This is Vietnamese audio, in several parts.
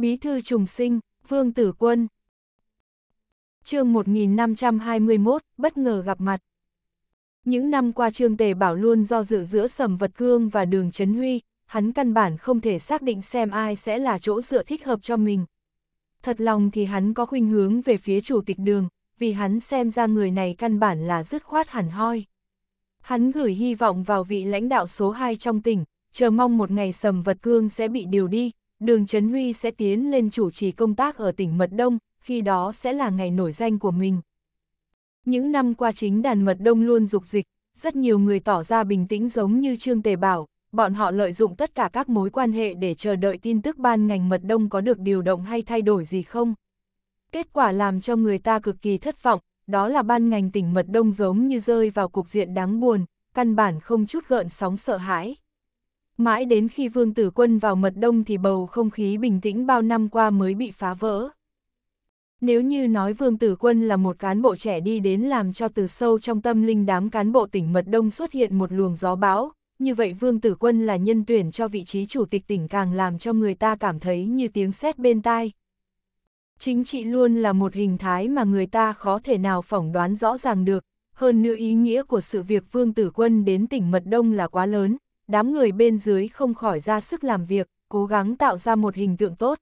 Bí thư trùng sinh, Vương Tử Quân. chương 1521, bất ngờ gặp mặt. Những năm qua Trương Tề Bảo luôn do dự giữa Sầm Vật Cương và Đường Trấn Huy, hắn căn bản không thể xác định xem ai sẽ là chỗ dựa thích hợp cho mình. Thật lòng thì hắn có khuynh hướng về phía chủ tịch đường, vì hắn xem ra người này căn bản là dứt khoát hẳn hoi. Hắn gửi hy vọng vào vị lãnh đạo số 2 trong tỉnh, chờ mong một ngày Sầm Vật Cương sẽ bị điều đi, đường Trấn Huy sẽ tiến lên chủ trì công tác ở tỉnh Mật Đông, khi đó sẽ là ngày nổi danh của mình. Những năm qua chính đàn Mật Đông luôn dục dịch, rất nhiều người tỏ ra bình tĩnh giống như Trương Tề Bảo, bọn họ lợi dụng tất cả các mối quan hệ để chờ đợi tin tức ban ngành Mật Đông có được điều động hay thay đổi gì không. Kết quả làm cho người ta cực kỳ thất vọng, đó là ban ngành tỉnh Mật Đông giống như rơi vào cục diện đáng buồn, căn bản không chút gợn sóng sợ hãi. Mãi đến khi Vương Tử Quân vào mật đông thì bầu không khí bình tĩnh bao năm qua mới bị phá vỡ. Nếu như nói Vương Tử Quân là một cán bộ trẻ đi đến làm cho từ sâu trong tâm linh đám cán bộ tỉnh Mật Đông xuất hiện một luồng gió bão, như vậy Vương Tử Quân là nhân tuyển cho vị trí chủ tịch tỉnh càng làm cho người ta cảm thấy như tiếng sét bên tai. Chính trị luôn là một hình thái mà người ta khó thể nào phỏng đoán rõ ràng được, hơn nữa ý nghĩa của sự việc Vương Tử Quân đến tỉnh Mật Đông là quá lớn, đám người bên dưới không khỏi ra sức làm việc, cố gắng tạo ra một hình tượng tốt.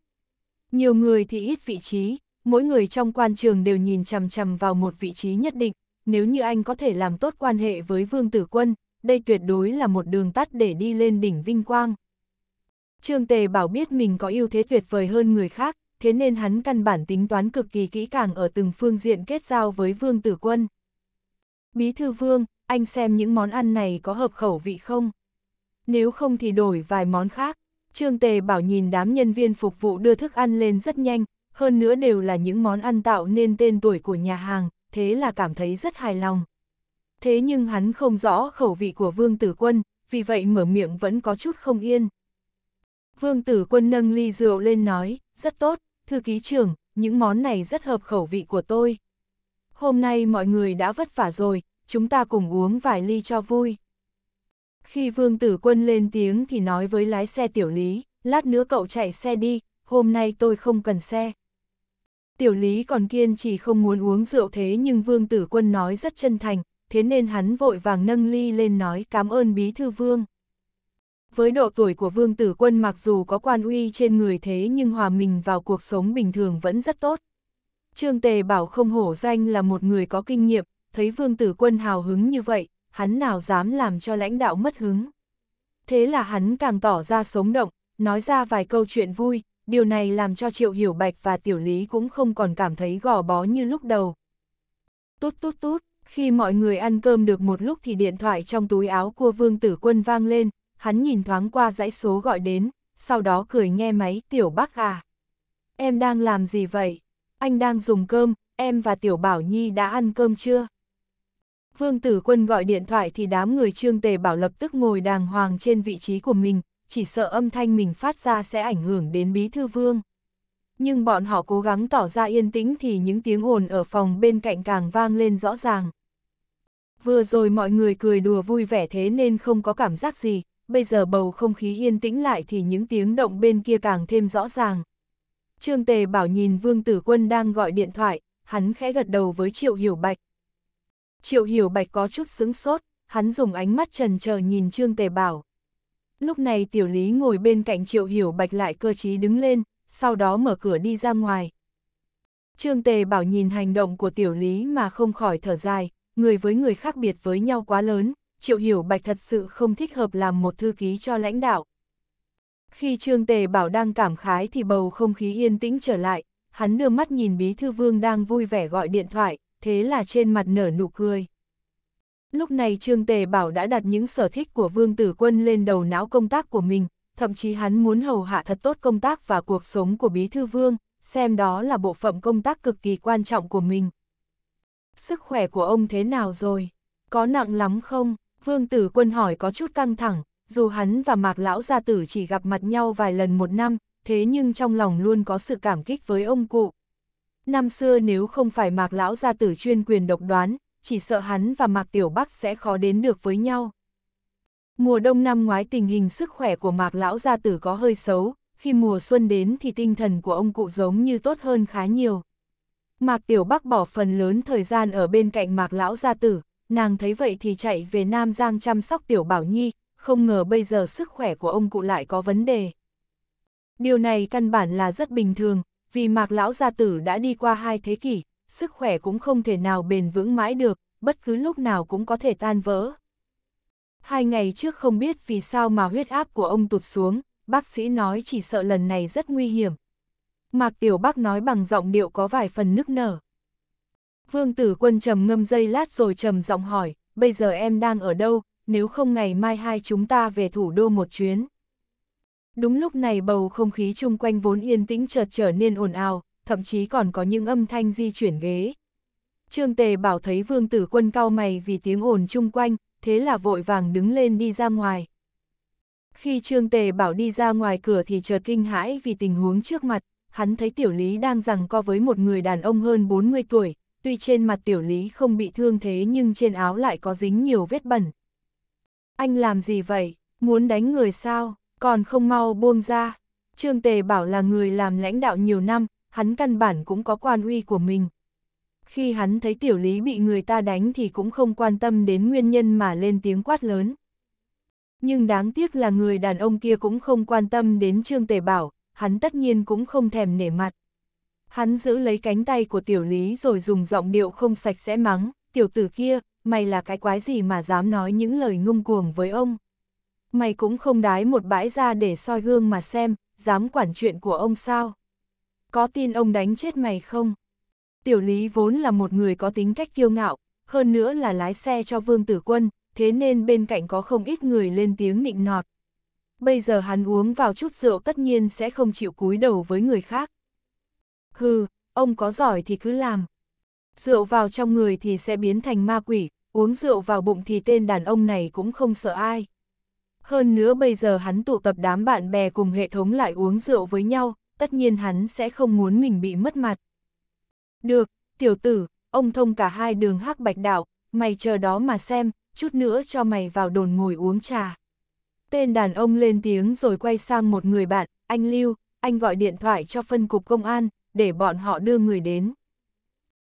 Nhiều người thì ít vị trí, mỗi người trong quan trường đều nhìn chằm chằm vào một vị trí nhất định, nếu như anh có thể làm tốt quan hệ với Vương Tử Quân, đây tuyệt đối là một đường tắt để đi lên đỉnh vinh quang. Trương Tề bảo biết mình có ưu thế tuyệt vời hơn người khác, thế nên hắn căn bản tính toán cực kỳ kỹ càng ở từng phương diện kết giao với Vương Tử Quân. Bí thư Vương, anh xem những món ăn này có hợp khẩu vị không? nếu không thì đổi vài món khác. Trương Tề bảo nhìn đám nhân viên phục vụ đưa thức ăn lên rất nhanh, hơn nữa đều là những món ăn tạo nên tên tuổi của nhà hàng, thế là cảm thấy rất hài lòng. Thế nhưng hắn không rõ khẩu vị của Vương Tử Quân, vì vậy mở miệng vẫn có chút không yên. Vương Tử Quân nâng ly rượu lên nói, rất tốt, thư ký trưởng, những món này rất hợp khẩu vị của tôi. Hôm nay mọi người đã vất vả rồi, chúng ta cùng uống vài ly cho vui. Khi Vương Tử Quân lên tiếng thì nói với lái xe Tiểu Lý, lát nữa cậu chạy xe đi, hôm nay tôi không cần xe. Tiểu Lý còn kiên chỉ không muốn uống rượu thế nhưng Vương Tử Quân nói rất chân thành, thế nên hắn vội vàng nâng ly lên nói cảm ơn Bí Thư Vương. Với độ tuổi của Vương Tử Quân mặc dù có quan uy trên người thế nhưng hòa mình vào cuộc sống bình thường vẫn rất tốt. Trương Tề bảo không hổ danh là một người có kinh nghiệm, thấy Vương Tử Quân hào hứng như vậy, hắn nào dám làm cho lãnh đạo mất hứng. Thế là hắn càng tỏ ra sống động, nói ra vài câu chuyện vui, điều này làm cho Triệu Hiểu Bạch và Tiểu Lý cũng không còn cảm thấy gò bó như lúc đầu. Tốt tốt tốt, khi mọi người ăn cơm được một lúc thì điện thoại trong túi áo của Vương Tử Quân vang lên, hắn nhìn thoáng qua dãy số gọi đến, sau đó cười nghe máy Tiểu Bắc à. Em đang làm gì vậy? Anh đang dùng cơm, em và Tiểu Bảo Nhi đã ăn cơm chưa? Vương Tử Quân gọi điện thoại thì đám người Trương Tề Bảo lập tức ngồi đàng hoàng trên vị trí của mình, chỉ sợ âm thanh mình phát ra sẽ ảnh hưởng đến Bí Thư Vương. Nhưng bọn họ cố gắng tỏ ra yên tĩnh thì những tiếng ồn ở phòng bên cạnh càng vang lên rõ ràng. Vừa rồi mọi người cười đùa vui vẻ thế nên không có cảm giác gì, bây giờ bầu không khí yên tĩnh lại thì những tiếng động bên kia càng thêm rõ ràng. Trương Tề Bảo nhìn Vương Tử Quân đang gọi điện thoại, hắn khẽ gật đầu với Triệu Hiểu Bạch. Triệu Hiểu Bạch có chút sững sốt, hắn dùng ánh mắt trần chờ nhìn Trương Tề Bảo. Lúc này Tiểu Lý ngồi bên cạnh Triệu Hiểu Bạch lại cơ trí đứng lên, sau đó mở cửa đi ra ngoài. Trương Tề Bảo nhìn hành động của Tiểu Lý mà không khỏi thở dài, người với người khác biệt với nhau quá lớn, Triệu Hiểu Bạch thật sự không thích hợp làm một thư ký cho lãnh đạo. Khi Trương Tề Bảo đang cảm khái thì bầu không khí yên tĩnh trở lại, hắn đưa mắt nhìn Bí Thư Vương đang vui vẻ gọi điện thoại, thế là trên mặt nở nụ cười. Lúc này Trương Tề Bảo đã đặt những sở thích của Vương Tử Quân lên đầu não công tác của mình, thậm chí hắn muốn hầu hạ thật tốt công tác và cuộc sống của Bí Thư Vương, xem đó là bộ phận công tác cực kỳ quan trọng của mình. Sức khỏe của ông thế nào rồi? Có nặng lắm không? Vương Tử Quân hỏi có chút căng thẳng, dù hắn và Mạc Lão Gia Tử chỉ gặp mặt nhau vài lần một năm, thế nhưng trong lòng luôn có sự cảm kích với ông cụ, năm xưa nếu không phải Mạc Lão gia tử chuyên quyền độc đoán, chỉ sợ hắn và Mạc Tiểu Bắc sẽ khó đến được với nhau. Mùa đông năm ngoái tình hình sức khỏe của Mạc Lão gia tử có hơi xấu, khi mùa xuân đến thì tinh thần của ông cụ giống như tốt hơn khá nhiều. Mạc Tiểu Bắc bỏ phần lớn thời gian ở bên cạnh Mạc Lão gia tử, nàng thấy vậy thì chạy về Nam Giang chăm sóc Tiểu Bảo Nhi, không ngờ bây giờ sức khỏe của ông cụ lại có vấn đề. Điều này căn bản là rất bình thường, vì mạc lão gia tử đã đi qua hai thế kỷ, sức khỏe cũng không thể nào bền vững mãi được, bất cứ lúc nào cũng có thể tan vỡ. Hai ngày trước không biết vì sao mà huyết áp của ông tụt xuống, bác sĩ nói chỉ sợ lần này rất nguy hiểm. Mạc Tiểu bác nói bằng giọng điệu có vài phần nức nở. Vương Tử Quân trầm ngâm dây lát rồi trầm giọng hỏi, bây giờ em đang ở đâu, nếu không ngày mai hai chúng ta về thủ đô một chuyến. Đúng lúc này bầu không khí chung quanh vốn yên tĩnh chợt trở nên ồn ào, thậm chí còn có những âm thanh di chuyển ghế. Trương Tề bảo thấy vương tử quân cao mày vì tiếng ồn chung quanh, thế là vội vàng đứng lên đi ra ngoài. Khi Trương Tề bảo đi ra ngoài cửa thì chợt kinh hãi vì tình huống trước mặt, hắn thấy tiểu lý đang rằng co với một người đàn ông hơn 40 tuổi, tuy trên mặt tiểu lý không bị thương thế nhưng trên áo lại có dính nhiều vết bẩn. Anh làm gì vậy? Muốn đánh người sao? còn không mau buông ra. Trương Tề Bảo là người làm lãnh đạo nhiều năm, hắn căn bản cũng có quan uy của mình. Khi hắn thấy tiểu lý bị người ta đánh thì cũng không quan tâm đến nguyên nhân mà lên tiếng quát lớn. Nhưng đáng tiếc là người đàn ông kia cũng không quan tâm đến Trương Tề Bảo, hắn tất nhiên cũng không thèm nể mặt. Hắn giữ lấy cánh tay của tiểu lý rồi dùng giọng điệu không sạch sẽ mắng, tiểu tử kia, mày là cái quái gì mà dám nói những lời ngung cuồng với ông mày cũng không đái một bãi ra để soi gương mà xem, dám quản chuyện của ông sao? Có tin ông đánh chết mày không? Tiểu Lý vốn là một người có tính cách kiêu ngạo, hơn nữa là lái xe cho Vương Tử Quân, thế nên bên cạnh có không ít người lên tiếng nịnh nọt. Bây giờ hắn uống vào chút rượu tất nhiên sẽ không chịu cúi đầu với người khác. Hừ, ông có giỏi thì cứ làm. Rượu vào trong người thì sẽ biến thành ma quỷ, uống rượu vào bụng thì tên đàn ông này cũng không sợ ai. Hơn nữa bây giờ hắn tụ tập đám bạn bè cùng hệ thống lại uống rượu với nhau, tất nhiên hắn sẽ không muốn mình bị mất mặt. Được, tiểu tử, ông thông cả hai đường hắc bạch đạo, mày chờ đó mà xem, chút nữa cho mày vào đồn ngồi uống trà. Tên đàn ông lên tiếng rồi quay sang một người bạn, anh Lưu, anh gọi điện thoại cho phân cục công an, để bọn họ đưa người đến.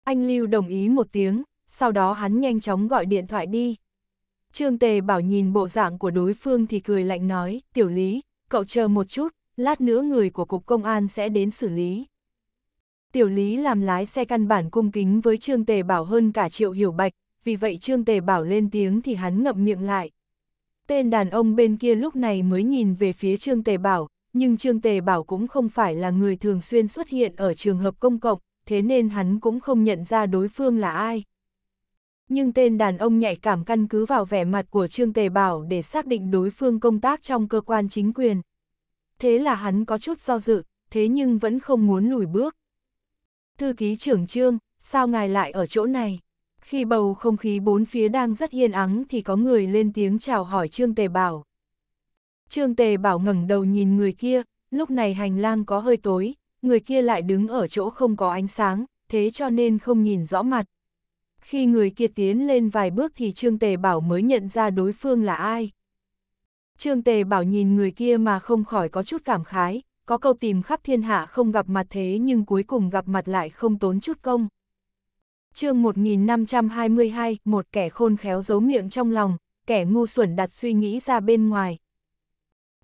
Anh Lưu đồng ý một tiếng, sau đó hắn nhanh chóng gọi điện thoại đi. Trương Tề bảo nhìn bộ dạng của đối phương thì cười lạnh nói, tiểu lý, cậu chờ một chút, lát nữa người của Cục Công an sẽ đến xử lý. Tiểu lý làm lái xe căn bản cung kính với Trương Tề bảo hơn cả triệu hiểu bạch, vì vậy Trương Tề bảo lên tiếng thì hắn ngậm miệng lại. Tên đàn ông bên kia lúc này mới nhìn về phía Trương Tề bảo, nhưng Trương Tề bảo cũng không phải là người thường xuyên xuất hiện ở trường hợp công cộng, thế nên hắn cũng không nhận ra đối phương là ai nhưng tên đàn ông nhạy cảm căn cứ vào vẻ mặt của Trương Tề Bảo để xác định đối phương công tác trong cơ quan chính quyền. Thế là hắn có chút do dự, thế nhưng vẫn không muốn lùi bước. Thư ký trưởng Trương, sao ngài lại ở chỗ này? Khi bầu không khí bốn phía đang rất yên ắng thì có người lên tiếng chào hỏi Trương Tề Bảo. Trương Tề Bảo ngẩng đầu nhìn người kia, lúc này hành lang có hơi tối, người kia lại đứng ở chỗ không có ánh sáng, thế cho nên không nhìn rõ mặt khi người kia tiến lên vài bước thì Trương Tề Bảo mới nhận ra đối phương là ai. Trương Tề Bảo nhìn người kia mà không khỏi có chút cảm khái, có câu tìm khắp thiên hạ không gặp mặt thế nhưng cuối cùng gặp mặt lại không tốn chút công. chương 1522, một kẻ khôn khéo giấu miệng trong lòng, kẻ ngu xuẩn đặt suy nghĩ ra bên ngoài.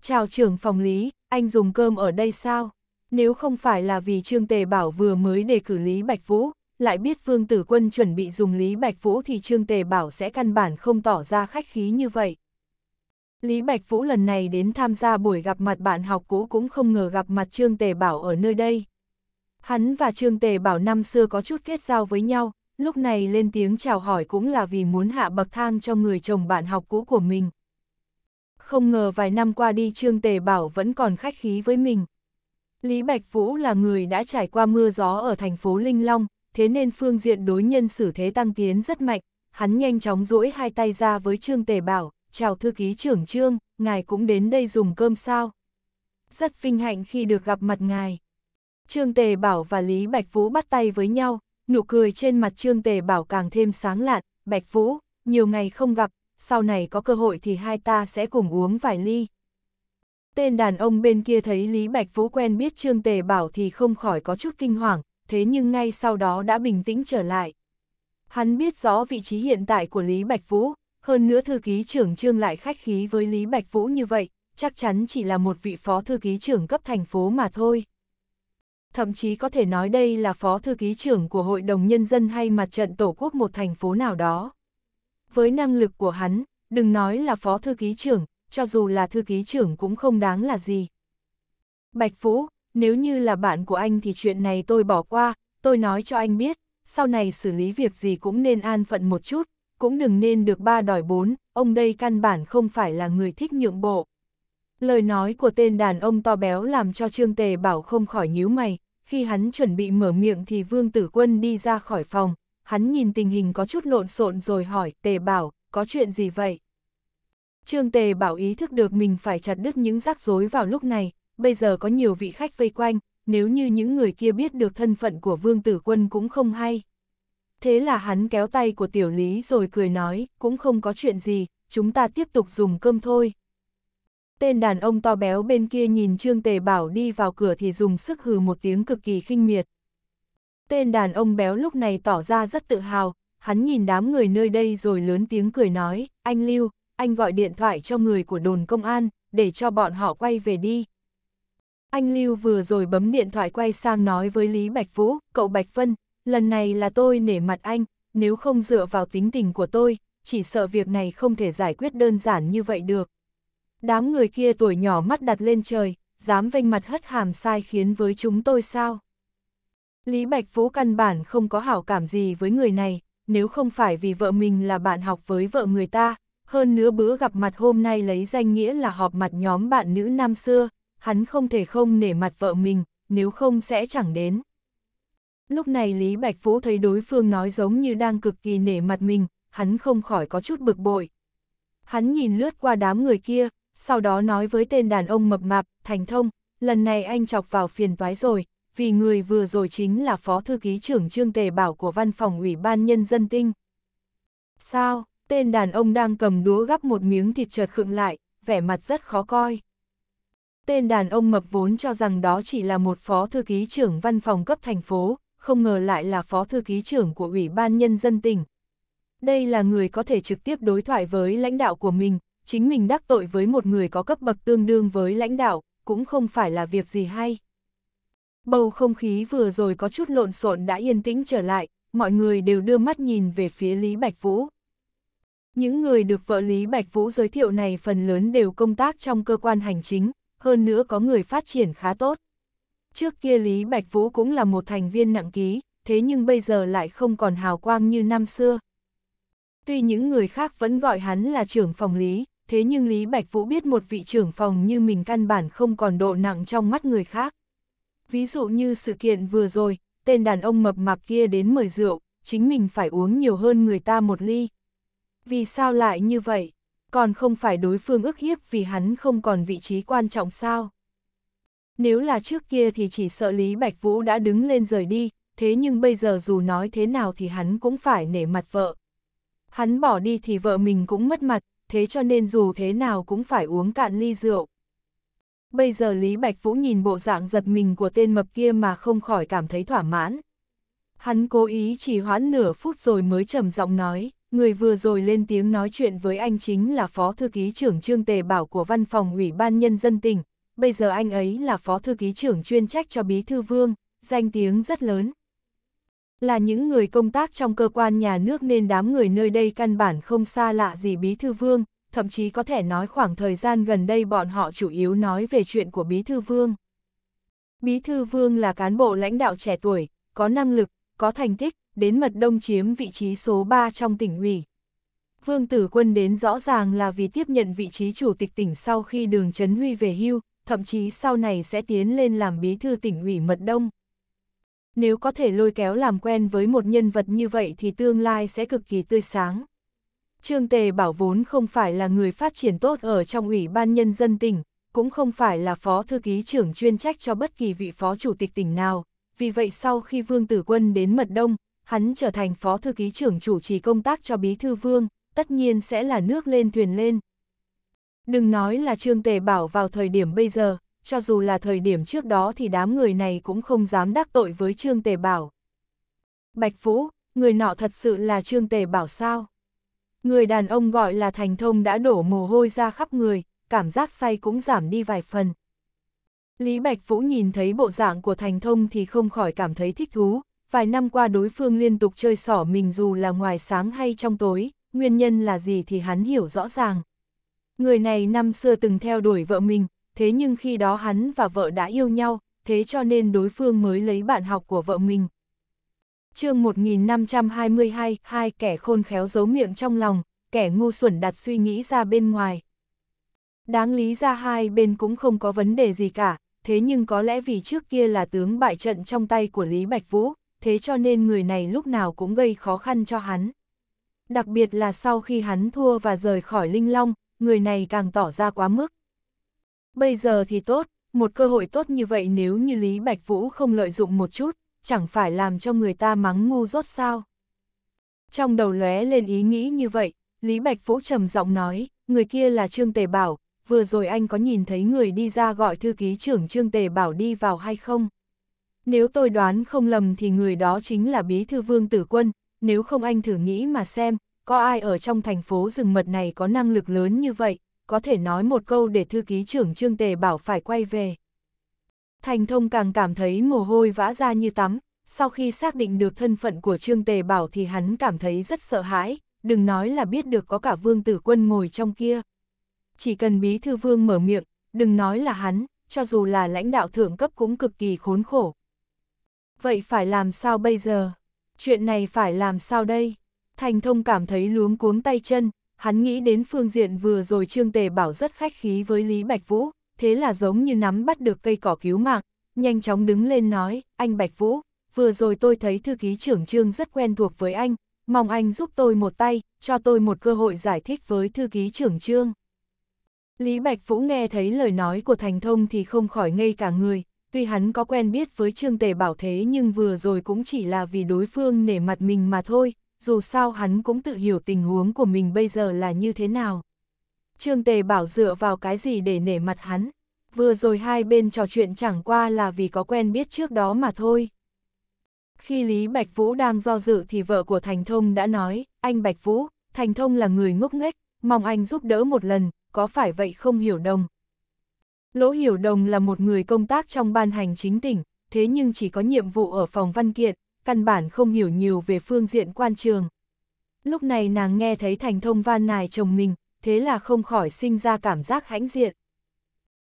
Chào trưởng phòng lý, anh dùng cơm ở đây sao? Nếu không phải là vì Trương Tề Bảo vừa mới đề cử Lý Bạch Vũ, lại biết phương Tử Quân chuẩn bị dùng Lý Bạch Vũ thì Trương Tề Bảo sẽ căn bản không tỏ ra khách khí như vậy. Lý Bạch Vũ lần này đến tham gia buổi gặp mặt bạn học cũ cũng không ngờ gặp mặt Trương Tề Bảo ở nơi đây. Hắn và Trương Tề Bảo năm xưa có chút kết giao với nhau, lúc này lên tiếng chào hỏi cũng là vì muốn hạ bậc thang cho người chồng bạn học cũ của mình. Không ngờ vài năm qua đi Trương Tề Bảo vẫn còn khách khí với mình. Lý Bạch Vũ là người đã trải qua mưa gió ở thành phố Linh Long, thế nên phương diện đối nhân xử thế tăng tiến rất mạnh, hắn nhanh chóng duỗi hai tay ra với Trương Tề bảo, chào thư ký trưởng Trương, ngài cũng đến đây dùng cơm sao. Rất vinh hạnh khi được gặp mặt ngài. Trương Tề Bảo và Lý Bạch Vũ bắt tay với nhau, nụ cười trên mặt Trương Tề Bảo càng thêm sáng lạn, Bạch Vũ, nhiều ngày không gặp, sau này có cơ hội thì hai ta sẽ cùng uống vài ly. Tên đàn ông bên kia thấy Lý Bạch Vũ quen biết Trương Tề Bảo thì không khỏi có chút kinh hoàng, thế nhưng ngay sau đó đã bình tĩnh trở lại. Hắn biết rõ vị trí hiện tại của Lý Bạch Vũ, hơn nữa thư ký trưởng trương lại khách khí với Lý Bạch Vũ như vậy, chắc chắn chỉ là một vị phó thư ký trưởng cấp thành phố mà thôi. Thậm chí có thể nói đây là phó thư ký trưởng của Hội đồng Nhân dân hay mặt trận Tổ quốc một thành phố nào đó. Với năng lực của hắn, đừng nói là phó thư ký trưởng, cho dù là thư ký trưởng cũng không đáng là gì. Bạch Vũ, nếu như là bạn của anh thì chuyện này tôi bỏ qua, tôi nói cho anh biết, sau này xử lý việc gì cũng nên an phận một chút, cũng đừng nên được ba đòi bốn, ông đây căn bản không phải là người thích nhượng bộ. Lời nói của tên đàn ông to béo làm cho Trương Tề Bảo không khỏi nhíu mày, khi hắn chuẩn bị mở miệng thì Vương Tử Quân đi ra khỏi phòng, hắn nhìn tình hình có chút lộn xộn rồi hỏi Tề Bảo, có chuyện gì vậy? Trương Tề Bảo ý thức được mình phải chặt đứt những rắc rối vào lúc này, bây giờ có nhiều vị khách vây quanh, nếu như những người kia biết được thân phận của Vương Tử Quân cũng không hay. Thế là hắn kéo tay của tiểu lý rồi cười nói, cũng không có chuyện gì, chúng ta tiếp tục dùng cơm thôi. Tên đàn ông to béo bên kia nhìn Trương Tề Bảo đi vào cửa thì dùng sức hừ một tiếng cực kỳ khinh miệt. Tên đàn ông béo lúc này tỏ ra rất tự hào, hắn nhìn đám người nơi đây rồi lớn tiếng cười nói, anh Lưu, anh gọi điện thoại cho người của đồn công an, để cho bọn họ quay về đi, anh Lưu vừa rồi bấm điện thoại quay sang nói với Lý Bạch Vũ, cậu Bạch Vân, lần này là tôi nể mặt anh, nếu không dựa vào tính tình của tôi, chỉ sợ việc này không thể giải quyết đơn giản như vậy được. Đám người kia tuổi nhỏ mắt đặt lên trời, dám vênh mặt hất hàm sai khiến với chúng tôi sao? Lý Bạch Vũ căn bản không có hảo cảm gì với người này, nếu không phải vì vợ mình là bạn học với vợ người ta, hơn nữa bữa gặp mặt hôm nay lấy danh nghĩa là họp mặt nhóm bạn nữ năm xưa, hắn không thể không nể mặt vợ mình, nếu không sẽ chẳng đến. Lúc này Lý Bạch Phú thấy đối phương nói giống như đang cực kỳ nể mặt mình, hắn không khỏi có chút bực bội. Hắn nhìn lướt qua đám người kia, sau đó nói với tên đàn ông mập mạp, thành thông, lần này anh chọc vào phiền toái rồi, vì người vừa rồi chính là phó thư ký trưởng Trương Tề Bảo của văn phòng Ủy ban Nhân dân Tinh. Sao, tên đàn ông đang cầm đũa gắp một miếng thịt chợt khựng lại, vẻ mặt rất khó coi. Tên đàn ông mập vốn cho rằng đó chỉ là một phó thư ký trưởng văn phòng cấp thành phố, không ngờ lại là phó thư ký trưởng của Ủy ban Nhân dân tỉnh. Đây là người có thể trực tiếp đối thoại với lãnh đạo của mình, chính mình đắc tội với một người có cấp bậc tương đương với lãnh đạo, cũng không phải là việc gì hay. Bầu không khí vừa rồi có chút lộn xộn đã yên tĩnh trở lại, mọi người đều đưa mắt nhìn về phía Lý Bạch Vũ. Những người được vợ Lý Bạch Vũ giới thiệu này phần lớn đều công tác trong cơ quan hành chính, hơn nữa có người phát triển khá tốt. Trước kia Lý Bạch Vũ cũng là một thành viên nặng ký, thế nhưng bây giờ lại không còn hào quang như năm xưa. Tuy những người khác vẫn gọi hắn là trưởng phòng Lý, thế nhưng Lý Bạch Vũ biết một vị trưởng phòng như mình căn bản không còn độ nặng trong mắt người khác. Ví dụ như sự kiện vừa rồi, tên đàn ông mập mạp kia đến mời rượu, chính mình phải uống nhiều hơn người ta một ly. Vì sao lại như vậy? còn không phải đối phương ức hiếp vì hắn không còn vị trí quan trọng sao. Nếu là trước kia thì chỉ sợ Lý Bạch Vũ đã đứng lên rời đi, thế nhưng bây giờ dù nói thế nào thì hắn cũng phải nể mặt vợ. Hắn bỏ đi thì vợ mình cũng mất mặt, thế cho nên dù thế nào cũng phải uống cạn ly rượu. Bây giờ Lý Bạch Vũ nhìn bộ dạng giật mình của tên mập kia mà không khỏi cảm thấy thỏa mãn. Hắn cố ý chỉ hoãn nửa phút rồi mới trầm giọng nói người vừa rồi lên tiếng nói chuyện với anh chính là Phó Thư ký trưởng Trương Tề Bảo của Văn phòng Ủy ban Nhân dân tỉnh, bây giờ anh ấy là Phó Thư ký trưởng chuyên trách cho Bí Thư Vương, danh tiếng rất lớn. Là những người công tác trong cơ quan nhà nước nên đám người nơi đây căn bản không xa lạ gì Bí Thư Vương, thậm chí có thể nói khoảng thời gian gần đây bọn họ chủ yếu nói về chuyện của Bí Thư Vương. Bí Thư Vương là cán bộ lãnh đạo trẻ tuổi, có năng lực, có thành tích, đến mật đông chiếm vị trí số 3 trong tỉnh ủy. Vương Tử Quân đến rõ ràng là vì tiếp nhận vị trí chủ tịch tỉnh sau khi đường Trấn Huy về hưu, thậm chí sau này sẽ tiến lên làm bí thư tỉnh ủy mật đông. Nếu có thể lôi kéo làm quen với một nhân vật như vậy thì tương lai sẽ cực kỳ tươi sáng. Trương Tề Bảo vốn không phải là người phát triển tốt ở trong Ủy ban Nhân dân tỉnh, cũng không phải là phó thư ký trưởng chuyên trách cho bất kỳ vị phó chủ tịch tỉnh nào. Vì vậy sau khi Vương Tử Quân đến Mật Đông, hắn trở thành phó thư ký trưởng chủ trì công tác cho bí thư vương, tất nhiên sẽ là nước lên thuyền lên. Đừng nói là Trương Tề Bảo vào thời điểm bây giờ, cho dù là thời điểm trước đó thì đám người này cũng không dám đắc tội với Trương Tề Bảo. Bạch Phú, người nọ thật sự là Trương Tề Bảo sao? Người đàn ông gọi là Thành Thông đã đổ mồ hôi ra khắp người, cảm giác say cũng giảm đi vài phần. Lý Bạch Vũ nhìn thấy bộ dạng của Thành Thông thì không khỏi cảm thấy thích thú, vài năm qua đối phương liên tục chơi xỏ mình dù là ngoài sáng hay trong tối, nguyên nhân là gì thì hắn hiểu rõ ràng. Người này năm xưa từng theo đuổi vợ mình, thế nhưng khi đó hắn và vợ đã yêu nhau, thế cho nên đối phương mới lấy bạn học của vợ mình. chương 1522, hai kẻ khôn khéo giấu miệng trong lòng, kẻ ngu xuẩn đặt suy nghĩ ra bên ngoài. Đáng lý ra hai bên cũng không có vấn đề gì cả, thế nhưng có lẽ vì trước kia là tướng bại trận trong tay của Lý Bạch Vũ, thế cho nên người này lúc nào cũng gây khó khăn cho hắn. Đặc biệt là sau khi hắn thua và rời khỏi Linh Long, người này càng tỏ ra quá mức. Bây giờ thì tốt, một cơ hội tốt như vậy nếu như Lý Bạch Vũ không lợi dụng một chút, chẳng phải làm cho người ta mắng ngu rốt sao. Trong đầu lóe lên ý nghĩ như vậy, Lý Bạch Vũ trầm giọng nói, người kia là Trương Tề Bảo, vừa rồi anh có nhìn thấy người đi ra gọi thư ký trưởng Trương Tề Bảo đi vào hay không? Nếu tôi đoán không lầm thì người đó chính là bí thư vương tử quân, nếu không anh thử nghĩ mà xem, có ai ở trong thành phố rừng mật này có năng lực lớn như vậy, có thể nói một câu để thư ký trưởng Trương Tề bảo phải quay về. Thành thông càng cảm thấy mồ hôi vã ra như tắm, sau khi xác định được thân phận của Trương Tề bảo thì hắn cảm thấy rất sợ hãi, đừng nói là biết được có cả vương tử quân ngồi trong kia. Chỉ cần bí thư vương mở miệng, đừng nói là hắn, cho dù là lãnh đạo thượng cấp cũng cực kỳ khốn khổ, Vậy phải làm sao bây giờ? Chuyện này phải làm sao đây? Thành thông cảm thấy luống cuống tay chân, hắn nghĩ đến phương diện vừa rồi Trương Tề bảo rất khách khí với Lý Bạch Vũ, thế là giống như nắm bắt được cây cỏ cứu mạng, nhanh chóng đứng lên nói, anh Bạch Vũ, vừa rồi tôi thấy thư ký trưởng Trương rất quen thuộc với anh, mong anh giúp tôi một tay, cho tôi một cơ hội giải thích với thư ký trưởng Trương. Lý Bạch Vũ nghe thấy lời nói của Thành Thông thì không khỏi ngây cả người, tuy hắn có quen biết với Trương Tề Bảo thế nhưng vừa rồi cũng chỉ là vì đối phương nể mặt mình mà thôi, dù sao hắn cũng tự hiểu tình huống của mình bây giờ là như thế nào. Trương Tề Bảo dựa vào cái gì để nể mặt hắn, vừa rồi hai bên trò chuyện chẳng qua là vì có quen biết trước đó mà thôi. Khi Lý Bạch Vũ đang do dự thì vợ của Thành Thông đã nói, anh Bạch Vũ, Thành Thông là người ngốc nghếch, mong anh giúp đỡ một lần, có phải vậy không hiểu đồng, Lỗ Hiểu Đồng là một người công tác trong ban hành chính tỉnh, thế nhưng chỉ có nhiệm vụ ở phòng văn kiện, căn bản không hiểu nhiều về phương diện quan trường. Lúc này nàng nghe thấy thành thông van nài chồng mình, thế là không khỏi sinh ra cảm giác hãnh diện.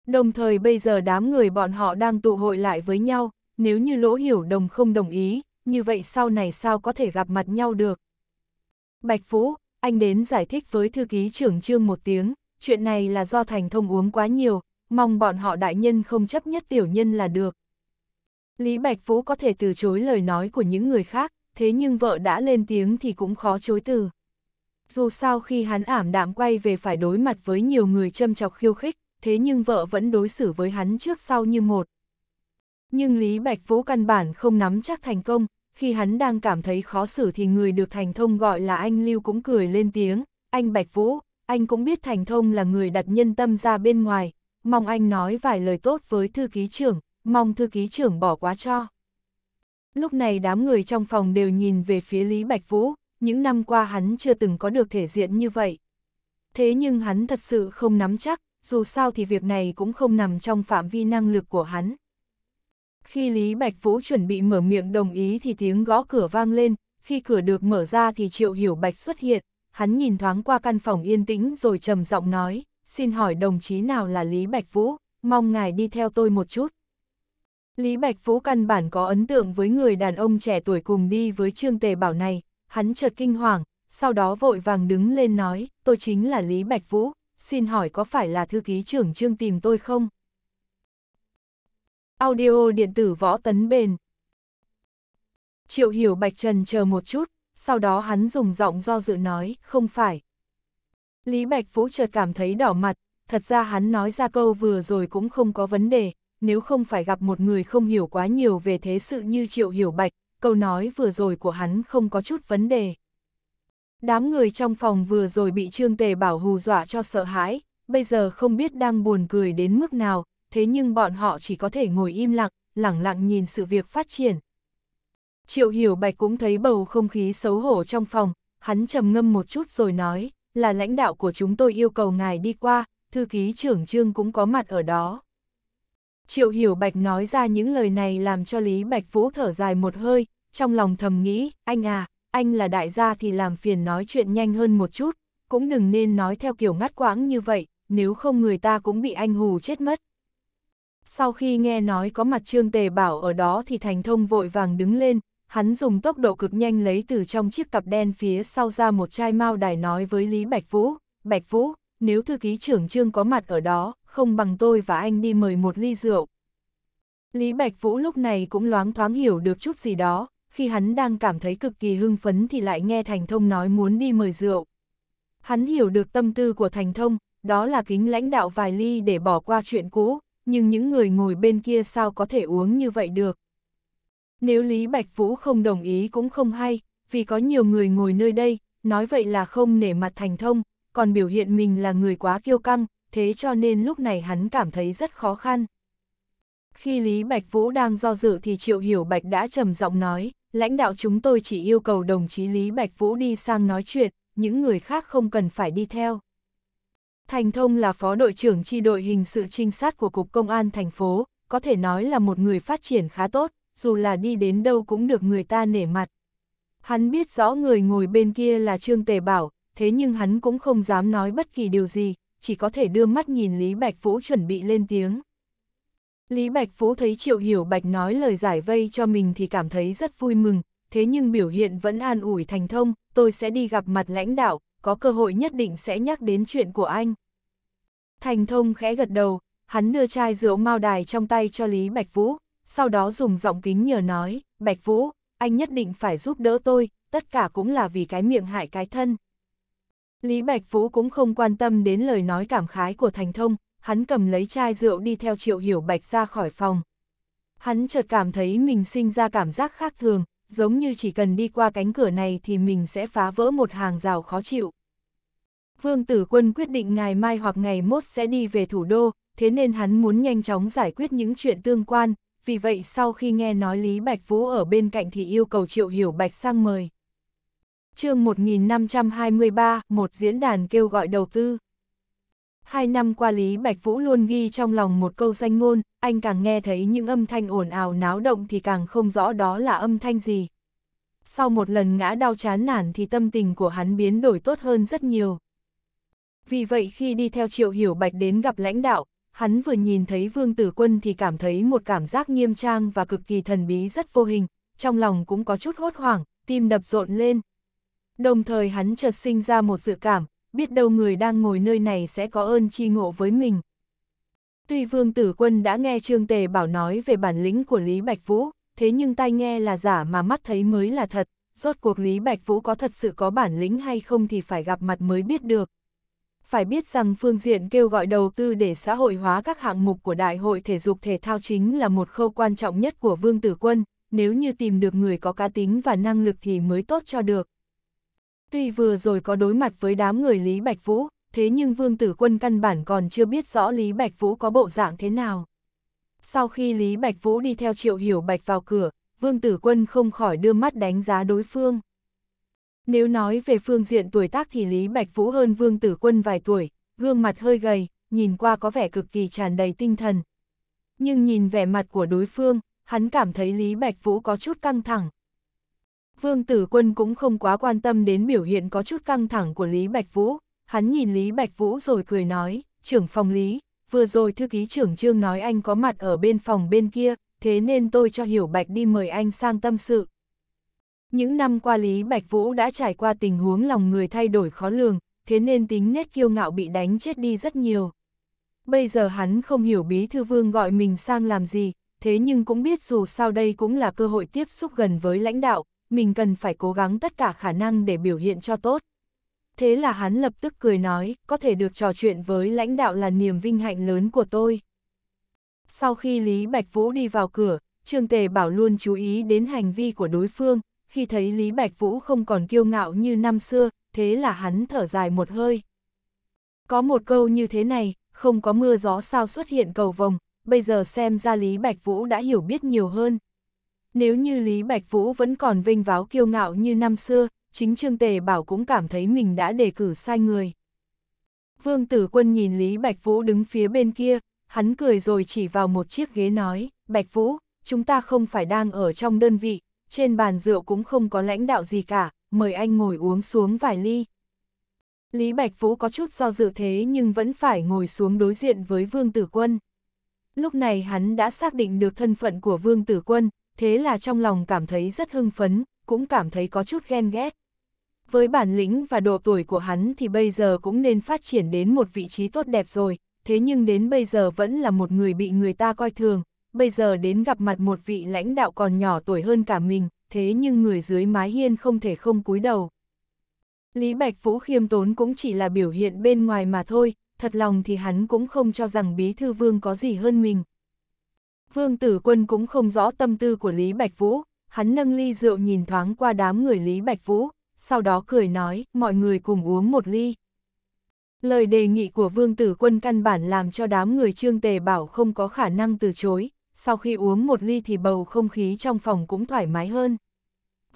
Đồng thời bây giờ đám người bọn họ đang tụ hội lại với nhau, nếu như lỗ hiểu đồng không đồng ý, như vậy sau này sao có thể gặp mặt nhau được. Bạch Phú, anh đến giải thích với thư ký trưởng trương một tiếng, chuyện này là do thành thông uống quá nhiều, mong bọn họ đại nhân không chấp nhất tiểu nhân là được. Lý Bạch Phú có thể từ chối lời nói của những người khác, thế nhưng vợ đã lên tiếng thì cũng khó chối từ. Dù sao khi hắn ảm đạm quay về phải đối mặt với nhiều người châm chọc khiêu khích, thế nhưng vợ vẫn đối xử với hắn trước sau như một. Nhưng Lý Bạch Phú căn bản không nắm chắc thành công, khi hắn đang cảm thấy khó xử thì người được Thành Thông gọi là anh Lưu cũng cười lên tiếng, anh Bạch Vũ, anh cũng biết Thành Thông là người đặt nhân tâm ra bên ngoài, mong anh nói vài lời tốt với thư ký trưởng, mong thư ký trưởng bỏ quá cho. Lúc này đám người trong phòng đều nhìn về phía Lý Bạch Vũ, những năm qua hắn chưa từng có được thể diện như vậy. Thế nhưng hắn thật sự không nắm chắc, dù sao thì việc này cũng không nằm trong phạm vi năng lực của hắn. Khi Lý Bạch Vũ chuẩn bị mở miệng đồng ý thì tiếng gõ cửa vang lên, khi cửa được mở ra thì Triệu Hiểu Bạch xuất hiện, hắn nhìn thoáng qua căn phòng yên tĩnh rồi trầm giọng nói, xin hỏi đồng chí nào là Lý Bạch Vũ, mong ngài đi theo tôi một chút. Lý Bạch Vũ căn bản có ấn tượng với người đàn ông trẻ tuổi cùng đi với Trương Tề Bảo này, hắn chợt kinh hoàng, sau đó vội vàng đứng lên nói, tôi chính là Lý Bạch Vũ, xin hỏi có phải là thư ký trưởng Trương tìm tôi không? Audio điện tử võ tấn bền Triệu hiểu Bạch Trần chờ một chút, sau đó hắn dùng giọng do dự nói, không phải, Lý Bạch Vũ chợt cảm thấy đỏ mặt, thật ra hắn nói ra câu vừa rồi cũng không có vấn đề, nếu không phải gặp một người không hiểu quá nhiều về thế sự như Triệu Hiểu Bạch, câu nói vừa rồi của hắn không có chút vấn đề. Đám người trong phòng vừa rồi bị Trương Tề Bảo hù dọa cho sợ hãi, bây giờ không biết đang buồn cười đến mức nào, thế nhưng bọn họ chỉ có thể ngồi im lặng, lẳng lặng nhìn sự việc phát triển. Triệu Hiểu Bạch cũng thấy bầu không khí xấu hổ trong phòng, hắn trầm ngâm một chút rồi nói là lãnh đạo của chúng tôi yêu cầu ngài đi qua, thư ký trưởng trương cũng có mặt ở đó. Triệu Hiểu Bạch nói ra những lời này làm cho Lý Bạch Vũ thở dài một hơi, trong lòng thầm nghĩ, anh à, anh là đại gia thì làm phiền nói chuyện nhanh hơn một chút, cũng đừng nên nói theo kiểu ngắt quãng như vậy, nếu không người ta cũng bị anh hù chết mất. Sau khi nghe nói có mặt Trương Tề Bảo ở đó thì Thành Thông vội vàng đứng lên, hắn dùng tốc độ cực nhanh lấy từ trong chiếc cặp đen phía sau ra một chai mao đài nói với Lý Bạch Vũ, Bạch Vũ, nếu thư ký trưởng trương có mặt ở đó, không bằng tôi và anh đi mời một ly rượu. Lý Bạch Vũ lúc này cũng loáng thoáng hiểu được chút gì đó, khi hắn đang cảm thấy cực kỳ hưng phấn thì lại nghe Thành Thông nói muốn đi mời rượu. Hắn hiểu được tâm tư của Thành Thông, đó là kính lãnh đạo vài ly để bỏ qua chuyện cũ, nhưng những người ngồi bên kia sao có thể uống như vậy được. Nếu Lý Bạch Vũ không đồng ý cũng không hay, vì có nhiều người ngồi nơi đây, nói vậy là không nể mặt thành thông, còn biểu hiện mình là người quá kiêu căng, thế cho nên lúc này hắn cảm thấy rất khó khăn. Khi Lý Bạch Vũ đang do dự thì Triệu Hiểu Bạch đã trầm giọng nói, lãnh đạo chúng tôi chỉ yêu cầu đồng chí Lý Bạch Vũ đi sang nói chuyện, những người khác không cần phải đi theo. Thành Thông là phó đội trưởng chi đội hình sự trinh sát của Cục Công an thành phố, có thể nói là một người phát triển khá tốt, dù là đi đến đâu cũng được người ta nể mặt. Hắn biết rõ người ngồi bên kia là Trương Tề Bảo, thế nhưng hắn cũng không dám nói bất kỳ điều gì, chỉ có thể đưa mắt nhìn Lý Bạch Vũ chuẩn bị lên tiếng. Lý Bạch Vũ thấy Triệu Hiểu Bạch nói lời giải vây cho mình thì cảm thấy rất vui mừng, thế nhưng biểu hiện vẫn an ủi thành thông, tôi sẽ đi gặp mặt lãnh đạo, có cơ hội nhất định sẽ nhắc đến chuyện của anh. Thành thông khẽ gật đầu, hắn đưa chai rượu mao đài trong tay cho Lý Bạch Vũ, sau đó dùng giọng kính nhờ nói, Bạch Vũ, anh nhất định phải giúp đỡ tôi, tất cả cũng là vì cái miệng hại cái thân. Lý Bạch Vũ cũng không quan tâm đến lời nói cảm khái của Thành Thông, hắn cầm lấy chai rượu đi theo Triệu Hiểu Bạch ra khỏi phòng. Hắn chợt cảm thấy mình sinh ra cảm giác khác thường, giống như chỉ cần đi qua cánh cửa này thì mình sẽ phá vỡ một hàng rào khó chịu. Vương Tử Quân quyết định ngày mai hoặc ngày mốt sẽ đi về thủ đô, thế nên hắn muốn nhanh chóng giải quyết những chuyện tương quan, vì vậy sau khi nghe nói Lý Bạch Vũ ở bên cạnh thì yêu cầu Triệu Hiểu Bạch sang mời. chương 1523, một diễn đàn kêu gọi đầu tư. Hai năm qua Lý Bạch Vũ luôn ghi trong lòng một câu danh ngôn, anh càng nghe thấy những âm thanh ồn ào náo động thì càng không rõ đó là âm thanh gì. Sau một lần ngã đau chán nản thì tâm tình của hắn biến đổi tốt hơn rất nhiều. Vì vậy khi đi theo Triệu Hiểu Bạch đến gặp lãnh đạo, hắn vừa nhìn thấy vương tử quân thì cảm thấy một cảm giác nghiêm trang và cực kỳ thần bí rất vô hình, trong lòng cũng có chút hốt hoảng, tim đập rộn lên. Đồng thời hắn chợt sinh ra một dự cảm, biết đâu người đang ngồi nơi này sẽ có ơn chi ngộ với mình. Tuy vương tử quân đã nghe Trương Tề bảo nói về bản lĩnh của Lý Bạch Vũ, thế nhưng tai nghe là giả mà mắt thấy mới là thật, rốt cuộc Lý Bạch Vũ có thật sự có bản lĩnh hay không thì phải gặp mặt mới biết được. Phải biết rằng phương diện kêu gọi đầu tư để xã hội hóa các hạng mục của Đại hội Thể dục Thể thao chính là một khâu quan trọng nhất của Vương Tử Quân, nếu như tìm được người có cá tính và năng lực thì mới tốt cho được. Tuy vừa rồi có đối mặt với đám người Lý Bạch Vũ, thế nhưng Vương Tử Quân căn bản còn chưa biết rõ Lý Bạch Vũ có bộ dạng thế nào. Sau khi Lý Bạch Vũ đi theo Triệu Hiểu Bạch vào cửa, Vương Tử Quân không khỏi đưa mắt đánh giá đối phương. Nếu nói về phương diện tuổi tác thì Lý Bạch Vũ hơn Vương Tử Quân vài tuổi, gương mặt hơi gầy, nhìn qua có vẻ cực kỳ tràn đầy tinh thần. Nhưng nhìn vẻ mặt của đối phương, hắn cảm thấy Lý Bạch Vũ có chút căng thẳng. Vương Tử Quân cũng không quá quan tâm đến biểu hiện có chút căng thẳng của Lý Bạch Vũ, hắn nhìn Lý Bạch Vũ rồi cười nói, trưởng phòng Lý, vừa rồi thư ký trưởng trương nói anh có mặt ở bên phòng bên kia, thế nên tôi cho Hiểu Bạch đi mời anh sang tâm sự. Những năm qua Lý Bạch Vũ đã trải qua tình huống lòng người thay đổi khó lường, thế nên tính nét kiêu ngạo bị đánh chết đi rất nhiều. Bây giờ hắn không hiểu Bí Thư Vương gọi mình sang làm gì, thế nhưng cũng biết dù sao đây cũng là cơ hội tiếp xúc gần với lãnh đạo, mình cần phải cố gắng tất cả khả năng để biểu hiện cho tốt. Thế là hắn lập tức cười nói, có thể được trò chuyện với lãnh đạo là niềm vinh hạnh lớn của tôi. Sau khi Lý Bạch Vũ đi vào cửa, Trương Tề Bảo luôn chú ý đến hành vi của đối phương, khi thấy Lý Bạch Vũ không còn kiêu ngạo như năm xưa, thế là hắn thở dài một hơi. Có một câu như thế này, không có mưa gió sao xuất hiện cầu vồng, bây giờ xem ra Lý Bạch Vũ đã hiểu biết nhiều hơn. Nếu như Lý Bạch Vũ vẫn còn vinh váo kiêu ngạo như năm xưa, chính Trương Tề Bảo cũng cảm thấy mình đã đề cử sai người. Vương Tử Quân nhìn Lý Bạch Vũ đứng phía bên kia, hắn cười rồi chỉ vào một chiếc ghế nói, Bạch Vũ, chúng ta không phải đang ở trong đơn vị, trên bàn rượu cũng không có lãnh đạo gì cả, mời anh ngồi uống xuống vài ly. Lý Bạch Vũ có chút do dự thế nhưng vẫn phải ngồi xuống đối diện với Vương Tử Quân. Lúc này hắn đã xác định được thân phận của Vương Tử Quân, thế là trong lòng cảm thấy rất hưng phấn, cũng cảm thấy có chút ghen ghét. Với bản lĩnh và độ tuổi của hắn thì bây giờ cũng nên phát triển đến một vị trí tốt đẹp rồi, thế nhưng đến bây giờ vẫn là một người bị người ta coi thường, bây giờ đến gặp mặt một vị lãnh đạo còn nhỏ tuổi hơn cả mình, thế nhưng người dưới mái hiên không thể không cúi đầu. Lý Bạch Vũ khiêm tốn cũng chỉ là biểu hiện bên ngoài mà thôi, thật lòng thì hắn cũng không cho rằng bí thư vương có gì hơn mình. Vương Tử Quân cũng không rõ tâm tư của Lý Bạch Vũ, hắn nâng ly rượu nhìn thoáng qua đám người Lý Bạch Vũ, sau đó cười nói, mọi người cùng uống một ly. Lời đề nghị của Vương Tử Quân căn bản làm cho đám người Trương Tề Bảo không có khả năng từ chối, sau khi uống một ly thì bầu không khí trong phòng cũng thoải mái hơn.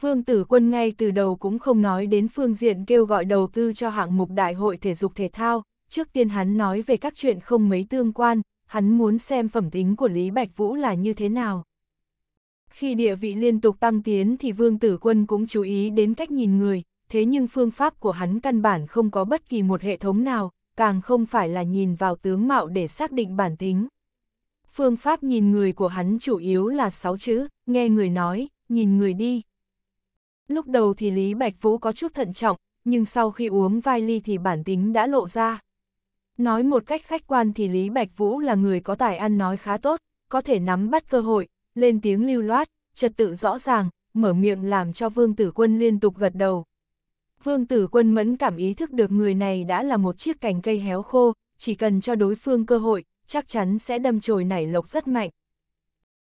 Vương Tử Quân ngay từ đầu cũng không nói đến phương diện kêu gọi đầu tư cho hạng mục Đại hội Thể dục Thể thao, trước tiên hắn nói về các chuyện không mấy tương quan, hắn muốn xem phẩm tính của Lý Bạch Vũ là như thế nào. Khi địa vị liên tục tăng tiến thì Vương Tử Quân cũng chú ý đến cách nhìn người, thế nhưng phương pháp của hắn căn bản không có bất kỳ một hệ thống nào, càng không phải là nhìn vào tướng mạo để xác định bản tính phương pháp nhìn người của hắn chủ yếu là sáu chữ, nghe người nói, nhìn người đi. Lúc đầu thì Lý Bạch Vũ có chút thận trọng, nhưng sau khi uống vài ly thì bản tính đã lộ ra. Nói một cách khách quan thì Lý Bạch Vũ là người có tài ăn nói khá tốt, có thể nắm bắt cơ hội, lên tiếng lưu loát, trật tự rõ ràng, mở miệng làm cho Vương Tử Quân liên tục gật đầu. Vương Tử Quân mẫn cảm ý thức được người này đã là một chiếc cành cây héo khô, chỉ cần cho đối phương cơ hội, chắc chắn sẽ đâm chồi nảy lộc rất mạnh.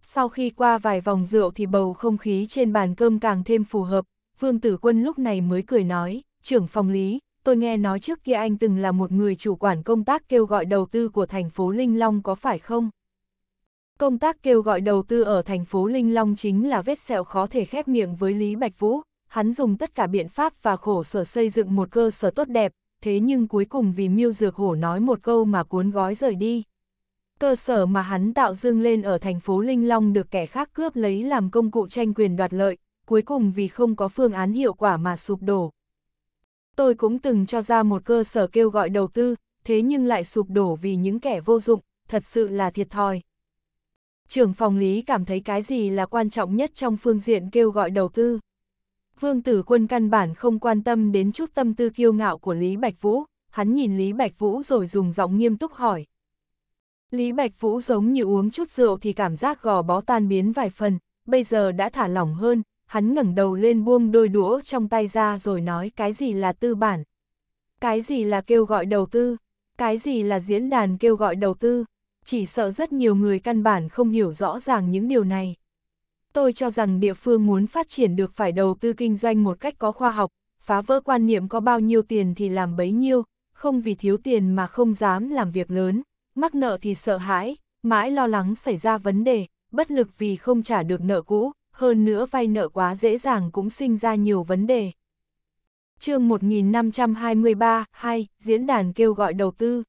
Sau khi qua vài vòng rượu thì bầu không khí trên bàn cơm càng thêm phù hợp, Vương Tử Quân lúc này mới cười nói, trưởng phòng lý, tôi nghe nói trước kia anh từng là một người chủ quản công tác kêu gọi đầu tư của thành phố Linh Long có phải không? Công tác kêu gọi đầu tư ở thành phố Linh Long chính là vết sẹo khó thể khép miệng với Lý Bạch Vũ, hắn dùng tất cả biện pháp và khổ sở xây dựng một cơ sở tốt đẹp, thế nhưng cuối cùng vì miêu dược hổ nói một câu mà cuốn gói rời đi. Cơ sở mà hắn tạo dương lên ở thành phố Linh Long được kẻ khác cướp lấy làm công cụ tranh quyền đoạt lợi, cuối cùng vì không có phương án hiệu quả mà sụp đổ. Tôi cũng từng cho ra một cơ sở kêu gọi đầu tư, thế nhưng lại sụp đổ vì những kẻ vô dụng, thật sự là thiệt thòi. Trưởng phòng lý cảm thấy cái gì là quan trọng nhất trong phương diện kêu gọi đầu tư. Vương tử quân căn bản không quan tâm đến chút tâm tư kiêu ngạo của Lý Bạch Vũ, hắn nhìn Lý Bạch Vũ rồi dùng giọng nghiêm túc hỏi, Lý Bạch Vũ giống như uống chút rượu thì cảm giác gò bó tan biến vài phần, bây giờ đã thả lỏng hơn, hắn ngẩng đầu lên buông đôi đũa trong tay ra rồi nói cái gì là tư bản, cái gì là kêu gọi đầu tư, cái gì là diễn đàn kêu gọi đầu tư, chỉ sợ rất nhiều người căn bản không hiểu rõ ràng những điều này. Tôi cho rằng địa phương muốn phát triển được phải đầu tư kinh doanh một cách có khoa học, phá vỡ quan niệm có bao nhiêu tiền thì làm bấy nhiêu, không vì thiếu tiền mà không dám làm việc lớn mắc nợ thì sợ hãi, mãi lo lắng xảy ra vấn đề, bất lực vì không trả được nợ cũ, hơn nữa vay nợ quá dễ dàng cũng sinh ra nhiều vấn đề. chương 1523, 2, Diễn đàn kêu gọi đầu tư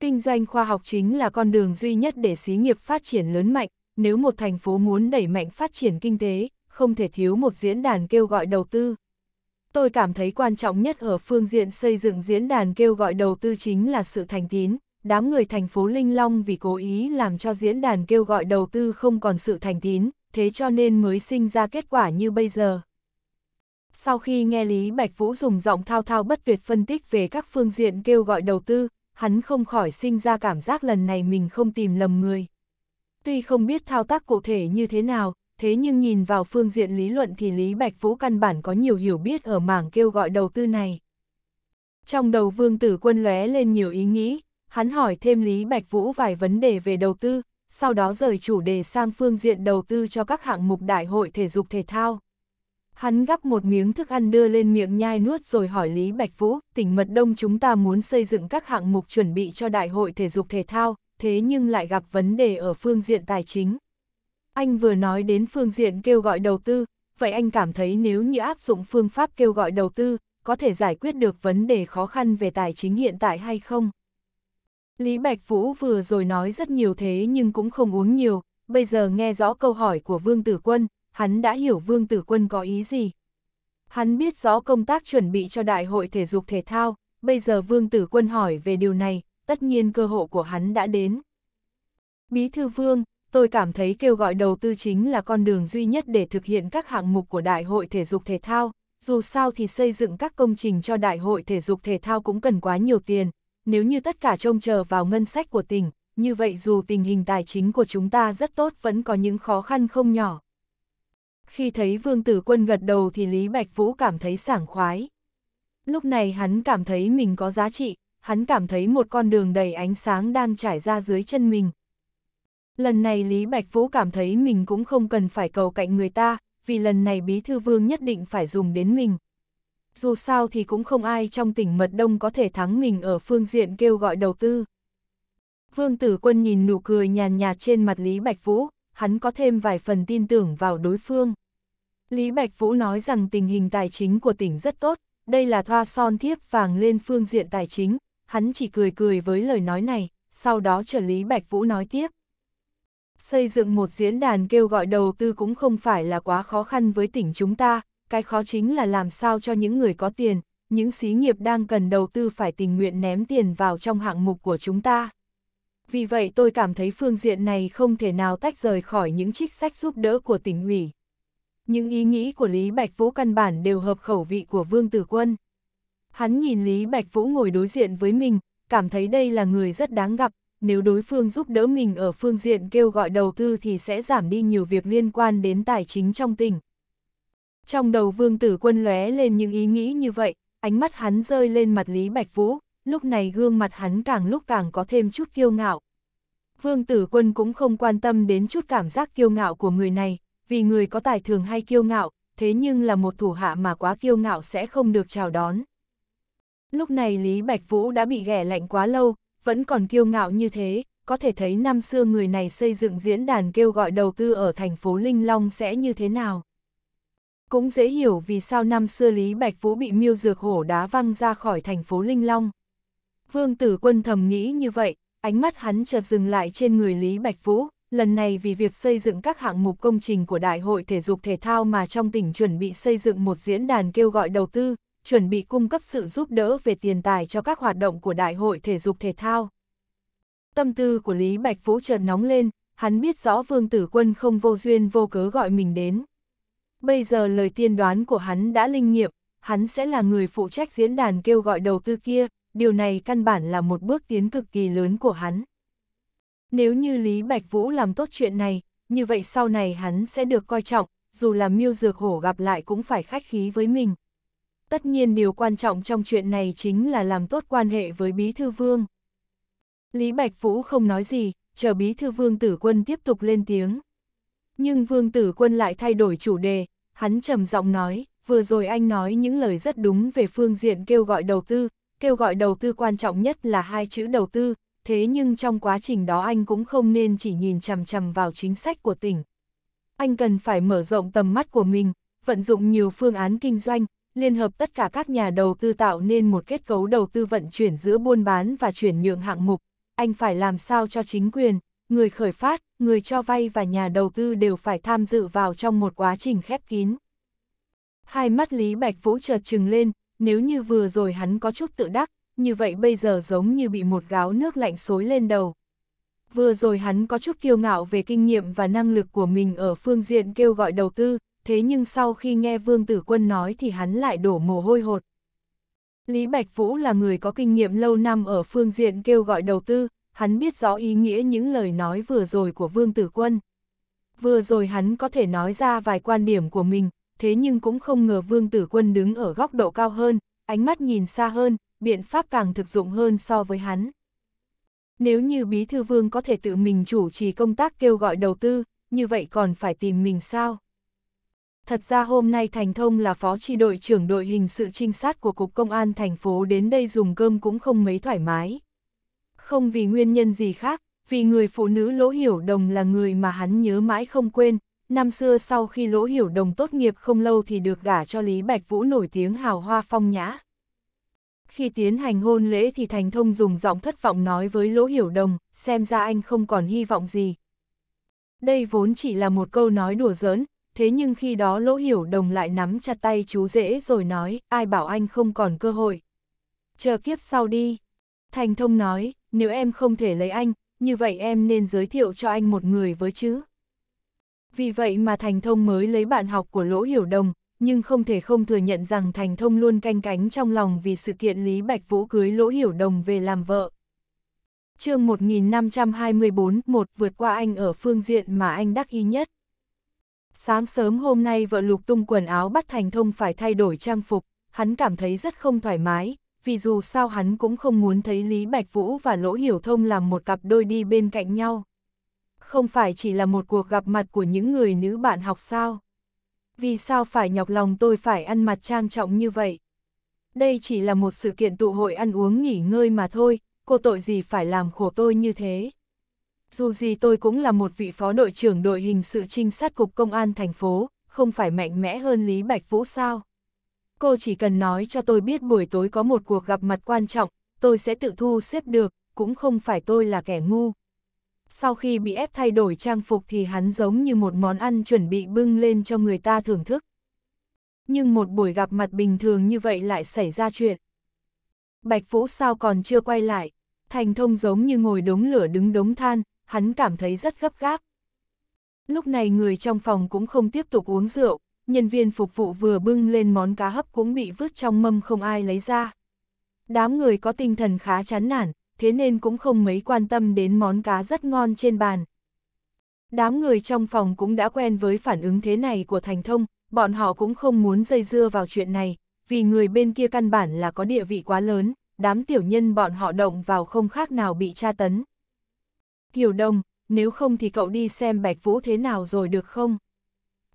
Kinh doanh khoa học chính là con đường duy nhất để xí nghiệp phát triển lớn mạnh, nếu một thành phố muốn đẩy mạnh phát triển kinh tế, không thể thiếu một diễn đàn kêu gọi đầu tư. Tôi cảm thấy quan trọng nhất ở phương diện xây dựng diễn đàn kêu gọi đầu tư chính là sự thành tín, đám người thành phố Linh Long vì cố ý làm cho diễn đàn kêu gọi đầu tư không còn sự thành tín, thế cho nên mới sinh ra kết quả như bây giờ. Sau khi nghe Lý Bạch Vũ dùng giọng thao thao bất tuyệt phân tích về các phương diện kêu gọi đầu tư, hắn không khỏi sinh ra cảm giác lần này mình không tìm lầm người. Tuy không biết thao tác cụ thể như thế nào, thế nhưng nhìn vào phương diện lý luận thì Lý Bạch Vũ căn bản có nhiều hiểu biết ở mảng kêu gọi đầu tư này. Trong đầu vương tử quân lóe lên nhiều ý nghĩ, hắn hỏi thêm Lý Bạch Vũ vài vấn đề về đầu tư, sau đó rời chủ đề sang phương diện đầu tư cho các hạng mục đại hội thể dục thể thao. Hắn gắp một miếng thức ăn đưa lên miệng nhai nuốt rồi hỏi Lý Bạch Vũ, tỉnh Mật Đông chúng ta muốn xây dựng các hạng mục chuẩn bị cho đại hội thể dục thể thao, thế nhưng lại gặp vấn đề ở phương diện tài chính. Anh vừa nói đến phương diện kêu gọi đầu tư, vậy anh cảm thấy nếu như áp dụng phương pháp kêu gọi đầu tư, có thể giải quyết được vấn đề khó khăn về tài chính hiện tại hay không? Lý Bạch Vũ vừa rồi nói rất nhiều thế nhưng cũng không uống nhiều, bây giờ nghe rõ câu hỏi của Vương Tử Quân, hắn đã hiểu Vương Tử Quân có ý gì. Hắn biết rõ công tác chuẩn bị cho Đại hội Thể dục Thể thao, bây giờ Vương Tử Quân hỏi về điều này, tất nhiên cơ hội của hắn đã đến. Bí thư Vương, tôi cảm thấy kêu gọi đầu tư chính là con đường duy nhất để thực hiện các hạng mục của Đại hội Thể dục Thể thao, dù sao thì xây dựng các công trình cho Đại hội Thể dục Thể thao cũng cần quá nhiều tiền, nếu như tất cả trông chờ vào ngân sách của tỉnh, như vậy dù tình hình tài chính của chúng ta rất tốt vẫn có những khó khăn không nhỏ. Khi thấy Vương Tử Quân gật đầu thì Lý Bạch Vũ cảm thấy sảng khoái. Lúc này hắn cảm thấy mình có giá trị, hắn cảm thấy một con đường đầy ánh sáng đang trải ra dưới chân mình. Lần này Lý Bạch Vũ cảm thấy mình cũng không cần phải cầu cạnh người ta, vì lần này Bí Thư Vương nhất định phải dùng đến mình dù sao thì cũng không ai trong tỉnh Mật Đông có thể thắng mình ở phương diện kêu gọi đầu tư. Vương Tử Quân nhìn nụ cười nhàn nhạt trên mặt Lý Bạch Vũ, hắn có thêm vài phần tin tưởng vào đối phương. Lý Bạch Vũ nói rằng tình hình tài chính của tỉnh rất tốt, đây là thoa son thiếp vàng lên phương diện tài chính, hắn chỉ cười cười với lời nói này, sau đó trở Lý Bạch Vũ nói tiếp. Xây dựng một diễn đàn kêu gọi đầu tư cũng không phải là quá khó khăn với tỉnh chúng ta, cái khó chính là làm sao cho những người có tiền, những xí nghiệp đang cần đầu tư phải tình nguyện ném tiền vào trong hạng mục của chúng ta. Vì vậy tôi cảm thấy phương diện này không thể nào tách rời khỏi những trích sách giúp đỡ của tỉnh ủy. Những ý nghĩ của Lý Bạch Vũ căn bản đều hợp khẩu vị của Vương Tử Quân. Hắn nhìn Lý Bạch Vũ ngồi đối diện với mình, cảm thấy đây là người rất đáng gặp, nếu đối phương giúp đỡ mình ở phương diện kêu gọi đầu tư thì sẽ giảm đi nhiều việc liên quan đến tài chính trong tỉnh. Trong đầu vương tử quân lóe lên những ý nghĩ như vậy, ánh mắt hắn rơi lên mặt Lý Bạch Vũ, lúc này gương mặt hắn càng lúc càng có thêm chút kiêu ngạo. Vương tử quân cũng không quan tâm đến chút cảm giác kiêu ngạo của người này, vì người có tài thường hay kiêu ngạo, thế nhưng là một thủ hạ mà quá kiêu ngạo sẽ không được chào đón. Lúc này Lý Bạch Vũ đã bị ghẻ lạnh quá lâu, vẫn còn kiêu ngạo như thế, có thể thấy năm xưa người này xây dựng diễn đàn kêu gọi đầu tư ở thành phố Linh Long sẽ như thế nào. Cũng dễ hiểu vì sao năm xưa Lý Bạch Vũ bị miêu dược hổ đá văng ra khỏi thành phố Linh Long. Vương tử quân thầm nghĩ như vậy, ánh mắt hắn chợt dừng lại trên người Lý Bạch Vũ, lần này vì việc xây dựng các hạng mục công trình của Đại hội Thể dục Thể thao mà trong tỉnh chuẩn bị xây dựng một diễn đàn kêu gọi đầu tư, chuẩn bị cung cấp sự giúp đỡ về tiền tài cho các hoạt động của Đại hội Thể dục Thể thao. Tâm tư của Lý Bạch Vũ chợt nóng lên, hắn biết rõ Vương Tử Quân không vô duyên vô cớ gọi mình đến. Bây giờ lời tiên đoán của hắn đã linh nghiệm, hắn sẽ là người phụ trách diễn đàn kêu gọi đầu tư kia, điều này căn bản là một bước tiến cực kỳ lớn của hắn. Nếu như Lý Bạch Vũ làm tốt chuyện này, như vậy sau này hắn sẽ được coi trọng, dù là miêu dược hổ gặp lại cũng phải khách khí với mình. Tất nhiên điều quan trọng trong chuyện này chính là làm tốt quan hệ với Bí Thư Vương. Lý Bạch Vũ không nói gì, chờ Bí Thư Vương tử quân tiếp tục lên tiếng. Nhưng Vương Tử Quân lại thay đổi chủ đề, hắn trầm giọng nói, vừa rồi anh nói những lời rất đúng về phương diện kêu gọi đầu tư, kêu gọi đầu tư quan trọng nhất là hai chữ đầu tư, thế nhưng trong quá trình đó anh cũng không nên chỉ nhìn chằm chằm vào chính sách của tỉnh. Anh cần phải mở rộng tầm mắt của mình, vận dụng nhiều phương án kinh doanh, liên hợp tất cả các nhà đầu tư tạo nên một kết cấu đầu tư vận chuyển giữa buôn bán và chuyển nhượng hạng mục. Anh phải làm sao cho chính quyền, người khởi phát, người cho vay và nhà đầu tư đều phải tham dự vào trong một quá trình khép kín. Hai mắt Lý Bạch Vũ chợt trừng lên, nếu như vừa rồi hắn có chút tự đắc, như vậy bây giờ giống như bị một gáo nước lạnh xối lên đầu. Vừa rồi hắn có chút kiêu ngạo về kinh nghiệm và năng lực của mình ở phương diện kêu gọi đầu tư, thế nhưng sau khi nghe Vương Tử Quân nói thì hắn lại đổ mồ hôi hột. Lý Bạch Vũ là người có kinh nghiệm lâu năm ở phương diện kêu gọi đầu tư, hắn biết rõ ý nghĩa những lời nói vừa rồi của Vương Tử Quân. Vừa rồi hắn có thể nói ra vài quan điểm của mình, thế nhưng cũng không ngờ Vương Tử Quân đứng ở góc độ cao hơn, ánh mắt nhìn xa hơn, biện pháp càng thực dụng hơn so với hắn. Nếu như Bí Thư Vương có thể tự mình chủ trì công tác kêu gọi đầu tư, như vậy còn phải tìm mình sao? Thật ra hôm nay Thành Thông là phó tri đội trưởng đội hình sự trinh sát của Cục Công an thành phố đến đây dùng cơm cũng không mấy thoải mái không vì nguyên nhân gì khác, vì người phụ nữ Lỗ Hiểu Đồng là người mà hắn nhớ mãi không quên. Năm xưa sau khi Lỗ Hiểu Đồng tốt nghiệp không lâu thì được gả cho Lý Bạch Vũ nổi tiếng hào hoa phong nhã. Khi tiến hành hôn lễ thì Thành Thông dùng giọng thất vọng nói với Lỗ Hiểu Đồng, xem ra anh không còn hy vọng gì. Đây vốn chỉ là một câu nói đùa giỡn, thế nhưng khi đó Lỗ Hiểu Đồng lại nắm chặt tay chú rễ rồi nói, ai bảo anh không còn cơ hội. Chờ kiếp sau đi. Thành Thông nói, nếu em không thể lấy anh, như vậy em nên giới thiệu cho anh một người với chứ. Vì vậy mà Thành Thông mới lấy bạn học của Lỗ Hiểu Đồng, nhưng không thể không thừa nhận rằng Thành Thông luôn canh cánh trong lòng vì sự kiện Lý Bạch Vũ cưới Lỗ Hiểu Đồng về làm vợ. chương 1524 một vượt qua anh ở phương diện mà anh đắc ý nhất. Sáng sớm hôm nay vợ Lục tung quần áo bắt Thành Thông phải thay đổi trang phục, hắn cảm thấy rất không thoải mái, vì dù sao hắn cũng không muốn thấy Lý Bạch Vũ và Lỗ Hiểu Thông làm một cặp đôi đi bên cạnh nhau. Không phải chỉ là một cuộc gặp mặt của những người nữ bạn học sao? Vì sao phải nhọc lòng tôi phải ăn mặt trang trọng như vậy? Đây chỉ là một sự kiện tụ hội ăn uống nghỉ ngơi mà thôi, cô tội gì phải làm khổ tôi như thế? Dù gì tôi cũng là một vị phó đội trưởng đội hình sự trinh sát cục công an thành phố, không phải mạnh mẽ hơn Lý Bạch Vũ sao? cô chỉ cần nói cho tôi biết buổi tối có một cuộc gặp mặt quan trọng, tôi sẽ tự thu xếp được, cũng không phải tôi là kẻ ngu. Sau khi bị ép thay đổi trang phục thì hắn giống như một món ăn chuẩn bị bưng lên cho người ta thưởng thức. Nhưng một buổi gặp mặt bình thường như vậy lại xảy ra chuyện. Bạch Vũ sao còn chưa quay lại, thành thông giống như ngồi đống lửa đứng đống than, hắn cảm thấy rất gấp gáp. Lúc này người trong phòng cũng không tiếp tục uống rượu, nhân viên phục vụ vừa bưng lên món cá hấp cũng bị vứt trong mâm không ai lấy ra. Đám người có tinh thần khá chán nản, thế nên cũng không mấy quan tâm đến món cá rất ngon trên bàn. Đám người trong phòng cũng đã quen với phản ứng thế này của Thành Thông, bọn họ cũng không muốn dây dưa vào chuyện này, vì người bên kia căn bản là có địa vị quá lớn, đám tiểu nhân bọn họ động vào không khác nào bị tra tấn. Kiều Đông, nếu không thì cậu đi xem Bạch Vũ thế nào rồi được không?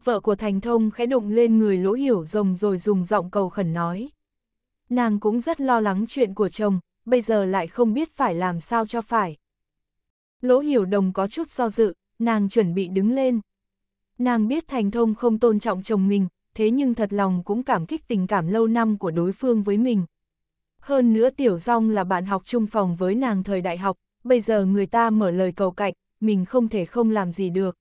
vợ của Thành Thông khẽ đụng lên người lỗ hiểu rồng rồi dùng giọng cầu khẩn nói. Nàng cũng rất lo lắng chuyện của chồng, bây giờ lại không biết phải làm sao cho phải. Lỗ hiểu đồng có chút do dự, nàng chuẩn bị đứng lên. Nàng biết Thành Thông không tôn trọng chồng mình, thế nhưng thật lòng cũng cảm kích tình cảm lâu năm của đối phương với mình. Hơn nữa Tiểu Dong là bạn học chung phòng với nàng thời đại học, bây giờ người ta mở lời cầu cạnh, mình không thể không làm gì được.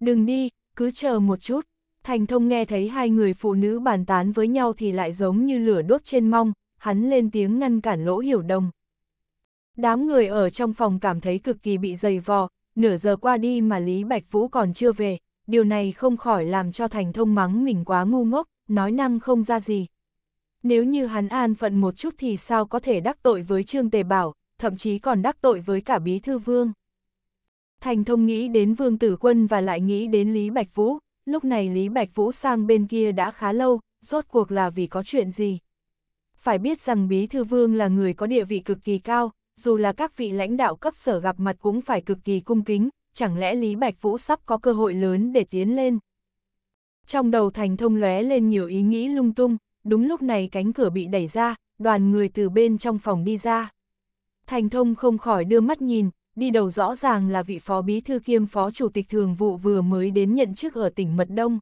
Đừng đi, cứ chờ một chút. Thành thông nghe thấy hai người phụ nữ bàn tán với nhau thì lại giống như lửa đốt trên mong, hắn lên tiếng ngăn cản lỗ hiểu đồng. Đám người ở trong phòng cảm thấy cực kỳ bị dày vò, nửa giờ qua đi mà Lý Bạch Vũ còn chưa về, điều này không khỏi làm cho thành thông mắng mình quá ngu ngốc, nói năng không ra gì. Nếu như hắn an phận một chút thì sao có thể đắc tội với Trương Tề Bảo, thậm chí còn đắc tội với cả Bí Thư Vương. Thành thông nghĩ đến Vương Tử Quân và lại nghĩ đến Lý Bạch Vũ, lúc này Lý Bạch Vũ sang bên kia đã khá lâu, rốt cuộc là vì có chuyện gì. Phải biết rằng Bí Thư Vương là người có địa vị cực kỳ cao, dù là các vị lãnh đạo cấp sở gặp mặt cũng phải cực kỳ cung kính, chẳng lẽ Lý Bạch Vũ sắp có cơ hội lớn để tiến lên. Trong đầu Thành thông lóe lên nhiều ý nghĩ lung tung, đúng lúc này cánh cửa bị đẩy ra, đoàn người từ bên trong phòng đi ra. Thành thông không khỏi đưa mắt nhìn, đi đầu rõ ràng là vị phó bí thư kiêm phó chủ tịch thường vụ vừa mới đến nhận chức ở tỉnh Mật Đông.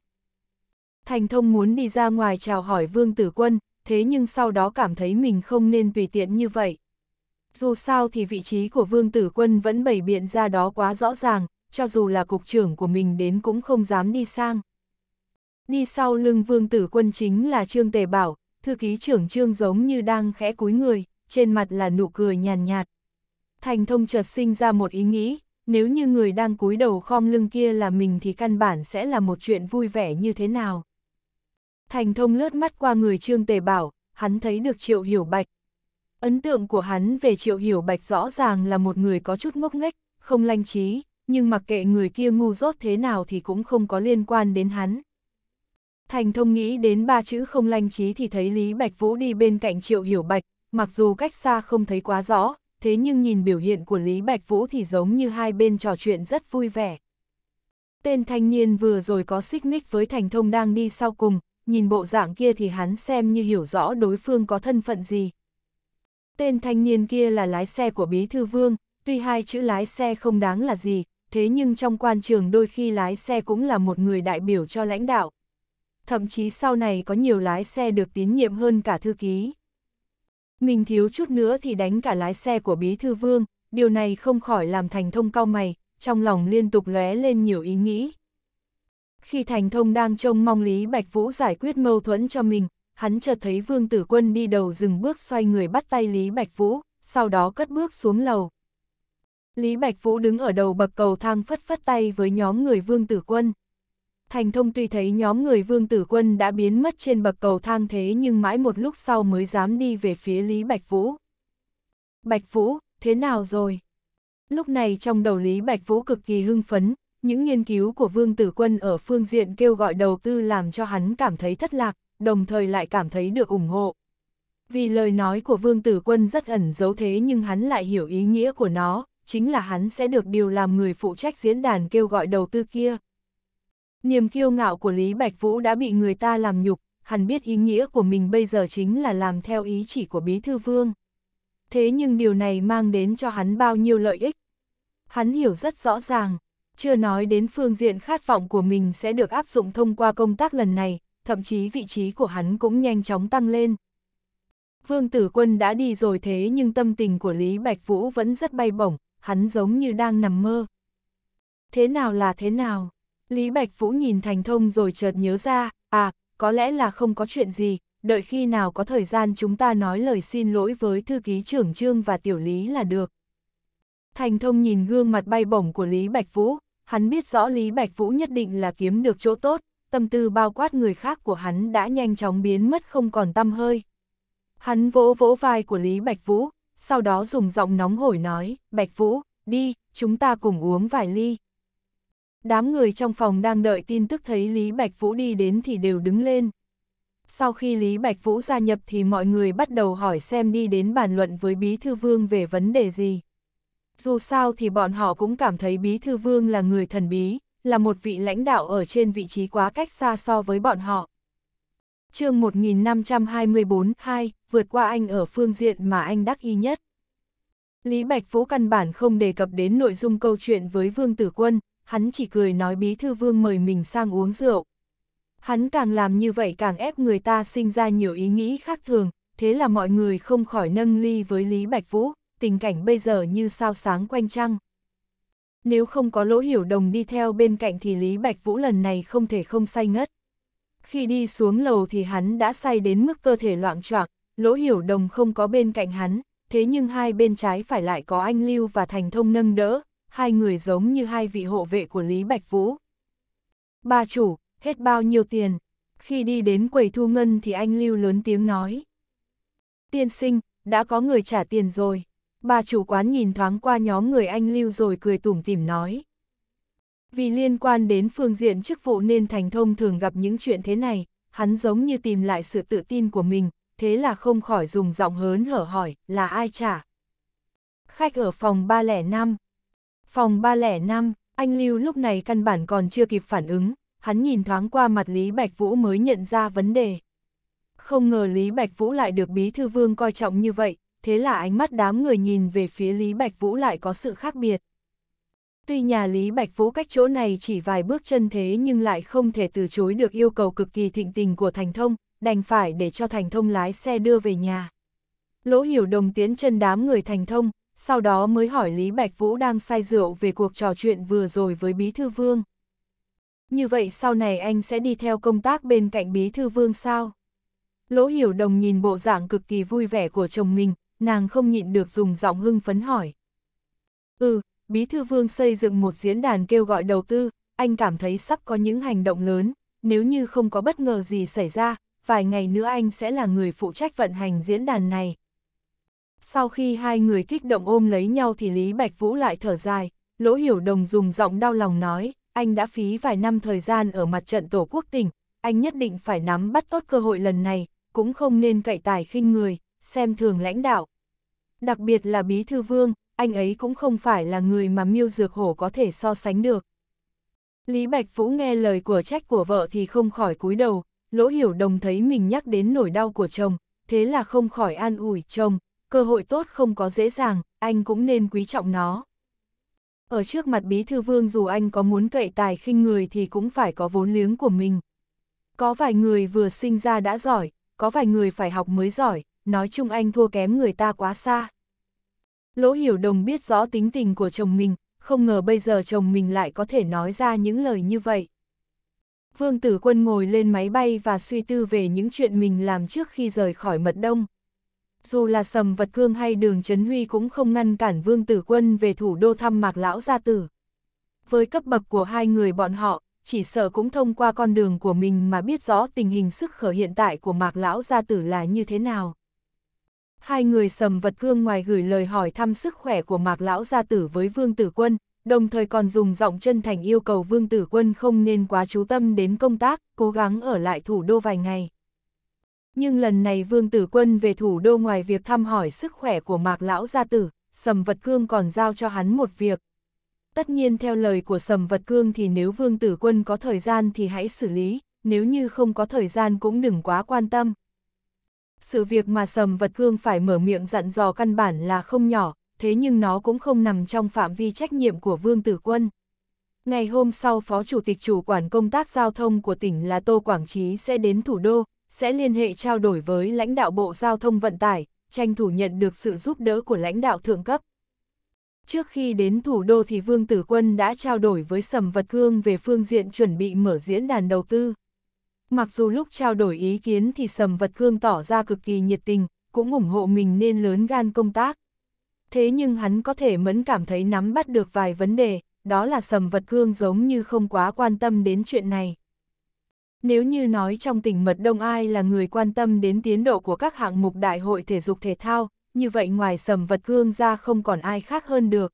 Thành thông muốn đi ra ngoài chào hỏi Vương Tử Quân, thế nhưng sau đó cảm thấy mình không nên tùy tiện như vậy. Dù sao thì vị trí của Vương Tử Quân vẫn bày biện ra đó quá rõ ràng, cho dù là cục trưởng của mình đến cũng không dám đi sang. Đi sau lưng Vương Tử Quân chính là Trương Tề Bảo, thư ký trưởng Trương giống như đang khẽ cúi người, trên mặt là nụ cười nhàn nhạt, nhạt. Thành thông chợt sinh ra một ý nghĩ, nếu như người đang cúi đầu khom lưng kia là mình thì căn bản sẽ là một chuyện vui vẻ như thế nào. Thành thông lướt mắt qua người Trương Tề Bảo, hắn thấy được Triệu Hiểu Bạch. Ấn tượng của hắn về Triệu Hiểu Bạch rõ ràng là một người có chút ngốc nghếch, không lanh trí, nhưng mặc kệ người kia ngu dốt thế nào thì cũng không có liên quan đến hắn. Thành thông nghĩ đến ba chữ không lanh trí thì thấy Lý Bạch Vũ đi bên cạnh Triệu Hiểu Bạch, mặc dù cách xa không thấy quá rõ, thế nhưng nhìn biểu hiện của Lý Bạch Vũ thì giống như hai bên trò chuyện rất vui vẻ. Tên thanh niên vừa rồi có xích mích với thành thông đang đi sau cùng, nhìn bộ dạng kia thì hắn xem như hiểu rõ đối phương có thân phận gì. Tên thanh niên kia là lái xe của Bí Thư Vương, tuy hai chữ lái xe không đáng là gì, thế nhưng trong quan trường đôi khi lái xe cũng là một người đại biểu cho lãnh đạo. Thậm chí sau này có nhiều lái xe được tín nhiệm hơn cả thư ký. Mình thiếu chút nữa thì đánh cả lái xe của Bí Thư Vương, điều này không khỏi làm Thành Thông cao mày, trong lòng liên tục lóe lên nhiều ý nghĩ. Khi Thành Thông đang trông mong Lý Bạch Vũ giải quyết mâu thuẫn cho mình, hắn chợt thấy Vương Tử Quân đi đầu dừng bước xoay người bắt tay Lý Bạch Vũ, sau đó cất bước xuống lầu. Lý Bạch Vũ đứng ở đầu bậc cầu thang phất phất tay với nhóm người Vương Tử Quân. Thành Thông tuy thấy nhóm người Vương Tử Quân đã biến mất trên bậc cầu thang thế nhưng mãi một lúc sau mới dám đi về phía Lý Bạch Vũ. Bạch Vũ, thế nào rồi? Lúc này trong đầu Lý Bạch Vũ cực kỳ hưng phấn, những nghiên cứu của Vương Tử Quân ở phương diện kêu gọi đầu tư làm cho hắn cảm thấy thất lạc, đồng thời lại cảm thấy được ủng hộ. Vì lời nói của Vương Tử Quân rất ẩn giấu thế nhưng hắn lại hiểu ý nghĩa của nó, chính là hắn sẽ được điều làm người phụ trách diễn đàn kêu gọi đầu tư kia. Niềm kiêu ngạo của Lý Bạch Vũ đã bị người ta làm nhục, hắn biết ý nghĩa của mình bây giờ chính là làm theo ý chỉ của Bí Thư Vương. Thế nhưng điều này mang đến cho hắn bao nhiêu lợi ích. Hắn hiểu rất rõ ràng, chưa nói đến phương diện khát vọng của mình sẽ được áp dụng thông qua công tác lần này, thậm chí vị trí của hắn cũng nhanh chóng tăng lên. Vương Tử Quân đã đi rồi thế nhưng tâm tình của Lý Bạch Vũ vẫn rất bay bổng, hắn giống như đang nằm mơ. Thế nào là thế nào? Lý Bạch Vũ nhìn Thành Thông rồi chợt nhớ ra, à, có lẽ là không có chuyện gì, đợi khi nào có thời gian chúng ta nói lời xin lỗi với thư ký trưởng trương và tiểu lý là được. Thành Thông nhìn gương mặt bay bổng của Lý Bạch Vũ, hắn biết rõ Lý Bạch Vũ nhất định là kiếm được chỗ tốt, tâm tư bao quát người khác của hắn đã nhanh chóng biến mất không còn tâm hơi. Hắn vỗ vỗ vai của Lý Bạch Vũ, sau đó dùng giọng nóng hổi nói, Bạch Vũ, đi, chúng ta cùng uống vài ly, Đám người trong phòng đang đợi tin tức thấy Lý Bạch Vũ đi đến thì đều đứng lên. Sau khi Lý Bạch Vũ gia nhập thì mọi người bắt đầu hỏi xem đi đến bàn luận với Bí Thư Vương về vấn đề gì. Dù sao thì bọn họ cũng cảm thấy Bí Thư Vương là người thần bí, là một vị lãnh đạo ở trên vị trí quá cách xa so với bọn họ. chương 1524-2, vượt qua anh ở phương diện mà anh đắc ý nhất. Lý Bạch Vũ căn bản không đề cập đến nội dung câu chuyện với Vương Tử Quân, hắn chỉ cười nói bí thư vương mời mình sang uống rượu. Hắn càng làm như vậy càng ép người ta sinh ra nhiều ý nghĩ khác thường, thế là mọi người không khỏi nâng ly với Lý Bạch Vũ, tình cảnh bây giờ như sao sáng quanh trăng. Nếu không có lỗ hiểu đồng đi theo bên cạnh thì Lý Bạch Vũ lần này không thể không say ngất. Khi đi xuống lầu thì hắn đã say đến mức cơ thể loạn choạng, lỗ hiểu đồng không có bên cạnh hắn, thế nhưng hai bên trái phải lại có anh Lưu và Thành Thông nâng đỡ, hai người giống như hai vị hộ vệ của Lý Bạch Vũ. Bà chủ, hết bao nhiêu tiền? Khi đi đến quầy thu ngân thì anh Lưu lớn tiếng nói. Tiên sinh, đã có người trả tiền rồi. Bà chủ quán nhìn thoáng qua nhóm người anh Lưu rồi cười tủm tỉm nói. Vì liên quan đến phương diện chức vụ nên Thành Thông thường gặp những chuyện thế này, hắn giống như tìm lại sự tự tin của mình, thế là không khỏi dùng giọng hớn hở hỏi là ai trả. Khách ở phòng 305, Phòng 305, anh Lưu lúc này căn bản còn chưa kịp phản ứng, hắn nhìn thoáng qua mặt Lý Bạch Vũ mới nhận ra vấn đề. Không ngờ Lý Bạch Vũ lại được Bí Thư Vương coi trọng như vậy, thế là ánh mắt đám người nhìn về phía Lý Bạch Vũ lại có sự khác biệt. Tuy nhà Lý Bạch Vũ cách chỗ này chỉ vài bước chân thế nhưng lại không thể từ chối được yêu cầu cực kỳ thịnh tình của Thành Thông, đành phải để cho Thành Thông lái xe đưa về nhà. Lỗ hiểu đồng tiến chân đám người Thành Thông, sau đó mới hỏi Lý Bạch Vũ đang say rượu về cuộc trò chuyện vừa rồi với Bí Thư Vương. Như vậy sau này anh sẽ đi theo công tác bên cạnh Bí Thư Vương sao? Lỗ hiểu đồng nhìn bộ dạng cực kỳ vui vẻ của chồng mình, nàng không nhịn được dùng giọng hưng phấn hỏi. Ừ, Bí Thư Vương xây dựng một diễn đàn kêu gọi đầu tư, anh cảm thấy sắp có những hành động lớn, nếu như không có bất ngờ gì xảy ra, vài ngày nữa anh sẽ là người phụ trách vận hành diễn đàn này. Sau khi hai người kích động ôm lấy nhau thì Lý Bạch Vũ lại thở dài, Lỗ Hiểu Đồng dùng giọng đau lòng nói, anh đã phí vài năm thời gian ở mặt trận Tổ quốc tỉnh, anh nhất định phải nắm bắt tốt cơ hội lần này, cũng không nên cậy tài khinh người, xem thường lãnh đạo. Đặc biệt là Bí Thư Vương, anh ấy cũng không phải là người mà miêu dược hổ có thể so sánh được. Lý Bạch Vũ nghe lời của trách của vợ thì không khỏi cúi đầu, lỗ hiểu đồng thấy mình nhắc đến nỗi đau của chồng, thế là không khỏi an ủi chồng, cơ hội tốt không có dễ dàng, anh cũng nên quý trọng nó. Ở trước mặt Bí Thư Vương dù anh có muốn cậy tài khinh người thì cũng phải có vốn liếng của mình. Có vài người vừa sinh ra đã giỏi, có vài người phải học mới giỏi, nói chung anh thua kém người ta quá xa. Lỗ Hiểu Đồng biết rõ tính tình của chồng mình, không ngờ bây giờ chồng mình lại có thể nói ra những lời như vậy. Vương Tử Quân ngồi lên máy bay và suy tư về những chuyện mình làm trước khi rời khỏi Mật Đông dù là sầm vật cương hay đường chấn Huy cũng không ngăn cản vương tử quân về thủ đô thăm mạc lão gia tử. Với cấp bậc của hai người bọn họ, chỉ sợ cũng thông qua con đường của mình mà biết rõ tình hình sức khở hiện tại của mạc lão gia tử là như thế nào. Hai người sầm vật cương ngoài gửi lời hỏi thăm sức khỏe của mạc lão gia tử với vương tử quân, đồng thời còn dùng giọng chân thành yêu cầu vương tử quân không nên quá chú tâm đến công tác, cố gắng ở lại thủ đô vài ngày. Nhưng lần này Vương Tử Quân về thủ đô ngoài việc thăm hỏi sức khỏe của Mạc Lão Gia Tử, Sầm Vật Cương còn giao cho hắn một việc. Tất nhiên theo lời của Sầm Vật Cương thì nếu Vương Tử Quân có thời gian thì hãy xử lý, nếu như không có thời gian cũng đừng quá quan tâm. Sự việc mà Sầm Vật Cương phải mở miệng dặn dò căn bản là không nhỏ, thế nhưng nó cũng không nằm trong phạm vi trách nhiệm của Vương Tử Quân. Ngày hôm sau Phó Chủ tịch Chủ quản Công tác Giao thông của tỉnh là Tô Quảng Trí sẽ đến thủ đô, sẽ liên hệ trao đổi với lãnh đạo Bộ Giao thông Vận tải, tranh thủ nhận được sự giúp đỡ của lãnh đạo thượng cấp. Trước khi đến thủ đô thì Vương Tử Quân đã trao đổi với Sầm Vật Cương về phương diện chuẩn bị mở diễn đàn đầu tư. Mặc dù lúc trao đổi ý kiến thì Sầm Vật Cương tỏ ra cực kỳ nhiệt tình, cũng ủng hộ mình nên lớn gan công tác. Thế nhưng hắn có thể mẫn cảm thấy nắm bắt được vài vấn đề, đó là Sầm Vật Cương giống như không quá quan tâm đến chuyện này. Nếu như nói trong tỉnh mật Đông Ai là người quan tâm đến tiến độ của các hạng mục đại hội thể dục thể thao, như vậy ngoài sầm vật gương ra không còn ai khác hơn được.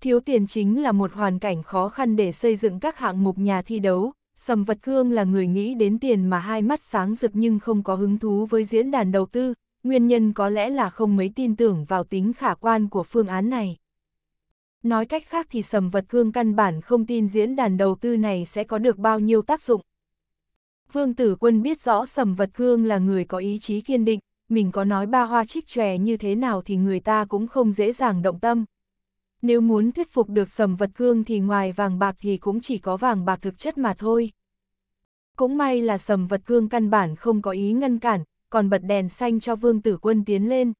Thiếu tiền chính là một hoàn cảnh khó khăn để xây dựng các hạng mục nhà thi đấu, sầm vật gương là người nghĩ đến tiền mà hai mắt sáng rực nhưng không có hứng thú với diễn đàn đầu tư, nguyên nhân có lẽ là không mấy tin tưởng vào tính khả quan của phương án này. Nói cách khác thì sầm vật cương căn bản không tin diễn đàn đầu tư này sẽ có được bao nhiêu tác dụng, Vương Tử Quân biết rõ Sầm Vật Cương là người có ý chí kiên định, mình có nói ba hoa trích tròe như thế nào thì người ta cũng không dễ dàng động tâm. Nếu muốn thuyết phục được Sầm Vật Cương thì ngoài vàng bạc thì cũng chỉ có vàng bạc thực chất mà thôi. Cũng may là Sầm Vật Cương căn bản không có ý ngăn cản, còn bật đèn xanh cho Vương Tử Quân tiến lên.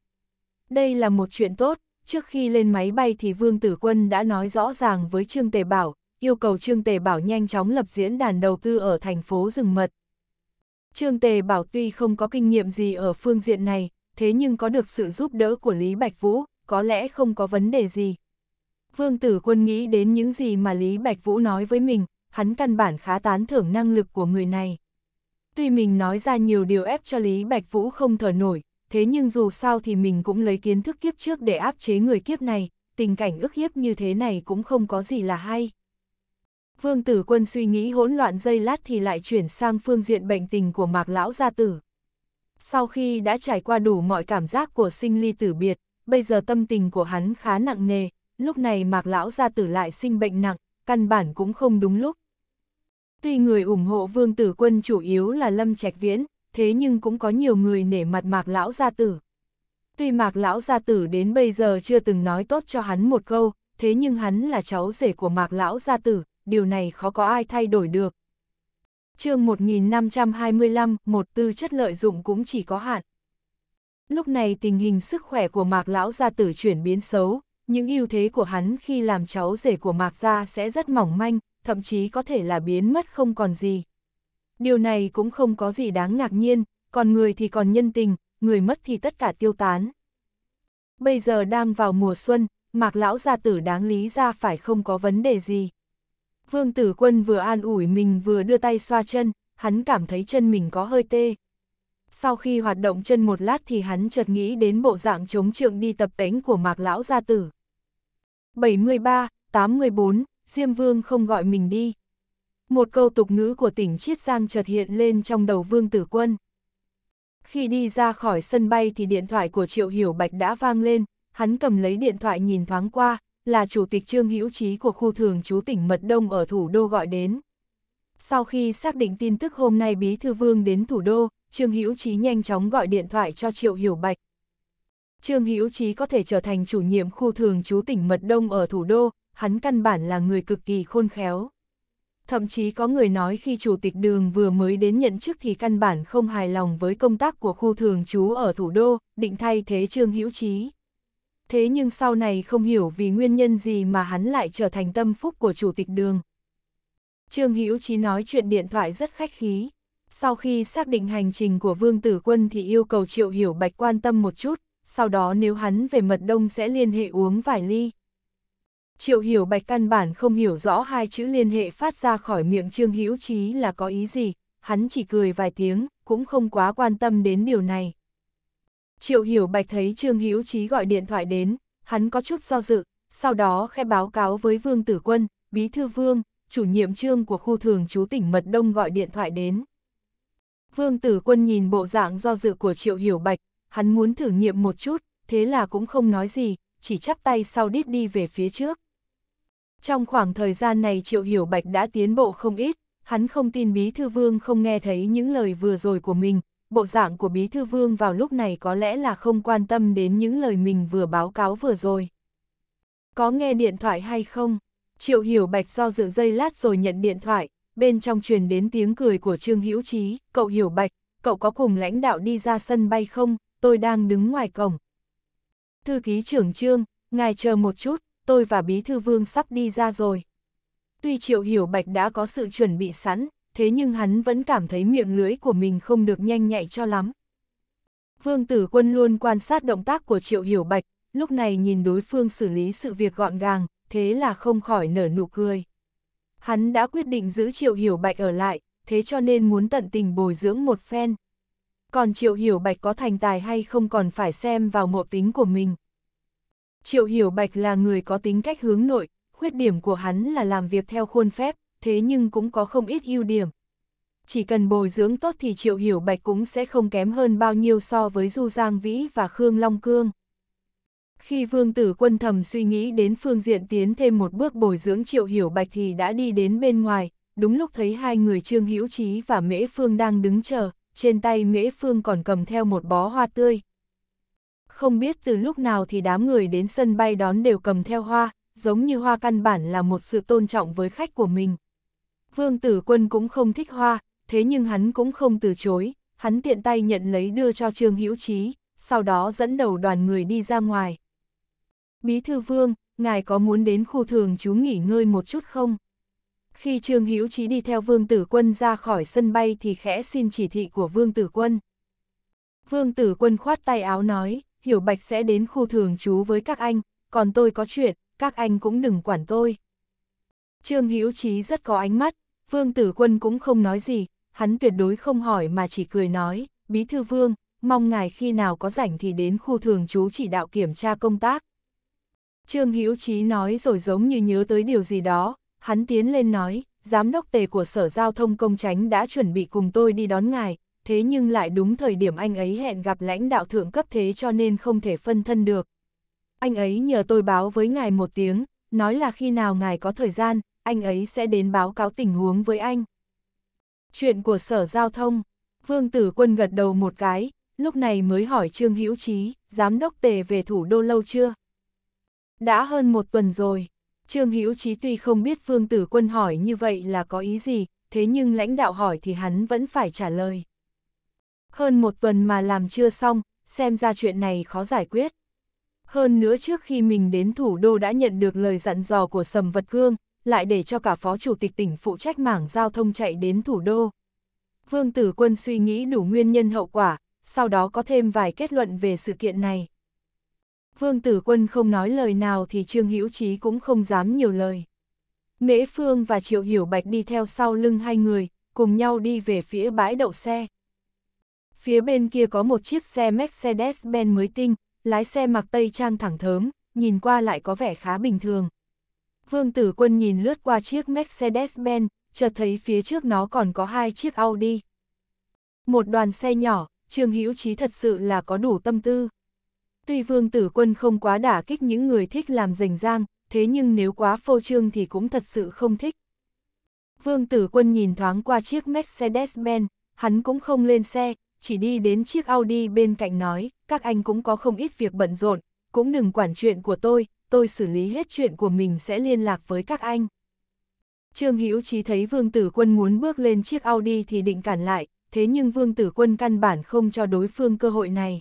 Đây là một chuyện tốt, trước khi lên máy bay thì Vương Tử Quân đã nói rõ ràng với Trương Tề Bảo, yêu cầu Trương Tề Bảo nhanh chóng lập diễn đàn đầu tư ở thành phố rừng mật. Trương Tề Bảo tuy không có kinh nghiệm gì ở phương diện này, thế nhưng có được sự giúp đỡ của Lý Bạch Vũ, có lẽ không có vấn đề gì. Vương Tử Quân nghĩ đến những gì mà Lý Bạch Vũ nói với mình, hắn căn bản khá tán thưởng năng lực của người này. Tuy mình nói ra nhiều điều ép cho Lý Bạch Vũ không thở nổi, thế nhưng dù sao thì mình cũng lấy kiến thức kiếp trước để áp chế người kiếp này, tình cảnh ức hiếp như thế này cũng không có gì là hay. Vương Tử Quân suy nghĩ hỗn loạn dây lát thì lại chuyển sang phương diện bệnh tình của Mạc Lão Gia Tử. Sau khi đã trải qua đủ mọi cảm giác của sinh ly tử biệt, bây giờ tâm tình của hắn khá nặng nề, lúc này Mạc Lão Gia Tử lại sinh bệnh nặng, căn bản cũng không đúng lúc. Tuy người ủng hộ Vương Tử Quân chủ yếu là Lâm Trạch Viễn, thế nhưng cũng có nhiều người nể mặt Mạc Lão Gia Tử. Tuy Mạc Lão Gia Tử đến bây giờ chưa từng nói tốt cho hắn một câu, thế nhưng hắn là cháu rể của Mạc Lão Gia Tử, điều này khó có ai thay đổi được. chương 1525, một tư chất lợi dụng cũng chỉ có hạn. Lúc này tình hình sức khỏe của Mạc Lão Gia Tử chuyển biến xấu, những ưu thế của hắn khi làm cháu rể của Mạc Gia sẽ rất mỏng manh, thậm chí có thể là biến mất không còn gì. Điều này cũng không có gì đáng ngạc nhiên, còn người thì còn nhân tình, người mất thì tất cả tiêu tán. Bây giờ đang vào mùa xuân, Mạc Lão Gia Tử đáng lý ra phải không có vấn đề gì. Vương tử quân vừa an ủi mình vừa đưa tay xoa chân, hắn cảm thấy chân mình có hơi tê. Sau khi hoạt động chân một lát thì hắn chợt nghĩ đến bộ dạng chống trượng đi tập tánh của mạc lão gia tử. 73, 84, Diêm Vương không gọi mình đi. Một câu tục ngữ của tỉnh Chiết Giang chợt hiện lên trong đầu Vương Tử Quân. Khi đi ra khỏi sân bay thì điện thoại của Triệu Hiểu Bạch đã vang lên, hắn cầm lấy điện thoại nhìn thoáng qua, là chủ tịch Trương Hữu Trí của khu thường trú tỉnh Mật Đông ở thủ đô gọi đến. Sau khi xác định tin tức hôm nay Bí Thư Vương đến thủ đô, Trương Hữu Trí nhanh chóng gọi điện thoại cho Triệu Hiểu Bạch. Trương Hữu Trí có thể trở thành chủ nhiệm khu thường trú tỉnh Mật Đông ở thủ đô, hắn căn bản là người cực kỳ khôn khéo. Thậm chí có người nói khi chủ tịch đường vừa mới đến nhận chức thì căn bản không hài lòng với công tác của khu thường trú ở thủ đô, định thay thế Trương Hữu Trí thế nhưng sau này không hiểu vì nguyên nhân gì mà hắn lại trở thành tâm phúc của chủ tịch đường. Trương Hữu Chí nói chuyện điện thoại rất khách khí. Sau khi xác định hành trình của Vương Tử Quân thì yêu cầu Triệu Hiểu Bạch quan tâm một chút, sau đó nếu hắn về mật đông sẽ liên hệ uống vài ly. Triệu Hiểu Bạch căn bản không hiểu rõ hai chữ liên hệ phát ra khỏi miệng Trương Hữu Chí là có ý gì, hắn chỉ cười vài tiếng, cũng không quá quan tâm đến điều này. Triệu Hiểu Bạch thấy Trương Hữu Trí gọi điện thoại đến, hắn có chút do dự, sau đó khe báo cáo với Vương Tử Quân, Bí Thư Vương, chủ nhiệm trương của khu thường trú tỉnh Mật Đông gọi điện thoại đến. Vương Tử Quân nhìn bộ dạng do dự của Triệu Hiểu Bạch, hắn muốn thử nghiệm một chút, thế là cũng không nói gì, chỉ chắp tay sau đít đi về phía trước. Trong khoảng thời gian này Triệu Hiểu Bạch đã tiến bộ không ít, hắn không tin Bí Thư Vương không nghe thấy những lời vừa rồi của mình, bộ dạng của Bí Thư Vương vào lúc này có lẽ là không quan tâm đến những lời mình vừa báo cáo vừa rồi. Có nghe điện thoại hay không? Triệu Hiểu Bạch do dự dây lát rồi nhận điện thoại, bên trong truyền đến tiếng cười của Trương Hữu Trí, cậu Hiểu Bạch, cậu có cùng lãnh đạo đi ra sân bay không, tôi đang đứng ngoài cổng. Thư ký trưởng Trương, ngài chờ một chút, tôi và Bí Thư Vương sắp đi ra rồi. Tuy Triệu Hiểu Bạch đã có sự chuẩn bị sẵn, thế nhưng hắn vẫn cảm thấy miệng lưới của mình không được nhanh nhạy cho lắm. Vương Tử Quân luôn quan sát động tác của Triệu Hiểu Bạch, lúc này nhìn đối phương xử lý sự việc gọn gàng, thế là không khỏi nở nụ cười. Hắn đã quyết định giữ Triệu Hiểu Bạch ở lại, thế cho nên muốn tận tình bồi dưỡng một phen. Còn Triệu Hiểu Bạch có thành tài hay không còn phải xem vào mộ tính của mình. Triệu Hiểu Bạch là người có tính cách hướng nội, khuyết điểm của hắn là làm việc theo khuôn phép thế nhưng cũng có không ít ưu điểm. Chỉ cần bồi dưỡng tốt thì Triệu Hiểu Bạch cũng sẽ không kém hơn bao nhiêu so với Du Giang Vĩ và Khương Long Cương. Khi Vương Tử Quân thầm suy nghĩ đến phương diện tiến thêm một bước bồi dưỡng Triệu Hiểu Bạch thì đã đi đến bên ngoài, đúng lúc thấy hai người Trương Hữu Trí và Mễ Phương đang đứng chờ, trên tay Mễ Phương còn cầm theo một bó hoa tươi. Không biết từ lúc nào thì đám người đến sân bay đón đều cầm theo hoa, giống như hoa căn bản là một sự tôn trọng với khách của mình. Vương Tử Quân cũng không thích hoa, thế nhưng hắn cũng không từ chối, hắn tiện tay nhận lấy đưa cho Trương Hữu Chí, sau đó dẫn đầu đoàn người đi ra ngoài. Bí thư Vương, ngài có muốn đến khu thường trú nghỉ ngơi một chút không? Khi Trương Hữu Chí đi theo Vương Tử Quân ra khỏi sân bay thì khẽ xin chỉ thị của Vương Tử Quân. Vương Tử Quân khoát tay áo nói, Hiểu Bạch sẽ đến khu thường trú với các anh, còn tôi có chuyện, các anh cũng đừng quản tôi. Trương Hữu Chí rất có ánh mắt, Vương Tử Quân cũng không nói gì, hắn tuyệt đối không hỏi mà chỉ cười nói, Bí Thư Vương, mong ngài khi nào có rảnh thì đến khu thường trú chỉ đạo kiểm tra công tác. Trương Hữu Chí nói rồi giống như nhớ tới điều gì đó, hắn tiến lên nói, Giám đốc tề của Sở Giao thông Công Tránh đã chuẩn bị cùng tôi đi đón ngài, thế nhưng lại đúng thời điểm anh ấy hẹn gặp lãnh đạo thượng cấp thế cho nên không thể phân thân được. Anh ấy nhờ tôi báo với ngài một tiếng, nói là khi nào ngài có thời gian, anh ấy sẽ đến báo cáo tình huống với anh. Chuyện của Sở Giao thông, Vương Tử Quân gật đầu một cái, lúc này mới hỏi Trương Hữu Chí, giám đốc tề về thủ đô lâu chưa? Đã hơn một tuần rồi, Trương Hữu Chí tuy không biết Vương Tử Quân hỏi như vậy là có ý gì, thế nhưng lãnh đạo hỏi thì hắn vẫn phải trả lời. Hơn một tuần mà làm chưa xong, xem ra chuyện này khó giải quyết. Hơn nữa trước khi mình đến thủ đô đã nhận được lời dặn dò của Sầm Vật Cương, lại để cho cả phó chủ tịch tỉnh phụ trách mảng giao thông chạy đến thủ đô. Vương Tử Quân suy nghĩ đủ nguyên nhân hậu quả, sau đó có thêm vài kết luận về sự kiện này. Vương Tử Quân không nói lời nào thì Trương Hữu Chí cũng không dám nhiều lời. Mễ Phương và Triệu Hiểu Bạch đi theo sau lưng hai người, cùng nhau đi về phía bãi đậu xe. Phía bên kia có một chiếc xe Mercedes-Benz mới tinh, lái xe mặc tây trang thẳng thớm, nhìn qua lại có vẻ khá bình thường. Vương Tử Quân nhìn lướt qua chiếc Mercedes-Benz, chợt thấy phía trước nó còn có hai chiếc Audi. Một đoàn xe nhỏ, Trương Hữu Chí thật sự là có đủ tâm tư. Tuy Vương Tử Quân không quá đả kích những người thích làm rành rang, thế nhưng nếu quá phô trương thì cũng thật sự không thích. Vương Tử Quân nhìn thoáng qua chiếc Mercedes-Benz, hắn cũng không lên xe, chỉ đi đến chiếc Audi bên cạnh nói, các anh cũng có không ít việc bận rộn, cũng đừng quản chuyện của tôi, tôi xử lý hết chuyện của mình sẽ liên lạc với các anh. Trương Hữu Chí thấy Vương Tử Quân muốn bước lên chiếc Audi thì định cản lại, thế nhưng Vương Tử Quân căn bản không cho đối phương cơ hội này.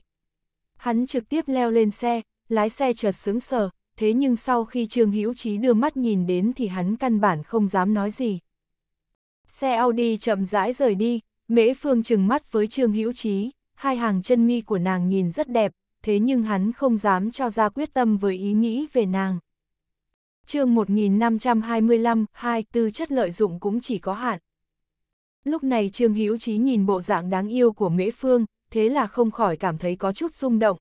Hắn trực tiếp leo lên xe, lái xe chợt sướng sờ, thế nhưng sau khi Trương Hữu Chí đưa mắt nhìn đến thì hắn căn bản không dám nói gì. Xe Audi chậm rãi rời đi, Mễ Phương trừng mắt với Trương Hữu Chí, hai hàng chân mi của nàng nhìn rất đẹp, thế nhưng hắn không dám cho ra quyết tâm với ý nghĩ về nàng. chương 1525, hai tư chất lợi dụng cũng chỉ có hạn. Lúc này Trương Hữu Chí nhìn bộ dạng đáng yêu của Mễ Phương, thế là không khỏi cảm thấy có chút rung động.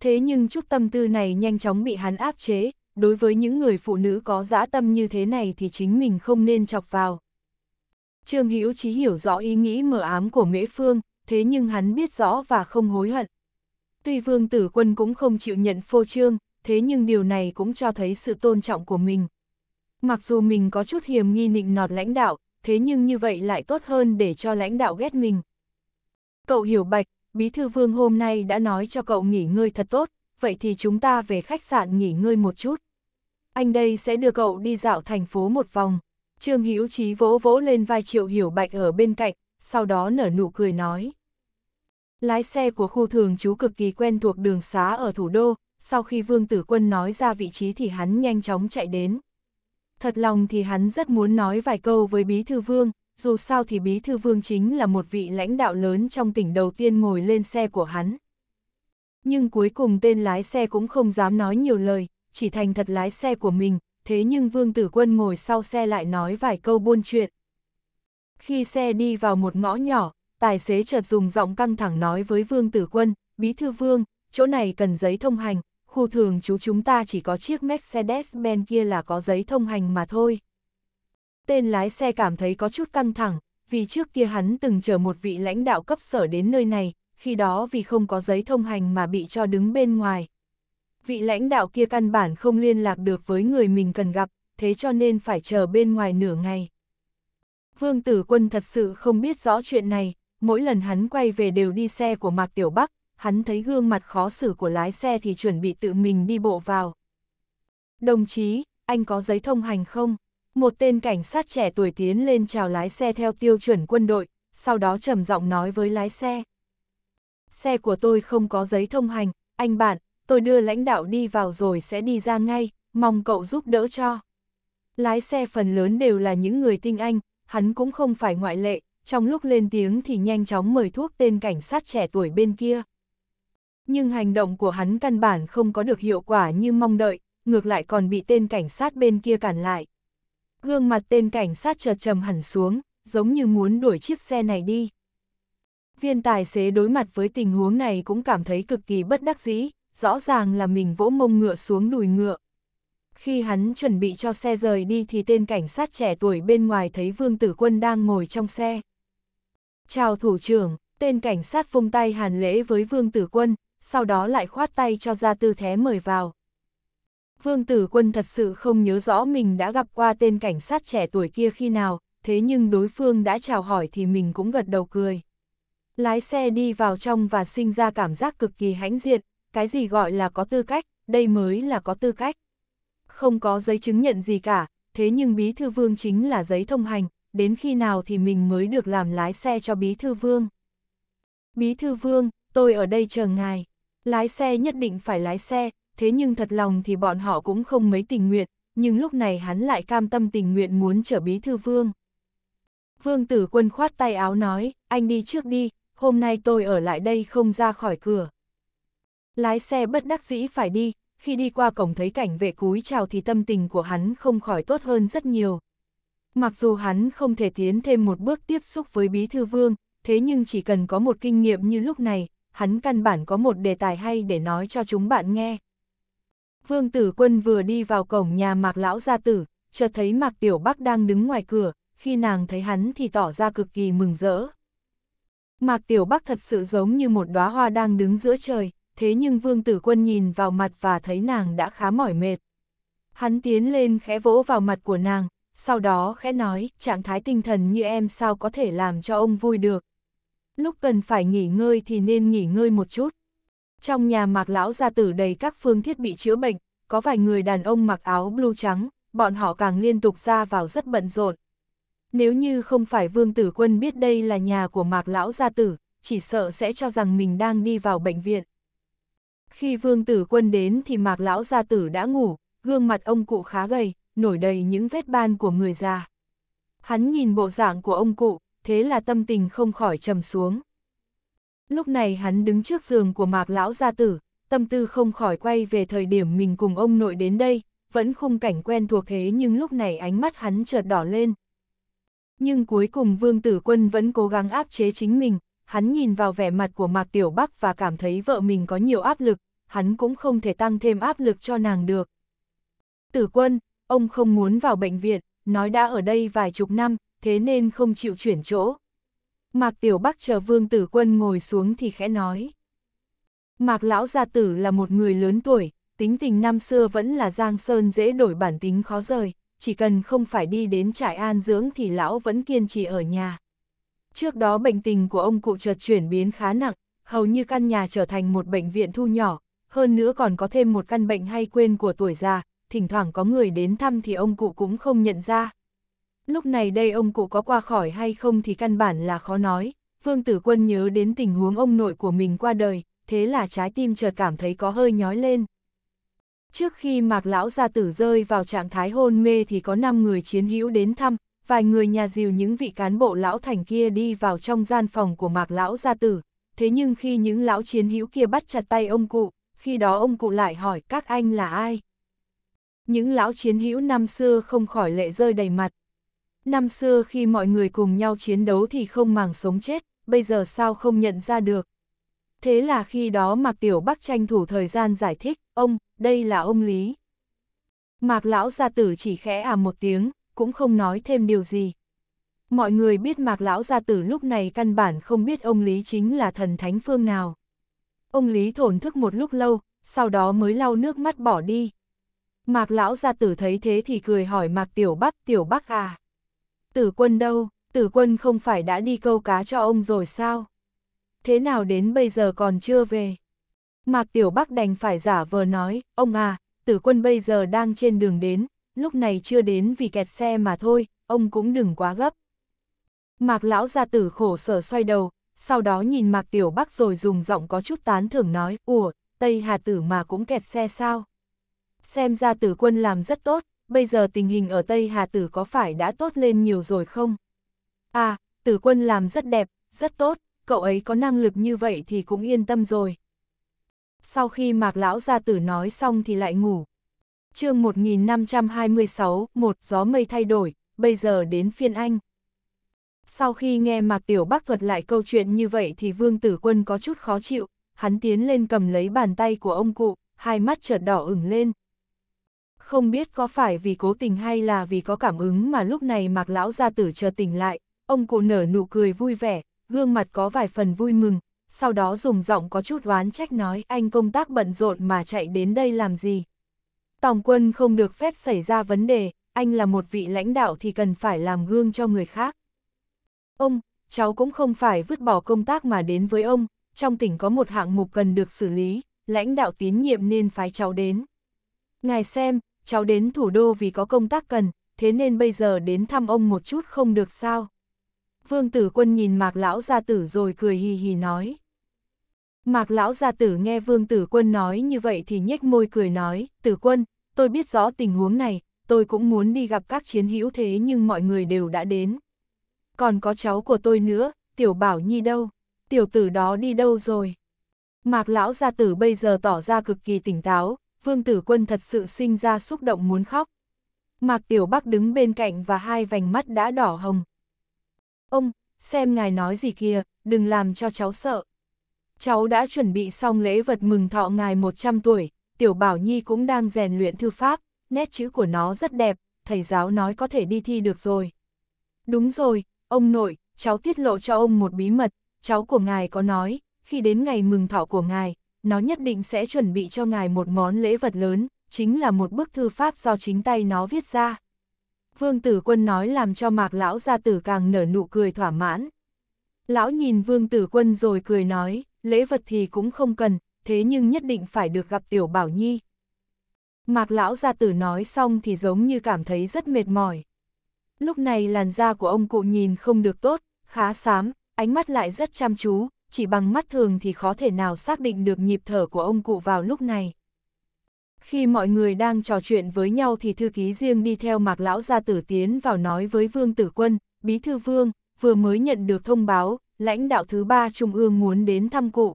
Thế nhưng chút tâm tư này nhanh chóng bị hắn áp chế, đối với những người phụ nữ có dã tâm như thế này thì chính mình không nên chọc vào. Trương Hữu Chí hiểu rõ ý nghĩ mờ ám của Mễ Phương, thế nhưng hắn biết rõ và không hối hận, Tuy vương tử quân cũng không chịu nhận phô trương, thế nhưng điều này cũng cho thấy sự tôn trọng của mình. Mặc dù mình có chút hiểm nghi nịnh nọt lãnh đạo, thế nhưng như vậy lại tốt hơn để cho lãnh đạo ghét mình. Cậu hiểu bạch, bí thư vương hôm nay đã nói cho cậu nghỉ ngơi thật tốt, vậy thì chúng ta về khách sạn nghỉ ngơi một chút. Anh đây sẽ đưa cậu đi dạo thành phố một vòng. Trương Hữu Chí vỗ vỗ lên vai Triệu Hiểu Bạch ở bên cạnh, sau đó nở nụ cười nói. Lái xe của khu thường trú cực kỳ quen thuộc đường xá ở thủ đô, sau khi Vương Tử Quân nói ra vị trí thì hắn nhanh chóng chạy đến. Thật lòng thì hắn rất muốn nói vài câu với Bí Thư Vương, dù sao thì Bí Thư Vương chính là một vị lãnh đạo lớn trong tỉnh đầu tiên ngồi lên xe của hắn. Nhưng cuối cùng tên lái xe cũng không dám nói nhiều lời, chỉ thành thật lái xe của mình, thế nhưng Vương Tử Quân ngồi sau xe lại nói vài câu buôn chuyện. Khi xe đi vào một ngõ nhỏ, tài xế chợt dùng giọng căng thẳng nói với Vương Tử Quân, Bí Thư Vương, chỗ này cần giấy thông hành, khu thường chú chúng ta chỉ có chiếc Mercedes-Benz kia là có giấy thông hành mà thôi. Tên lái xe cảm thấy có chút căng thẳng, vì trước kia hắn từng chờ một vị lãnh đạo cấp sở đến nơi này, khi đó vì không có giấy thông hành mà bị cho đứng bên ngoài. Vị lãnh đạo kia căn bản không liên lạc được với người mình cần gặp, thế cho nên phải chờ bên ngoài nửa ngày. Vương Tử Quân thật sự không biết rõ chuyện này, mỗi lần hắn quay về đều đi xe của Mạc Tiểu Bắc, hắn thấy gương mặt khó xử của lái xe thì chuẩn bị tự mình đi bộ vào. Đồng chí, anh có giấy thông hành không? Một tên cảnh sát trẻ tuổi tiến lên chào lái xe theo tiêu chuẩn quân đội, sau đó trầm giọng nói với lái xe. Xe của tôi không có giấy thông hành, anh bạn, tôi đưa lãnh đạo đi vào rồi sẽ đi ra ngay, mong cậu giúp đỡ cho. Lái xe phần lớn đều là những người tinh anh, hắn cũng không phải ngoại lệ, trong lúc lên tiếng thì nhanh chóng mời thuốc tên cảnh sát trẻ tuổi bên kia. Nhưng hành động của hắn căn bản không có được hiệu quả như mong đợi, ngược lại còn bị tên cảnh sát bên kia cản lại. Gương mặt tên cảnh sát chợt trầm hẳn xuống, giống như muốn đuổi chiếc xe này đi. Viên tài xế đối mặt với tình huống này cũng cảm thấy cực kỳ bất đắc dĩ, rõ ràng là mình vỗ mông ngựa xuống đùi ngựa. Khi hắn chuẩn bị cho xe rời đi thì tên cảnh sát trẻ tuổi bên ngoài thấy Vương Tử Quân đang ngồi trong xe, Chào thủ trưởng, tên cảnh sát vung tay hàn lễ với Vương Tử Quân, sau đó lại khoát tay cho ra tư thế mời vào. Vương Tử Quân thật sự không nhớ rõ mình đã gặp qua tên cảnh sát trẻ tuổi kia khi nào, thế nhưng đối phương đã chào hỏi thì mình cũng gật đầu cười. Lái xe đi vào trong và sinh ra cảm giác cực kỳ hãnh diện, cái gì gọi là có tư cách, đây mới là có tư cách. Không có giấy chứng nhận gì cả, thế nhưng bí thư vương chính là giấy thông hành, đến khi nào thì mình mới được làm lái xe cho Bí Thư Vương. Bí Thư Vương, tôi ở đây chờ ngài. Lái xe nhất định phải lái xe, thế nhưng thật lòng thì bọn họ cũng không mấy tình nguyện, nhưng lúc này hắn lại cam tâm tình nguyện muốn trở Bí Thư Vương. Vương Tử Quân khoát tay áo nói, anh đi trước đi, hôm nay tôi ở lại đây không ra khỏi cửa. Lái xe bất đắc dĩ phải đi, khi đi qua cổng thấy cảnh vệ cúi chào thì tâm tình của hắn không khỏi tốt hơn rất nhiều. Mặc dù hắn không thể tiến thêm một bước tiếp xúc với Bí Thư Vương, thế nhưng chỉ cần có một kinh nghiệm như lúc này, hắn căn bản có một đề tài hay để nói cho chúng bạn nghe. Vương Tử Quân vừa đi vào cổng nhà Mạc Lão Gia Tử, chợt thấy Mạc Tiểu Bắc đang đứng ngoài cửa, khi nàng thấy hắn thì tỏ ra cực kỳ mừng rỡ. Mạc Tiểu Bắc thật sự giống như một đóa hoa đang đứng giữa trời, thế nhưng Vương Tử Quân nhìn vào mặt và thấy nàng đã khá mỏi mệt. Hắn tiến lên khẽ vỗ vào mặt của nàng, sau đó khẽ nói, trạng thái tinh thần như em sao có thể làm cho ông vui được. Lúc cần phải nghỉ ngơi thì nên nghỉ ngơi một chút. Trong nhà mạc lão gia tử đầy các phương thiết bị chữa bệnh, có vài người đàn ông mặc áo blue trắng, bọn họ càng liên tục ra vào rất bận rộn. Nếu như không phải vương tử quân biết đây là nhà của mạc lão gia tử, chỉ sợ sẽ cho rằng mình đang đi vào bệnh viện. Khi vương tử quân đến thì mạc lão gia tử đã ngủ, gương mặt ông cụ khá gầy, nổi đầy những vết ban của người già. Hắn nhìn bộ dạng của ông cụ, thế là tâm tình không khỏi trầm xuống. Lúc này hắn đứng trước giường của mạc lão gia tử, tâm tư không khỏi quay về thời điểm mình cùng ông nội đến đây, vẫn khung cảnh quen thuộc thế nhưng lúc này ánh mắt hắn chợt đỏ lên. Nhưng cuối cùng Vương Tử Quân vẫn cố gắng áp chế chính mình, hắn nhìn vào vẻ mặt của Mạc Tiểu Bắc và cảm thấy vợ mình có nhiều áp lực, hắn cũng không thể tăng thêm áp lực cho nàng được. Tử Quân, Ông không muốn vào bệnh viện, nói đã ở đây vài chục năm, thế nên không chịu chuyển chỗ. Mạc Tiểu Bắc chờ Vương Tử Quân ngồi xuống thì khẽ nói. Mạc Lão Gia Tử là một người lớn tuổi, tính tình năm xưa vẫn là Giang Sơn dễ đổi bản tính khó rời, chỉ cần không phải đi đến trại an dưỡng thì Lão vẫn kiên trì ở nhà. Trước đó bệnh tình của ông cụ chợt chuyển biến khá nặng, hầu như căn nhà trở thành một bệnh viện thu nhỏ, hơn nữa còn có thêm một căn bệnh hay quên của tuổi già, thỉnh thoảng có người đến thăm thì ông cụ cũng không nhận ra. Lúc này đây ông cụ có qua khỏi hay không thì căn bản là khó nói, phương Tử Quân nhớ đến tình huống ông nội của mình qua đời, thế là trái tim chợt cảm thấy có hơi nhói lên. Trước khi Mạc Lão Gia Tử rơi vào trạng thái hôn mê thì có 5 người chiến hữu đến thăm, vài người nhà dìu những vị cán bộ lão thành kia đi vào trong gian phòng của Mạc Lão Gia Tử. Thế nhưng khi những lão chiến hữu kia bắt chặt tay ông cụ, khi đó ông cụ lại hỏi các anh là ai? những lão chiến hữu năm xưa không khỏi lệ rơi đầy mặt. Năm xưa khi mọi người cùng nhau chiến đấu thì không màng sống chết, bây giờ sao không nhận ra được. Thế là khi đó Mạc Tiểu Bắc tranh thủ thời gian giải thích, ông, đây là ông Lý. Mạc Lão Gia Tử chỉ khẽ à một tiếng, cũng không nói thêm điều gì. Mọi người biết Mạc Lão Gia Tử lúc này căn bản không biết ông Lý chính là thần thánh phương nào. Ông Lý thổn thức một lúc lâu, sau đó mới lau nước mắt bỏ đi, Mạc lão gia tử thấy thế thì cười hỏi Mạc Tiểu Bắc, Tiểu Bắc à? Tử quân đâu, tử quân không phải đã đi câu cá cho ông rồi sao? Thế nào đến bây giờ còn chưa về? Mạc Tiểu Bắc đành phải giả vờ nói, ông à, tử quân bây giờ đang trên đường đến, lúc này chưa đến vì kẹt xe mà thôi, ông cũng đừng quá gấp. Mạc lão gia tử khổ sở xoay đầu, sau đó nhìn Mạc Tiểu Bắc rồi dùng giọng có chút tán thưởng nói, ủa, Tây Hà Tử mà cũng kẹt xe sao? xem ra tử quân làm rất tốt, bây giờ tình hình ở Tây Hà Tử có phải đã tốt lên nhiều rồi không? À, tử quân làm rất đẹp, rất tốt, cậu ấy có năng lực như vậy thì cũng yên tâm rồi. Sau khi mạc lão gia tử nói xong thì lại ngủ. chương 1526, một gió mây thay đổi, bây giờ đến phiên anh. Sau khi nghe Mạc Tiểu Bắc thuật lại câu chuyện như vậy thì Vương Tử Quân có chút khó chịu, hắn tiến lên cầm lấy bàn tay của ông cụ, hai mắt chợt đỏ ửng lên. Không biết có phải vì cố tình hay là vì có cảm ứng mà lúc này Mạc Lão Gia Tử chờ tỉnh lại, ông cụ nở nụ cười vui vẻ, gương mặt có vài phần vui mừng, sau đó dùng giọng có chút oán trách nói anh công tác bận rộn mà chạy đến đây làm gì. Tòng quân không được phép xảy ra vấn đề, anh là một vị lãnh đạo thì cần phải làm gương cho người khác. Ông, cháu cũng không phải vứt bỏ công tác mà đến với ông, trong tỉnh có một hạng mục cần được xử lý, lãnh đạo tín nhiệm nên phái cháu đến. Ngài xem, cháu đến thủ đô vì có công tác cần, thế nên bây giờ đến thăm ông một chút không được sao. Vương tử quân nhìn mạc lão gia tử rồi cười hì hì nói. Mạc lão gia tử nghe vương tử quân nói như vậy thì nhếch môi cười nói, tử quân, tôi biết rõ tình huống này, tôi cũng muốn đi gặp các chiến hữu thế nhưng mọi người đều đã đến. Còn có cháu của tôi nữa, tiểu bảo nhi đâu, tiểu tử đó đi đâu rồi. Mạc lão gia tử bây giờ tỏ ra cực kỳ tỉnh táo, vương tử quân thật sự sinh ra xúc động muốn khóc. Mạc Tiểu Bắc đứng bên cạnh và hai vành mắt đã đỏ hồng. Ông, xem ngài nói gì kia, đừng làm cho cháu sợ. Cháu đã chuẩn bị xong lễ vật mừng thọ ngài 100 tuổi, Tiểu Bảo Nhi cũng đang rèn luyện thư pháp, nét chữ của nó rất đẹp, thầy giáo nói có thể đi thi được rồi. Đúng rồi, ông nội, cháu tiết lộ cho ông một bí mật, cháu của ngài có nói, khi đến ngày mừng thọ của ngài, nó nhất định sẽ chuẩn bị cho ngài một món lễ vật lớn, chính là một bức thư pháp do chính tay nó viết ra. Vương tử quân nói làm cho mạc lão gia tử càng nở nụ cười thỏa mãn. Lão nhìn vương tử quân rồi cười nói, lễ vật thì cũng không cần, thế nhưng nhất định phải được gặp tiểu bảo nhi. Mạc lão gia tử nói xong thì giống như cảm thấy rất mệt mỏi. Lúc này làn da của ông cụ nhìn không được tốt, khá xám, ánh mắt lại rất chăm chú, chỉ bằng mắt thường thì khó thể nào xác định được nhịp thở của ông cụ vào lúc này. Khi mọi người đang trò chuyện với nhau thì thư ký riêng đi theo mạc lão gia tử tiến vào nói với Vương Tử Quân, Bí Thư Vương, vừa mới nhận được thông báo, lãnh đạo thứ ba Trung ương muốn đến thăm cụ.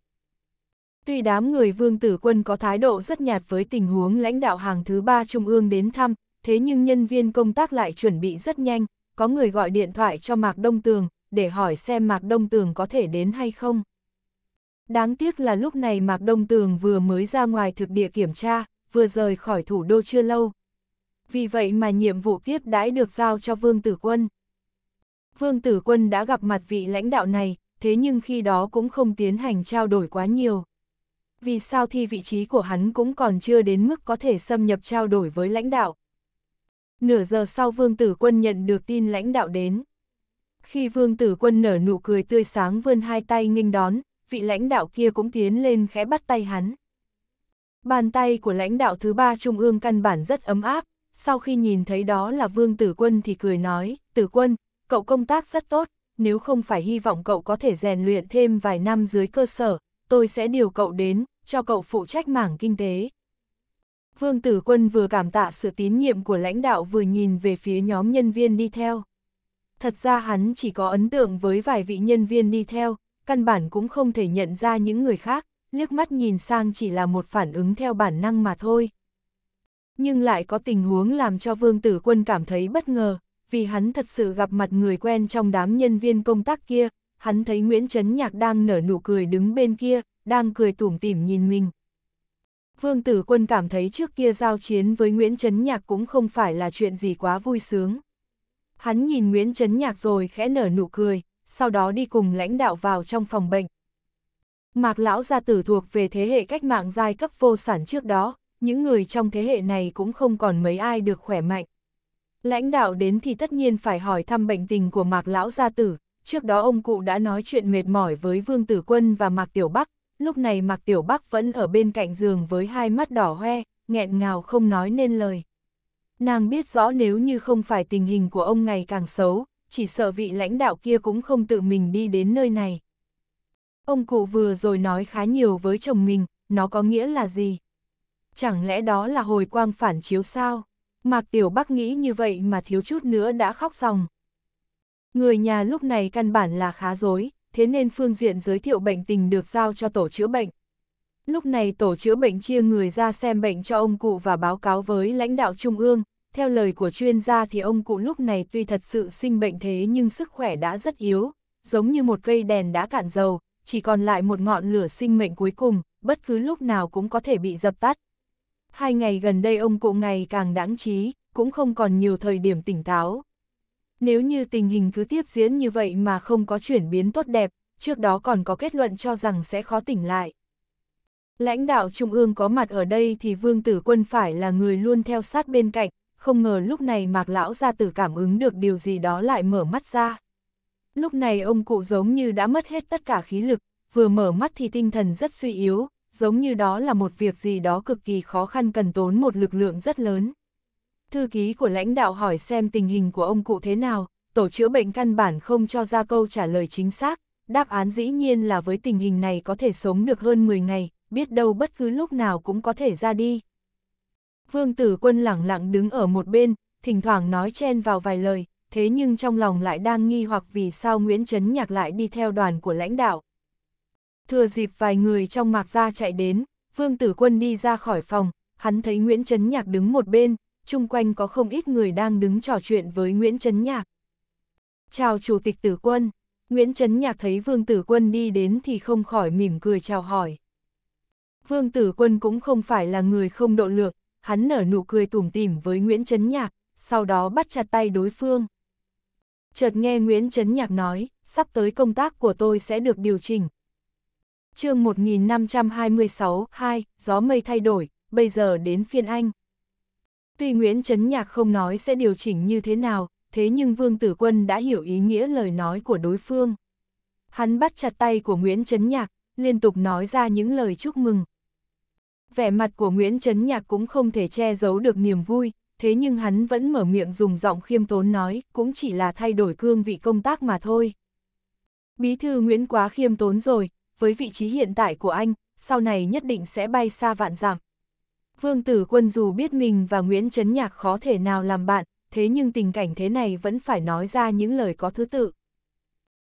Tuy đám người Vương Tử Quân có thái độ rất nhạt với tình huống lãnh đạo hàng thứ ba Trung ương đến thăm, thế nhưng nhân viên công tác lại chuẩn bị rất nhanh, có người gọi điện thoại cho Mạc Đông Tường, để hỏi xem Mạc Đông Tường có thể đến hay không. Đáng tiếc là lúc này Mạc Đông Tường vừa mới ra ngoài thực địa kiểm tra, vừa rời khỏi thủ đô chưa lâu. Vì vậy mà nhiệm vụ tiếp đãi được giao cho Vương Tử Quân. Vương Tử Quân đã gặp mặt vị lãnh đạo này, thế nhưng khi đó cũng không tiến hành trao đổi quá nhiều. Vì sao thì vị trí của hắn cũng còn chưa đến mức có thể xâm nhập trao đổi với lãnh đạo. Nửa giờ sau Vương Tử Quân nhận được tin lãnh đạo đến. Khi vương tử quân nở nụ cười tươi sáng vươn hai tay nghênh đón, vị lãnh đạo kia cũng tiến lên khẽ bắt tay hắn. Bàn tay của lãnh đạo thứ ba trung ương căn bản rất ấm áp, sau khi nhìn thấy đó là vương tử quân thì cười nói, tử quân, cậu công tác rất tốt, nếu không phải hy vọng cậu có thể rèn luyện thêm vài năm dưới cơ sở, tôi sẽ điều cậu đến, cho cậu phụ trách mảng kinh tế. Vương tử quân vừa cảm tạ sự tín nhiệm của lãnh đạo vừa nhìn về phía nhóm nhân viên đi theo thật ra hắn chỉ có ấn tượng với vài vị nhân viên đi theo, căn bản cũng không thể nhận ra những người khác, liếc mắt nhìn sang chỉ là một phản ứng theo bản năng mà thôi. Nhưng lại có tình huống làm cho Vương Tử Quân cảm thấy bất ngờ, vì hắn thật sự gặp mặt người quen trong đám nhân viên công tác kia, hắn thấy Nguyễn Trấn Nhạc đang nở nụ cười đứng bên kia, đang cười tủm tỉm nhìn mình. Vương Tử Quân cảm thấy trước kia giao chiến với Nguyễn Trấn Nhạc cũng không phải là chuyện gì quá vui sướng. Hắn nhìn Nguyễn Trấn Nhạc rồi khẽ nở nụ cười, sau đó đi cùng lãnh đạo vào trong phòng bệnh. Mạc lão gia tử thuộc về thế hệ cách mạng giai cấp vô sản trước đó, những người trong thế hệ này cũng không còn mấy ai được khỏe mạnh. Lãnh đạo đến thì tất nhiên phải hỏi thăm bệnh tình của Mạc lão gia tử, trước đó ông cụ đã nói chuyện mệt mỏi với Vương Tử Quân và Mạc Tiểu Bắc, lúc này Mạc Tiểu Bắc vẫn ở bên cạnh giường với hai mắt đỏ hoe, nghẹn ngào không nói nên lời. Nàng biết rõ nếu như không phải tình hình của ông ngày càng xấu, chỉ sợ vị lãnh đạo kia cũng không tự mình đi đến nơi này. Ông cụ vừa rồi nói khá nhiều với chồng mình, nó có nghĩa là gì? Chẳng lẽ đó là hồi quang phản chiếu sao? Mạc Tiểu Bắc nghĩ như vậy mà thiếu chút nữa đã khóc ròng. Người nhà lúc này căn bản là khá dối, thế nên phương diện giới thiệu bệnh tình được giao cho tổ chữa bệnh, Lúc này tổ chữa bệnh chia người ra xem bệnh cho ông cụ và báo cáo với lãnh đạo trung ương, theo lời của chuyên gia thì ông cụ lúc này tuy thật sự sinh bệnh thế nhưng sức khỏe đã rất yếu, giống như một cây đèn đã cạn dầu, chỉ còn lại một ngọn lửa sinh mệnh cuối cùng, bất cứ lúc nào cũng có thể bị dập tắt. Hai ngày gần đây ông cụ ngày càng đáng trí, cũng không còn nhiều thời điểm tỉnh táo. Nếu như tình hình cứ tiếp diễn như vậy mà không có chuyển biến tốt đẹp, trước đó còn có kết luận cho rằng sẽ khó tỉnh lại. Lãnh đạo Trung ương có mặt ở đây thì Vương Tử Quân phải là người luôn theo sát bên cạnh, không ngờ lúc này Mạc Lão Gia Tử cảm ứng được điều gì đó lại mở mắt ra. Lúc này ông cụ giống như đã mất hết tất cả khí lực, vừa mở mắt thì tinh thần rất suy yếu, giống như đó là một việc gì đó cực kỳ khó khăn cần tốn một lực lượng rất lớn. Thư ký của lãnh đạo hỏi xem tình hình của ông cụ thế nào, tổ chữa bệnh căn bản không cho ra câu trả lời chính xác, đáp án dĩ nhiên là với tình hình này có thể sống được hơn 10 ngày, biết đâu bất cứ lúc nào cũng có thể ra đi. Vương tử quân lẳng lặng đứng ở một bên, thỉnh thoảng nói chen vào vài lời, thế nhưng trong lòng lại đang nghi hoặc vì sao Nguyễn Trấn Nhạc lại đi theo đoàn của lãnh đạo. Thừa dịp vài người trong mạc ra chạy đến, Vương Tử Quân đi ra khỏi phòng, hắn thấy Nguyễn Trấn Nhạc đứng một bên, chung quanh có không ít người đang đứng trò chuyện với Nguyễn Trấn Nhạc. Chào Chủ tịch Tử Quân, Nguyễn Trấn Nhạc thấy Vương Tử Quân đi đến thì không khỏi mỉm cười chào hỏi. Vương Tử Quân cũng không phải là người không độ lượng, hắn nở nụ cười tủm tỉm với Nguyễn Trấn Nhạc, sau đó bắt chặt tay đối phương. Chợt nghe Nguyễn Trấn Nhạc nói, sắp tới công tác của tôi sẽ được điều chỉnh. chương 1526-2, gió mây thay đổi, bây giờ đến phiên anh. Tuy Nguyễn Trấn Nhạc không nói sẽ điều chỉnh như thế nào, thế nhưng Vương Tử Quân đã hiểu ý nghĩa lời nói của đối phương. Hắn bắt chặt tay của Nguyễn Trấn Nhạc, liên tục nói ra những lời chúc mừng, vẻ mặt của Nguyễn Trấn Nhạc cũng không thể che giấu được niềm vui, thế nhưng hắn vẫn mở miệng dùng giọng khiêm tốn nói, cũng chỉ là thay đổi cương vị công tác mà thôi. Bí thư Nguyễn quá khiêm tốn rồi, với vị trí hiện tại của anh, sau này nhất định sẽ bay xa vạn giảm. Vương Tử Quân dù biết mình và Nguyễn Trấn Nhạc khó thể nào làm bạn, thế nhưng tình cảnh thế này vẫn phải nói ra những lời có thứ tự.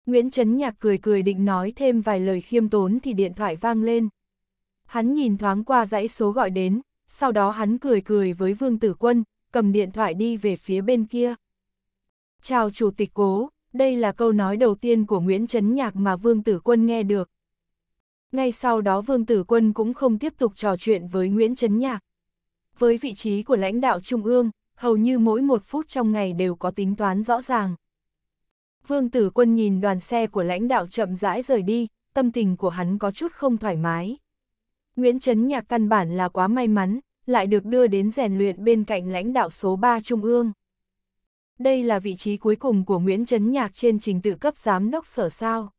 Nguyễn Trấn Nhạc cười cười định nói thêm vài lời khiêm tốn thì điện thoại vang lên. Hắn nhìn thoáng qua dãy số gọi đến, sau đó hắn cười cười với Vương Tử Quân, cầm điện thoại đi về phía bên kia. Chào Chủ tịch Cố, đây là câu nói đầu tiên của Nguyễn Trấn Nhạc mà Vương Tử Quân nghe được. Ngay sau đó Vương Tử Quân cũng không tiếp tục trò chuyện với Nguyễn Trấn Nhạc. Với vị trí của lãnh đạo Trung ương, hầu như mỗi một phút trong ngày đều có tính toán rõ ràng. Vương Tử Quân nhìn đoàn xe của lãnh đạo chậm rãi rời đi, tâm tình của hắn có chút không thoải mái. Nguyễn Trấn Nhạc căn bản là quá may mắn, lại được đưa đến rèn luyện bên cạnh lãnh đạo số 3 Trung ương. Đây là vị trí cuối cùng của Nguyễn Trấn Nhạc trên trình tự cấp giám đốc sở sao.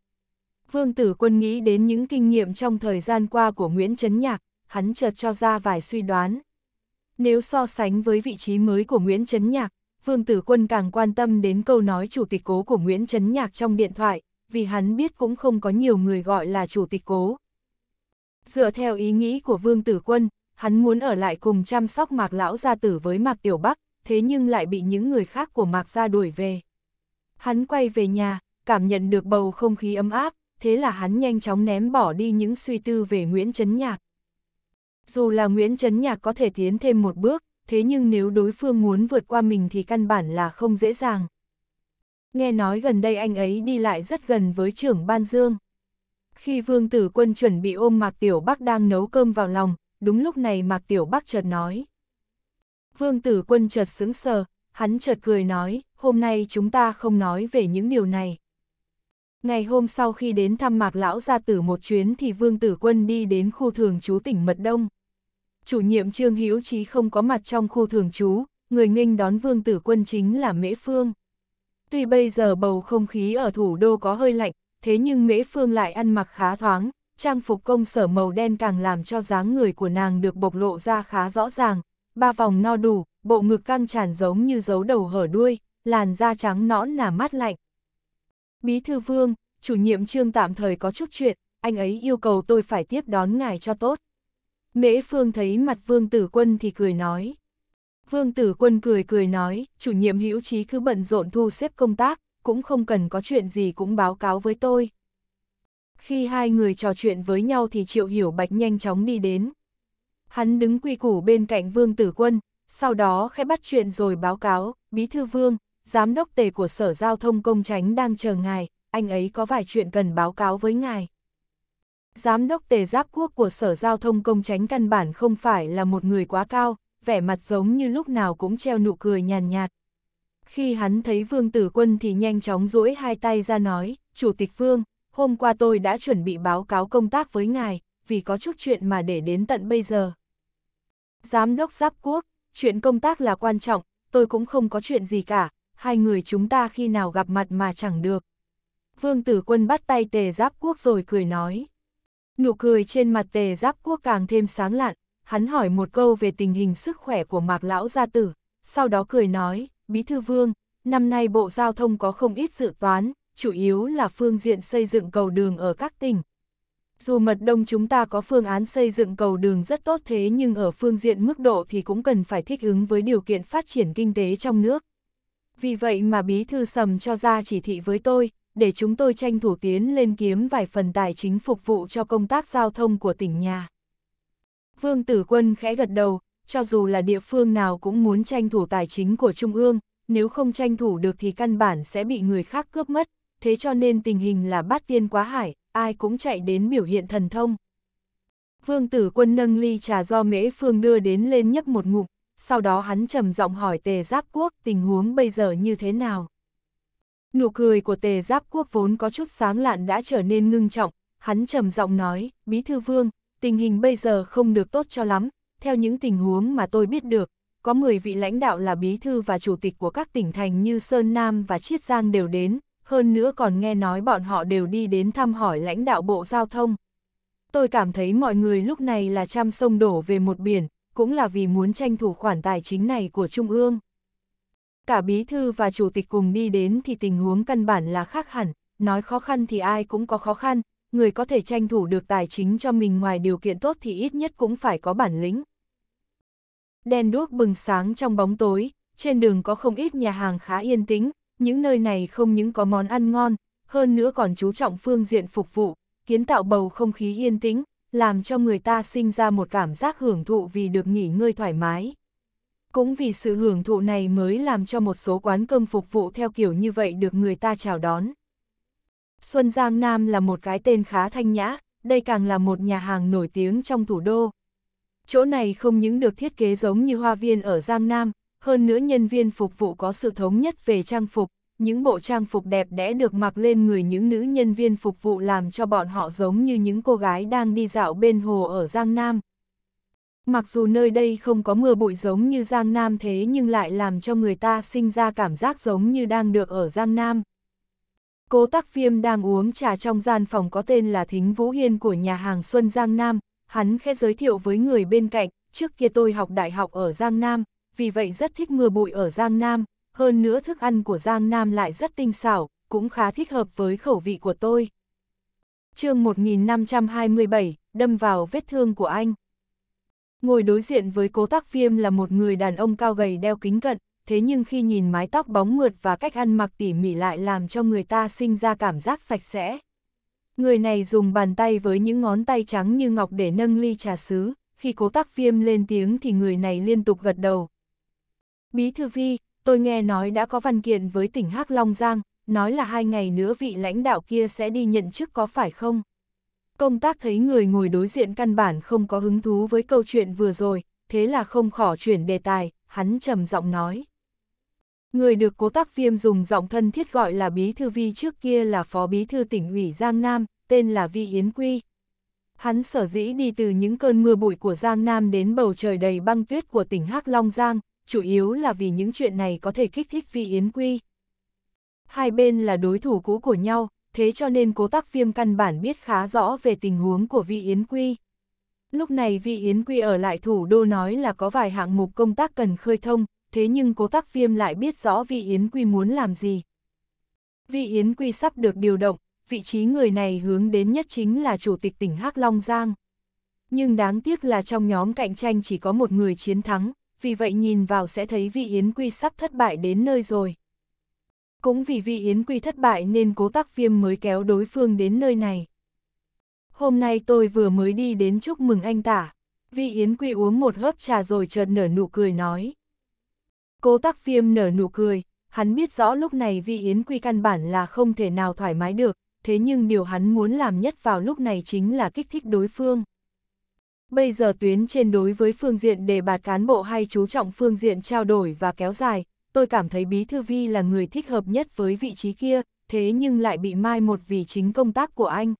Vương Tử Quân nghĩ đến những kinh nghiệm trong thời gian qua của Nguyễn Trấn Nhạc, hắn chợt cho ra vài suy đoán. Nếu so sánh với vị trí mới của Nguyễn Trấn Nhạc, Vương Tử Quân càng quan tâm đến câu nói chủ tịch cố của Nguyễn Trấn Nhạc trong điện thoại, vì hắn biết cũng không có nhiều người gọi là chủ tịch cố, Dựa theo ý nghĩ của Vương Tử Quân, hắn muốn ở lại cùng chăm sóc Mạc Lão Gia Tử với Mạc Tiểu Bắc, thế nhưng lại bị những người khác của Mạc Gia đuổi về. Hắn quay về nhà, cảm nhận được bầu không khí ấm áp, thế là hắn nhanh chóng ném bỏ đi những suy tư về Nguyễn Trấn Nhạc. Dù là Nguyễn Trấn Nhạc có thể tiến thêm một bước, thế nhưng nếu đối phương muốn vượt qua mình thì căn bản là không dễ dàng. Nghe nói gần đây anh ấy đi lại rất gần với trưởng Ban Dương. Khi vương tử quân chuẩn bị ôm Mạc Tiểu Bắc đang nấu cơm vào lòng, đúng lúc này Mạc Tiểu Bắc chợt nói. Vương tử quân chợt sững sờ, hắn chợt cười nói, hôm nay chúng ta không nói về những điều này. Ngày hôm sau khi đến thăm Mạc Lão Gia Tử một chuyến thì Vương Tử Quân đi đến khu thường trú tỉnh Mật Đông. Chủ nhiệm Trương Hữu Trí không có mặt trong khu thường trú, người nghênh đón Vương Tử Quân chính là Mễ Phương. Tuy bây giờ bầu không khí ở thủ đô có hơi lạnh, thế nhưng Mễ Phương lại ăn mặc khá thoáng, trang phục công sở màu đen càng làm cho dáng người của nàng được bộc lộ ra khá rõ ràng, ba vòng no đủ, bộ ngực căng tràn giống như dấu đầu hở đuôi, làn da trắng nõn nà mát lạnh. Bí thư vương, chủ nhiệm trương tạm thời có chút chuyện, anh ấy yêu cầu tôi phải tiếp đón ngài cho tốt. Mễ Phương thấy mặt vương tử quân thì cười nói. Vương tử quân cười cười nói, chủ nhiệm hữu trí cứ bận rộn thu xếp công tác, cũng không cần có chuyện gì cũng báo cáo với tôi. Khi hai người trò chuyện với nhau thì Triệu Hiểu Bạch nhanh chóng đi đến. Hắn đứng quy củ bên cạnh Vương Tử Quân, sau đó khẽ bắt chuyện rồi báo cáo, Bí Thư Vương, Giám đốc tề của Sở Giao thông Công Tránh đang chờ ngài, anh ấy có vài chuyện cần báo cáo với ngài. Giám đốc tề giáp quốc của Sở Giao thông Công Tránh căn bản không phải là một người quá cao, vẻ mặt giống như lúc nào cũng treo nụ cười nhàn nhạt, nhạt, khi hắn thấy vương tử quân thì nhanh chóng duỗi hai tay ra nói, Chủ tịch vương, hôm qua tôi đã chuẩn bị báo cáo công tác với ngài, vì có chút chuyện mà để đến tận bây giờ. Giám đốc giáp quốc, chuyện công tác là quan trọng, tôi cũng không có chuyện gì cả, hai người chúng ta khi nào gặp mặt mà chẳng được. Vương tử quân bắt tay tề giáp quốc rồi cười nói. Nụ cười trên mặt tề giáp quốc càng thêm sáng lạn, hắn hỏi một câu về tình hình sức khỏe của mạc lão gia tử, sau đó cười nói, Bí Thư Vương, năm nay Bộ Giao thông có không ít dự toán, chủ yếu là phương diện xây dựng cầu đường ở các tỉnh. Dù mật đông chúng ta có phương án xây dựng cầu đường rất tốt thế nhưng ở phương diện mức độ thì cũng cần phải thích ứng với điều kiện phát triển kinh tế trong nước. Vì vậy mà Bí Thư Sầm cho ra chỉ thị với tôi, để chúng tôi tranh thủ tiến lên kiếm vài phần tài chính phục vụ cho công tác giao thông của tỉnh nhà. Vương Tử Quân khẽ gật đầu, cho dù là địa phương nào cũng muốn tranh thủ tài chính của Trung ương, nếu không tranh thủ được thì căn bản sẽ bị người khác cướp mất, thế cho nên tình hình là bát tiên quá hải, ai cũng chạy đến biểu hiện thần thông. Vương tử quân nâng ly trà do mễ phương đưa đến lên nhấp một ngụm, sau đó hắn trầm giọng hỏi tề giáp quốc tình huống bây giờ như thế nào. Nụ cười của tề giáp quốc vốn có chút sáng lạn đã trở nên ngưng trọng, hắn trầm giọng nói, bí thư vương, tình hình bây giờ không được tốt cho lắm, theo những tình huống mà tôi biết được, có 10 vị lãnh đạo là bí thư và chủ tịch của các tỉnh thành như Sơn Nam và Chiết Giang đều đến, hơn nữa còn nghe nói bọn họ đều đi đến thăm hỏi lãnh đạo Bộ Giao thông. Tôi cảm thấy mọi người lúc này là trăm sông đổ về một biển, cũng là vì muốn tranh thủ khoản tài chính này của Trung ương. Cả bí thư và chủ tịch cùng đi đến thì tình huống căn bản là khác hẳn, nói khó khăn thì ai cũng có khó khăn, người có thể tranh thủ được tài chính cho mình ngoài điều kiện tốt thì ít nhất cũng phải có bản lĩnh đen đuốc bừng sáng trong bóng tối, trên đường có không ít nhà hàng khá yên tĩnh, những nơi này không những có món ăn ngon, hơn nữa còn chú trọng phương diện phục vụ, kiến tạo bầu không khí yên tĩnh, làm cho người ta sinh ra một cảm giác hưởng thụ vì được nghỉ ngơi thoải mái. Cũng vì sự hưởng thụ này mới làm cho một số quán cơm phục vụ theo kiểu như vậy được người ta chào đón. Xuân Giang Nam là một cái tên khá thanh nhã, đây càng là một nhà hàng nổi tiếng trong thủ đô, Chỗ này không những được thiết kế giống như hoa viên ở Giang Nam, hơn nữa nhân viên phục vụ có sự thống nhất về trang phục, những bộ trang phục đẹp đẽ được mặc lên người những nữ nhân viên phục vụ làm cho bọn họ giống như những cô gái đang đi dạo bên hồ ở Giang Nam. Mặc dù nơi đây không có mưa bụi giống như Giang Nam thế nhưng lại làm cho người ta sinh ra cảm giác giống như đang được ở Giang Nam. Cố tắc viêm đang uống trà trong gian phòng có tên là Thính Vũ Hiên của nhà hàng Xuân Giang Nam, hắn khẽ giới thiệu với người bên cạnh, trước kia tôi học đại học ở Giang Nam, vì vậy rất thích mưa bụi ở Giang Nam, hơn nữa thức ăn của Giang Nam lại rất tinh xảo, cũng khá thích hợp với khẩu vị của tôi. chương 1527, đâm vào vết thương của anh. Ngồi đối diện với cố tác viêm là một người đàn ông cao gầy đeo kính cận, thế nhưng khi nhìn mái tóc bóng mượt và cách ăn mặc tỉ mỉ lại làm cho người ta sinh ra cảm giác sạch sẽ. Người này dùng bàn tay với những ngón tay trắng như ngọc để nâng ly trà sứ, khi cố tắc viêm lên tiếng thì người này liên tục gật đầu. Bí thư vi, tôi nghe nói đã có văn kiện với tỉnh Hắc Long Giang, nói là hai ngày nữa vị lãnh đạo kia sẽ đi nhận chức có phải không? Công tác thấy người ngồi đối diện căn bản không có hứng thú với câu chuyện vừa rồi, thế là không khỏ chuyển đề tài, hắn trầm giọng nói. Người được cố tác viêm dùng giọng thân thiết gọi là bí thư vi trước kia là phó bí thư tỉnh ủy Giang Nam, tên là Vi Yến Quy. Hắn sở dĩ đi từ những cơn mưa bụi của Giang Nam đến bầu trời đầy băng tuyết của tỉnh Hắc Long Giang, chủ yếu là vì những chuyện này có thể kích thích Vi Yến Quy. Hai bên là đối thủ cũ của nhau, thế cho nên cố tác viêm căn bản biết khá rõ về tình huống của Vi Yến Quy. Lúc này Vi Yến Quy ở lại thủ đô nói là có vài hạng mục công tác cần khơi thông, thế nhưng cố tắc viêm lại biết rõ vị Yến Quy muốn làm gì. Vị Yến Quy sắp được điều động, vị trí người này hướng đến nhất chính là chủ tịch tỉnh Hắc Long Giang. Nhưng đáng tiếc là trong nhóm cạnh tranh chỉ có một người chiến thắng, vì vậy nhìn vào sẽ thấy vị Yến Quy sắp thất bại đến nơi rồi. Cũng vì vị Yến Quy thất bại nên cố tắc viêm mới kéo đối phương đến nơi này. Hôm nay tôi vừa mới đi đến chúc mừng anh tả. Vị Yến Quy uống một hớp trà rồi chợt nở nụ cười nói. Cố tắc viêm nở nụ cười, hắn biết rõ lúc này vi yến quy căn bản là không thể nào thoải mái được, thế nhưng điều hắn muốn làm nhất vào lúc này chính là kích thích đối phương. Bây giờ tuyến trên đối với phương diện đề bạt cán bộ hay chú trọng phương diện trao đổi và kéo dài, tôi cảm thấy Bí Thư Vi là người thích hợp nhất với vị trí kia, thế nhưng lại bị mai một vì chính công tác của anh.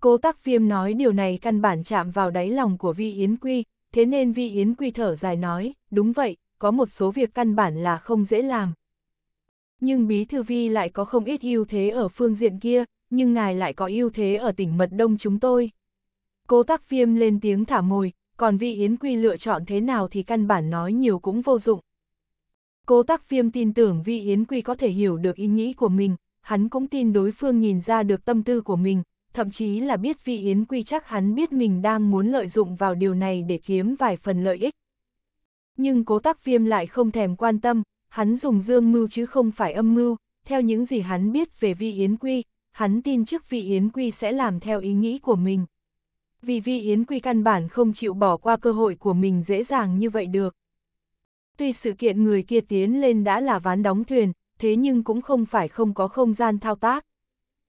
Cố tắc viêm nói điều này căn bản chạm vào đáy lòng của Vi Yến Quy, thế nên Vi Yến Quy thở dài nói, đúng vậy, có một số việc căn bản là không dễ làm. Nhưng Bí Thư Vi lại có không ít ưu thế ở phương diện kia, nhưng ngài lại có ưu thế ở tỉnh Mật Đông chúng tôi. Cố tắc viêm lên tiếng thả mồi, còn vị Yến Quy lựa chọn thế nào thì căn bản nói nhiều cũng vô dụng. Cố tắc viêm tin tưởng vị Yến Quy có thể hiểu được ý nghĩ của mình, hắn cũng tin đối phương nhìn ra được tâm tư của mình, thậm chí là biết vị Yến Quy chắc hắn biết mình đang muốn lợi dụng vào điều này để kiếm vài phần lợi ích. Nhưng cố tắc viêm lại không thèm quan tâm, hắn dùng dương mưu chứ không phải âm mưu, theo những gì hắn biết về vi yến quy, hắn tin trước vi yến quy sẽ làm theo ý nghĩ của mình. Vì vi yến quy căn bản không chịu bỏ qua cơ hội của mình dễ dàng như vậy được. Tuy sự kiện người kia tiến lên đã là ván đóng thuyền, thế nhưng cũng không phải không có không gian thao tác.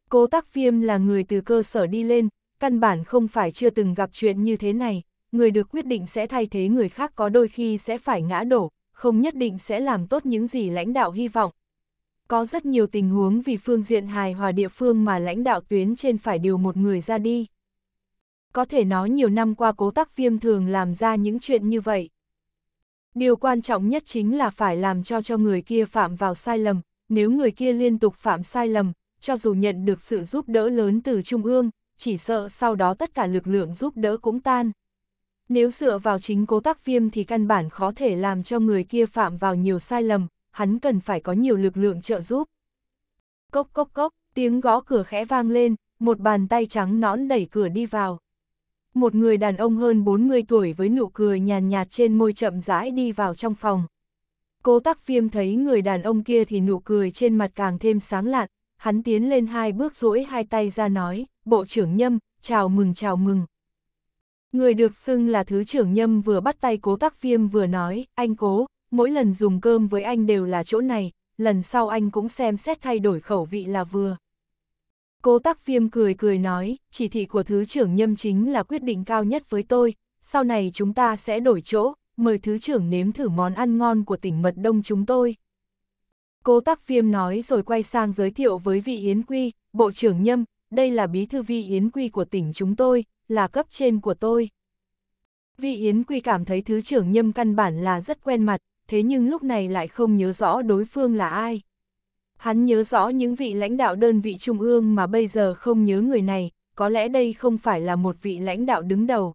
Cố tắc viêm là người từ cơ sở đi lên, căn bản không phải chưa từng gặp chuyện như thế này người được quyết định sẽ thay thế người khác có đôi khi sẽ phải ngã đổ, không nhất định sẽ làm tốt những gì lãnh đạo hy vọng. Có rất nhiều tình huống vì phương diện hài hòa địa phương mà lãnh đạo tuyến trên phải điều một người ra đi. Có thể nói nhiều năm qua cố tắc viêm thường làm ra những chuyện như vậy. Điều quan trọng nhất chính là phải làm cho cho người kia phạm vào sai lầm, nếu người kia liên tục phạm sai lầm, cho dù nhận được sự giúp đỡ lớn từ Trung ương, chỉ sợ sau đó tất cả lực lượng giúp đỡ cũng tan. Nếu dựa vào chính cố tác viêm thì căn bản khó thể làm cho người kia phạm vào nhiều sai lầm, hắn cần phải có nhiều lực lượng trợ giúp. Cốc cốc cốc, tiếng gõ cửa khẽ vang lên, một bàn tay trắng nõn đẩy cửa đi vào. Một người đàn ông hơn 40 tuổi với nụ cười nhàn nhạt trên môi chậm rãi đi vào trong phòng. Cố tắc viêm thấy người đàn ông kia thì nụ cười trên mặt càng thêm sáng lạn, hắn tiến lên hai bước duỗi hai tay ra nói, bộ trưởng nhâm, chào mừng chào mừng. Người được xưng là Thứ trưởng Nhâm vừa bắt tay cố tắc viêm vừa nói, anh cố, mỗi lần dùng cơm với anh đều là chỗ này, lần sau anh cũng xem xét thay đổi khẩu vị là vừa. Cố tắc viêm cười cười nói, chỉ thị của Thứ trưởng Nhâm chính là quyết định cao nhất với tôi, sau này chúng ta sẽ đổi chỗ, mời Thứ trưởng nếm thử món ăn ngon của tỉnh Mật Đông chúng tôi. Cố tắc viêm nói rồi quay sang giới thiệu với vị Yến Quy, Bộ trưởng Nhâm, đây là bí thư vi Yến Quy của tỉnh chúng tôi, là cấp trên của tôi. Vi Yến Quy cảm thấy Thứ trưởng Nhâm căn bản là rất quen mặt, thế nhưng lúc này lại không nhớ rõ đối phương là ai. Hắn nhớ rõ những vị lãnh đạo đơn vị trung ương mà bây giờ không nhớ người này, có lẽ đây không phải là một vị lãnh đạo đứng đầu.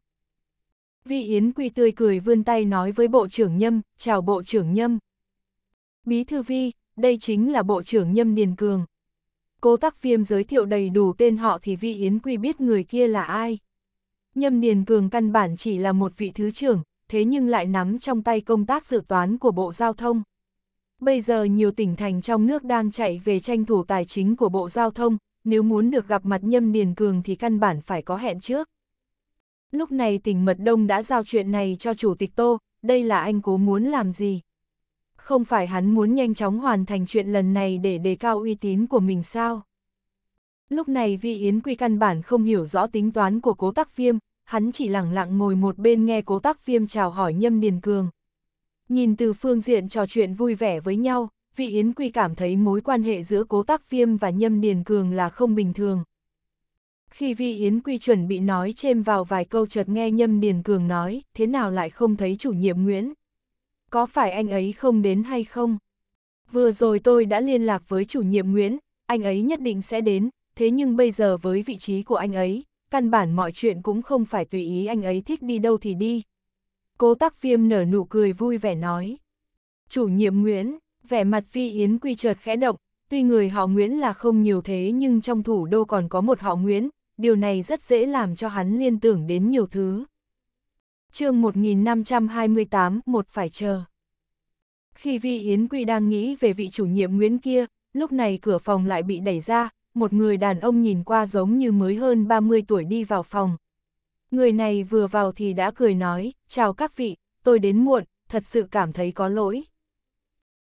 Vi Yến Quy tươi cười vươn tay nói với Bộ trưởng Nhâm, chào Bộ trưởng Nhâm. Bí thư Vi, đây chính là Bộ trưởng Nhâm Điền Cường. Cố tắc viêm giới thiệu đầy đủ tên họ thì Vi Yến Quy biết người kia là ai. Nhâm Niền Cường căn bản chỉ là một vị thứ trưởng, thế nhưng lại nắm trong tay công tác dự toán của Bộ Giao thông. Bây giờ nhiều tỉnh thành trong nước đang chạy về tranh thủ tài chính của Bộ Giao thông, nếu muốn được gặp mặt Nhâm Điền Cường thì căn bản phải có hẹn trước. Lúc này tỉnh Mật Đông đã giao chuyện này cho Chủ tịch Tô, đây là anh cố muốn làm gì? Không phải hắn muốn nhanh chóng hoàn thành chuyện lần này để đề cao uy tín của mình sao? Lúc này Vi Yến Quy căn bản không hiểu rõ tính toán của cố tắc viêm, hắn chỉ lặng lặng ngồi một bên nghe cố tắc viêm chào hỏi Nhâm Điền Cường. Nhìn từ phương diện trò chuyện vui vẻ với nhau, vị Yến Quy cảm thấy mối quan hệ giữa cố tắc viêm và Nhâm Điền Cường là không bình thường. Khi vị Yến Quy chuẩn bị nói chêm vào vài câu chợt nghe Nhâm Điền Cường nói, thế nào lại không thấy chủ nhiệm Nguyễn? Có phải anh ấy không đến hay không? Vừa rồi tôi đã liên lạc với chủ nhiệm Nguyễn, anh ấy nhất định sẽ đến, thế nhưng bây giờ với vị trí của anh ấy, căn bản mọi chuyện cũng không phải tùy ý anh ấy thích đi đâu thì đi. Cố tắc viêm nở nụ cười vui vẻ nói. Chủ nhiệm Nguyễn, vẻ mặt Vi Yến Quy chợt khẽ động, tuy người họ Nguyễn là không nhiều thế nhưng trong thủ đô còn có một họ Nguyễn, điều này rất dễ làm cho hắn liên tưởng đến nhiều thứ. chương 1528, một phải chờ. Khi Vi Yến Quy đang nghĩ về vị chủ nhiệm Nguyễn kia, lúc này cửa phòng lại bị đẩy ra, một người đàn ông nhìn qua giống như mới hơn 30 tuổi đi vào phòng. Người này vừa vào thì đã cười nói, chào các vị, tôi đến muộn, thật sự cảm thấy có lỗi.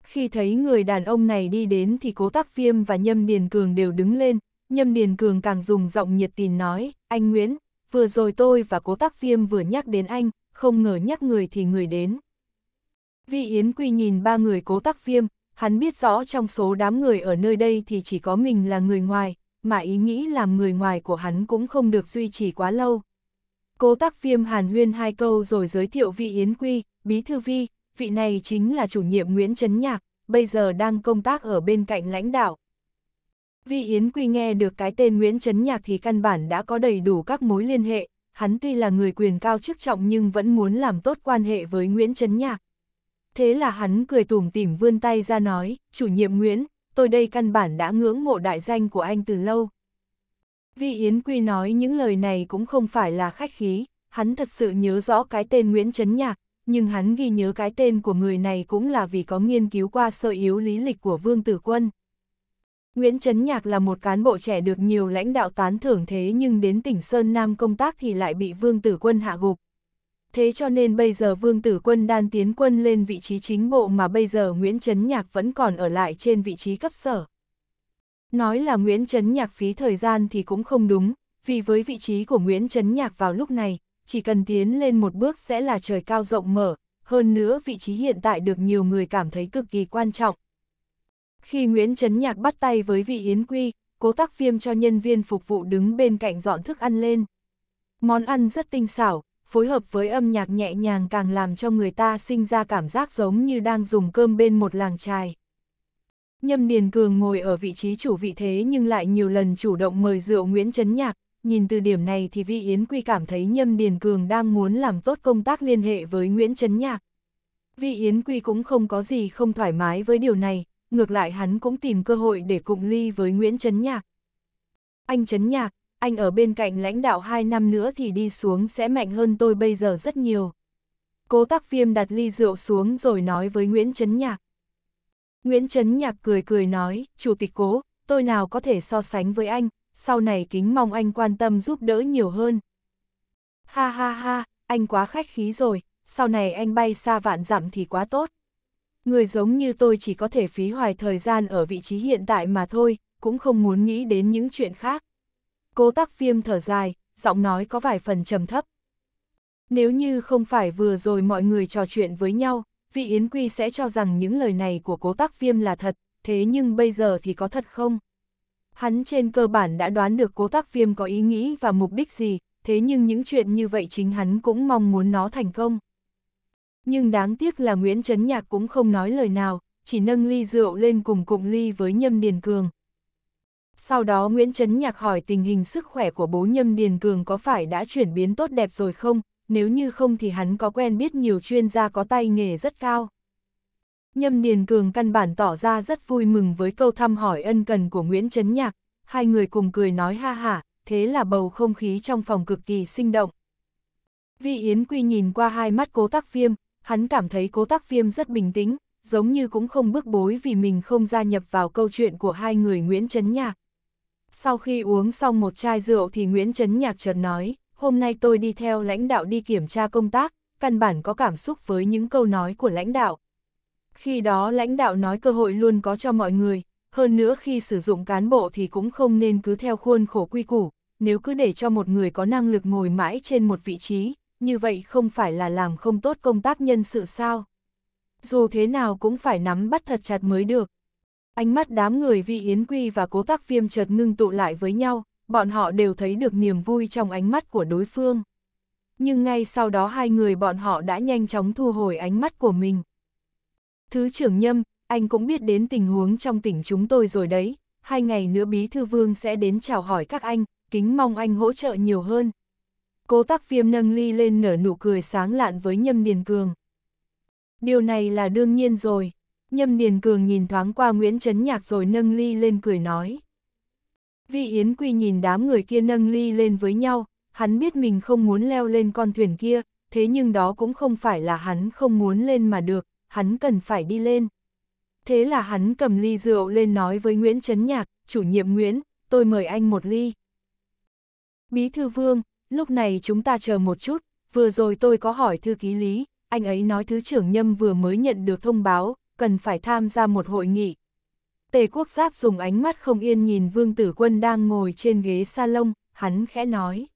Khi thấy người đàn ông này đi đến thì cố tác viêm và Nhâm Điền Cường đều đứng lên, Nhâm Điền Cường càng dùng giọng nhiệt tình nói, anh Nguyễn, vừa rồi tôi và cố tác viêm vừa nhắc đến anh, không ngờ nhắc người thì người đến. Vi Yến Quy nhìn ba người cố tác viêm, Hắn biết rõ trong số đám người ở nơi đây thì chỉ có mình là người ngoài, mà ý nghĩ làm người ngoài của hắn cũng không được duy trì quá lâu. Cố tắc viêm hàn huyên hai câu rồi giới thiệu vị Yến Quy, Bí Thư Vi, vị này chính là chủ nhiệm Nguyễn Trấn Nhạc, bây giờ đang công tác ở bên cạnh lãnh đạo. Vi Yến Quy nghe được cái tên Nguyễn Trấn Nhạc thì căn bản đã có đầy đủ các mối liên hệ, hắn tuy là người quyền cao chức trọng nhưng vẫn muốn làm tốt quan hệ với Nguyễn Trấn Nhạc. Thế là hắn cười tủm tỉm vươn tay ra nói, chủ nhiệm Nguyễn, tôi đây căn bản đã ngưỡng mộ đại danh của anh từ lâu. Vi Yến Quy nói những lời này cũng không phải là khách khí, hắn thật sự nhớ rõ cái tên Nguyễn Trấn Nhạc, nhưng hắn ghi nhớ cái tên của người này cũng là vì có nghiên cứu qua sơ yếu lý lịch của Vương Tử Quân. Nguyễn Trấn Nhạc là một cán bộ trẻ được nhiều lãnh đạo tán thưởng thế nhưng đến tỉnh Sơn Nam công tác thì lại bị Vương Tử Quân hạ gục thế cho nên bây giờ Vương Tử Quân đan tiến quân lên vị trí chính bộ mà bây giờ Nguyễn Trấn Nhạc vẫn còn ở lại trên vị trí cấp sở. Nói là Nguyễn Trấn Nhạc phí thời gian thì cũng không đúng, vì với vị trí của Nguyễn Trấn Nhạc vào lúc này, chỉ cần tiến lên một bước sẽ là trời cao rộng mở, hơn nữa vị trí hiện tại được nhiều người cảm thấy cực kỳ quan trọng. Khi Nguyễn Trấn Nhạc bắt tay với vị Yến Quy, cố tác viêm cho nhân viên phục vụ đứng bên cạnh dọn thức ăn lên. Món ăn rất tinh xảo, phối hợp với âm nhạc nhẹ nhàng càng làm cho người ta sinh ra cảm giác giống như đang dùng cơm bên một làng trài. Nhâm Điền Cường ngồi ở vị trí chủ vị thế nhưng lại nhiều lần chủ động mời rượu Nguyễn Trấn Nhạc, nhìn từ điểm này thì Vi Yến Quy cảm thấy Nhâm Điền Cường đang muốn làm tốt công tác liên hệ với Nguyễn Trấn Nhạc. Vi Yến Quy cũng không có gì không thoải mái với điều này, ngược lại hắn cũng tìm cơ hội để cụng ly với Nguyễn Trấn Nhạc. Anh Trấn Nhạc, anh ở bên cạnh lãnh đạo hai năm nữa thì đi xuống sẽ mạnh hơn tôi bây giờ rất nhiều. Cố tắc viêm đặt ly rượu xuống rồi nói với Nguyễn Trấn Nhạc. Nguyễn Trấn Nhạc cười cười nói, Chủ tịch cố, tôi nào có thể so sánh với anh, sau này kính mong anh quan tâm giúp đỡ nhiều hơn. Ha ha ha, anh quá khách khí rồi, sau này anh bay xa vạn dặm thì quá tốt. Người giống như tôi chỉ có thể phí hoài thời gian ở vị trí hiện tại mà thôi, cũng không muốn nghĩ đến những chuyện khác. Cố tắc Phiêm thở dài, giọng nói có vài phần trầm thấp. Nếu như không phải vừa rồi mọi người trò chuyện với nhau, vị Yến Quy sẽ cho rằng những lời này của cố tắc Phiêm là thật, thế nhưng bây giờ thì có thật không? Hắn trên cơ bản đã đoán được cố tắc Phiêm có ý nghĩ và mục đích gì, thế nhưng những chuyện như vậy chính hắn cũng mong muốn nó thành công. Nhưng đáng tiếc là Nguyễn Trấn Nhạc cũng không nói lời nào, chỉ nâng ly rượu lên cùng cụng ly với Nhâm Điền Cường. Sau đó Nguyễn Trấn Nhạc hỏi tình hình sức khỏe của bố Nhâm Điền Cường có phải đã chuyển biến tốt đẹp rồi không, nếu như không thì hắn có quen biết nhiều chuyên gia có tay nghề rất cao. Nhâm Điền Cường căn bản tỏ ra rất vui mừng với câu thăm hỏi ân cần của Nguyễn Trấn Nhạc, hai người cùng cười nói ha ha thế là bầu không khí trong phòng cực kỳ sinh động. Vi Yến Quy nhìn qua hai mắt cố tắc viêm, hắn cảm thấy cố tắc viêm rất bình tĩnh, giống như cũng không bức bối vì mình không gia nhập vào câu chuyện của hai người Nguyễn Trấn Nhạc. Sau khi uống xong một chai rượu thì Nguyễn Trấn Nhạc chợt nói, hôm nay tôi đi theo lãnh đạo đi kiểm tra công tác, căn bản có cảm xúc với những câu nói của lãnh đạo. Khi đó lãnh đạo nói cơ hội luôn có cho mọi người, hơn nữa khi sử dụng cán bộ thì cũng không nên cứ theo khuôn khổ quy củ, nếu cứ để cho một người có năng lực ngồi mãi trên một vị trí, như vậy không phải là làm không tốt công tác nhân sự sao. Dù thế nào cũng phải nắm bắt thật chặt mới được. Ánh mắt đám người vì Yến Quy và Cố Tắc Viêm chợt ngưng tụ lại với nhau, bọn họ đều thấy được niềm vui trong ánh mắt của đối phương. Nhưng ngay sau đó hai người bọn họ đã nhanh chóng thu hồi ánh mắt của mình. Thứ trưởng Nhâm, anh cũng biết đến tình huống trong tỉnh chúng tôi rồi đấy, hai ngày nữa Bí Thư Vương sẽ đến chào hỏi các anh, kính mong anh hỗ trợ nhiều hơn. Cố tắc viêm nâng ly lên nở nụ cười sáng lạn với Nhâm Điền Cường. Điều này là đương nhiên rồi. Nhâm Điền Cường nhìn thoáng qua Nguyễn Trấn Nhạc rồi nâng ly lên cười nói. Vi Yến Quy nhìn đám người kia nâng ly lên với nhau, hắn biết mình không muốn leo lên con thuyền kia, thế nhưng đó cũng không phải là hắn không muốn lên mà được, hắn cần phải đi lên. Thế là hắn cầm ly rượu lên nói với Nguyễn Trấn Nhạc, chủ nhiệm Nguyễn, tôi mời anh một ly. Bí thư vương, lúc này chúng ta chờ một chút, vừa rồi tôi có hỏi thư ký lý, anh ấy nói thứ trưởng nhâm vừa mới nhận được thông báo, cần phải tham gia một hội nghị. Tề quốc giáp dùng ánh mắt không yên nhìn Vương Tử Quân đang ngồi trên ghế salon, hắn khẽ nói.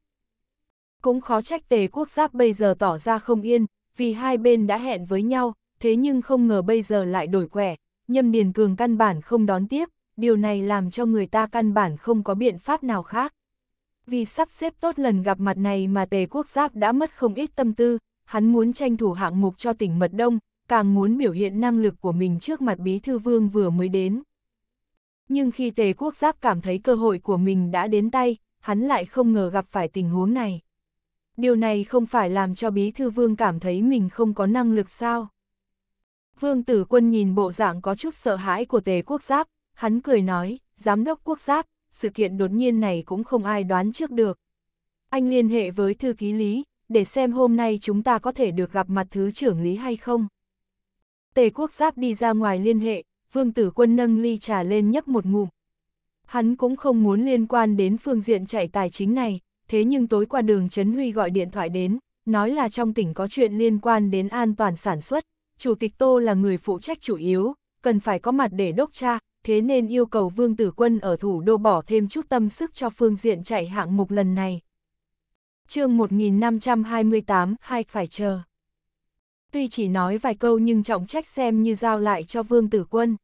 Cũng khó trách tề quốc giáp bây giờ tỏ ra không yên, vì hai bên đã hẹn với nhau, thế nhưng không ngờ bây giờ lại đổi quẻ, nhâm điền cường căn bản không đón tiếp, điều này làm cho người ta căn bản không có biện pháp nào khác. Vì sắp xếp tốt lần gặp mặt này mà tề quốc giáp đã mất không ít tâm tư, hắn muốn tranh thủ hạng mục cho tỉnh Mật Đông, càng muốn biểu hiện năng lực của mình trước mặt bí thư vương vừa mới đến. Nhưng khi tề quốc giáp cảm thấy cơ hội của mình đã đến tay, hắn lại không ngờ gặp phải tình huống này. Điều này không phải làm cho bí thư vương cảm thấy mình không có năng lực sao. Vương tử quân nhìn bộ dạng có chút sợ hãi của tề quốc giáp, hắn cười nói, giám đốc quốc giáp, sự kiện đột nhiên này cũng không ai đoán trước được. Anh liên hệ với thư ký lý, để xem hôm nay chúng ta có thể được gặp mặt thứ trưởng lý hay không. Tề quốc giáp đi ra ngoài liên hệ, vương tử quân nâng ly trà lên nhấp một ngụm. Hắn cũng không muốn liên quan đến phương diện chạy tài chính này, thế nhưng tối qua đường Trấn Huy gọi điện thoại đến, nói là trong tỉnh có chuyện liên quan đến an toàn sản xuất, Chủ tịch Tô là người phụ trách chủ yếu, cần phải có mặt để đốc tra, thế nên yêu cầu Vương Tử Quân ở thủ đô bỏ thêm chút tâm sức cho phương diện chạy hạng mục lần này. chương 1528, hai phải chờ tuy chỉ nói vài câu nhưng trọng trách xem như giao lại cho Vương Tử Quân.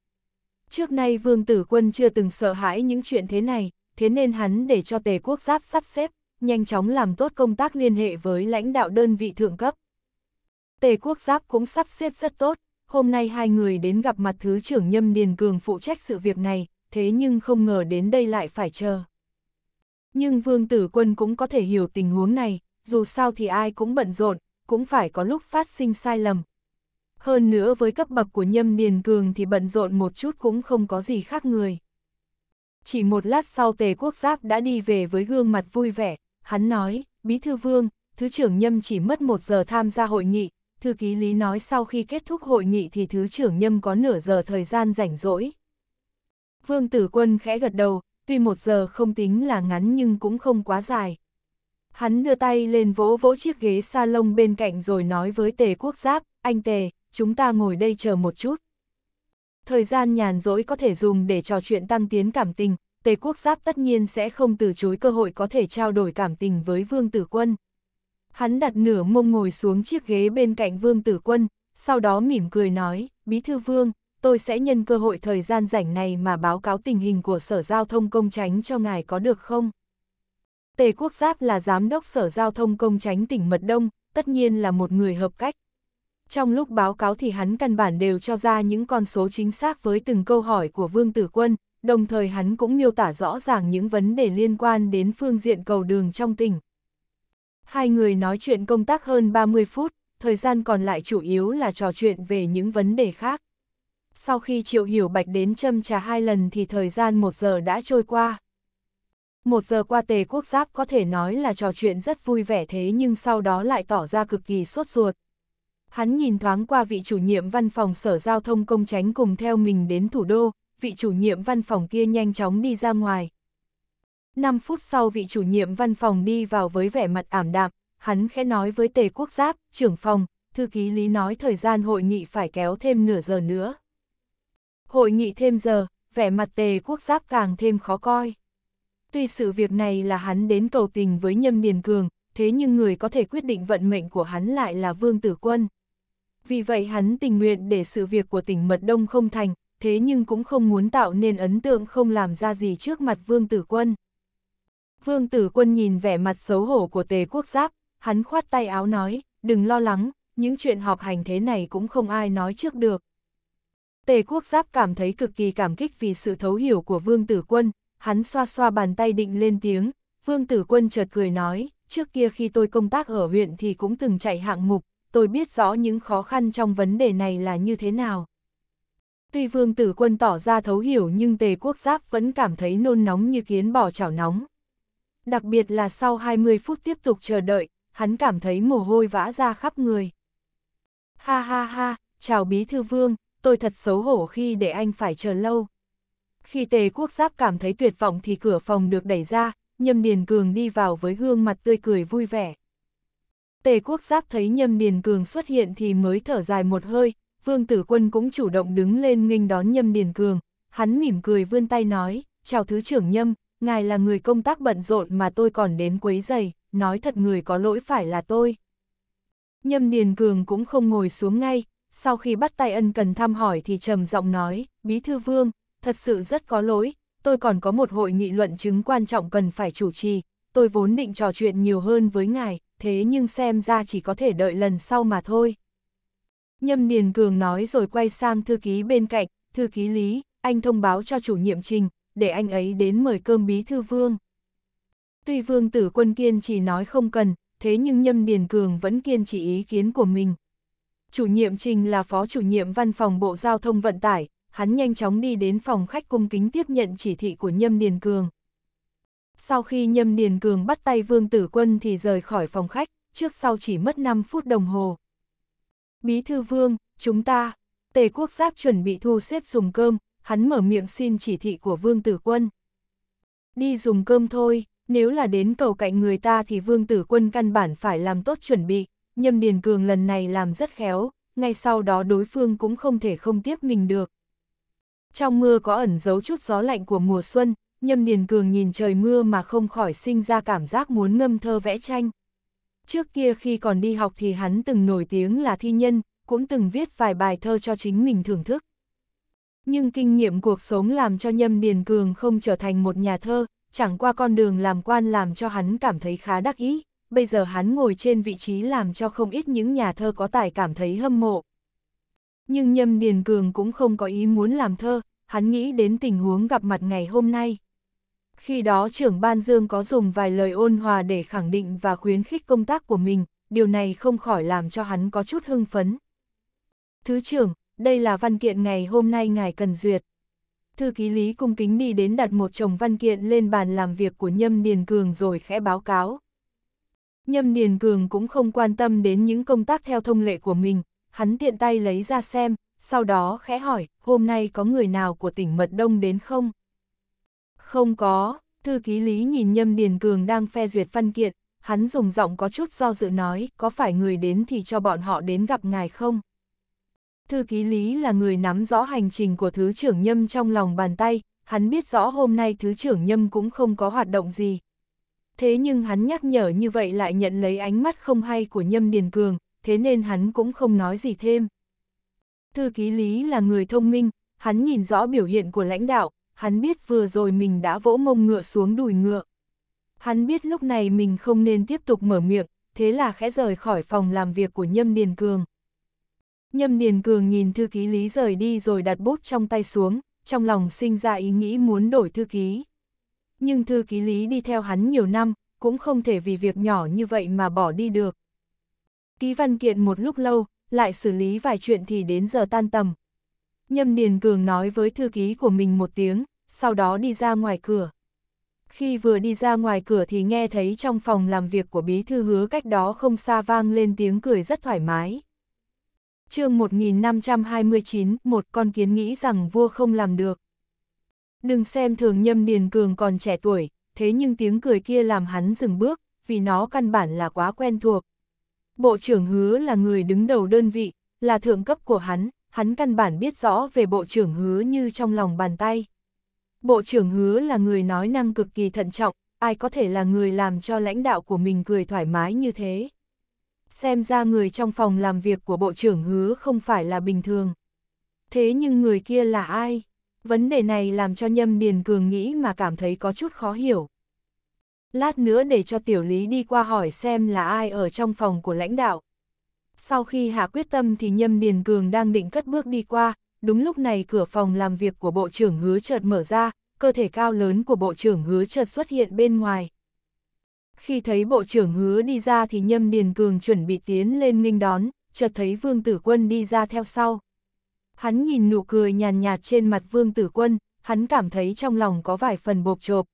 Trước nay Vương Tử Quân chưa từng sợ hãi những chuyện thế này, thế nên hắn để cho Tề Quốc Giáp sắp xếp, nhanh chóng làm tốt công tác liên hệ với lãnh đạo đơn vị thượng cấp. Tề Quốc Giáp cũng sắp xếp rất tốt, hôm nay hai người đến gặp mặt Thứ trưởng Nhâm Điền Cường phụ trách sự việc này, thế nhưng không ngờ đến đây lại phải chờ. Nhưng Vương Tử Quân cũng có thể hiểu tình huống này, dù sao thì ai cũng bận rộn, cũng phải có lúc phát sinh sai lầm. Hơn nữa với cấp bậc của Nhâm Điền Cường thì bận rộn một chút cũng không có gì khác người. Chỉ một lát sau tề quốc giáp đã đi về với gương mặt vui vẻ, hắn nói, Bí Thư Vương, Thứ trưởng Nhâm chỉ mất một giờ tham gia hội nghị, Thư ký Lý nói sau khi kết thúc hội nghị thì Thứ trưởng Nhâm có nửa giờ thời gian rảnh rỗi. Vương Tử Quân khẽ gật đầu, tuy một giờ không tính là ngắn nhưng cũng không quá dài. Hắn đưa tay lên vỗ vỗ chiếc ghế salon bên cạnh rồi nói với tề quốc giáp, anh tề, chúng ta ngồi đây chờ một chút. Thời gian nhàn rỗi có thể dùng để trò chuyện tăng tiến cảm tình, tề quốc giáp tất nhiên sẽ không từ chối cơ hội có thể trao đổi cảm tình với vương tử quân. Hắn đặt nửa mông ngồi xuống chiếc ghế bên cạnh vương tử quân, sau đó mỉm cười nói, bí thư vương, tôi sẽ nhân cơ hội thời gian rảnh này mà báo cáo tình hình của sở giao thông công tránh cho ngài có được không? Tề Quốc Giáp là giám đốc Sở Giao thông Công tránh tỉnh Mật Đông, tất nhiên là một người hợp cách. Trong lúc báo cáo thì hắn căn bản đều cho ra những con số chính xác với từng câu hỏi của Vương Tử Quân, đồng thời hắn cũng miêu tả rõ ràng những vấn đề liên quan đến phương diện cầu đường trong tỉnh. Hai người nói chuyện công tác hơn 30 phút, thời gian còn lại chủ yếu là trò chuyện về những vấn đề khác. Sau khi Triệu Hiểu Bạch đến châm trà hai lần thì thời gian một giờ đã trôi qua. Một giờ qua tề quốc giáp có thể nói là trò chuyện rất vui vẻ thế nhưng sau đó lại tỏ ra cực kỳ sốt ruột. Hắn nhìn thoáng qua vị chủ nhiệm văn phòng sở giao thông công tránh cùng theo mình đến thủ đô, vị chủ nhiệm văn phòng kia nhanh chóng đi ra ngoài. 5 phút sau vị chủ nhiệm văn phòng đi vào với vẻ mặt ảm đạm, hắn khẽ nói với tề quốc giáp, trưởng phòng, thư ký lý nói thời gian hội nghị phải kéo thêm nửa giờ nữa. Hội nghị thêm giờ, vẻ mặt tề quốc giáp càng thêm khó coi. Tuy sự việc này là hắn đến cầu tình với Nhâm Điền Cường, thế nhưng người có thể quyết định vận mệnh của hắn lại là Vương Tử Quân. Vì vậy hắn tình nguyện để sự việc của tỉnh Mật Đông không thành, thế nhưng cũng không muốn tạo nên ấn tượng không làm ra gì trước mặt Vương Tử Quân. Vương Tử Quân nhìn vẻ mặt xấu hổ của Tề Quốc Giáp, hắn khoát tay áo nói, đừng lo lắng, những chuyện họp hành thế này cũng không ai nói trước được. Tề Quốc Giáp cảm thấy cực kỳ cảm kích vì sự thấu hiểu của Vương Tử Quân, hắn xoa xoa bàn tay định lên tiếng, Vương Tử Quân chợt cười nói, trước kia khi tôi công tác ở huyện thì cũng từng chạy hạng mục, tôi biết rõ những khó khăn trong vấn đề này là như thế nào. Tuy Vương Tử Quân tỏ ra thấu hiểu nhưng Tề Quốc Giáp vẫn cảm thấy nôn nóng như kiến bỏ chảo nóng. Đặc biệt là sau 20 phút tiếp tục chờ đợi, hắn cảm thấy mồ hôi vã ra khắp người. Ha ha ha, chào Bí Thư Vương, tôi thật xấu hổ khi để anh phải chờ lâu. Khi tề quốc giáp cảm thấy tuyệt vọng thì cửa phòng được đẩy ra, Nhâm Điền Cường đi vào với gương mặt tươi cười vui vẻ. Tề quốc giáp thấy Nhâm Điền Cường xuất hiện thì mới thở dài một hơi, Vương Tử Quân cũng chủ động đứng lên nghênh đón Nhâm Điền Cường. Hắn mỉm cười vươn tay nói, chào Thứ trưởng Nhâm, ngài là người công tác bận rộn mà tôi còn đến quấy giày, nói thật người có lỗi phải là tôi. Nhâm Điền Cường cũng không ngồi xuống ngay, sau khi bắt tay ân cần thăm hỏi thì trầm giọng nói, Bí Thư Vương, thật sự rất có lỗi, tôi còn có một hội nghị luận chứng quan trọng cần phải chủ trì, tôi vốn định trò chuyện nhiều hơn với ngài, thế nhưng xem ra chỉ có thể đợi lần sau mà thôi. Nhâm Điền Cường nói rồi quay sang thư ký bên cạnh, thư ký Lý, anh thông báo cho chủ nhiệm trình, để anh ấy đến mời cơm bí thư vương. Tuy vương tử quân kiên chỉ nói không cần, thế nhưng Nhâm Điền Cường vẫn kiên trì ý kiến của mình. Chủ nhiệm trình là phó chủ nhiệm văn phòng Bộ Giao thông Vận tải, hắn nhanh chóng đi đến phòng khách cung kính tiếp nhận chỉ thị của Nhâm Điền Cường. Sau khi Nhâm Điền Cường bắt tay Vương Tử Quân thì rời khỏi phòng khách, trước sau chỉ mất 5 phút đồng hồ. Bí thư Vương, chúng ta, Tề Quốc Giáp chuẩn bị thu xếp dùng cơm, hắn mở miệng xin chỉ thị của Vương Tử Quân. Đi dùng cơm thôi, nếu là đến cầu cạnh người ta thì Vương Tử Quân căn bản phải làm tốt chuẩn bị, Nhâm Điền Cường lần này làm rất khéo, ngay sau đó đối phương cũng không thể không tiếp mình được. Trong mưa có ẩn giấu chút gió lạnh của mùa xuân, Nhâm Điền Cường nhìn trời mưa mà không khỏi sinh ra cảm giác muốn ngâm thơ vẽ tranh. Trước kia khi còn đi học thì hắn từng nổi tiếng là thi nhân, cũng từng viết vài bài thơ cho chính mình thưởng thức. Nhưng kinh nghiệm cuộc sống làm cho Nhâm Điền Cường không trở thành một nhà thơ, chẳng qua con đường làm quan làm cho hắn cảm thấy khá đắc ý, bây giờ hắn ngồi trên vị trí làm cho không ít những nhà thơ có tài cảm thấy hâm mộ nhưng Nhâm Điền Cường cũng không có ý muốn làm thơ, hắn nghĩ đến tình huống gặp mặt ngày hôm nay. Khi đó trưởng Ban Dương có dùng vài lời ôn hòa để khẳng định và khuyến khích công tác của mình, điều này không khỏi làm cho hắn có chút hưng phấn. Thứ trưởng, đây là văn kiện ngày hôm nay ngài cần duyệt. Thư ký Lý cung kính đi đến đặt một chồng văn kiện lên bàn làm việc của Nhâm Điền Cường rồi khẽ báo cáo. Nhâm Điền Cường cũng không quan tâm đến những công tác theo thông lệ của mình, hắn tiện tay lấy ra xem, sau đó khẽ hỏi, hôm nay có người nào của tỉnh Mật Đông đến không? Không có, thư ký Lý nhìn Nhâm Điền Cường đang phe duyệt văn kiện, hắn dùng giọng có chút do dự nói, có phải người đến thì cho bọn họ đến gặp ngài không? Thư ký Lý là người nắm rõ hành trình của Thứ trưởng Nhâm trong lòng bàn tay, hắn biết rõ hôm nay Thứ trưởng Nhâm cũng không có hoạt động gì. Thế nhưng hắn nhắc nhở như vậy lại nhận lấy ánh mắt không hay của Nhâm Điền Cường, thế nên hắn cũng không nói gì thêm. Thư ký Lý là người thông minh, hắn nhìn rõ biểu hiện của lãnh đạo, hắn biết vừa rồi mình đã vỗ mông ngựa xuống đùi ngựa. Hắn biết lúc này mình không nên tiếp tục mở miệng, thế là khẽ rời khỏi phòng làm việc của Nhâm Điền Cường. Nhâm Điền Cường nhìn thư ký Lý rời đi rồi đặt bút trong tay xuống, trong lòng sinh ra ý nghĩ muốn đổi thư ký. Nhưng thư ký Lý đi theo hắn nhiều năm, cũng không thể vì việc nhỏ như vậy mà bỏ đi được ký văn kiện một lúc lâu, lại xử lý vài chuyện thì đến giờ tan tầm. Nhâm Điền Cường nói với thư ký của mình một tiếng, sau đó đi ra ngoài cửa. Khi vừa đi ra ngoài cửa thì nghe thấy trong phòng làm việc của bí thư hứa cách đó không xa vang lên tiếng cười rất thoải mái. chương 1529, một con kiến nghĩ rằng vua không làm được. Đừng xem thường Nhâm Điền Cường còn trẻ tuổi, thế nhưng tiếng cười kia làm hắn dừng bước, vì nó căn bản là quá quen thuộc, Bộ trưởng hứa là người đứng đầu đơn vị, là thượng cấp của hắn, hắn căn bản biết rõ về bộ trưởng hứa như trong lòng bàn tay. Bộ trưởng hứa là người nói năng cực kỳ thận trọng, ai có thể là người làm cho lãnh đạo của mình cười thoải mái như thế. Xem ra người trong phòng làm việc của bộ trưởng hứa không phải là bình thường. Thế nhưng người kia là ai? Vấn đề này làm cho Nhâm Điền Cường nghĩ mà cảm thấy có chút khó hiểu. Lát nữa để cho tiểu lý đi qua hỏi xem là ai ở trong phòng của lãnh đạo. Sau khi hạ quyết tâm thì Nhâm Điền Cường đang định cất bước đi qua, đúng lúc này cửa phòng làm việc của bộ trưởng hứa chợt mở ra, cơ thể cao lớn của bộ trưởng hứa chợt xuất hiện bên ngoài. Khi thấy bộ trưởng hứa đi ra thì Nhâm Điền Cường chuẩn bị tiến lên nghênh đón, chợt thấy Vương Tử Quân đi ra theo sau. Hắn nhìn nụ cười nhàn nhạt trên mặt Vương Tử Quân, hắn cảm thấy trong lòng có vài phần bộp chộp,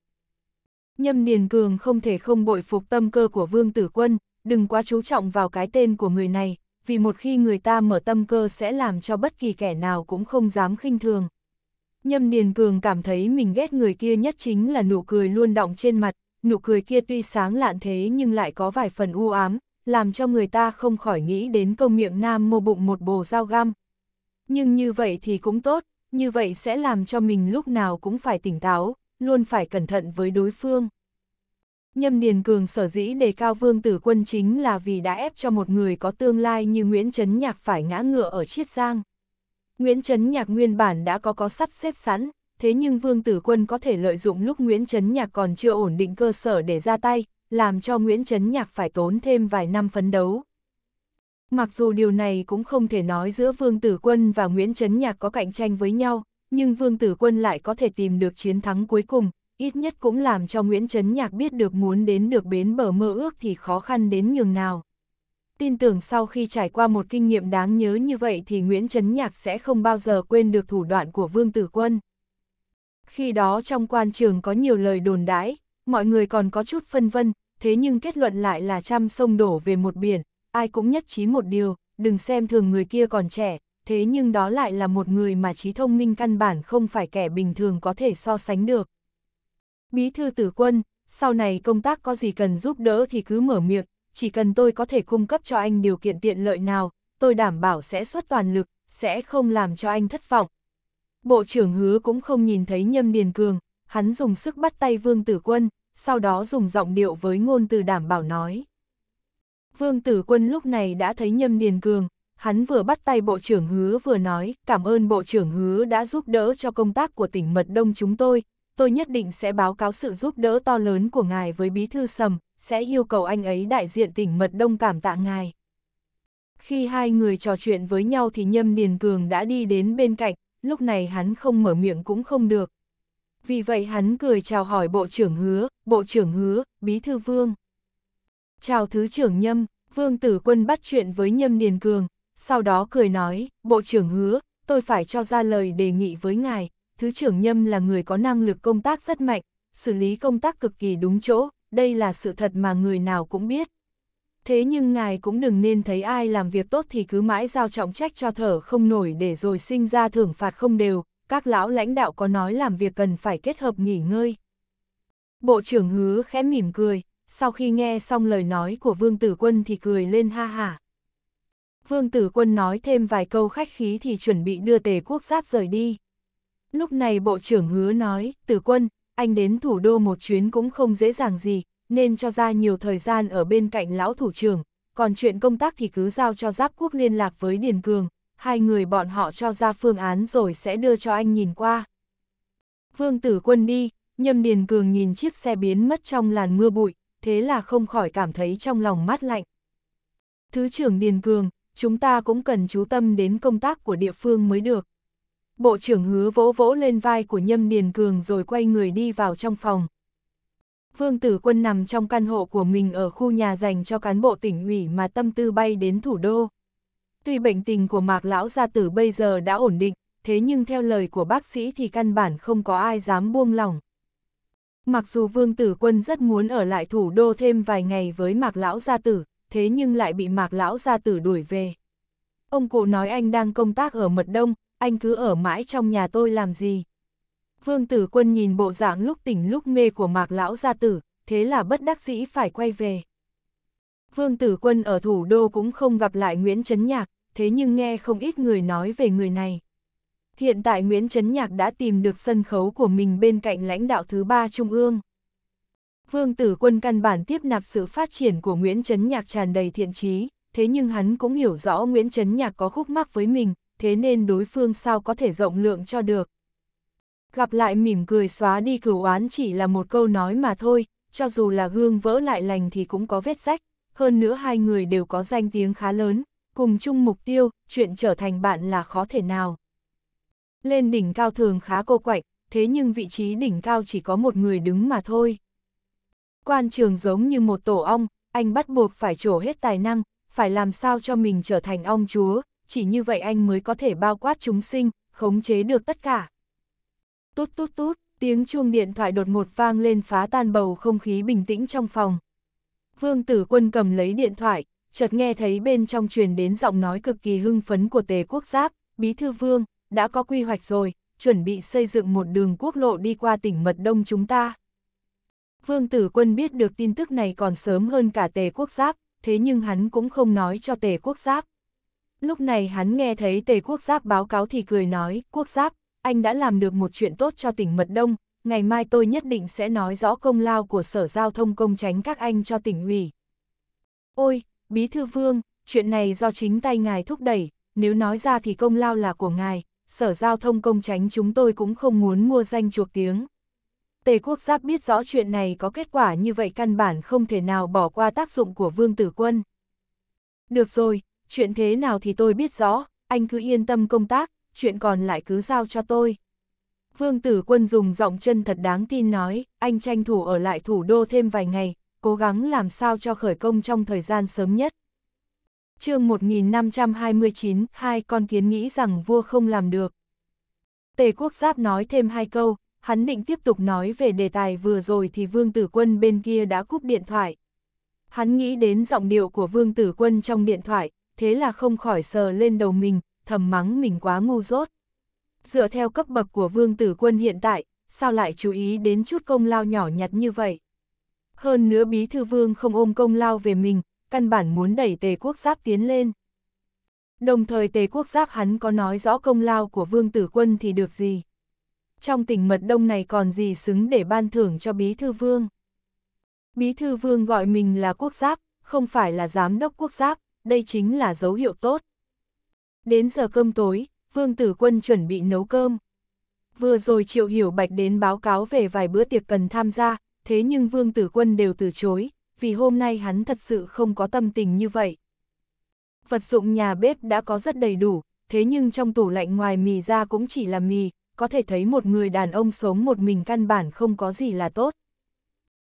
Nhâm Điền Cường không thể không bội phục tâm cơ của Vương Tử Quân, đừng quá chú trọng vào cái tên của người này, vì một khi người ta mở tâm cơ sẽ làm cho bất kỳ kẻ nào cũng không dám khinh thường. Nhâm Điền Cường cảm thấy mình ghét người kia nhất chính là nụ cười luôn đọng trên mặt, nụ cười kia tuy sáng lạn thế nhưng lại có vài phần u ám, làm cho người ta không khỏi nghĩ đến công miệng nam mô bụng một bồ dao găm. Nhưng như vậy thì cũng tốt, như vậy sẽ làm cho mình lúc nào cũng phải tỉnh táo, luôn phải cẩn thận với đối phương. Nhâm Điền Cường sở dĩ đề cao vương tử quân chính là vì đã ép cho một người có tương lai như Nguyễn Trấn Nhạc phải ngã ngựa ở Chiết Giang. Nguyễn Trấn Nhạc nguyên bản đã có có sắp xếp sẵn, thế nhưng vương tử quân có thể lợi dụng lúc Nguyễn Trấn Nhạc còn chưa ổn định cơ sở để ra tay, làm cho Nguyễn Trấn Nhạc phải tốn thêm vài năm phấn đấu. Mặc dù điều này cũng không thể nói giữa Vương Tử Quân và Nguyễn Trấn Nhạc có cạnh tranh với nhau, nhưng Vương Tử Quân lại có thể tìm được chiến thắng cuối cùng, ít nhất cũng làm cho Nguyễn Trấn Nhạc biết được muốn đến được bến bờ mơ ước thì khó khăn đến nhường nào. Tin tưởng sau khi trải qua một kinh nghiệm đáng nhớ như vậy thì Nguyễn Trấn Nhạc sẽ không bao giờ quên được thủ đoạn của Vương Tử Quân. Khi đó trong quan trường có nhiều lời đồn đãi, mọi người còn có chút phân vân, thế nhưng kết luận lại là trăm sông đổ về một biển, ai cũng nhất trí một điều, đừng xem thường người kia còn trẻ, thế nhưng đó lại là một người mà trí thông minh căn bản không phải kẻ bình thường có thể so sánh được. Bí thư tử quân, sau này công tác có gì cần giúp đỡ thì cứ mở miệng, chỉ cần tôi có thể cung cấp cho anh điều kiện tiện lợi nào, tôi đảm bảo sẽ xuất toàn lực, sẽ không làm cho anh thất vọng. Bộ trưởng hứa cũng không nhìn thấy Nhâm Điền Cường, hắn dùng sức bắt tay Vương Tử Quân, sau đó dùng giọng điệu với ngôn từ đảm bảo nói. Vương Tử Quân lúc này đã thấy Nhâm Điền Cường, hắn vừa bắt tay Bộ trưởng Hứa vừa nói, cảm ơn Bộ trưởng Hứa đã giúp đỡ cho công tác của tỉnh Mật Đông chúng tôi, tôi nhất định sẽ báo cáo sự giúp đỡ to lớn của ngài với Bí Thư Sầm, sẽ yêu cầu anh ấy đại diện tỉnh Mật Đông cảm tạ ngài. Khi hai người trò chuyện với nhau thì Nhâm Điền Cường đã đi đến bên cạnh, lúc này hắn không mở miệng cũng không được. Vì vậy hắn cười chào hỏi Bộ trưởng Hứa, Bộ trưởng Hứa, Bí Thư Vương. Chào Thứ trưởng Nhâm, Vương Tử Quân bắt chuyện với Nhâm Điền Cường, sau đó cười nói, Bộ trưởng hứa, tôi phải cho ra lời đề nghị với ngài, Thứ trưởng Nhâm là người có năng lực công tác rất mạnh, xử lý công tác cực kỳ đúng chỗ, đây là sự thật mà người nào cũng biết. Thế nhưng ngài cũng đừng nên thấy ai làm việc tốt thì cứ mãi giao trọng trách cho thở không nổi để rồi sinh ra thưởng phạt không đều, các lão lãnh đạo có nói làm việc cần phải kết hợp nghỉ ngơi. Bộ trưởng hứa khẽ mỉm cười, sau khi nghe xong lời nói của Vương Tử Quân thì cười lên ha hả. Vương Tử Quân nói thêm vài câu khách khí thì chuẩn bị đưa tề quốc giáp rời đi. Lúc này Bộ trưởng hứa nói, Tử Quân, anh đến thủ đô một chuyến cũng không dễ dàng gì, nên cho ra nhiều thời gian ở bên cạnh lão thủ trưởng, còn chuyện công tác thì cứ giao cho giáp quốc liên lạc với Điền Cường, hai người bọn họ cho ra phương án rồi sẽ đưa cho anh nhìn qua. Vương Tử Quân đi, nhâm Điền Cường nhìn chiếc xe biến mất trong làn mưa bụi, thế là không khỏi cảm thấy trong lòng mát lạnh. Thứ trưởng Điền Cường, chúng ta cũng cần chú tâm đến công tác của địa phương mới được. Bộ trưởng hứa vỗ vỗ lên vai của Nhâm Điền Cường rồi quay người đi vào trong phòng. Vương Tử Quân nằm trong căn hộ của mình ở khu nhà dành cho cán bộ tỉnh ủy mà tâm tư bay đến thủ đô. Tuy bệnh tình của Mạc Lão Gia Tử bây giờ đã ổn định, thế nhưng theo lời của bác sĩ thì căn bản không có ai dám buông lỏng. Mặc dù Vương Tử Quân rất muốn ở lại thủ đô thêm vài ngày với Mạc Lão Gia Tử, thế nhưng lại bị mạc lão gia tử đuổi về. Ông cụ nói anh đang công tác ở mật đông, anh cứ ở mãi trong nhà tôi làm gì. Vương tử quân nhìn bộ dạng lúc tỉnh lúc mê của mạc lão gia tử, thế là bất đắc dĩ phải quay về. Vương tử quân ở thủ đô cũng không gặp lại Nguyễn Trấn Nhạc, thế nhưng nghe không ít người nói về người này. Hiện tại Nguyễn Trấn Nhạc đã tìm được sân khấu của mình bên cạnh lãnh đạo thứ ba Trung ương. Vương Tử Quân căn bản tiếp nạp sự phát triển của Nguyễn Trấn Nhạc tràn đầy thiện trí, thế nhưng hắn cũng hiểu rõ Nguyễn Trấn Nhạc có khúc mắc với mình, thế nên đối phương sao có thể rộng lượng cho được. Gặp lại mỉm cười xóa đi cửu oán chỉ là một câu nói mà thôi, cho dù là gương vỡ lại lành thì cũng có vết rách, hơn nữa hai người đều có danh tiếng khá lớn, cùng chung mục tiêu, chuyện trở thành bạn là khó thể nào. Lên đỉnh cao thường khá cô quạnh, thế nhưng vị trí đỉnh cao chỉ có một người đứng mà thôi quan trường giống như một tổ ong, anh bắt buộc phải trổ hết tài năng, phải làm sao cho mình trở thành ong chúa, chỉ như vậy anh mới có thể bao quát chúng sinh, khống chế được tất cả. Tút tút tút, tiếng chuông điện thoại đột ngột vang lên phá tan bầu không khí bình tĩnh trong phòng. Vương tử quân cầm lấy điện thoại, chợt nghe thấy bên trong truyền đến giọng nói cực kỳ hưng phấn của tề quốc giáp, bí thư vương, đã có quy hoạch rồi, chuẩn bị xây dựng một đường quốc lộ đi qua tỉnh Mật Đông chúng ta. Vương Tử Quân biết được tin tức này còn sớm hơn cả tề quốc giáp, thế nhưng hắn cũng không nói cho tề quốc giáp. Lúc này hắn nghe thấy tề quốc giáp báo cáo thì cười nói, quốc giáp, anh đã làm được một chuyện tốt cho tỉnh Mật Đông, ngày mai tôi nhất định sẽ nói rõ công lao của Sở Giao thông công tránh các anh cho tỉnh ủy. Ôi, Bí Thư Vương, chuyện này do chính tay ngài thúc đẩy, nếu nói ra thì công lao là của ngài, Sở Giao thông công tránh chúng tôi cũng không muốn mua danh chuộc tiếng. Tề quốc giáp biết rõ chuyện này có kết quả như vậy căn bản không thể nào bỏ qua tác dụng của vương tử quân. Được rồi, chuyện thế nào thì tôi biết rõ, anh cứ yên tâm công tác, chuyện còn lại cứ giao cho tôi. Vương tử quân dùng giọng chân thật đáng tin nói, anh tranh thủ ở lại thủ đô thêm vài ngày, cố gắng làm sao cho khởi công trong thời gian sớm nhất. chương 1529, hai con kiến nghĩ rằng vua không làm được. Tề quốc giáp nói thêm hai câu, hắn định tiếp tục nói về đề tài vừa rồi thì Vương Tử Quân bên kia đã cúp điện thoại. Hắn nghĩ đến giọng điệu của Vương Tử Quân trong điện thoại, thế là không khỏi sờ lên đầu mình, thầm mắng mình quá ngu dốt. Dựa theo cấp bậc của Vương Tử Quân hiện tại, sao lại chú ý đến chút công lao nhỏ nhặt như vậy? Hơn nữa Bí Thư Vương không ôm công lao về mình, căn bản muốn đẩy Tề Quốc Giáp tiến lên. Đồng thời Tề Quốc Giáp hắn có nói rõ công lao của Vương Tử Quân thì được gì? trong tỉnh mật đông này còn gì xứng để ban thưởng cho Bí Thư Vương. Bí Thư Vương gọi mình là quốc giáp, không phải là giám đốc quốc giáp, đây chính là dấu hiệu tốt. Đến giờ cơm tối, Vương Tử Quân chuẩn bị nấu cơm. Vừa rồi Triệu Hiểu Bạch đến báo cáo về vài bữa tiệc cần tham gia, thế nhưng Vương Tử Quân đều từ chối, vì hôm nay hắn thật sự không có tâm tình như vậy. Vật dụng nhà bếp đã có rất đầy đủ, thế nhưng trong tủ lạnh ngoài mì ra cũng chỉ là mì, có thể thấy một người đàn ông sống một mình căn bản không có gì là tốt.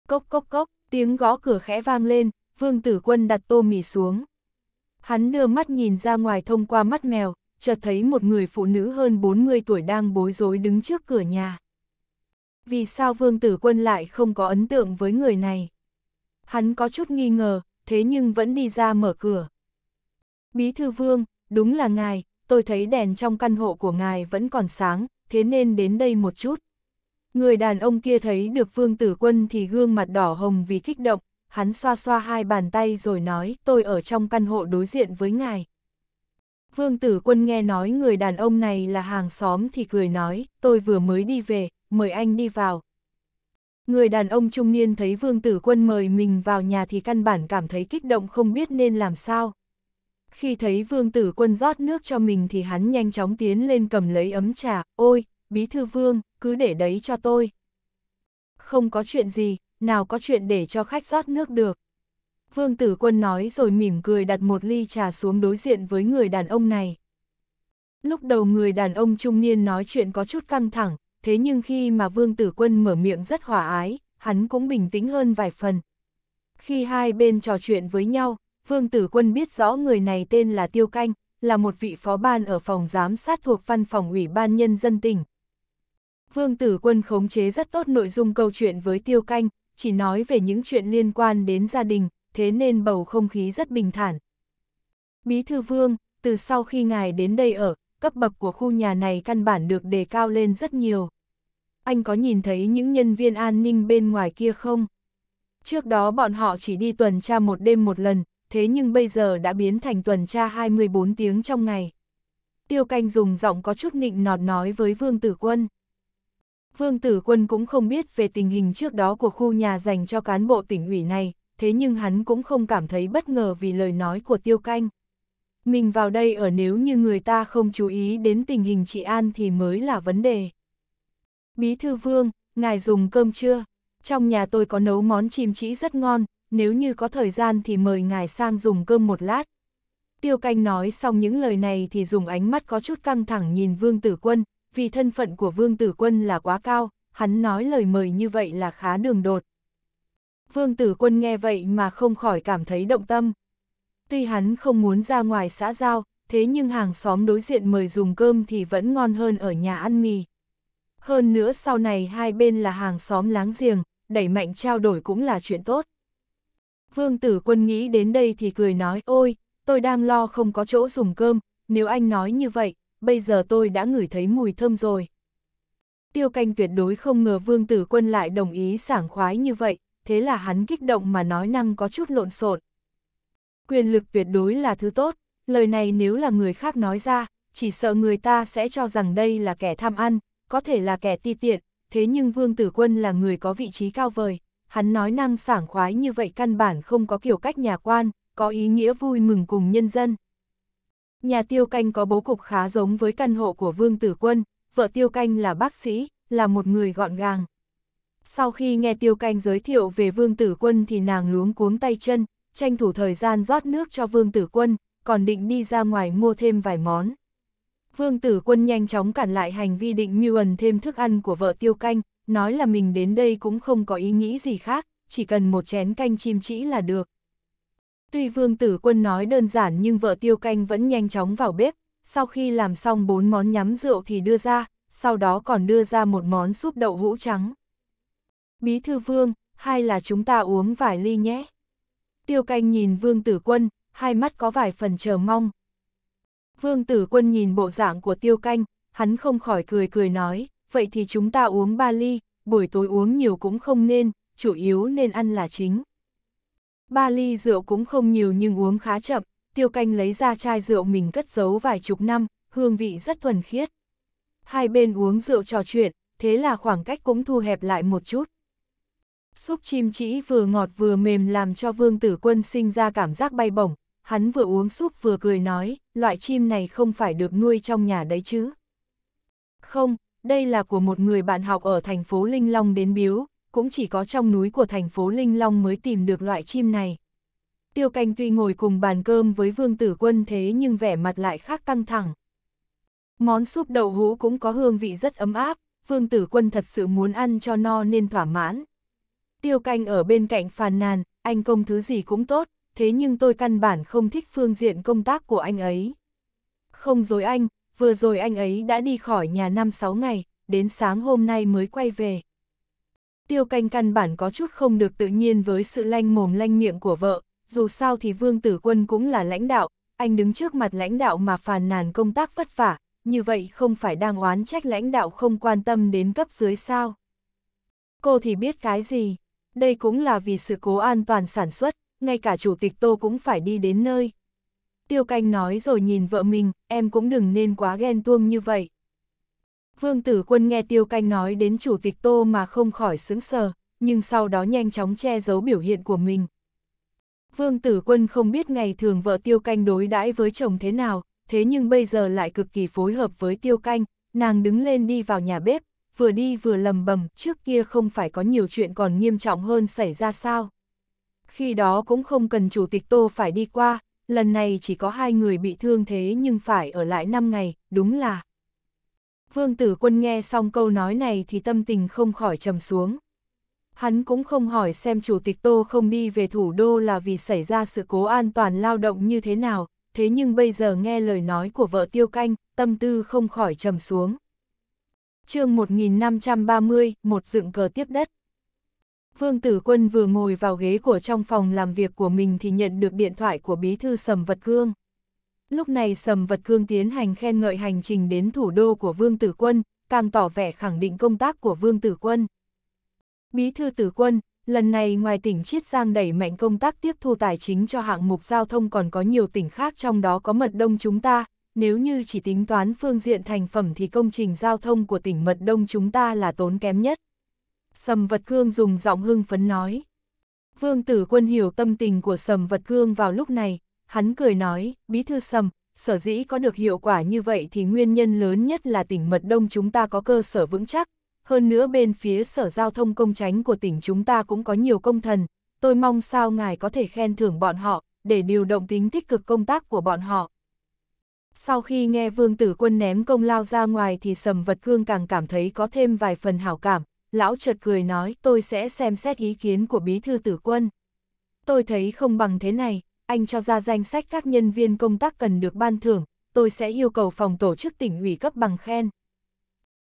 Cốc cốc cốc, tiếng gõ cửa khẽ vang lên, vương tử quân đặt tô mì xuống. Hắn đưa mắt nhìn ra ngoài thông qua mắt mèo, chợt thấy một người phụ nữ hơn 40 tuổi đang bối rối đứng trước cửa nhà. Vì sao vương tử quân lại không có ấn tượng với người này? Hắn có chút nghi ngờ, thế nhưng vẫn đi ra mở cửa. Bí thư vương, đúng là ngài, tôi thấy đèn trong căn hộ của ngài vẫn còn sáng, thế nên đến đây một chút. Người đàn ông kia thấy được Vương Tử Quân thì gương mặt đỏ hồng vì kích động, hắn xoa xoa hai bàn tay rồi nói tôi ở trong căn hộ đối diện với ngài. Vương Tử Quân nghe nói người đàn ông này là hàng xóm thì cười nói tôi vừa mới đi về, mời anh đi vào. Người đàn ông trung niên thấy Vương Tử Quân mời mình vào nhà thì căn bản cảm thấy kích động không biết nên làm sao, khi thấy vương tử quân rót nước cho mình thì hắn nhanh chóng tiến lên cầm lấy ấm trà, ôi, bí thư vương, cứ để đấy cho tôi. Không có chuyện gì, nào có chuyện để cho khách rót nước được. Vương tử quân nói rồi mỉm cười đặt một ly trà xuống đối diện với người đàn ông này. Lúc đầu người đàn ông trung niên nói chuyện có chút căng thẳng, thế nhưng khi mà vương tử quân mở miệng rất hòa ái, hắn cũng bình tĩnh hơn vài phần. Khi hai bên trò chuyện với nhau, Phương Tử Quân biết rõ người này tên là Tiêu Canh, là một vị phó ban ở phòng giám sát thuộc văn phòng Ủy ban Nhân dân tỉnh. Phương Tử Quân khống chế rất tốt nội dung câu chuyện với Tiêu Canh, chỉ nói về những chuyện liên quan đến gia đình, thế nên bầu không khí rất bình thản. Bí thư Vương, từ sau khi ngài đến đây ở, cấp bậc của khu nhà này căn bản được đề cao lên rất nhiều. Anh có nhìn thấy những nhân viên an ninh bên ngoài kia không? Trước đó bọn họ chỉ đi tuần tra một đêm một lần, thế nhưng bây giờ đã biến thành tuần tra 24 tiếng trong ngày. Tiêu canh dùng giọng có chút nịnh nọt nói với Vương Tử Quân. Vương Tử Quân cũng không biết về tình hình trước đó của khu nhà dành cho cán bộ tỉnh ủy này, thế nhưng hắn cũng không cảm thấy bất ngờ vì lời nói của tiêu canh. Mình vào đây ở nếu như người ta không chú ý đến tình hình trị an thì mới là vấn đề. Bí thư vương, ngài dùng cơm chưa? Trong nhà tôi có nấu món chim chỉ rất ngon, nếu như có thời gian thì mời ngài sang dùng cơm một lát. Tiêu canh nói xong những lời này thì dùng ánh mắt có chút căng thẳng nhìn Vương Tử Quân, vì thân phận của Vương Tử Quân là quá cao, hắn nói lời mời như vậy là khá đường đột. Vương Tử Quân nghe vậy mà không khỏi cảm thấy động tâm. Tuy hắn không muốn ra ngoài xã giao, thế nhưng hàng xóm đối diện mời dùng cơm thì vẫn ngon hơn ở nhà ăn mì. Hơn nữa sau này hai bên là hàng xóm láng giềng, đẩy mạnh trao đổi cũng là chuyện tốt. Vương tử quân nghĩ đến đây thì cười nói, ôi, tôi đang lo không có chỗ dùng cơm, nếu anh nói như vậy, bây giờ tôi đã ngửi thấy mùi thơm rồi. Tiêu canh tuyệt đối không ngờ vương tử quân lại đồng ý sảng khoái như vậy, thế là hắn kích động mà nói năng có chút lộn xộn. Quyền lực tuyệt đối là thứ tốt, lời này nếu là người khác nói ra, chỉ sợ người ta sẽ cho rằng đây là kẻ tham ăn, có thể là kẻ ti tiện, thế nhưng vương tử quân là người có vị trí cao vời hắn nói năng sảng khoái như vậy căn bản không có kiểu cách nhà quan, có ý nghĩa vui mừng cùng nhân dân. Nhà tiêu canh có bố cục khá giống với căn hộ của Vương Tử Quân, vợ tiêu canh là bác sĩ, là một người gọn gàng. Sau khi nghe tiêu canh giới thiệu về Vương Tử Quân thì nàng luống cuống tay chân, tranh thủ thời gian rót nước cho Vương Tử Quân, còn định đi ra ngoài mua thêm vài món. Vương Tử Quân nhanh chóng cản lại hành vi định như ẩn thêm thức ăn của vợ tiêu canh, nói là mình đến đây cũng không có ý nghĩ gì khác, chỉ cần một chén canh chim chỉ là được. Tuy vương tử quân nói đơn giản nhưng vợ tiêu canh vẫn nhanh chóng vào bếp, sau khi làm xong bốn món nhắm rượu thì đưa ra, sau đó còn đưa ra một món súp đậu hũ trắng. Bí thư vương, hay là chúng ta uống vài ly nhé. Tiêu canh nhìn vương tử quân, hai mắt có vài phần chờ mong. Vương tử quân nhìn bộ dạng của tiêu canh, hắn không khỏi cười cười nói, vậy thì chúng ta uống ba ly, buổi tối uống nhiều cũng không nên, chủ yếu nên ăn là chính. Ba ly rượu cũng không nhiều nhưng uống khá chậm, tiêu canh lấy ra chai rượu mình cất giấu vài chục năm, hương vị rất thuần khiết. Hai bên uống rượu trò chuyện, thế là khoảng cách cũng thu hẹp lại một chút. Xúc chim chỉ vừa ngọt vừa mềm làm cho vương tử quân sinh ra cảm giác bay bổng, hắn vừa uống súp vừa cười nói, loại chim này không phải được nuôi trong nhà đấy chứ. Không, đây là của một người bạn học ở thành phố Linh Long đến biếu, cũng chỉ có trong núi của thành phố Linh Long mới tìm được loại chim này. Tiêu canh tuy ngồi cùng bàn cơm với vương tử quân thế nhưng vẻ mặt lại khác căng thẳng. Món súp đậu hũ cũng có hương vị rất ấm áp, vương tử quân thật sự muốn ăn cho no nên thỏa mãn. Tiêu canh ở bên cạnh phàn nàn, anh công thứ gì cũng tốt, thế nhưng tôi căn bản không thích phương diện công tác của anh ấy. Không dối anh, vừa rồi anh ấy đã đi khỏi nhà năm sáu ngày, đến sáng hôm nay mới quay về. Tiêu canh căn bản có chút không được tự nhiên với sự lanh mồm lanh miệng của vợ, dù sao thì Vương Tử Quân cũng là lãnh đạo, anh đứng trước mặt lãnh đạo mà phàn nàn công tác vất vả, như vậy không phải đang oán trách lãnh đạo không quan tâm đến cấp dưới sao. Cô thì biết cái gì, đây cũng là vì sự cố an toàn sản xuất, ngay cả chủ tịch Tô cũng phải đi đến nơi, tiêu canh nói rồi nhìn vợ mình, em cũng đừng nên quá ghen tuông như vậy. Vương tử quân nghe tiêu canh nói đến chủ tịch tô mà không khỏi sững sờ, nhưng sau đó nhanh chóng che giấu biểu hiện của mình. Vương tử quân không biết ngày thường vợ tiêu canh đối đãi với chồng thế nào, thế nhưng bây giờ lại cực kỳ phối hợp với tiêu canh, nàng đứng lên đi vào nhà bếp, vừa đi vừa lầm bầm, trước kia không phải có nhiều chuyện còn nghiêm trọng hơn xảy ra sao. Khi đó cũng không cần chủ tịch Tô phải đi qua, lần này chỉ có hai người bị thương thế nhưng phải ở lại 5 ngày, đúng là. Vương tử quân nghe xong câu nói này thì tâm tình không khỏi trầm xuống. Hắn cũng không hỏi xem chủ tịch Tô không đi về thủ đô là vì xảy ra sự cố an toàn lao động như thế nào, thế nhưng bây giờ nghe lời nói của vợ tiêu canh, tâm tư không khỏi trầm xuống. chương 1530, một dựng cờ tiếp đất. Vương Tử Quân vừa ngồi vào ghế của trong phòng làm việc của mình thì nhận được điện thoại của bí thư Sầm Vật Cương. Lúc này Sầm Vật Cương tiến hành khen ngợi hành trình đến thủ đô của Vương Tử Quân, càng tỏ vẻ khẳng định công tác của Vương Tử Quân. Bí thư Tử Quân, lần này ngoài tỉnh Chiết Giang đẩy mạnh công tác tiếp thu tài chính cho hạng mục giao thông còn có nhiều tỉnh khác trong đó có mật đông chúng ta, nếu như chỉ tính toán phương diện thành phẩm thì công trình giao thông của tỉnh mật đông chúng ta là tốn kém nhất. Sầm Vật Cương dùng giọng hưng phấn nói. Vương Tử Quân hiểu tâm tình của Sầm Vật Cương vào lúc này, hắn cười nói, bí thư Sầm, sở dĩ có được hiệu quả như vậy thì nguyên nhân lớn nhất là tỉnh Mật Đông chúng ta có cơ sở vững chắc, hơn nữa bên phía sở giao thông công tránh của tỉnh chúng ta cũng có nhiều công thần, tôi mong sao ngài có thể khen thưởng bọn họ, để điều động tính tích cực công tác của bọn họ. Sau khi nghe Vương Tử Quân ném công lao ra ngoài thì Sầm Vật Cương càng cảm thấy có thêm vài phần hảo cảm, lão chợt cười nói tôi sẽ xem xét ý kiến của bí thư tử quân. Tôi thấy không bằng thế này, anh cho ra danh sách các nhân viên công tác cần được ban thưởng, tôi sẽ yêu cầu phòng tổ chức tỉnh ủy cấp bằng khen.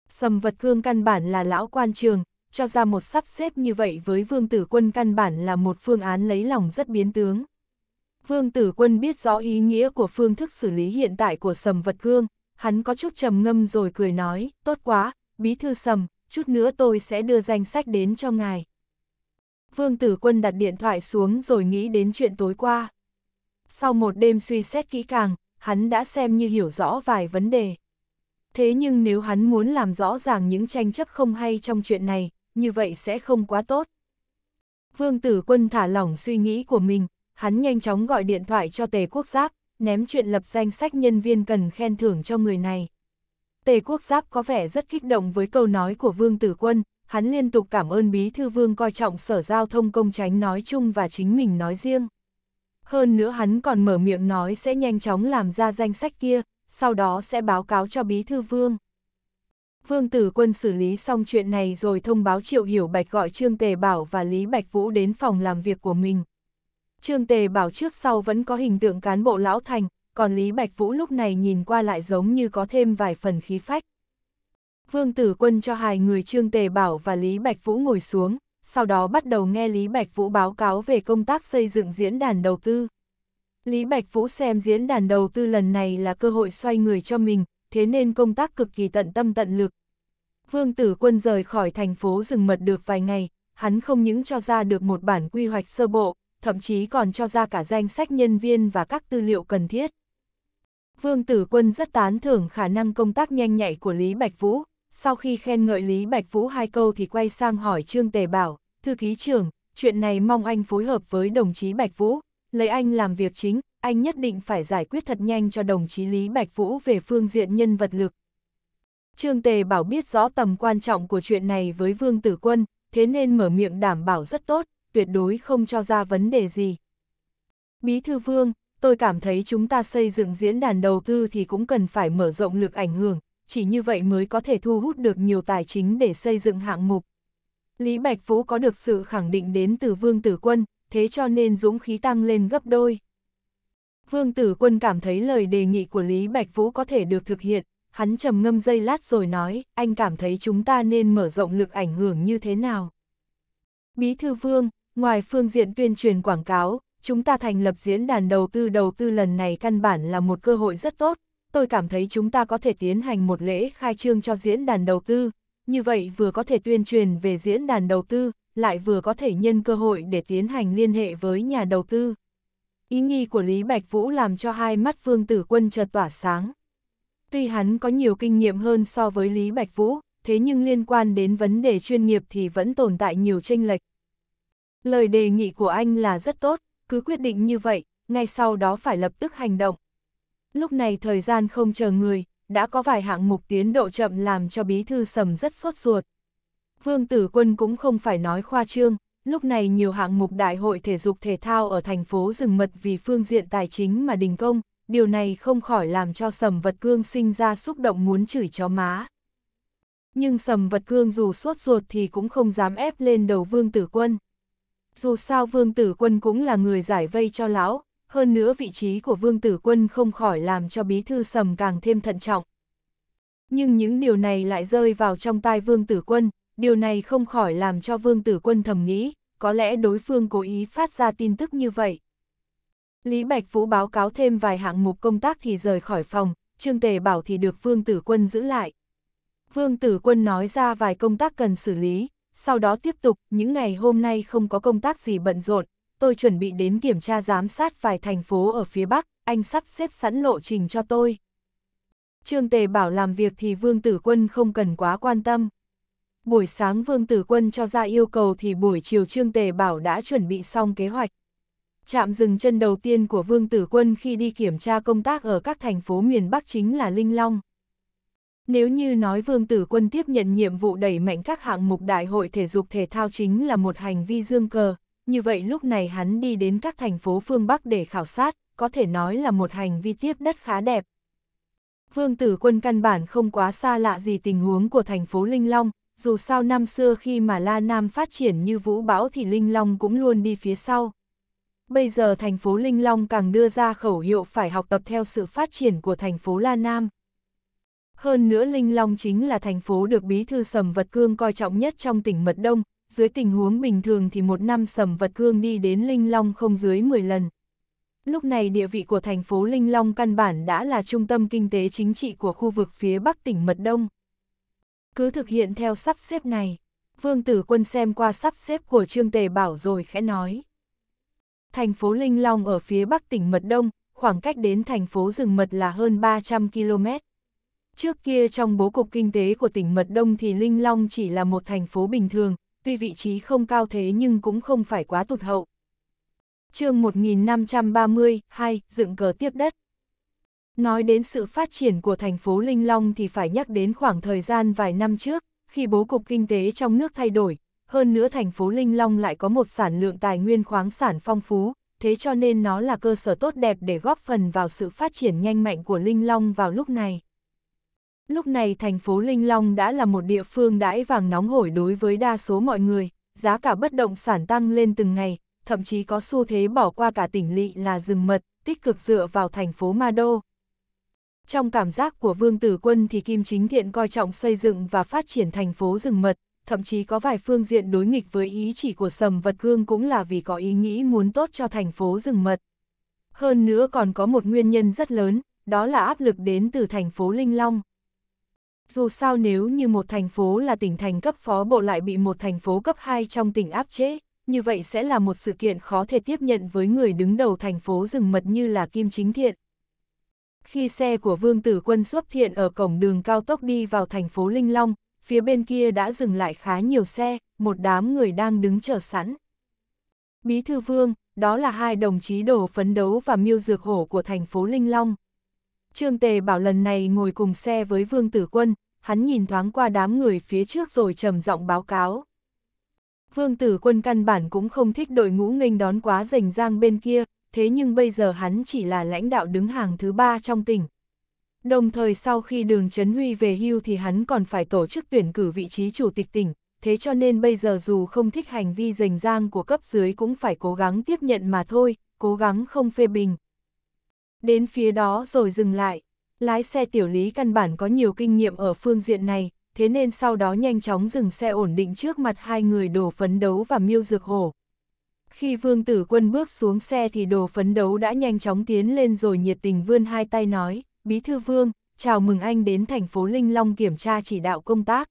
Sầm vật cương căn bản là lão quan trường, cho ra một sắp xếp như vậy với vương tử quân căn bản là một phương án lấy lòng rất biến tướng. Vương tử quân biết rõ ý nghĩa của phương thức xử lý hiện tại của sầm vật cương, hắn có chút trầm ngâm rồi cười nói, tốt quá, bí thư sầm, chút nữa tôi sẽ đưa danh sách đến cho ngài. Vương Tử Quân đặt điện thoại xuống rồi nghĩ đến chuyện tối qua. Sau một đêm suy xét kỹ càng, hắn đã xem như hiểu rõ vài vấn đề. Thế nhưng nếu hắn muốn làm rõ ràng những tranh chấp không hay trong chuyện này, như vậy sẽ không quá tốt. Vương Tử Quân thả lỏng suy nghĩ của mình, hắn nhanh chóng gọi điện thoại cho Tề Quốc Giáp, ném chuyện lập danh sách nhân viên cần khen thưởng cho người này. Tề Quốc Giáp có vẻ rất kích động với câu nói của Vương Tử Quân, hắn liên tục cảm ơn Bí Thư Vương coi trọng sở giao thông công tránh nói chung và chính mình nói riêng. Hơn nữa hắn còn mở miệng nói sẽ nhanh chóng làm ra danh sách kia, sau đó sẽ báo cáo cho Bí Thư Vương. Vương Tử Quân xử lý xong chuyện này rồi thông báo Triệu Hiểu Bạch gọi Trương Tề Bảo và Lý Bạch Vũ đến phòng làm việc của mình. Trương Tề Bảo trước sau vẫn có hình tượng cán bộ lão thành, còn Lý Bạch Vũ lúc này nhìn qua lại giống như có thêm vài phần khí phách. Vương Tử Quân cho hai người Trương Tề Bảo và Lý Bạch Vũ ngồi xuống, sau đó bắt đầu nghe Lý Bạch Vũ báo cáo về công tác xây dựng diễn đàn đầu tư. Lý Bạch Vũ xem diễn đàn đầu tư lần này là cơ hội xoay người cho mình, thế nên công tác cực kỳ tận tâm tận lực. Vương Tử Quân rời khỏi thành phố rừng mật được vài ngày, hắn không những cho ra được một bản quy hoạch sơ bộ, thậm chí còn cho ra cả danh sách nhân viên và các tư liệu cần thiết. Vương Tử Quân rất tán thưởng khả năng công tác nhanh nhạy của Lý Bạch Vũ, sau khi khen ngợi Lý Bạch Vũ hai câu thì quay sang hỏi Trương Tề Bảo, thư ký trưởng, chuyện này mong anh phối hợp với đồng chí Bạch Vũ, lấy anh làm việc chính, anh nhất định phải giải quyết thật nhanh cho đồng chí Lý Bạch Vũ về phương diện nhân vật lực. Trương Tề Bảo biết rõ tầm quan trọng của chuyện này với Vương Tử Quân, thế nên mở miệng đảm bảo rất tốt, tuyệt đối không cho ra vấn đề gì. Bí thư Vương, tôi cảm thấy chúng ta xây dựng diễn đàn đầu tư thì cũng cần phải mở rộng lực ảnh hưởng, chỉ như vậy mới có thể thu hút được nhiều tài chính để xây dựng hạng mục. Lý Bạch Vũ có được sự khẳng định đến từ Vương Tử Quân, thế cho nên dũng khí tăng lên gấp đôi. Vương Tử Quân cảm thấy lời đề nghị của Lý Bạch Vũ có thể được thực hiện, hắn trầm ngâm dây lát rồi nói, anh cảm thấy chúng ta nên mở rộng lực ảnh hưởng như thế nào. Bí thư Vương, ngoài phương diện tuyên truyền quảng cáo, chúng ta thành lập diễn đàn đầu tư đầu tư lần này căn bản là một cơ hội rất tốt, tôi cảm thấy chúng ta có thể tiến hành một lễ khai trương cho diễn đàn đầu tư, như vậy vừa có thể tuyên truyền về diễn đàn đầu tư, lại vừa có thể nhân cơ hội để tiến hành liên hệ với nhà đầu tư. Ý nghi của Lý Bạch Vũ làm cho hai mắt Vương Tử Quân chợt tỏa sáng. Tuy hắn có nhiều kinh nghiệm hơn so với Lý Bạch Vũ, thế nhưng liên quan đến vấn đề chuyên nghiệp thì vẫn tồn tại nhiều tranh lệch. Lời đề nghị của anh là rất tốt, cứ quyết định như vậy, ngay sau đó phải lập tức hành động. Lúc này thời gian không chờ người, đã có vài hạng mục tiến độ chậm làm cho bí thư sầm rất sốt ruột. Vương Tử Quân cũng không phải nói khoa trương, lúc này nhiều hạng mục đại hội thể dục thể thao ở thành phố rừng mật vì phương diện tài chính mà đình công, điều này không khỏi làm cho sầm vật cương sinh ra xúc động muốn chửi chó má. Nhưng sầm vật cương dù sốt ruột thì cũng không dám ép lên đầu Vương Tử Quân dù sao vương tử quân cũng là người giải vây cho lão, hơn nữa vị trí của vương tử quân không khỏi làm cho bí thư sầm càng thêm thận trọng. Nhưng những điều này lại rơi vào trong tai vương tử quân, điều này không khỏi làm cho vương tử quân thầm nghĩ, có lẽ đối phương cố ý phát ra tin tức như vậy. Lý Bạch Vũ báo cáo thêm vài hạng mục công tác thì rời khỏi phòng, Trương Tề bảo thì được Vương Tử Quân giữ lại. Vương Tử Quân nói ra vài công tác cần xử lý, sau đó tiếp tục, những ngày hôm nay không có công tác gì bận rộn, tôi chuẩn bị đến kiểm tra giám sát vài thành phố ở phía Bắc, anh sắp xếp sẵn lộ trình cho tôi. Trương Tề bảo làm việc thì Vương Tử Quân không cần quá quan tâm. Buổi sáng Vương Tử Quân cho ra yêu cầu thì buổi chiều Trương Tề bảo đã chuẩn bị xong kế hoạch. Chạm dừng chân đầu tiên của Vương Tử Quân khi đi kiểm tra công tác ở các thành phố miền Bắc chính là Linh Long. Nếu như nói Vương Tử Quân tiếp nhận nhiệm vụ đẩy mạnh các hạng mục đại hội thể dục thể thao chính là một hành vi dương cờ, như vậy lúc này hắn đi đến các thành phố phương Bắc để khảo sát, có thể nói là một hành vi tiếp đất khá đẹp. Vương Tử Quân căn bản không quá xa lạ gì tình huống của thành phố Linh Long, dù sao năm xưa khi mà La Nam phát triển như vũ bão thì Linh Long cũng luôn đi phía sau. Bây giờ thành phố Linh Long càng đưa ra khẩu hiệu phải học tập theo sự phát triển của thành phố La Nam. Hơn nữa Linh Long chính là thành phố được bí thư Sầm Vật Cương coi trọng nhất trong tỉnh Mật Đông, dưới tình huống bình thường thì một năm Sầm Vật Cương đi đến Linh Long không dưới 10 lần. Lúc này địa vị của thành phố Linh Long căn bản đã là trung tâm kinh tế chính trị của khu vực phía bắc tỉnh Mật Đông. Cứ thực hiện theo sắp xếp này, Vương Tử Quân xem qua sắp xếp của Trương Tề Bảo rồi khẽ nói. Thành phố Linh Long ở phía bắc tỉnh Mật Đông, khoảng cách đến thành phố rừng mật là hơn 300 km. Trước kia trong bố cục kinh tế của tỉnh Mật Đông thì Linh Long chỉ là một thành phố bình thường, tuy vị trí không cao thế nhưng cũng không phải quá tụt hậu. chương 1530, 2, dựng cờ tiếp đất. Nói đến sự phát triển của thành phố Linh Long thì phải nhắc đến khoảng thời gian vài năm trước, khi bố cục kinh tế trong nước thay đổi, hơn nữa thành phố Linh Long lại có một sản lượng tài nguyên khoáng sản phong phú, thế cho nên nó là cơ sở tốt đẹp để góp phần vào sự phát triển nhanh mạnh của Linh Long vào lúc này. Lúc này thành phố Linh Long đã là một địa phương đãi vàng nóng hổi đối với đa số mọi người, giá cả bất động sản tăng lên từng ngày, thậm chí có xu thế bỏ qua cả tỉnh lỵ là rừng mật, tích cực dựa vào thành phố Ma Đô. Trong cảm giác của Vương Tử Quân thì Kim Chính Thiện coi trọng xây dựng và phát triển thành phố rừng mật, thậm chí có vài phương diện đối nghịch với ý chỉ của Sầm Vật Cương cũng là vì có ý nghĩ muốn tốt cho thành phố rừng mật. Hơn nữa còn có một nguyên nhân rất lớn, đó là áp lực đến từ thành phố Linh Long. Dù sao nếu như một thành phố là tỉnh thành cấp phó bộ lại bị một thành phố cấp 2 trong tỉnh áp chế, như vậy sẽ là một sự kiện khó thể tiếp nhận với người đứng đầu thành phố rừng mật như là Kim Chính Thiện. Khi xe của Vương Tử Quân xuất hiện ở cổng đường cao tốc đi vào thành phố Linh Long, phía bên kia đã dừng lại khá nhiều xe, một đám người đang đứng chờ sẵn. Bí thư Vương, đó là hai đồng chí đồ phấn đấu và miêu dược hổ của thành phố Linh Long. Trương Tề bảo lần này ngồi cùng xe với Vương Tử Quân, hắn nhìn thoáng qua đám người phía trước rồi trầm giọng báo cáo. Vương Tử Quân căn bản cũng không thích đội ngũ nghênh đón quá rành rang bên kia, thế nhưng bây giờ hắn chỉ là lãnh đạo đứng hàng thứ ba trong tỉnh. Đồng thời sau khi đường Trấn Huy về hưu thì hắn còn phải tổ chức tuyển cử vị trí chủ tịch tỉnh, thế cho nên bây giờ dù không thích hành vi rành rang của cấp dưới cũng phải cố gắng tiếp nhận mà thôi, cố gắng không phê bình, đến phía đó rồi dừng lại. Lái xe tiểu lý căn bản có nhiều kinh nghiệm ở phương diện này, thế nên sau đó nhanh chóng dừng xe ổn định trước mặt hai người đồ phấn đấu và miêu dược hổ. Khi vương tử quân bước xuống xe thì đồ phấn đấu đã nhanh chóng tiến lên rồi nhiệt tình vươn hai tay nói, Bí thư vương, chào mừng anh đến thành phố Linh Long kiểm tra chỉ đạo công tác.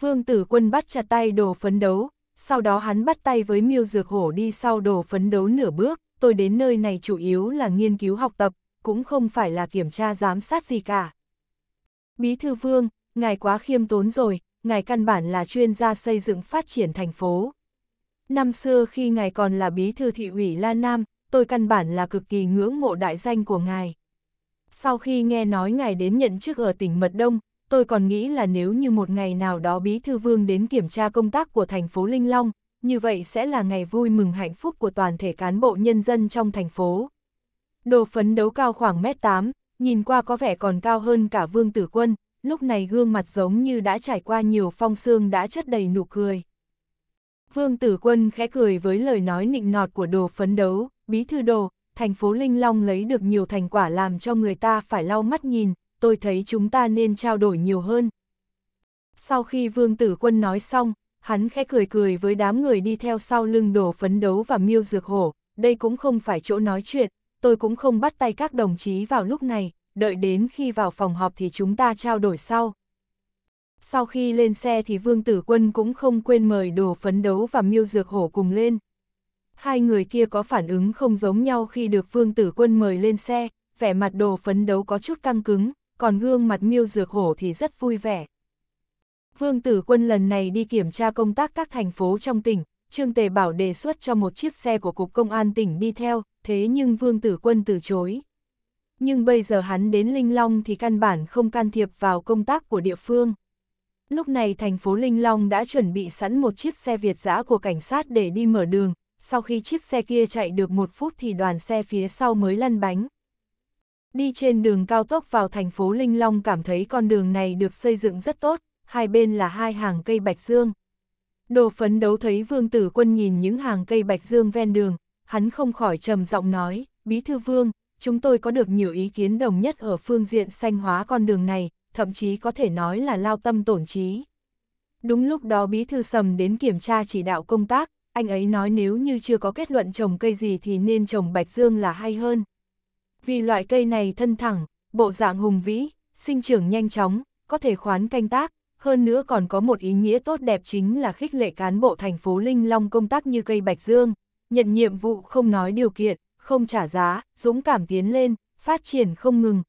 Vương tử quân bắt chặt tay đồ phấn đấu, sau đó hắn bắt tay với miêu dược hổ đi sau đồ phấn đấu nửa bước tôi đến nơi này chủ yếu là nghiên cứu học tập, cũng không phải là kiểm tra giám sát gì cả. Bí thư vương, ngài quá khiêm tốn rồi, ngài căn bản là chuyên gia xây dựng phát triển thành phố. Năm xưa khi ngài còn là bí thư thị ủy La Nam, tôi căn bản là cực kỳ ngưỡng mộ đại danh của ngài. Sau khi nghe nói ngài đến nhận chức ở tỉnh Mật Đông, tôi còn nghĩ là nếu như một ngày nào đó bí thư vương đến kiểm tra công tác của thành phố Linh Long, như vậy sẽ là ngày vui mừng hạnh phúc của toàn thể cán bộ nhân dân trong thành phố. Đồ phấn đấu cao khoảng mét 8, nhìn qua có vẻ còn cao hơn cả Vương Tử Quân, lúc này gương mặt giống như đã trải qua nhiều phong xương đã chất đầy nụ cười. Vương Tử Quân khẽ cười với lời nói nịnh nọt của đồ phấn đấu, bí thư đồ, thành phố Linh Long lấy được nhiều thành quả làm cho người ta phải lau mắt nhìn, tôi thấy chúng ta nên trao đổi nhiều hơn. Sau khi Vương Tử Quân nói xong, hắn khẽ cười cười với đám người đi theo sau lưng đổ phấn đấu và miêu dược hổ, đây cũng không phải chỗ nói chuyện, tôi cũng không bắt tay các đồng chí vào lúc này, đợi đến khi vào phòng họp thì chúng ta trao đổi sau. Sau khi lên xe thì Vương Tử Quân cũng không quên mời đồ phấn đấu và miêu dược hổ cùng lên. Hai người kia có phản ứng không giống nhau khi được Vương Tử Quân mời lên xe, vẻ mặt đồ phấn đấu có chút căng cứng, còn gương mặt miêu dược hổ thì rất vui vẻ. Vương Tử Quân lần này đi kiểm tra công tác các thành phố trong tỉnh, Trương Tề Bảo đề xuất cho một chiếc xe của Cục Công an tỉnh đi theo, thế nhưng Vương Tử Quân từ chối. Nhưng bây giờ hắn đến Linh Long thì căn bản không can thiệp vào công tác của địa phương. Lúc này thành phố Linh Long đã chuẩn bị sẵn một chiếc xe Việt giã của cảnh sát để đi mở đường, sau khi chiếc xe kia chạy được một phút thì đoàn xe phía sau mới lăn bánh. Đi trên đường cao tốc vào thành phố Linh Long cảm thấy con đường này được xây dựng rất tốt, hai bên là hai hàng cây bạch dương. Đồ phấn đấu thấy vương tử quân nhìn những hàng cây bạch dương ven đường, hắn không khỏi trầm giọng nói, bí thư vương, chúng tôi có được nhiều ý kiến đồng nhất ở phương diện xanh hóa con đường này, thậm chí có thể nói là lao tâm tổn trí. Đúng lúc đó bí thư sầm đến kiểm tra chỉ đạo công tác, anh ấy nói nếu như chưa có kết luận trồng cây gì thì nên trồng bạch dương là hay hơn. Vì loại cây này thân thẳng, bộ dạng hùng vĩ, sinh trưởng nhanh chóng, có thể khoán canh tác, hơn nữa còn có một ý nghĩa tốt đẹp chính là khích lệ cán bộ thành phố Linh Long công tác như cây bạch dương, nhận nhiệm vụ không nói điều kiện, không trả giá, dũng cảm tiến lên, phát triển không ngừng.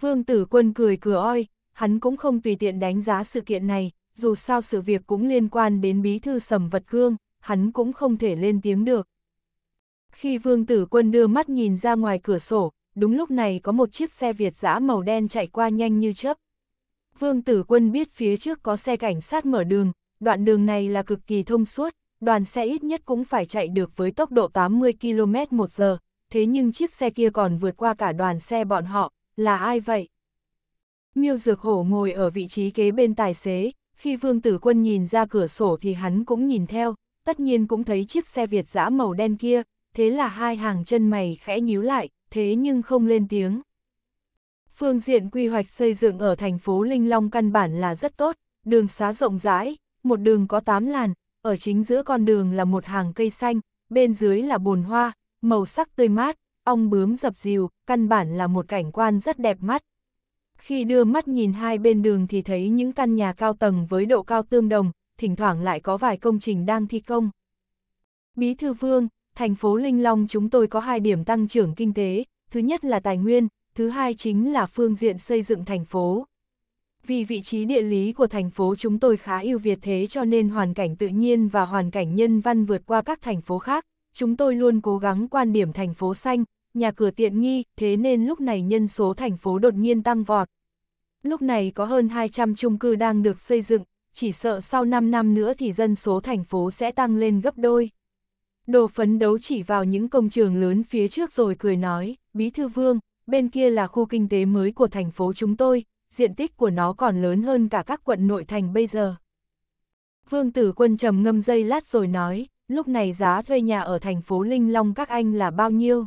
Vương Tử Quân cười cửa oi, hắn cũng không tùy tiện đánh giá sự kiện này, dù sao sự việc cũng liên quan đến bí thư sầm vật cương, hắn cũng không thể lên tiếng được. Khi Vương Tử Quân đưa mắt nhìn ra ngoài cửa sổ, đúng lúc này có một chiếc xe Việt giã màu đen chạy qua nhanh như chớp, Vương Tử Quân biết phía trước có xe cảnh sát mở đường, đoạn đường này là cực kỳ thông suốt, đoàn xe ít nhất cũng phải chạy được với tốc độ 80 km một giờ, thế nhưng chiếc xe kia còn vượt qua cả đoàn xe bọn họ, là ai vậy? Miêu Dược Hổ ngồi ở vị trí kế bên tài xế, khi Vương Tử Quân nhìn ra cửa sổ thì hắn cũng nhìn theo, tất nhiên cũng thấy chiếc xe Việt dã màu đen kia, thế là hai hàng chân mày khẽ nhíu lại, thế nhưng không lên tiếng. Phương diện quy hoạch xây dựng ở thành phố Linh Long căn bản là rất tốt, đường xá rộng rãi, một đường có 8 làn, ở chính giữa con đường là một hàng cây xanh, bên dưới là bồn hoa, màu sắc tươi mát, ong bướm dập dìu, căn bản là một cảnh quan rất đẹp mắt. Khi đưa mắt nhìn hai bên đường thì thấy những căn nhà cao tầng với độ cao tương đồng, thỉnh thoảng lại có vài công trình đang thi công. Bí thư vương, thành phố Linh Long chúng tôi có hai điểm tăng trưởng kinh tế, thứ nhất là tài nguyên, thứ hai chính là phương diện xây dựng thành phố. Vì vị trí địa lý của thành phố chúng tôi khá ưu việt thế cho nên hoàn cảnh tự nhiên và hoàn cảnh nhân văn vượt qua các thành phố khác, chúng tôi luôn cố gắng quan điểm thành phố xanh, nhà cửa tiện nghi, thế nên lúc này nhân số thành phố đột nhiên tăng vọt. Lúc này có hơn 200 chung cư đang được xây dựng, chỉ sợ sau 5 năm nữa thì dân số thành phố sẽ tăng lên gấp đôi. Đồ phấn đấu chỉ vào những công trường lớn phía trước rồi cười nói, Bí Thư Vương, bên kia là khu kinh tế mới của thành phố chúng tôi, diện tích của nó còn lớn hơn cả các quận nội thành bây giờ. Vương Tử Quân trầm ngâm dây lát rồi nói, lúc này giá thuê nhà ở thành phố Linh Long các anh là bao nhiêu?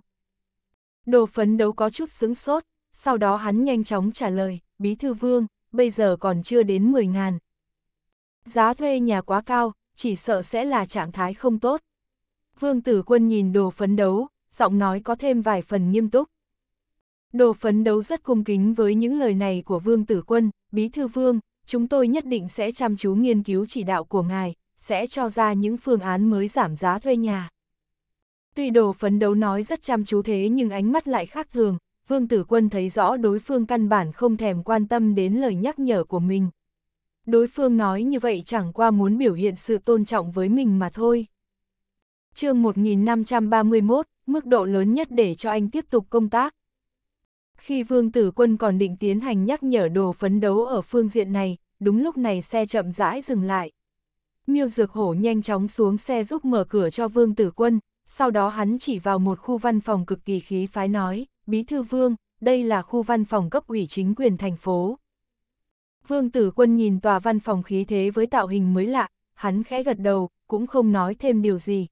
Đồ phấn đấu có chút sướng sốt, sau đó hắn nhanh chóng trả lời, Bí Thư Vương, bây giờ còn chưa đến 10 ngàn. Giá thuê nhà quá cao, chỉ sợ sẽ là trạng thái không tốt. Vương Tử Quân nhìn đồ phấn đấu, giọng nói có thêm vài phần nghiêm túc. Đồ phấn đấu rất cung kính với những lời này của Vương Tử Quân, Bí Thư Vương, chúng tôi nhất định sẽ chăm chú nghiên cứu chỉ đạo của ngài, sẽ cho ra những phương án mới giảm giá thuê nhà. Tuy đồ phấn đấu nói rất chăm chú thế nhưng ánh mắt lại khác thường, Vương Tử Quân thấy rõ đối phương căn bản không thèm quan tâm đến lời nhắc nhở của mình. Đối phương nói như vậy chẳng qua muốn biểu hiện sự tôn trọng với mình mà thôi. chương 1531, mức độ lớn nhất để cho anh tiếp tục công tác. Khi vương tử quân còn định tiến hành nhắc nhở đồ phấn đấu ở phương diện này, đúng lúc này xe chậm rãi dừng lại. Miêu Dược Hổ nhanh chóng xuống xe giúp mở cửa cho vương tử quân, sau đó hắn chỉ vào một khu văn phòng cực kỳ khí phái nói, Bí Thư Vương, đây là khu văn phòng cấp ủy chính quyền thành phố. Vương tử quân nhìn tòa văn phòng khí thế với tạo hình mới lạ, hắn khẽ gật đầu, cũng không nói thêm điều gì.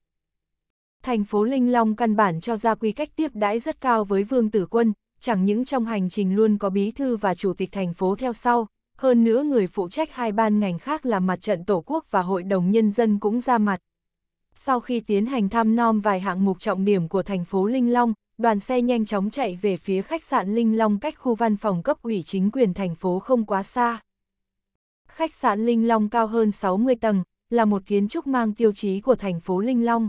Thành phố Linh Long căn bản cho ra quy cách tiếp đãi rất cao với vương tử quân, chẳng những trong hành trình luôn có bí thư và chủ tịch thành phố theo sau, hơn nữa người phụ trách hai ban ngành khác là mặt trận Tổ quốc và Hội đồng Nhân dân cũng ra mặt. Sau khi tiến hành thăm nom vài hạng mục trọng điểm của thành phố Linh Long, đoàn xe nhanh chóng chạy về phía khách sạn Linh Long cách khu văn phòng cấp ủy chính quyền thành phố không quá xa. Khách sạn Linh Long cao hơn 60 tầng, là một kiến trúc mang tiêu chí của thành phố Linh Long.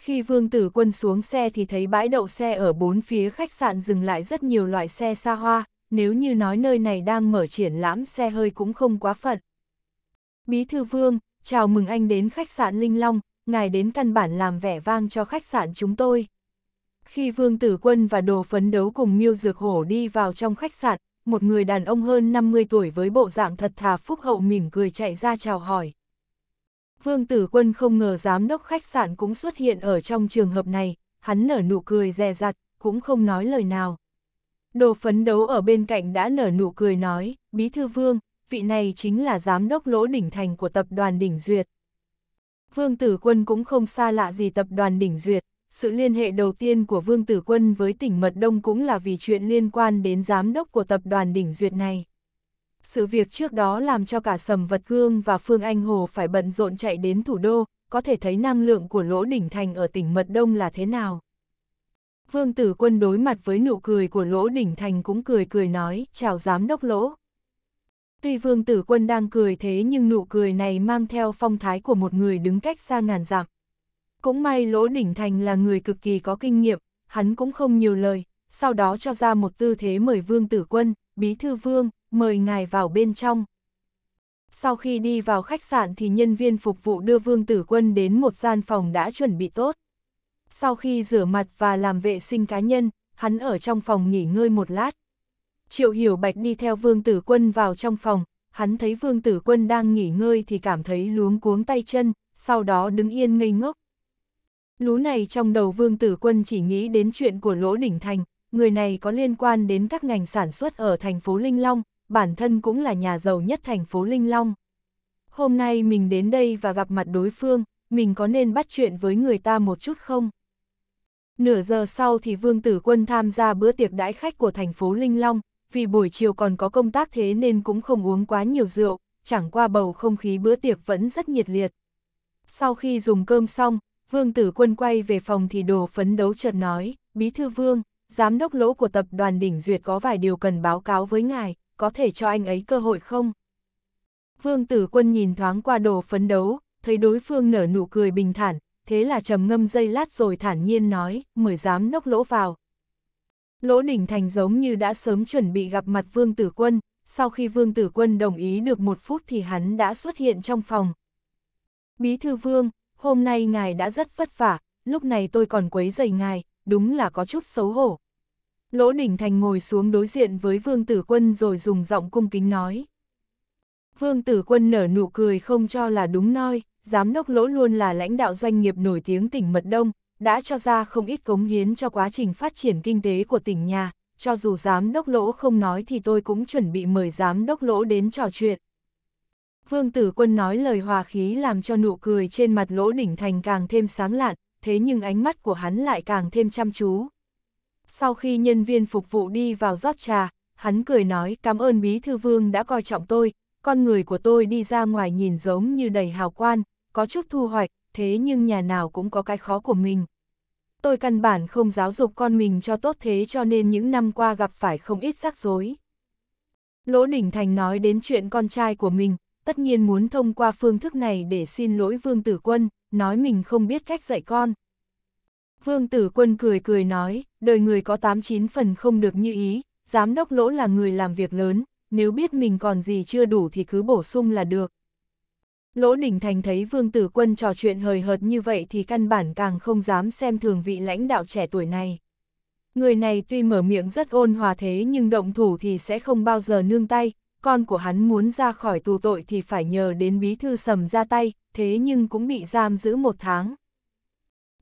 Khi Vương Tử Quân xuống xe thì thấy bãi đậu xe ở bốn phía khách sạn dừng lại rất nhiều loại xe xa hoa, nếu như nói nơi này đang mở triển lãm xe hơi cũng không quá phận. Bí thư Vương, chào mừng anh đến khách sạn Linh Long, ngài đến căn bản làm vẻ vang cho khách sạn chúng tôi. Khi Vương Tử Quân và đồ phấn đấu cùng Miêu Dược Hổ đi vào trong khách sạn, một người đàn ông hơn 50 tuổi với bộ dạng thật thà phúc hậu mỉm cười chạy ra chào hỏi. Vương Tử Quân không ngờ giám đốc khách sạn cũng xuất hiện ở trong trường hợp này, hắn nở nụ cười dè dặt, cũng không nói lời nào. Đồ phấn đấu ở bên cạnh đã nở nụ cười nói, Bí Thư Vương, vị này chính là giám đốc lỗ đỉnh thành của tập đoàn Đỉnh Duyệt. Vương Tử Quân cũng không xa lạ gì tập đoàn Đỉnh Duyệt, sự liên hệ đầu tiên của Vương Tử Quân với tỉnh Mật Đông cũng là vì chuyện liên quan đến giám đốc của tập đoàn Đỉnh Duyệt này sự việc trước đó làm cho cả Sầm Vật Cương và Phương Anh Hồ phải bận rộn chạy đến thủ đô, có thể thấy năng lượng của Lỗ Đỉnh Thành ở tỉnh Mật Đông là thế nào. Vương Tử Quân đối mặt với nụ cười của Lỗ Đỉnh Thành cũng cười cười nói, chào Giám Đốc Lỗ. Tuy Vương Tử Quân đang cười thế nhưng nụ cười này mang theo phong thái của một người đứng cách xa ngàn dặm. Cũng may Lỗ Đỉnh Thành là người cực kỳ có kinh nghiệm, hắn cũng không nhiều lời, sau đó cho ra một tư thế mời Vương Tử Quân, Bí Thư Vương, mời ngài vào bên trong. Sau khi đi vào khách sạn thì nhân viên phục vụ đưa Vương Tử Quân đến một gian phòng đã chuẩn bị tốt. Sau khi rửa mặt và làm vệ sinh cá nhân, hắn ở trong phòng nghỉ ngơi một lát. Triệu Hiểu Bạch đi theo Vương Tử Quân vào trong phòng, hắn thấy Vương Tử Quân đang nghỉ ngơi thì cảm thấy luống cuống tay chân, sau đó đứng yên ngây ngốc. Lú này trong đầu Vương Tử Quân chỉ nghĩ đến chuyện của Lỗ Đỉnh Thành, người này có liên quan đến các ngành sản xuất ở thành phố Linh Long, bản thân cũng là nhà giàu nhất thành phố Linh Long. Hôm nay mình đến đây và gặp mặt đối phương, mình có nên bắt chuyện với người ta một chút không? Nửa giờ sau thì Vương Tử Quân tham gia bữa tiệc đãi khách của thành phố Linh Long, vì buổi chiều còn có công tác thế nên cũng không uống quá nhiều rượu, chẳng qua bầu không khí bữa tiệc vẫn rất nhiệt liệt. Sau khi dùng cơm xong, Vương Tử Quân quay về phòng thì đồ phấn đấu chợt nói, Bí Thư Vương, Giám đốc lỗ của tập đoàn Đỉnh Duyệt có vài điều cần báo cáo với ngài có thể cho anh ấy cơ hội không? Vương tử quân nhìn thoáng qua đồ phấn đấu, thấy đối phương nở nụ cười bình thản, thế là trầm ngâm dây lát rồi thản nhiên nói, mời dám nốc lỗ vào. Lỗ đỉnh thành giống như đã sớm chuẩn bị gặp mặt vương tử quân, sau khi vương tử quân đồng ý được một phút thì hắn đã xuất hiện trong phòng. Bí thư vương, hôm nay ngài đã rất vất vả, lúc này tôi còn quấy dày ngài, đúng là có chút xấu hổ. Lỗ Đình Thành ngồi xuống đối diện với Vương Tử Quân rồi dùng giọng cung kính nói. Vương Tử Quân nở nụ cười không cho là đúng noi, giám đốc lỗ luôn là lãnh đạo doanh nghiệp nổi tiếng tỉnh Mật Đông, đã cho ra không ít cống hiến cho quá trình phát triển kinh tế của tỉnh nhà, cho dù giám đốc lỗ không nói thì tôi cũng chuẩn bị mời giám đốc lỗ đến trò chuyện. Vương Tử Quân nói lời hòa khí làm cho nụ cười trên mặt lỗ đỉnh thành càng thêm sáng lạn, thế nhưng ánh mắt của hắn lại càng thêm chăm chú, sau khi nhân viên phục vụ đi vào rót trà, hắn cười nói cảm ơn Bí Thư Vương đã coi trọng tôi, con người của tôi đi ra ngoài nhìn giống như đầy hào quan, có chút thu hoạch, thế nhưng nhà nào cũng có cái khó của mình. Tôi căn bản không giáo dục con mình cho tốt thế cho nên những năm qua gặp phải không ít rắc rối. Lỗ Đình Thành nói đến chuyện con trai của mình, tất nhiên muốn thông qua phương thức này để xin lỗi Vương Tử Quân, nói mình không biết cách dạy con. Vương Tử Quân cười cười nói, đời người có tám chín phần không được như ý, giám đốc lỗ là người làm việc lớn, nếu biết mình còn gì chưa đủ thì cứ bổ sung là được. Lỗ Đình Thành thấy Vương Tử Quân trò chuyện hời hợt như vậy thì căn bản càng không dám xem thường vị lãnh đạo trẻ tuổi này. Người này tuy mở miệng rất ôn hòa thế nhưng động thủ thì sẽ không bao giờ nương tay, con của hắn muốn ra khỏi tù tội thì phải nhờ đến bí thư sầm ra tay, thế nhưng cũng bị giam giữ một tháng.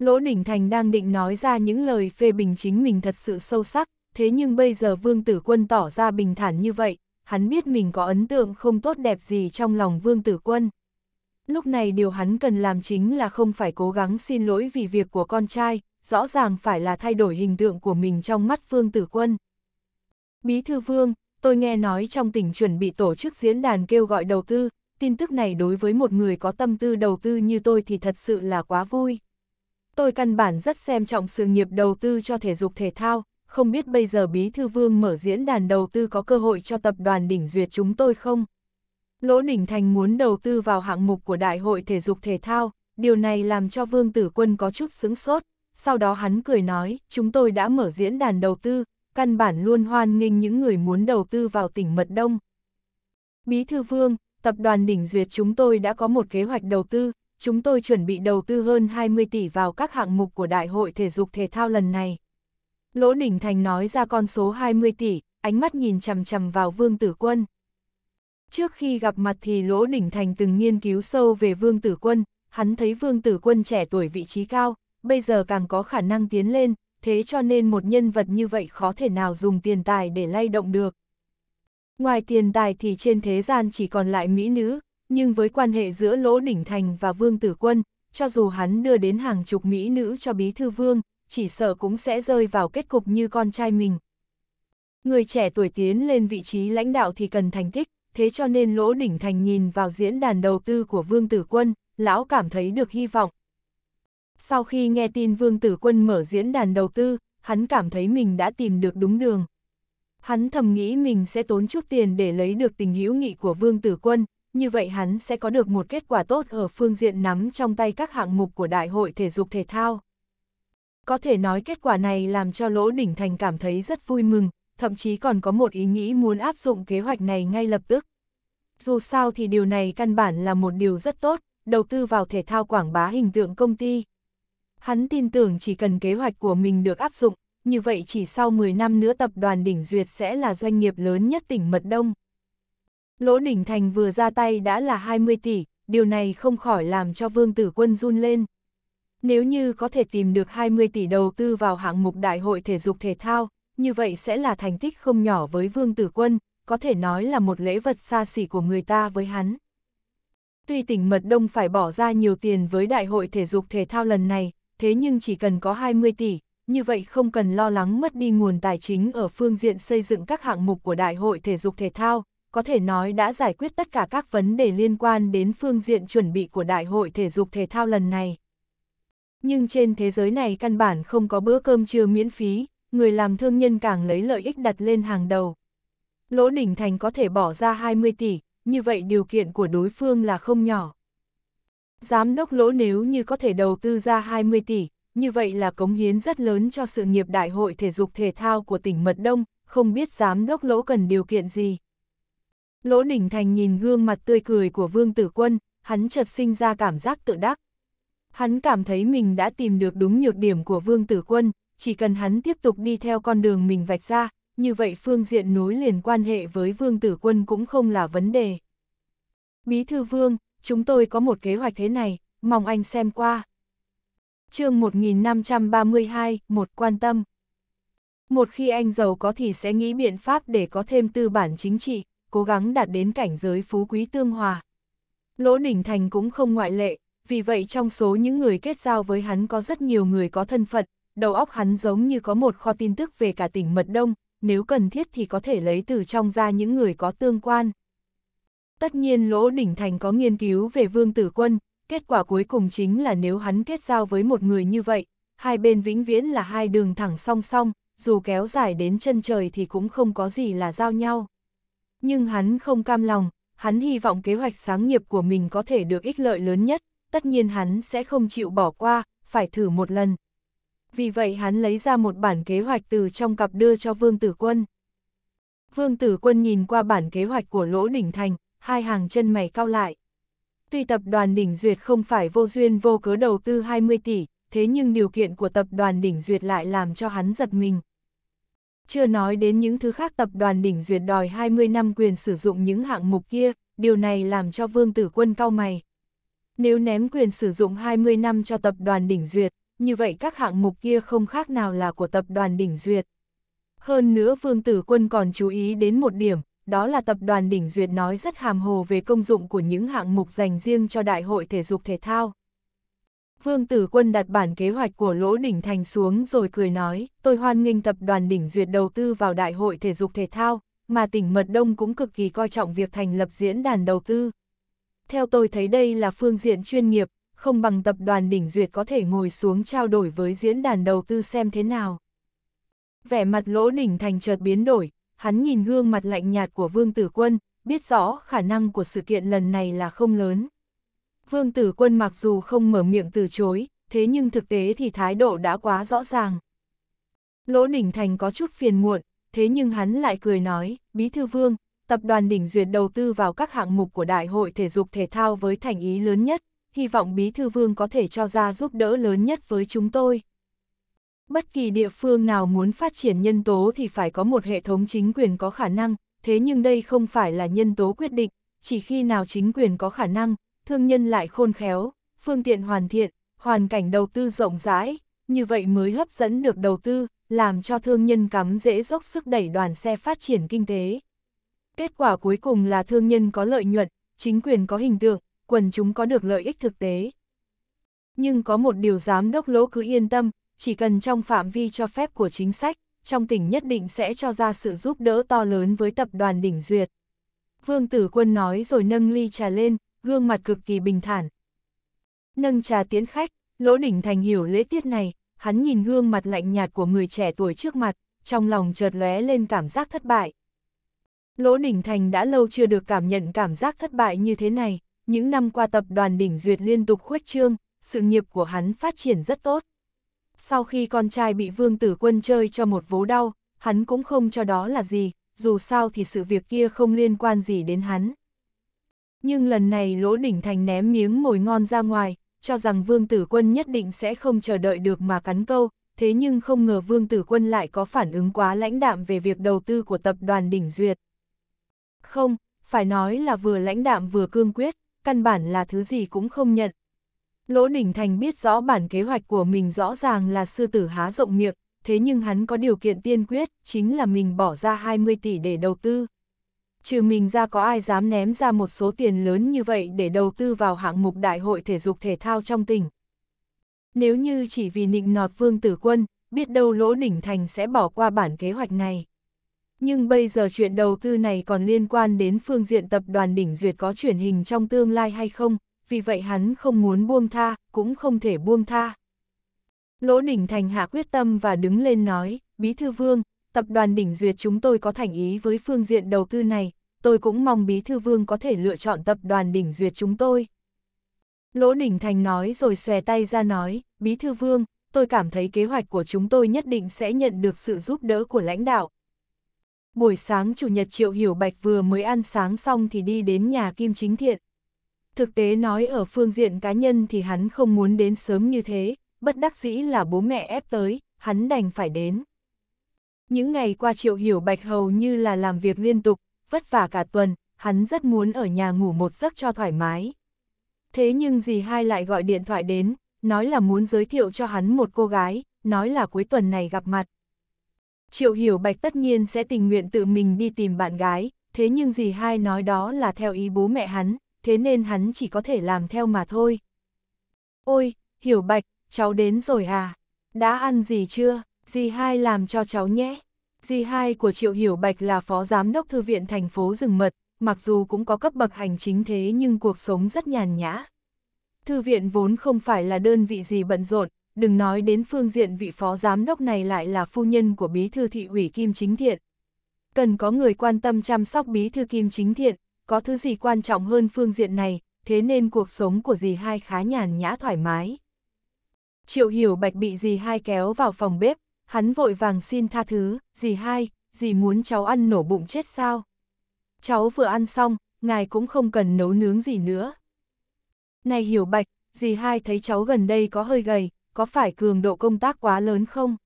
Lỗ Đình Thành đang định nói ra những lời phê bình chính mình thật sự sâu sắc, thế nhưng bây giờ Vương Tử Quân tỏ ra bình thản như vậy, hắn biết mình có ấn tượng không tốt đẹp gì trong lòng Vương Tử Quân. Lúc này điều hắn cần làm chính là không phải cố gắng xin lỗi vì việc của con trai, rõ ràng phải là thay đổi hình tượng của mình trong mắt Vương Tử Quân. Bí thư Vương, tôi nghe nói trong tỉnh chuẩn bị tổ chức diễn đàn kêu gọi đầu tư, tin tức này đối với một người có tâm tư đầu tư như tôi thì thật sự là quá vui. Tôi căn bản rất xem trọng sự nghiệp đầu tư cho thể dục thể thao, không biết bây giờ Bí Thư Vương mở diễn đàn đầu tư có cơ hội cho tập đoàn đỉnh duyệt chúng tôi không? Lỗ Đình Thành muốn đầu tư vào hạng mục của Đại hội Thể dục Thể thao, điều này làm cho Vương Tử Quân có chút sướng sốt, sau đó hắn cười nói, chúng tôi đã mở diễn đàn đầu tư, căn bản luôn hoan nghênh những người muốn đầu tư vào tỉnh Mật Đông. Bí Thư Vương, tập đoàn đỉnh duyệt chúng tôi đã có một kế hoạch đầu tư, chúng tôi chuẩn bị đầu tư hơn 20 tỷ vào các hạng mục của Đại hội Thể dục Thể thao lần này. Lỗ Đình Thành nói ra con số 20 tỷ, ánh mắt nhìn chằm chằm vào Vương Tử Quân. Trước khi gặp mặt thì Lỗ Đình Thành từng nghiên cứu sâu về Vương Tử Quân, hắn thấy Vương Tử Quân trẻ tuổi vị trí cao, bây giờ càng có khả năng tiến lên, thế cho nên một nhân vật như vậy khó thể nào dùng tiền tài để lay động được. Ngoài tiền tài thì trên thế gian chỉ còn lại mỹ nữ, nhưng với quan hệ giữa Lỗ Đỉnh Thành và Vương Tử Quân, cho dù hắn đưa đến hàng chục mỹ nữ cho bí thư vương, chỉ sợ cũng sẽ rơi vào kết cục như con trai mình. Người trẻ tuổi tiến lên vị trí lãnh đạo thì cần thành tích, thế cho nên Lỗ Đỉnh Thành nhìn vào diễn đàn đầu tư của Vương Tử Quân, lão cảm thấy được hy vọng. Sau khi nghe tin Vương Tử Quân mở diễn đàn đầu tư, hắn cảm thấy mình đã tìm được đúng đường. Hắn thầm nghĩ mình sẽ tốn chút tiền để lấy được tình hữu nghị của Vương Tử Quân, như vậy hắn sẽ có được một kết quả tốt ở phương diện nắm trong tay các hạng mục của Đại hội Thể dục Thể thao. Có thể nói kết quả này làm cho Lỗ Đỉnh Thành cảm thấy rất vui mừng, thậm chí còn có một ý nghĩ muốn áp dụng kế hoạch này ngay lập tức. Dù sao thì điều này căn bản là một điều rất tốt, đầu tư vào thể thao quảng bá hình tượng công ty. Hắn tin tưởng chỉ cần kế hoạch của mình được áp dụng, như vậy chỉ sau 10 năm nữa tập đoàn Đỉnh Duyệt sẽ là doanh nghiệp lớn nhất tỉnh Mật Đông. Lỗ đỉnh Thành vừa ra tay đã là 20 tỷ, điều này không khỏi làm cho Vương Tử Quân run lên. Nếu như có thể tìm được 20 tỷ đầu tư vào hạng mục Đại hội Thể dục Thể thao, như vậy sẽ là thành tích không nhỏ với Vương Tử Quân, có thể nói là một lễ vật xa xỉ của người ta với hắn. Tuy tỉnh Mật Đông phải bỏ ra nhiều tiền với Đại hội Thể dục Thể thao lần này, thế nhưng chỉ cần có 20 tỷ, như vậy không cần lo lắng mất đi nguồn tài chính ở phương diện xây dựng các hạng mục của Đại hội Thể dục Thể thao, có thể nói đã giải quyết tất cả các vấn đề liên quan đến phương diện chuẩn bị của Đại hội Thể dục Thể thao lần này. Nhưng trên thế giới này căn bản không có bữa cơm trưa miễn phí, người làm thương nhân càng lấy lợi ích đặt lên hàng đầu. Lỗ Đình Thành có thể bỏ ra 20 tỷ, như vậy điều kiện của đối phương là không nhỏ. Giám đốc lỗ nếu như có thể đầu tư ra 20 tỷ, như vậy là cống hiến rất lớn cho sự nghiệp Đại hội Thể dục Thể thao của tỉnh Mật Đông, không biết giám đốc lỗ cần điều kiện gì. Lỗ Đình Thành nhìn gương mặt tươi cười của Vương Tử Quân, hắn chợt sinh ra cảm giác tự đắc. Hắn cảm thấy mình đã tìm được đúng nhược điểm của Vương Tử Quân, chỉ cần hắn tiếp tục đi theo con đường mình vạch ra, như vậy phương diện nối liền quan hệ với Vương Tử Quân cũng không là vấn đề. Bí thư Vương, chúng tôi có một kế hoạch thế này, mong anh xem qua. chương 1532, một quan tâm. Một khi anh giàu có thì sẽ nghĩ biện pháp để có thêm tư bản chính trị, cố gắng đạt đến cảnh giới phú quý tương hòa. Lỗ Đình Thành cũng không ngoại lệ, vì vậy trong số những người kết giao với hắn có rất nhiều người có thân phận, đầu óc hắn giống như có một kho tin tức về cả tỉnh Mật Đông, nếu cần thiết thì có thể lấy từ trong ra những người có tương quan. Tất nhiên Lỗ Đình Thành có nghiên cứu về Vương Tử Quân, kết quả cuối cùng chính là nếu hắn kết giao với một người như vậy, hai bên vĩnh viễn là hai đường thẳng song song, dù kéo dài đến chân trời thì cũng không có gì là giao nhau nhưng hắn không cam lòng, hắn hy vọng kế hoạch sáng nghiệp của mình có thể được ích lợi lớn nhất, tất nhiên hắn sẽ không chịu bỏ qua, phải thử một lần. Vì vậy hắn lấy ra một bản kế hoạch từ trong cặp đưa cho Vương Tử Quân. Vương Tử Quân nhìn qua bản kế hoạch của Lỗ Đỉnh Thành, hai hàng chân mày cao lại. Tuy tập đoàn Đỉnh Duyệt không phải vô duyên vô cớ đầu tư 20 tỷ, thế nhưng điều kiện của tập đoàn Đỉnh Duyệt lại làm cho hắn giật mình. Chưa nói đến những thứ khác tập đoàn đỉnh duyệt đòi 20 năm quyền sử dụng những hạng mục kia, điều này làm cho vương tử quân cau mày. Nếu ném quyền sử dụng 20 năm cho tập đoàn đỉnh duyệt, như vậy các hạng mục kia không khác nào là của tập đoàn đỉnh duyệt. Hơn nữa vương tử quân còn chú ý đến một điểm, đó là tập đoàn đỉnh duyệt nói rất hàm hồ về công dụng của những hạng mục dành riêng cho đại hội thể dục thể thao. Vương Tử Quân đặt bản kế hoạch của Lỗ Đỉnh Thành xuống rồi cười nói, tôi hoan nghênh tập đoàn Đỉnh Duyệt đầu tư vào Đại hội Thể dục Thể thao, mà tỉnh Mật Đông cũng cực kỳ coi trọng việc thành lập diễn đàn đầu tư. Theo tôi thấy đây là phương diện chuyên nghiệp, không bằng tập đoàn Đỉnh Duyệt có thể ngồi xuống trao đổi với diễn đàn đầu tư xem thế nào. Vẻ mặt Lỗ Đỉnh Thành chợt biến đổi, hắn nhìn gương mặt lạnh nhạt của Vương Tử Quân, biết rõ khả năng của sự kiện lần này là không lớn. Vương Tử Quân mặc dù không mở miệng từ chối, thế nhưng thực tế thì thái độ đã quá rõ ràng. Lỗ Đình Thành có chút phiền muộn, thế nhưng hắn lại cười nói, Bí Thư Vương, tập đoàn Đỉnh Duyệt đầu tư vào các hạng mục của Đại hội Thể dục Thể thao với thành ý lớn nhất, hy vọng Bí Thư Vương có thể cho ra giúp đỡ lớn nhất với chúng tôi. Bất kỳ địa phương nào muốn phát triển nhân tố thì phải có một hệ thống chính quyền có khả năng, thế nhưng đây không phải là nhân tố quyết định, chỉ khi nào chính quyền có khả năng, thương nhân lại khôn khéo, phương tiện hoàn thiện, hoàn cảnh đầu tư rộng rãi, như vậy mới hấp dẫn được đầu tư, làm cho thương nhân cắm dễ dốc sức đẩy đoàn xe phát triển kinh tế. Kết quả cuối cùng là thương nhân có lợi nhuận, chính quyền có hình tượng, quần chúng có được lợi ích thực tế. Nhưng có một điều giám đốc lỗ cứ yên tâm, chỉ cần trong phạm vi cho phép của chính sách, trong tỉnh nhất định sẽ cho ra sự giúp đỡ to lớn với tập đoàn đỉnh duyệt. Vương Tử Quân nói rồi nâng ly trà lên, gương mặt cực kỳ bình thản. Nâng trà tiến khách, Lỗ Đình Thành hiểu lễ tiết này, hắn nhìn gương mặt lạnh nhạt của người trẻ tuổi trước mặt, trong lòng chợt lóe lên cảm giác thất bại. Lỗ Đình Thành đã lâu chưa được cảm nhận cảm giác thất bại như thế này, những năm qua tập đoàn Đỉnh Duyệt liên tục khuếch trương, sự nghiệp của hắn phát triển rất tốt. Sau khi con trai bị Vương Tử Quân chơi cho một vố đau, hắn cũng không cho đó là gì, dù sao thì sự việc kia không liên quan gì đến hắn nhưng lần này Lỗ Đỉnh Thành ném miếng mồi ngon ra ngoài, cho rằng Vương Tử Quân nhất định sẽ không chờ đợi được mà cắn câu, thế nhưng không ngờ Vương Tử Quân lại có phản ứng quá lãnh đạm về việc đầu tư của tập đoàn Đỉnh Duyệt. Không, phải nói là vừa lãnh đạm vừa cương quyết, căn bản là thứ gì cũng không nhận. Lỗ Đỉnh Thành biết rõ bản kế hoạch của mình rõ ràng là sư tử há rộng miệng, thế nhưng hắn có điều kiện tiên quyết, chính là mình bỏ ra 20 tỷ để đầu tư trừ mình ra có ai dám ném ra một số tiền lớn như vậy để đầu tư vào hạng mục đại hội thể dục thể thao trong tỉnh. Nếu như chỉ vì nịnh nọt vương tử quân, biết đâu lỗ đỉnh thành sẽ bỏ qua bản kế hoạch này. Nhưng bây giờ chuyện đầu tư này còn liên quan đến phương diện tập đoàn đỉnh duyệt có chuyển hình trong tương lai hay không, vì vậy hắn không muốn buông tha, cũng không thể buông tha. Lỗ đỉnh thành hạ quyết tâm và đứng lên nói, Bí Thư Vương, tập đoàn Đỉnh Duyệt chúng tôi có thành ý với phương diện đầu tư này, tôi cũng mong Bí Thư Vương có thể lựa chọn tập đoàn Đỉnh Duyệt chúng tôi. Lỗ Đình Thành nói rồi xòe tay ra nói, Bí Thư Vương, tôi cảm thấy kế hoạch của chúng tôi nhất định sẽ nhận được sự giúp đỡ của lãnh đạo. Buổi sáng Chủ nhật Triệu Hiểu Bạch vừa mới ăn sáng xong thì đi đến nhà Kim Chính Thiện. Thực tế nói ở phương diện cá nhân thì hắn không muốn đến sớm như thế, bất đắc dĩ là bố mẹ ép tới, hắn đành phải đến. Những ngày qua Triệu Hiểu Bạch hầu như là làm việc liên tục, vất vả cả tuần, hắn rất muốn ở nhà ngủ một giấc cho thoải mái. Thế nhưng dì hai lại gọi điện thoại đến, nói là muốn giới thiệu cho hắn một cô gái, nói là cuối tuần này gặp mặt. Triệu Hiểu Bạch tất nhiên sẽ tình nguyện tự mình đi tìm bạn gái, thế nhưng dì hai nói đó là theo ý bố mẹ hắn, thế nên hắn chỉ có thể làm theo mà thôi. Ôi, Hiểu Bạch, cháu đến rồi à? Đã ăn gì chưa? Dì hai làm cho cháu nhé. Dì hai của Triệu Hiểu Bạch là phó giám đốc thư viện thành phố rừng mật, mặc dù cũng có cấp bậc hành chính thế nhưng cuộc sống rất nhàn nhã. Thư viện vốn không phải là đơn vị gì bận rộn, đừng nói đến phương diện vị phó giám đốc này lại là phu nhân của bí thư thị ủy Kim Chính Thiện. Cần có người quan tâm chăm sóc bí thư Kim Chính Thiện, có thứ gì quan trọng hơn phương diện này, thế nên cuộc sống của dì hai khá nhàn nhã thoải mái. Triệu Hiểu Bạch bị dì hai kéo vào phòng bếp, hắn vội vàng xin tha thứ, dì hai, dì muốn cháu ăn nổ bụng chết sao? Cháu vừa ăn xong, ngài cũng không cần nấu nướng gì nữa. Này hiểu bạch, dì hai thấy cháu gần đây có hơi gầy, có phải cường độ công tác quá lớn không?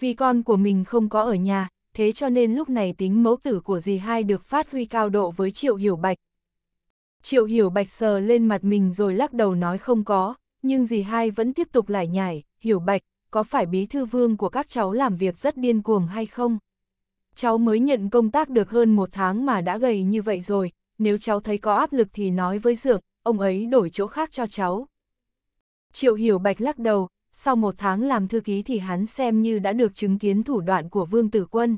Vì con của mình không có ở nhà, thế cho nên lúc này tính mẫu tử của dì hai được phát huy cao độ với triệu hiểu bạch. Triệu hiểu bạch sờ lên mặt mình rồi lắc đầu nói không có, nhưng dì hai vẫn tiếp tục lại nhải, hiểu bạch, có phải bí thư vương của các cháu làm việc rất điên cuồng hay không? Cháu mới nhận công tác được hơn một tháng mà đã gầy như vậy rồi, nếu cháu thấy có áp lực thì nói với dược, ông ấy đổi chỗ khác cho cháu. Triệu Hiểu Bạch lắc đầu, sau một tháng làm thư ký thì hắn xem như đã được chứng kiến thủ đoạn của Vương Tử Quân.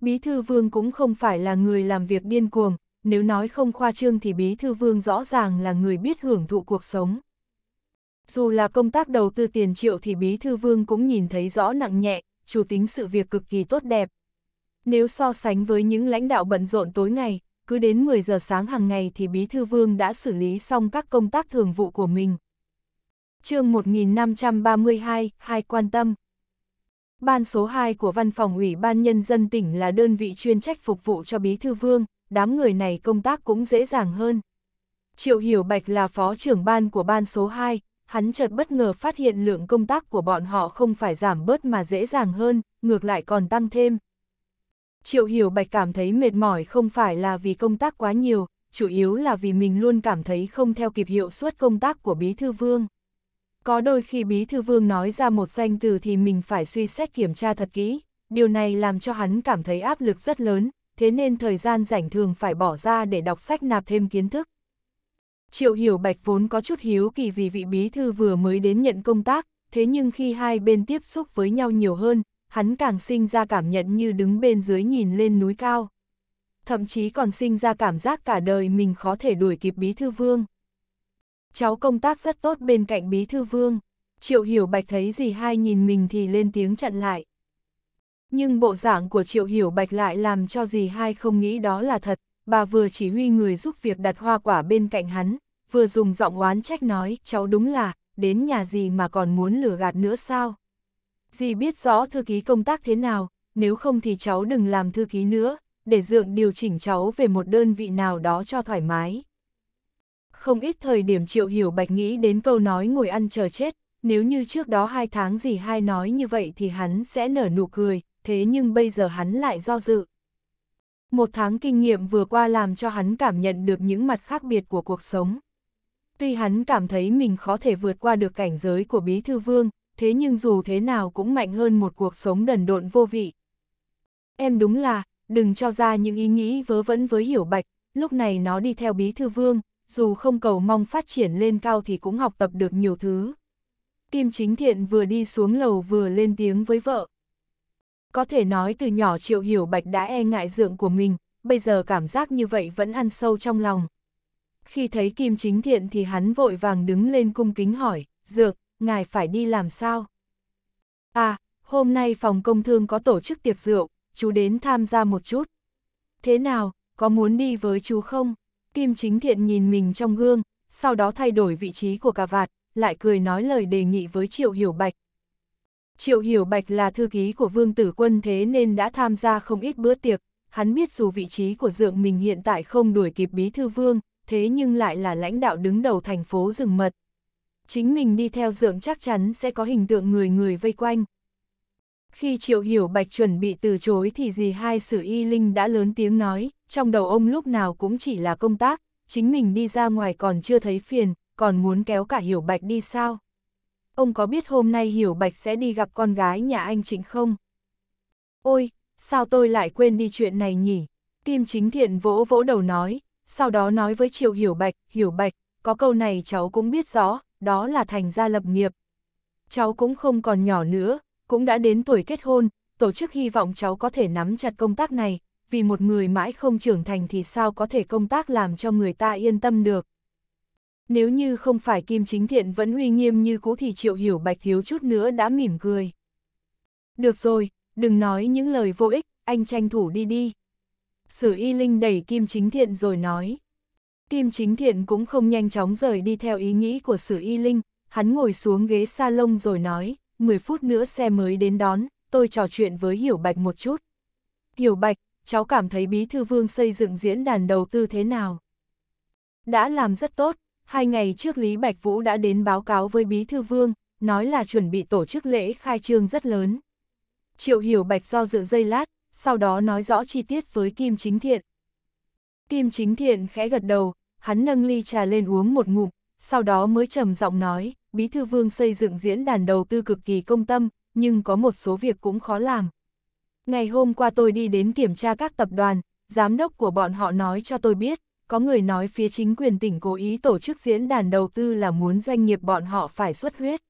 Bí thư Vương cũng không phải là người làm việc điên cuồng, nếu nói không khoa trương thì Bí thư Vương rõ ràng là người biết hưởng thụ cuộc sống. Dù là công tác đầu tư tiền triệu thì Bí Thư Vương cũng nhìn thấy rõ nặng nhẹ, chủ tính sự việc cực kỳ tốt đẹp. Nếu so sánh với những lãnh đạo bận rộn tối ngày, cứ đến 10 giờ sáng hàng ngày thì Bí Thư Vương đã xử lý xong các công tác thường vụ của mình. chương 1532, hai quan tâm. Ban số 2 của Văn phòng Ủy ban Nhân dân tỉnh là đơn vị chuyên trách phục vụ cho Bí Thư Vương, đám người này công tác cũng dễ dàng hơn. Triệu Hiểu Bạch là phó trưởng ban của ban số 2, hắn chợt bất ngờ phát hiện lượng công tác của bọn họ không phải giảm bớt mà dễ dàng hơn, ngược lại còn tăng thêm. Triệu Hiểu Bạch cảm thấy mệt mỏi không phải là vì công tác quá nhiều, chủ yếu là vì mình luôn cảm thấy không theo kịp hiệu suất công tác của Bí Thư Vương. Có đôi khi Bí Thư Vương nói ra một danh từ thì mình phải suy xét kiểm tra thật kỹ, điều này làm cho hắn cảm thấy áp lực rất lớn, thế nên thời gian rảnh thường phải bỏ ra để đọc sách nạp thêm kiến thức. Triệu Hiểu Bạch vốn có chút hiếu kỳ vì vị bí thư vừa mới đến nhận công tác, thế nhưng khi hai bên tiếp xúc với nhau nhiều hơn, hắn càng sinh ra cảm nhận như đứng bên dưới nhìn lên núi cao. Thậm chí còn sinh ra cảm giác cả đời mình khó thể đuổi kịp bí thư vương. Cháu công tác rất tốt bên cạnh bí thư vương. Triệu Hiểu Bạch thấy gì hai nhìn mình thì lên tiếng chặn lại. Nhưng bộ dạng của Triệu Hiểu Bạch lại làm cho gì hai không nghĩ đó là thật, bà vừa chỉ huy người giúp việc đặt hoa quả bên cạnh hắn, vừa dùng giọng oán trách nói, cháu đúng là, đến nhà gì mà còn muốn lừa gạt nữa sao? Dì biết rõ thư ký công tác thế nào, nếu không thì cháu đừng làm thư ký nữa, để dượng điều chỉnh cháu về một đơn vị nào đó cho thoải mái. Không ít thời điểm triệu hiểu bạch nghĩ đến câu nói ngồi ăn chờ chết, nếu như trước đó hai tháng gì hai nói như vậy thì hắn sẽ nở nụ cười, thế nhưng bây giờ hắn lại do dự. Một tháng kinh nghiệm vừa qua làm cho hắn cảm nhận được những mặt khác biệt của cuộc sống. Tuy hắn cảm thấy mình khó thể vượt qua được cảnh giới của Bí Thư Vương, thế nhưng dù thế nào cũng mạnh hơn một cuộc sống đần độn vô vị. Em đúng là, đừng cho ra những ý nghĩ vớ vẩn với hiểu bạch, lúc này nó đi theo Bí Thư Vương, dù không cầu mong phát triển lên cao thì cũng học tập được nhiều thứ. Kim Chính Thiện vừa đi xuống lầu vừa lên tiếng với vợ. Có thể nói từ nhỏ Triệu Hiểu Bạch đã e ngại dượng của mình, bây giờ cảm giác như vậy vẫn ăn sâu trong lòng. Khi thấy Kim Chính Thiện thì hắn vội vàng đứng lên cung kính hỏi, dược, ngài phải đi làm sao? À, hôm nay phòng công thương có tổ chức tiệc rượu, chú đến tham gia một chút. Thế nào, có muốn đi với chú không? Kim Chính Thiện nhìn mình trong gương, sau đó thay đổi vị trí của cà vạt, lại cười nói lời đề nghị với Triệu Hiểu Bạch. Triệu Hiểu Bạch là thư ký của Vương Tử Quân thế nên đã tham gia không ít bữa tiệc, hắn biết dù vị trí của dượng mình hiện tại không đuổi kịp bí thư Vương, thế nhưng lại là lãnh đạo đứng đầu thành phố rừng mật. Chính mình đi theo dượng chắc chắn sẽ có hình tượng người người vây quanh. Khi Triệu Hiểu Bạch chuẩn bị từ chối thì dì hai sử y linh đã lớn tiếng nói, trong đầu ông lúc nào cũng chỉ là công tác, chính mình đi ra ngoài còn chưa thấy phiền, còn muốn kéo cả Hiểu Bạch đi sao ông có biết hôm nay Hiểu Bạch sẽ đi gặp con gái nhà anh Trịnh không? Ôi, sao tôi lại quên đi chuyện này nhỉ? Kim Chính Thiện vỗ vỗ đầu nói, sau đó nói với Triệu Hiểu Bạch, Hiểu Bạch, có câu này cháu cũng biết rõ, đó là thành gia lập nghiệp. Cháu cũng không còn nhỏ nữa, cũng đã đến tuổi kết hôn, tổ chức hy vọng cháu có thể nắm chặt công tác này, vì một người mãi không trưởng thành thì sao có thể công tác làm cho người ta yên tâm được. Nếu như không phải Kim Chính Thiện vẫn uy nghiêm như cũ thì Triệu Hiểu Bạch thiếu chút nữa đã mỉm cười. Được rồi, đừng nói những lời vô ích, anh tranh thủ đi đi. Sử Y Linh đẩy Kim Chính Thiện rồi nói. Kim Chính Thiện cũng không nhanh chóng rời đi theo ý nghĩ của Sử Y Linh, hắn ngồi xuống ghế salon rồi nói, 10 phút nữa xe mới đến đón, tôi trò chuyện với Hiểu Bạch một chút. Hiểu Bạch, cháu cảm thấy Bí Thư Vương xây dựng diễn đàn đầu tư thế nào? Đã làm rất tốt, Hai ngày trước Lý Bạch Vũ đã đến báo cáo với Bí Thư Vương, nói là chuẩn bị tổ chức lễ khai trương rất lớn. Triệu Hiểu Bạch do dự dây lát, sau đó nói rõ chi tiết với Kim Chính Thiện. Kim Chính Thiện khẽ gật đầu, hắn nâng ly trà lên uống một ngụm, sau đó mới trầm giọng nói, Bí Thư Vương xây dựng diễn đàn đầu tư cực kỳ công tâm, nhưng có một số việc cũng khó làm. Ngày hôm qua tôi đi đến kiểm tra các tập đoàn, giám đốc của bọn họ nói cho tôi biết, có người nói phía chính quyền tỉnh cố ý tổ chức diễn đàn đầu tư là muốn doanh nghiệp bọn họ phải xuất huyết.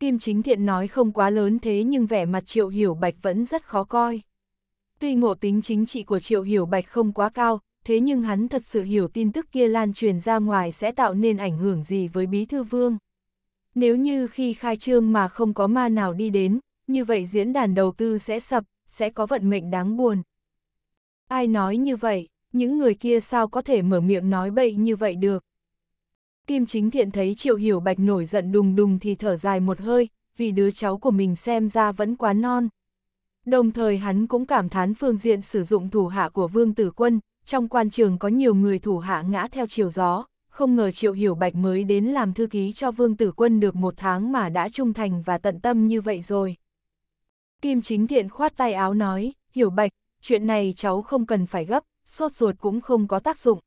Kim Chính Thiện nói không quá lớn thế nhưng vẻ mặt Triệu Hiểu Bạch vẫn rất khó coi. Tuy ngộ tính chính trị của Triệu Hiểu Bạch không quá cao, thế nhưng hắn thật sự hiểu tin tức kia lan truyền ra ngoài sẽ tạo nên ảnh hưởng gì với Bí Thư Vương. Nếu như khi khai trương mà không có ma nào đi đến, như vậy diễn đàn đầu tư sẽ sập, sẽ có vận mệnh đáng buồn. Ai nói như vậy? những người kia sao có thể mở miệng nói bậy như vậy được. Kim Chính Thiện thấy Triệu Hiểu Bạch nổi giận đùng đùng thì thở dài một hơi, vì đứa cháu của mình xem ra vẫn quá non. Đồng thời hắn cũng cảm thán phương diện sử dụng thủ hạ của Vương Tử Quân, trong quan trường có nhiều người thủ hạ ngã theo chiều gió, không ngờ Triệu Hiểu Bạch mới đến làm thư ký cho Vương Tử Quân được một tháng mà đã trung thành và tận tâm như vậy rồi. Kim Chính Thiện khoát tay áo nói, Hiểu Bạch, chuyện này cháu không cần phải gấp, sốt ruột cũng không có tác dụng.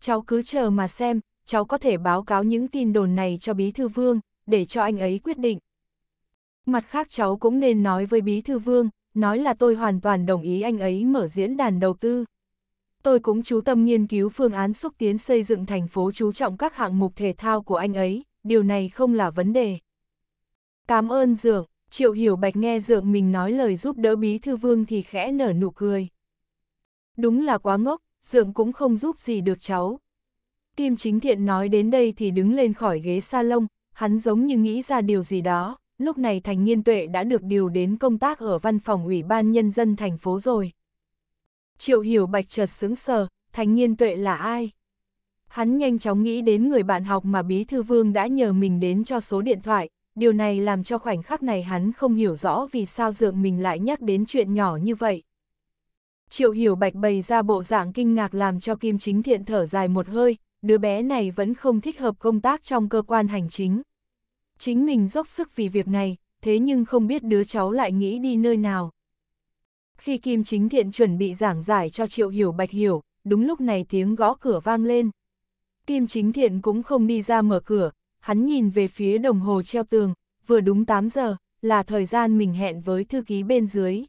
Cháu cứ chờ mà xem, cháu có thể báo cáo những tin đồn này cho Bí Thư Vương, để cho anh ấy quyết định. Mặt khác cháu cũng nên nói với Bí Thư Vương, nói là tôi hoàn toàn đồng ý anh ấy mở diễn đàn đầu tư. Tôi cũng chú tâm nghiên cứu phương án xúc tiến xây dựng thành phố chú trọng các hạng mục thể thao của anh ấy, điều này không là vấn đề. Cảm ơn Dượng, Triệu Hiểu Bạch nghe Dượng mình nói lời giúp đỡ Bí Thư Vương thì khẽ nở nụ cười. Đúng là quá ngốc, dượng cũng không giúp gì được cháu. Kim Chính Thiện nói đến đây thì đứng lên khỏi ghế salon, hắn giống như nghĩ ra điều gì đó, lúc này Thành Nhiên Tuệ đã được điều đến công tác ở văn phòng Ủy ban Nhân dân thành phố rồi. Triệu Hiểu Bạch chợt sững sờ, Thành Nhiên Tuệ là ai? Hắn nhanh chóng nghĩ đến người bạn học mà Bí Thư Vương đã nhờ mình đến cho số điện thoại, điều này làm cho khoảnh khắc này hắn không hiểu rõ vì sao dượng mình lại nhắc đến chuyện nhỏ như vậy. Triệu hiểu bạch bày ra bộ dạng kinh ngạc làm cho Kim Chính Thiện thở dài một hơi, đứa bé này vẫn không thích hợp công tác trong cơ quan hành chính. Chính mình dốc sức vì việc này, thế nhưng không biết đứa cháu lại nghĩ đi nơi nào. Khi Kim Chính Thiện chuẩn bị giảng giải cho Triệu Hiểu Bạch hiểu, đúng lúc này tiếng gõ cửa vang lên. Kim Chính Thiện cũng không đi ra mở cửa, hắn nhìn về phía đồng hồ treo tường, vừa đúng 8 giờ, là thời gian mình hẹn với thư ký bên dưới.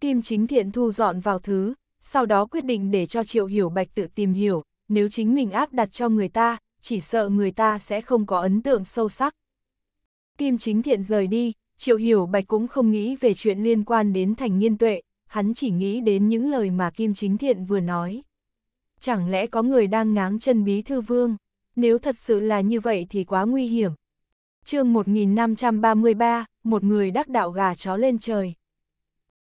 Kim chính thiện thu dọn vào thứ, sau đó quyết định để cho Triệu Hiểu Bạch tự tìm hiểu, nếu chính mình áp đặt cho người ta, chỉ sợ người ta sẽ không có ấn tượng sâu sắc. Kim chính thiện rời đi, Triệu Hiểu Bạch cũng không nghĩ về chuyện liên quan đến thành nghiên tuệ, hắn chỉ nghĩ đến những lời mà Kim chính thiện vừa nói. Chẳng lẽ có người đang ngáng chân bí thư vương? Nếu thật sự là như vậy thì quá nguy hiểm. chương 1533, một người đắc đạo gà chó lên trời.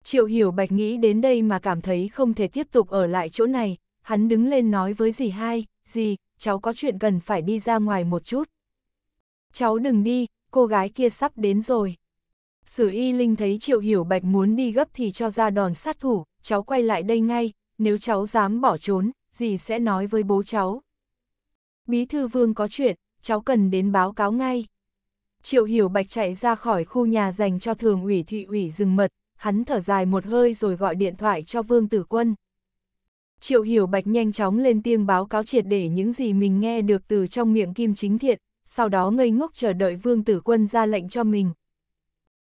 Triệu hiểu bạch nghĩ đến đây mà cảm thấy không thể tiếp tục ở lại chỗ này, hắn đứng lên nói với dì hai, dì, cháu có chuyện cần phải đi ra ngoài một chút. Cháu đừng đi, cô gái kia sắp đến rồi. Sử y linh thấy triệu hiểu bạch muốn đi gấp thì cho ra đòn sát thủ, cháu quay lại đây ngay, nếu cháu dám bỏ trốn, dì sẽ nói với bố cháu. Bí thư vương có chuyện, cháu cần đến báo cáo ngay. Triệu Hiểu Bạch chạy ra khỏi khu nhà dành cho thường ủy thị ủy rừng mật, hắn thở dài một hơi rồi gọi điện thoại cho Vương Tử Quân. Triệu Hiểu Bạch nhanh chóng lên tiếng báo cáo triệt để những gì mình nghe được từ trong miệng Kim Chính Thiện, sau đó ngây ngốc chờ đợi Vương Tử Quân ra lệnh cho mình.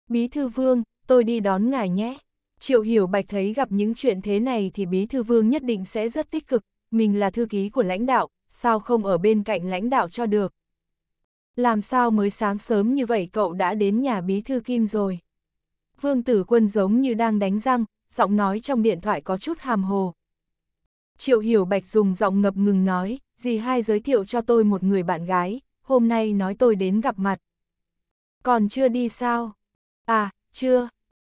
Bí thư Vương, tôi đi đón ngài nhé. Triệu Hiểu Bạch thấy gặp những chuyện thế này thì Bí thư Vương nhất định sẽ rất tích cực, mình là thư ký của lãnh đạo, sao không ở bên cạnh lãnh đạo cho được. Làm sao mới sáng sớm như vậy cậu đã đến nhà Bí thư Kim rồi. Vương Tử Quân giống như đang đánh răng, giọng nói trong điện thoại có chút hàm hồ. Triệu Hiểu Bạch dùng giọng ngập ngừng nói, dì hai giới thiệu cho tôi một người bạn gái, hôm nay nói tôi đến gặp mặt. Còn chưa đi sao? À, chưa.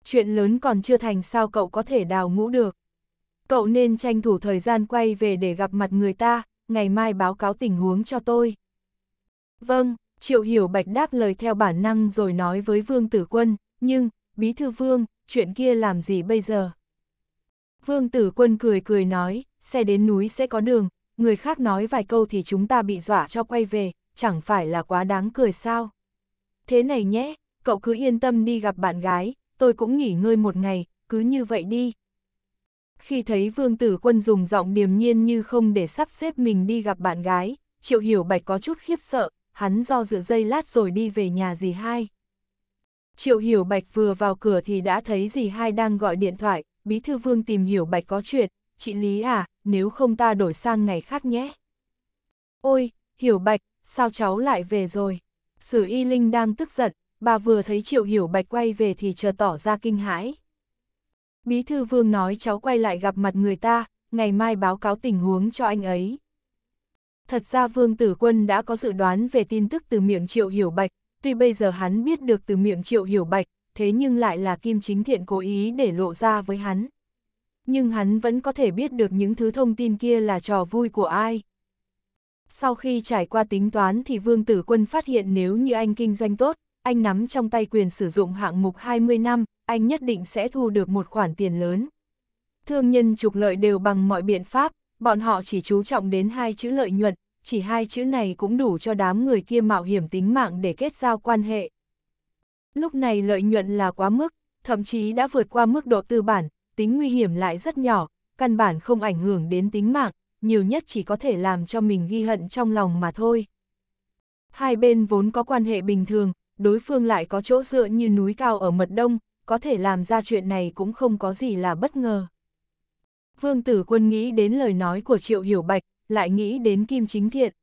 Chuyện lớn còn chưa thành sao cậu có thể đào ngũ được. Cậu nên tranh thủ thời gian quay về để gặp mặt người ta, ngày mai báo cáo tình huống cho tôi. Vâng, Triệu Hiểu Bạch đáp lời theo bản năng rồi nói với Vương Tử Quân, nhưng, bí thư vương, chuyện kia làm gì bây giờ? Vương tử quân cười cười nói, xe đến núi sẽ có đường, người khác nói vài câu thì chúng ta bị dọa cho quay về, chẳng phải là quá đáng cười sao? Thế này nhé, cậu cứ yên tâm đi gặp bạn gái, tôi cũng nghỉ ngơi một ngày, cứ như vậy đi. Khi thấy vương tử quân dùng giọng điềm nhiên như không để sắp xếp mình đi gặp bạn gái, triệu hiểu bạch có chút khiếp sợ, hắn do dự dây lát rồi đi về nhà dì hai. Triệu Hiểu Bạch vừa vào cửa thì đã thấy dì hai đang gọi điện thoại, Bí Thư Vương tìm Hiểu Bạch có chuyện, chị Lý à, nếu không ta đổi sang ngày khác nhé. Ôi, Hiểu Bạch, sao cháu lại về rồi? Sử Y Linh đang tức giận, bà vừa thấy Triệu Hiểu Bạch quay về thì chợt tỏ ra kinh hãi. Bí Thư Vương nói cháu quay lại gặp mặt người ta, ngày mai báo cáo tình huống cho anh ấy. Thật ra Vương Tử Quân đã có dự đoán về tin tức từ miệng Triệu Hiểu Bạch, Tuy bây giờ hắn biết được từ miệng triệu hiểu bạch, thế nhưng lại là Kim Chính Thiện cố ý để lộ ra với hắn. Nhưng hắn vẫn có thể biết được những thứ thông tin kia là trò vui của ai. Sau khi trải qua tính toán thì Vương Tử Quân phát hiện nếu như anh kinh doanh tốt, anh nắm trong tay quyền sử dụng hạng mục 20 năm, anh nhất định sẽ thu được một khoản tiền lớn. Thương nhân trục lợi đều bằng mọi biện pháp, bọn họ chỉ chú trọng đến hai chữ lợi nhuận, chỉ hai chữ này cũng đủ cho đám người kia mạo hiểm tính mạng để kết giao quan hệ. Lúc này lợi nhuận là quá mức, thậm chí đã vượt qua mức độ tư bản, tính nguy hiểm lại rất nhỏ, căn bản không ảnh hưởng đến tính mạng, nhiều nhất chỉ có thể làm cho mình ghi hận trong lòng mà thôi. Hai bên vốn có quan hệ bình thường, đối phương lại có chỗ dựa như núi cao ở mật đông, có thể làm ra chuyện này cũng không có gì là bất ngờ. Vương Tử Quân nghĩ đến lời nói của Triệu Hiểu Bạch, lại nghĩ đến Kim Chính Thiện.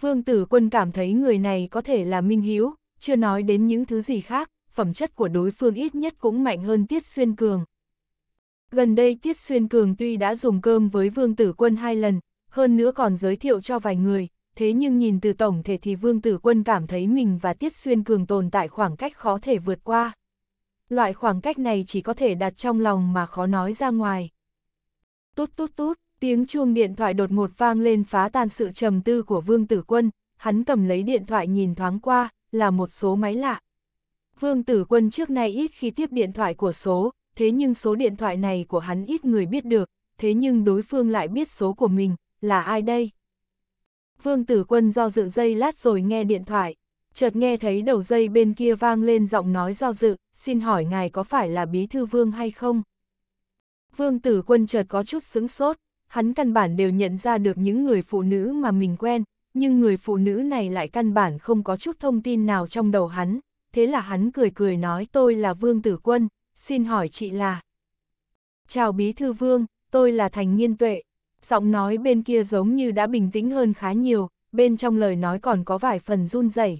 Vương Tử Quân cảm thấy người này có thể là minh hiếu, chưa nói đến những thứ gì khác, phẩm chất của đối phương ít nhất cũng mạnh hơn Tiết Xuyên Cường. Gần đây Tiết Xuyên Cường tuy đã dùng cơm với Vương Tử Quân hai lần, hơn nữa còn giới thiệu cho vài người, thế nhưng nhìn từ tổng thể thì Vương Tử Quân cảm thấy mình và Tiết Xuyên Cường tồn tại khoảng cách khó thể vượt qua. Loại khoảng cách này chỉ có thể đặt trong lòng mà khó nói ra ngoài. Tút tút tút, Tiếng chuông điện thoại đột ngột vang lên phá tan sự trầm tư của Vương Tử Quân, hắn cầm lấy điện thoại nhìn thoáng qua, là một số máy lạ. Vương Tử Quân trước nay ít khi tiếp điện thoại của số, thế nhưng số điện thoại này của hắn ít người biết được, thế nhưng đối phương lại biết số của mình, là ai đây? Vương Tử Quân do dự dây lát rồi nghe điện thoại, chợt nghe thấy đầu dây bên kia vang lên giọng nói do dự, xin hỏi ngài có phải là bí thư vương hay không? Vương Tử Quân chợt có chút sững sốt, hắn căn bản đều nhận ra được những người phụ nữ mà mình quen, nhưng người phụ nữ này lại căn bản không có chút thông tin nào trong đầu hắn, thế là hắn cười cười nói tôi là Vương Tử Quân, xin hỏi chị là. Chào Bí Thư Vương, tôi là Thành Nghiên Tuệ, giọng nói bên kia giống như đã bình tĩnh hơn khá nhiều, bên trong lời nói còn có vài phần run rẩy.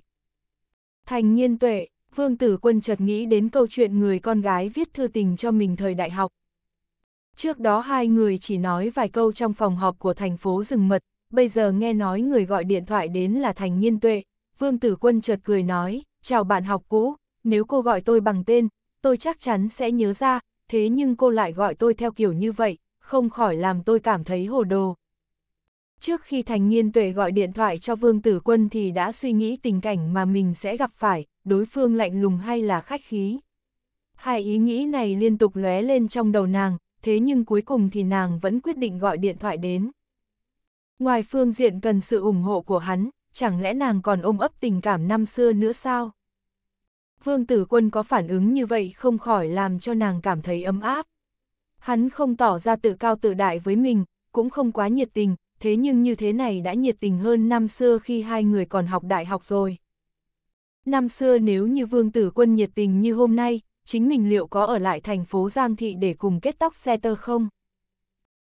Thành Nghiên Tuệ, Vương Tử Quân chợt nghĩ đến câu chuyện người con gái viết thư tình cho mình thời đại học, Trước đó hai người chỉ nói vài câu trong phòng họp của thành phố rừng mật, bây giờ nghe nói người gọi điện thoại đến là Thành Nhiên Tuệ, Vương Tử Quân chợt cười nói, chào bạn học cũ, nếu cô gọi tôi bằng tên, tôi chắc chắn sẽ nhớ ra, thế nhưng cô lại gọi tôi theo kiểu như vậy, không khỏi làm tôi cảm thấy hồ đồ. Trước khi Thành Nhiên Tuệ gọi điện thoại cho Vương Tử Quân thì đã suy nghĩ tình cảnh mà mình sẽ gặp phải, đối phương lạnh lùng hay là khách khí. Hai ý nghĩ này liên tục lóe lên trong đầu nàng, thế nhưng cuối cùng thì nàng vẫn quyết định gọi điện thoại đến. Ngoài phương diện cần sự ủng hộ của hắn, chẳng lẽ nàng còn ôm ấp tình cảm năm xưa nữa sao? Vương tử quân có phản ứng như vậy không khỏi làm cho nàng cảm thấy ấm áp. Hắn không tỏ ra tự cao tự đại với mình, cũng không quá nhiệt tình, thế nhưng như thế này đã nhiệt tình hơn năm xưa khi hai người còn học đại học rồi. Năm xưa nếu như vương tử quân nhiệt tình như hôm nay, chính mình liệu có ở lại thành phố Giang Thị để cùng kết tóc xe tơ không?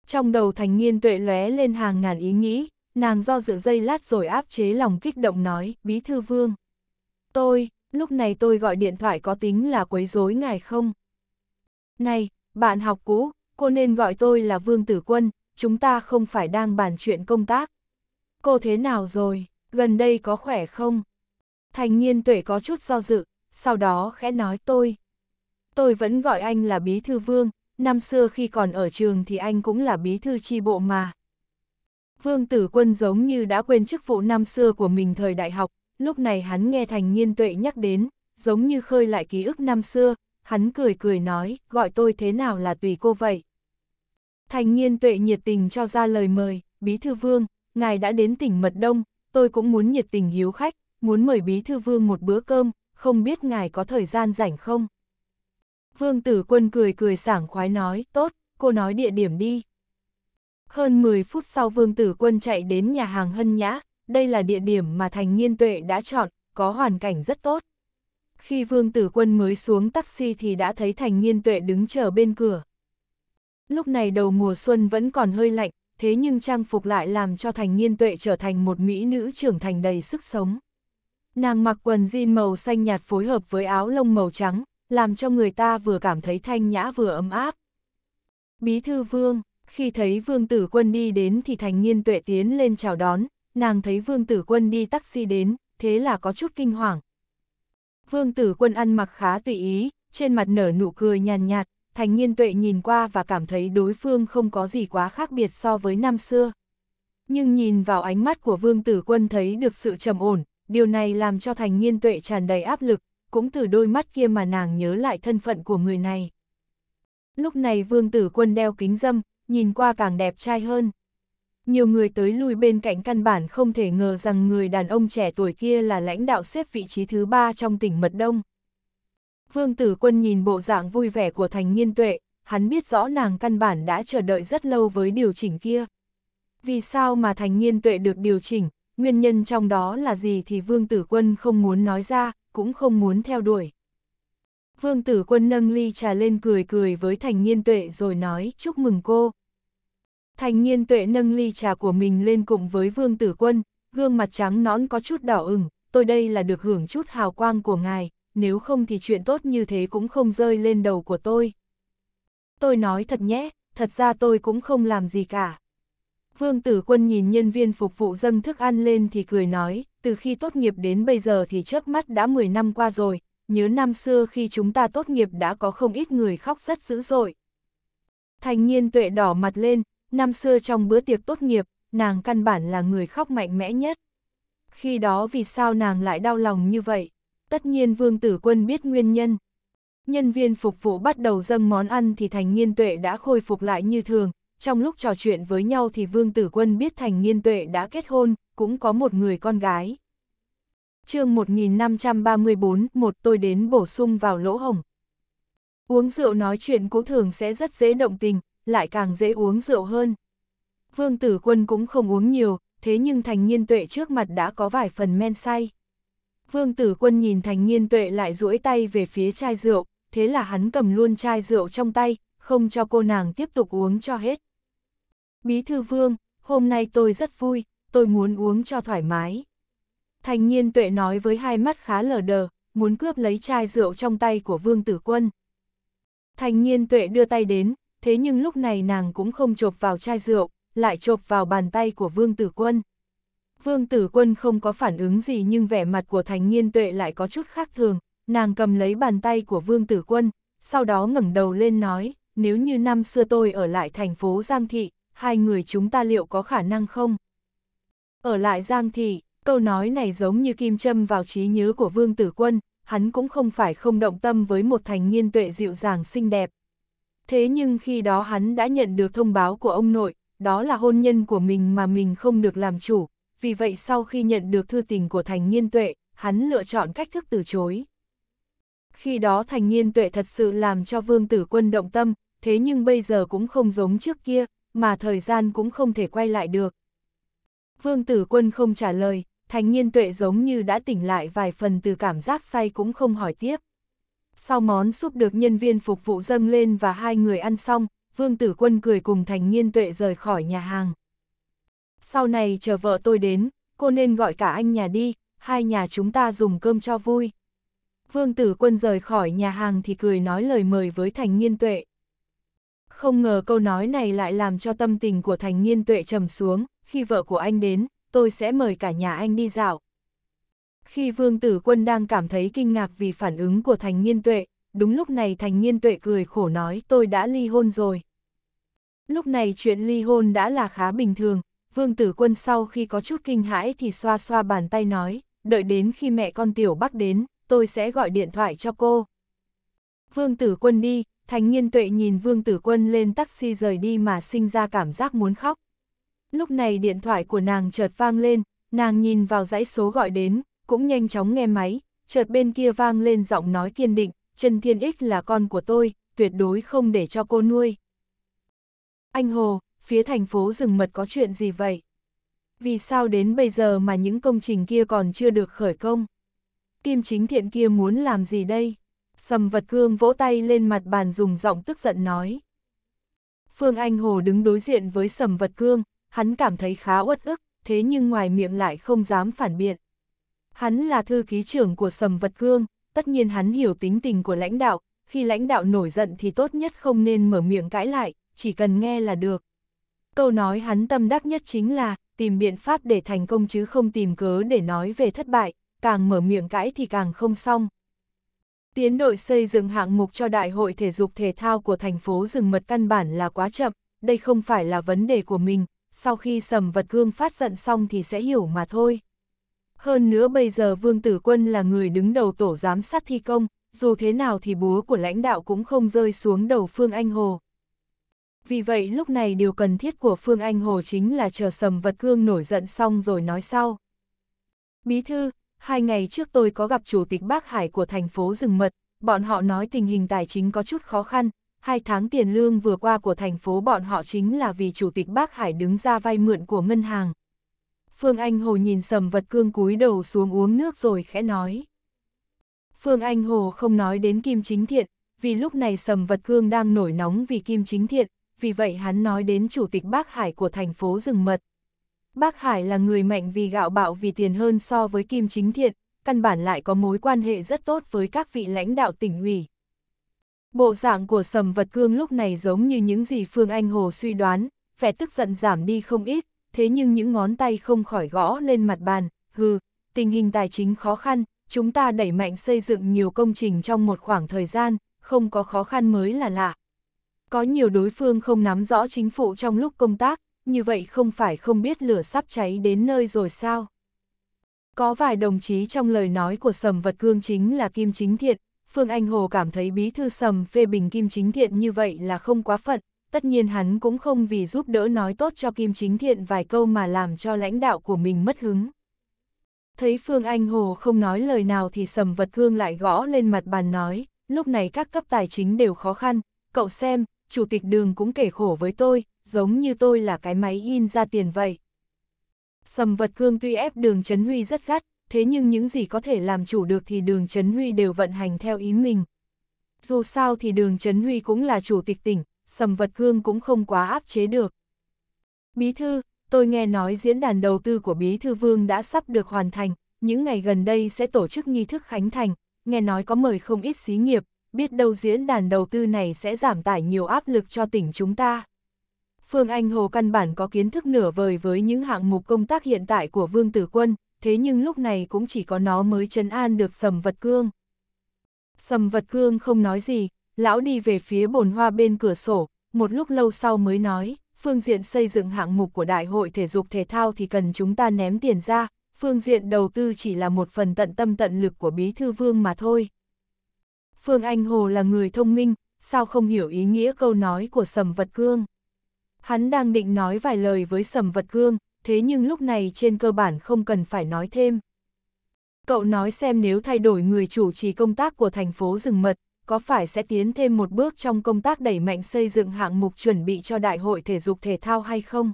Trong đầu thành nghiên tuệ lóe lên hàng ngàn ý nghĩ, nàng do dự dây lát rồi áp chế lòng kích động nói, bí thư vương. Tôi, lúc này tôi gọi điện thoại có tính là quấy rối ngài không? Này, bạn học cũ, cô nên gọi tôi là Vương Tử Quân, chúng ta không phải đang bàn chuyện công tác. Cô thế nào rồi, gần đây có khỏe không? Thành niên tuệ có chút do dự, sau đó khẽ nói tôi, tôi vẫn gọi anh là bí thư vương, năm xưa khi còn ở trường thì anh cũng là bí thư tri bộ mà. Vương Tử Quân giống như đã quên chức vụ năm xưa của mình thời đại học, lúc này hắn nghe Thành Nhiên Tuệ nhắc đến, giống như khơi lại ký ức năm xưa, hắn cười cười nói, gọi tôi thế nào là tùy cô vậy. Thành Nhiên Tuệ nhiệt tình cho ra lời mời, Bí Thư Vương, ngài đã đến tỉnh Mật Đông, tôi cũng muốn nhiệt tình hiếu khách, muốn mời Bí Thư Vương một bữa cơm, không biết ngài có thời gian rảnh không? Vương tử quân cười cười sảng khoái nói, tốt, cô nói địa điểm đi. Hơn 10 phút sau vương tử quân chạy đến nhà hàng Hân Nhã, đây là địa điểm mà thành Nhiên tuệ đã chọn, có hoàn cảnh rất tốt. Khi vương tử quân mới xuống taxi thì đã thấy thành Nhiên tuệ đứng chờ bên cửa. Lúc này đầu mùa xuân vẫn còn hơi lạnh, thế nhưng trang phục lại làm cho thành Nhiên tuệ trở thành một mỹ nữ trưởng thành đầy sức sống. Nàng mặc quần jean màu xanh nhạt phối hợp với áo lông màu trắng, làm cho người ta vừa cảm thấy thanh nhã vừa ấm áp. Bí thư vương, khi thấy vương tử quân đi đến thì thành nghiên tuệ tiến lên chào đón, nàng thấy vương tử quân đi taxi đến, thế là có chút kinh hoàng. Vương tử quân ăn mặc khá tùy ý, trên mặt nở nụ cười nhàn nhạt, thành nghiên tuệ nhìn qua và cảm thấy đối phương không có gì quá khác biệt so với năm xưa. Nhưng nhìn vào ánh mắt của vương tử quân thấy được sự trầm ổn, điều này làm cho thành nghiên tuệ tràn đầy áp lực, cũng từ đôi mắt kia mà nàng nhớ lại thân phận của người này. Lúc này vương tử quân đeo kính dâm, nhìn qua càng đẹp trai hơn. Nhiều người tới lui bên cạnh căn bản không thể ngờ rằng người đàn ông trẻ tuổi kia là lãnh đạo xếp vị trí thứ ba trong tỉnh Mật Đông. Vương tử quân nhìn bộ dạng vui vẻ của thành nghiên tuệ, hắn biết rõ nàng căn bản đã chờ đợi rất lâu với điều chỉnh kia. Vì sao mà thành nghiên tuệ được điều chỉnh, nguyên nhân trong đó là gì thì vương tử quân không muốn nói ra, cũng không muốn theo đuổi. Vương tử quân nâng ly trà lên cười cười với thành Niên tuệ rồi nói chúc mừng cô. Thành Niên tuệ nâng ly trà của mình lên cùng với vương tử quân, gương mặt trắng nõn có chút đỏ ửng, tôi đây là được hưởng chút hào quang của ngài, nếu không thì chuyện tốt như thế cũng không rơi lên đầu của tôi. Tôi nói thật nhé, thật ra tôi cũng không làm gì cả. Vương tử quân nhìn nhân viên phục vụ dâng thức ăn lên thì cười nói, từ khi tốt nghiệp đến bây giờ thì trước mắt đã 10 năm qua rồi, nhớ năm xưa khi chúng ta tốt nghiệp đã có không ít người khóc rất dữ dội. Thành niên tuệ đỏ mặt lên, năm xưa trong bữa tiệc tốt nghiệp, nàng căn bản là người khóc mạnh mẽ nhất. Khi đó vì sao nàng lại đau lòng như vậy? Tất nhiên Vương Tử Quân biết nguyên nhân. Nhân viên phục vụ bắt đầu dâng món ăn thì thành niên tuệ đã khôi phục lại như thường, trong lúc trò chuyện với nhau thì Vương Tử Quân biết Thành Nghiên Tuệ đã kết hôn, cũng có một người con gái. chương 1534, một tôi đến bổ sung vào lỗ hồng. Uống rượu nói chuyện cũng thường sẽ rất dễ động tình, lại càng dễ uống rượu hơn. Vương Tử Quân cũng không uống nhiều, thế nhưng Thành Nghiên Tuệ trước mặt đã có vài phần men say. Vương Tử Quân nhìn Thành Nghiên Tuệ lại duỗi tay về phía chai rượu, thế là hắn cầm luôn chai rượu trong tay, không cho cô nàng tiếp tục uống cho hết. Bí thư vương, hôm nay tôi rất vui, tôi muốn uống cho thoải mái. Thành Niên tuệ nói với hai mắt khá lờ đờ, muốn cướp lấy chai rượu trong tay của vương tử quân. Thành Niên tuệ đưa tay đến, thế nhưng lúc này nàng cũng không chộp vào chai rượu, lại chộp vào bàn tay của vương tử quân. Vương tử quân không có phản ứng gì nhưng vẻ mặt của thành Niên tuệ lại có chút khác thường, nàng cầm lấy bàn tay của vương tử quân, sau đó ngẩng đầu lên nói, nếu như năm xưa tôi ở lại thành phố Giang Thị, hai người chúng ta liệu có khả năng không? Ở lại Giang Thị, câu nói này giống như kim châm vào trí nhớ của Vương Tử Quân, hắn cũng không phải không động tâm với một thành niên tuệ dịu dàng xinh đẹp. Thế nhưng khi đó hắn đã nhận được thông báo của ông nội, đó là hôn nhân của mình mà mình không được làm chủ, vì vậy sau khi nhận được thư tình của thành niên tuệ, hắn lựa chọn cách thức từ chối. Khi đó thành niên tuệ thật sự làm cho vương tử quân động tâm, thế nhưng bây giờ cũng không giống trước kia, mà thời gian cũng không thể quay lại được. Vương tử quân không trả lời, thành nhiên tuệ giống như đã tỉnh lại vài phần từ cảm giác say cũng không hỏi tiếp. Sau món súp được nhân viên phục vụ dâng lên và hai người ăn xong, vương tử quân cười cùng thành nhiên tuệ rời khỏi nhà hàng. Sau này chờ vợ tôi đến, cô nên gọi cả anh nhà đi, hai nhà chúng ta dùng cơm cho vui. Vương tử quân rời khỏi nhà hàng thì cười nói lời mời với thành nhiên tuệ. Không ngờ câu nói này lại làm cho tâm tình của thành nghiên tuệ trầm xuống, khi vợ của anh đến, tôi sẽ mời cả nhà anh đi dạo. Khi vương tử quân đang cảm thấy kinh ngạc vì phản ứng của thành nghiên tuệ, đúng lúc này thành nghiên tuệ cười khổ nói tôi đã ly hôn rồi. Lúc này chuyện ly hôn đã là khá bình thường, vương tử quân sau khi có chút kinh hãi thì xoa xoa bàn tay nói, đợi đến khi mẹ con tiểu bắc đến, tôi sẽ gọi điện thoại cho cô. Vương tử quân đi, Thánh Nhiên Tuệ nhìn Vương Tử Quân lên taxi rời đi mà sinh ra cảm giác muốn khóc. Lúc này điện thoại của nàng chợt vang lên, nàng nhìn vào dãy số gọi đến, cũng nhanh chóng nghe máy, chợt bên kia vang lên giọng nói kiên định, Trần Thiên Ích là con của tôi, tuyệt đối không để cho cô nuôi. Anh Hồ, phía thành phố rừng mật có chuyện gì vậy? Vì sao đến bây giờ mà những công trình kia còn chưa được khởi công? Kim chính thiện kia muốn làm gì đây? Sầm vật cương vỗ tay lên mặt bàn dùng giọng tức giận nói. Phương Anh Hồ đứng đối diện với sầm vật cương, hắn cảm thấy khá uất ức, thế nhưng ngoài miệng lại không dám phản biện. Hắn là thư ký trưởng của sầm vật cương, tất nhiên hắn hiểu tính tình của lãnh đạo, khi lãnh đạo nổi giận thì tốt nhất không nên mở miệng cãi lại, chỉ cần nghe là được. Câu nói hắn tâm đắc nhất chính là, tìm biện pháp để thành công chứ không tìm cớ để nói về thất bại, càng mở miệng cãi thì càng không xong. Tiến đội xây dựng hạng mục cho Đại hội Thể dục Thể thao của thành phố rừng mật căn bản là quá chậm, đây không phải là vấn đề của mình, sau khi sầm vật gương phát giận xong thì sẽ hiểu mà thôi. Hơn nữa bây giờ Vương Tử Quân là người đứng đầu tổ giám sát thi công, dù thế nào thì búa của lãnh đạo cũng không rơi xuống đầu Phương Anh Hồ. Vì vậy lúc này điều cần thiết của Phương Anh Hồ chính là chờ sầm vật gương nổi giận xong rồi nói sau. Bí thư, hai ngày trước tôi có gặp chủ tịch Bác Hải của thành phố rừng mật, bọn họ nói tình hình tài chính có chút khó khăn, hai tháng tiền lương vừa qua của thành phố bọn họ chính là vì chủ tịch Bác Hải đứng ra vay mượn của ngân hàng. Phương Anh Hồ nhìn sầm vật cương cúi đầu xuống uống nước rồi khẽ nói. Phương Anh Hồ không nói đến Kim Chính Thiện, vì lúc này sầm vật cương đang nổi nóng vì Kim Chính Thiện, vì vậy hắn nói đến chủ tịch Bác Hải của thành phố rừng mật. Bác Hải là người mạnh vì gạo bạo vì tiền hơn so với Kim Chính Thiện, căn bản lại có mối quan hệ rất tốt với các vị lãnh đạo tỉnh ủy. Bộ dạng của Sầm Vật Cương lúc này giống như những gì Phương Anh Hồ suy đoán, vẻ tức giận giảm đi không ít, thế nhưng những ngón tay không khỏi gõ lên mặt bàn, hừ, tình hình tài chính khó khăn, chúng ta đẩy mạnh xây dựng nhiều công trình trong một khoảng thời gian, không có khó khăn mới là lạ. Có nhiều đối phương không nắm rõ chính phủ trong lúc công tác, như vậy không phải không biết lửa sắp cháy đến nơi rồi sao? Có vài đồng chí trong lời nói của Sầm Vật Cương chính là Kim Chính Thiện, Phương Anh Hồ cảm thấy bí thư Sầm phê bình Kim Chính Thiện như vậy là không quá phận, tất nhiên hắn cũng không vì giúp đỡ nói tốt cho Kim Chính Thiện vài câu mà làm cho lãnh đạo của mình mất hứng. Thấy Phương Anh Hồ không nói lời nào thì Sầm Vật Cương lại gõ lên mặt bàn nói, lúc này các cấp tài chính đều khó khăn, cậu xem, chủ tịch đường cũng kể khổ với tôi, giống như tôi là cái máy in ra tiền vậy. Sầm vật cương tuy ép đường Trấn Huy rất gắt, thế nhưng những gì có thể làm chủ được thì đường Trấn Huy đều vận hành theo ý mình. Dù sao thì đường Trấn Huy cũng là chủ tịch tỉnh, sầm vật cương cũng không quá áp chế được. Bí thư, tôi nghe nói diễn đàn đầu tư của Bí thư Vương đã sắp được hoàn thành, những ngày gần đây sẽ tổ chức nghi thức khánh thành, nghe nói có mời không ít xí nghiệp, biết đâu diễn đàn đầu tư này sẽ giảm tải nhiều áp lực cho tỉnh chúng ta. Phương Anh Hồ căn bản có kiến thức nửa vời với những hạng mục công tác hiện tại của Vương Tử Quân, thế nhưng lúc này cũng chỉ có nó mới chấn an được Sầm Vật Cương. Sầm Vật Cương không nói gì, lão đi về phía bồn hoa bên cửa sổ, một lúc lâu sau mới nói, phương diện xây dựng hạng mục của Đại hội Thể dục Thể thao thì cần chúng ta ném tiền ra, phương diện đầu tư chỉ là một phần tận tâm tận lực của Bí Thư Vương mà thôi. Phương Anh Hồ là người thông minh, sao không hiểu ý nghĩa câu nói của Sầm Vật Cương? Hắn đang định nói vài lời với sầm vật gương, thế nhưng lúc này trên cơ bản không cần phải nói thêm. Cậu nói xem nếu thay đổi người chủ trì công tác của thành phố rừng mật, có phải sẽ tiến thêm một bước trong công tác đẩy mạnh xây dựng hạng mục chuẩn bị cho Đại hội Thể dục Thể thao hay không?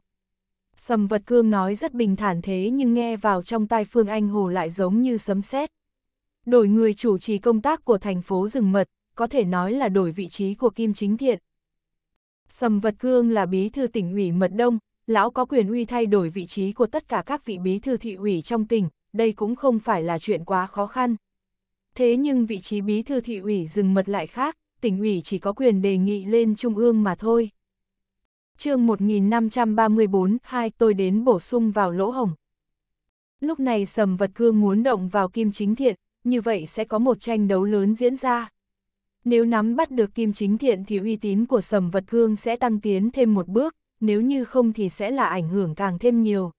Sầm vật cương nói rất bình thản thế nhưng nghe vào trong tai Phương Anh Hồ lại giống như sấm sét. Đổi người chủ trì công tác của thành phố rừng mật, có thể nói là đổi vị trí của Kim Chính Thiện, Sầm Vật Cương là bí thư tỉnh ủy Mật Đông, lão có quyền uy thay đổi vị trí của tất cả các vị bí thư thị ủy trong tỉnh, đây cũng không phải là chuyện quá khó khăn. Thế nhưng vị trí bí thư thị ủy rừng mật lại khác, tỉnh ủy chỉ có quyền đề nghị lên trung ương mà thôi. chương 1534, hai tôi đến bổ sung vào lỗ hồng. Lúc này Sầm Vật Cương muốn động vào Kim Chính Thiện, như vậy sẽ có một tranh đấu lớn diễn ra. Nếu nắm bắt được Kim Chính Thiện thì uy tín của Sầm Vật Cương sẽ tăng tiến thêm một bước, nếu như không thì sẽ là ảnh hưởng càng thêm nhiều.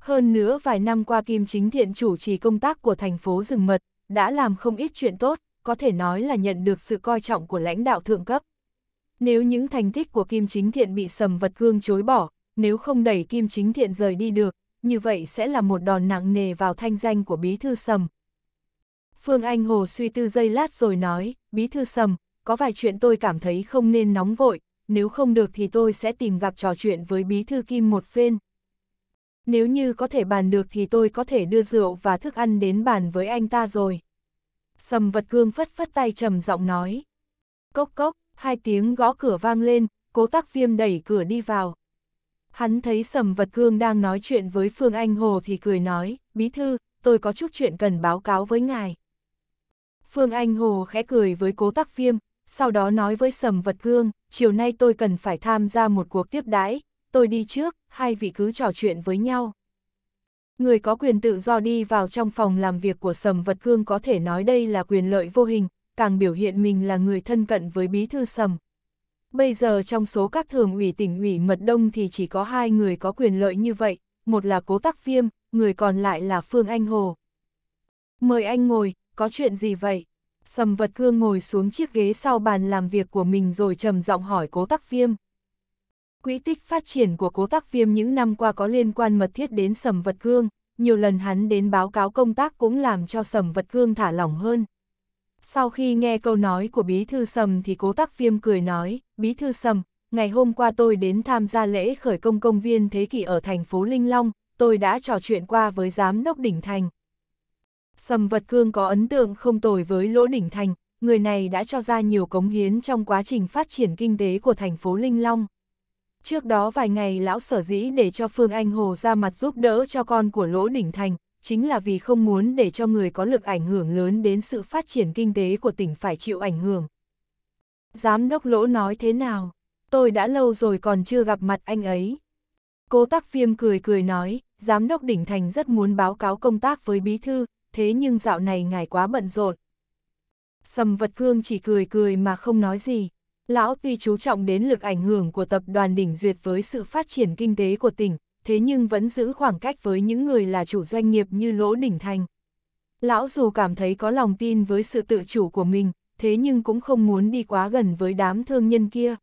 Hơn nữa vài năm qua Kim Chính Thiện chủ trì công tác của thành phố rừng mật, đã làm không ít chuyện tốt, có thể nói là nhận được sự coi trọng của lãnh đạo thượng cấp. Nếu những thành tích của Kim Chính Thiện bị Sầm Vật Cương chối bỏ, nếu không đẩy Kim Chính Thiện rời đi được, như vậy sẽ là một đòn nặng nề vào thanh danh của Bí Thư Sầm, Phương Anh Hồ suy tư giây lát rồi nói, bí thư sầm, có vài chuyện tôi cảm thấy không nên nóng vội, nếu không được thì tôi sẽ tìm gặp trò chuyện với bí thư Kim một phên. Nếu như có thể bàn được thì tôi có thể đưa rượu và thức ăn đến bàn với anh ta rồi. Sầm vật cương phất phất tay trầm giọng nói. Cốc cốc, hai tiếng gõ cửa vang lên, cố tắc viêm đẩy cửa đi vào. Hắn thấy sầm vật cương đang nói chuyện với Phương Anh Hồ thì cười nói, bí thư, tôi có chút chuyện cần báo cáo với ngài. Phương Anh Hồ khẽ cười với cố tắc Phiêm, sau đó nói với sầm vật gương, chiều nay tôi cần phải tham gia một cuộc tiếp đãi, tôi đi trước, hai vị cứ trò chuyện với nhau. Người có quyền tự do đi vào trong phòng làm việc của sầm vật gương có thể nói đây là quyền lợi vô hình, càng biểu hiện mình là người thân cận với bí thư sầm. Bây giờ trong số các thường ủy tỉnh ủy mật đông thì chỉ có hai người có quyền lợi như vậy, một là cố tắc Phiêm, người còn lại là Phương Anh Hồ. Mời anh ngồi, có chuyện gì vậy? Sầm vật cương ngồi xuống chiếc ghế sau bàn làm việc của mình rồi trầm giọng hỏi cố tắc viêm. Quỹ tích phát triển của cố tắc viêm những năm qua có liên quan mật thiết đến sầm vật cương, nhiều lần hắn đến báo cáo công tác cũng làm cho sầm vật cương thả lỏng hơn. Sau khi nghe câu nói của bí thư sầm thì cố tắc viêm cười nói, bí thư sầm, ngày hôm qua tôi đến tham gia lễ khởi công công viên thế kỷ ở thành phố Linh Long, tôi đã trò chuyện qua với giám đốc đỉnh thành, Sầm Vật Cương có ấn tượng không tồi với Lỗ Đỉnh Thành, người này đã cho ra nhiều cống hiến trong quá trình phát triển kinh tế của thành phố Linh Long. Trước đó vài ngày lão sở dĩ để cho Phương Anh Hồ ra mặt giúp đỡ cho con của Lỗ Đỉnh Thành, chính là vì không muốn để cho người có lực ảnh hưởng lớn đến sự phát triển kinh tế của tỉnh phải chịu ảnh hưởng. Giám đốc Lỗ nói thế nào? Tôi đã lâu rồi còn chưa gặp mặt anh ấy. Cố Tắc viêm cười cười nói, Giám đốc Đỉnh Thành rất muốn báo cáo công tác với Bí Thư, thế nhưng dạo này ngài quá bận rộn. Sầm vật cương chỉ cười cười mà không nói gì. Lão tuy chú trọng đến lực ảnh hưởng của tập đoàn đỉnh duyệt với sự phát triển kinh tế của tỉnh, thế nhưng vẫn giữ khoảng cách với những người là chủ doanh nghiệp như Lỗ Đỉnh Thành. Lão dù cảm thấy có lòng tin với sự tự chủ của mình, thế nhưng cũng không muốn đi quá gần với đám thương nhân kia.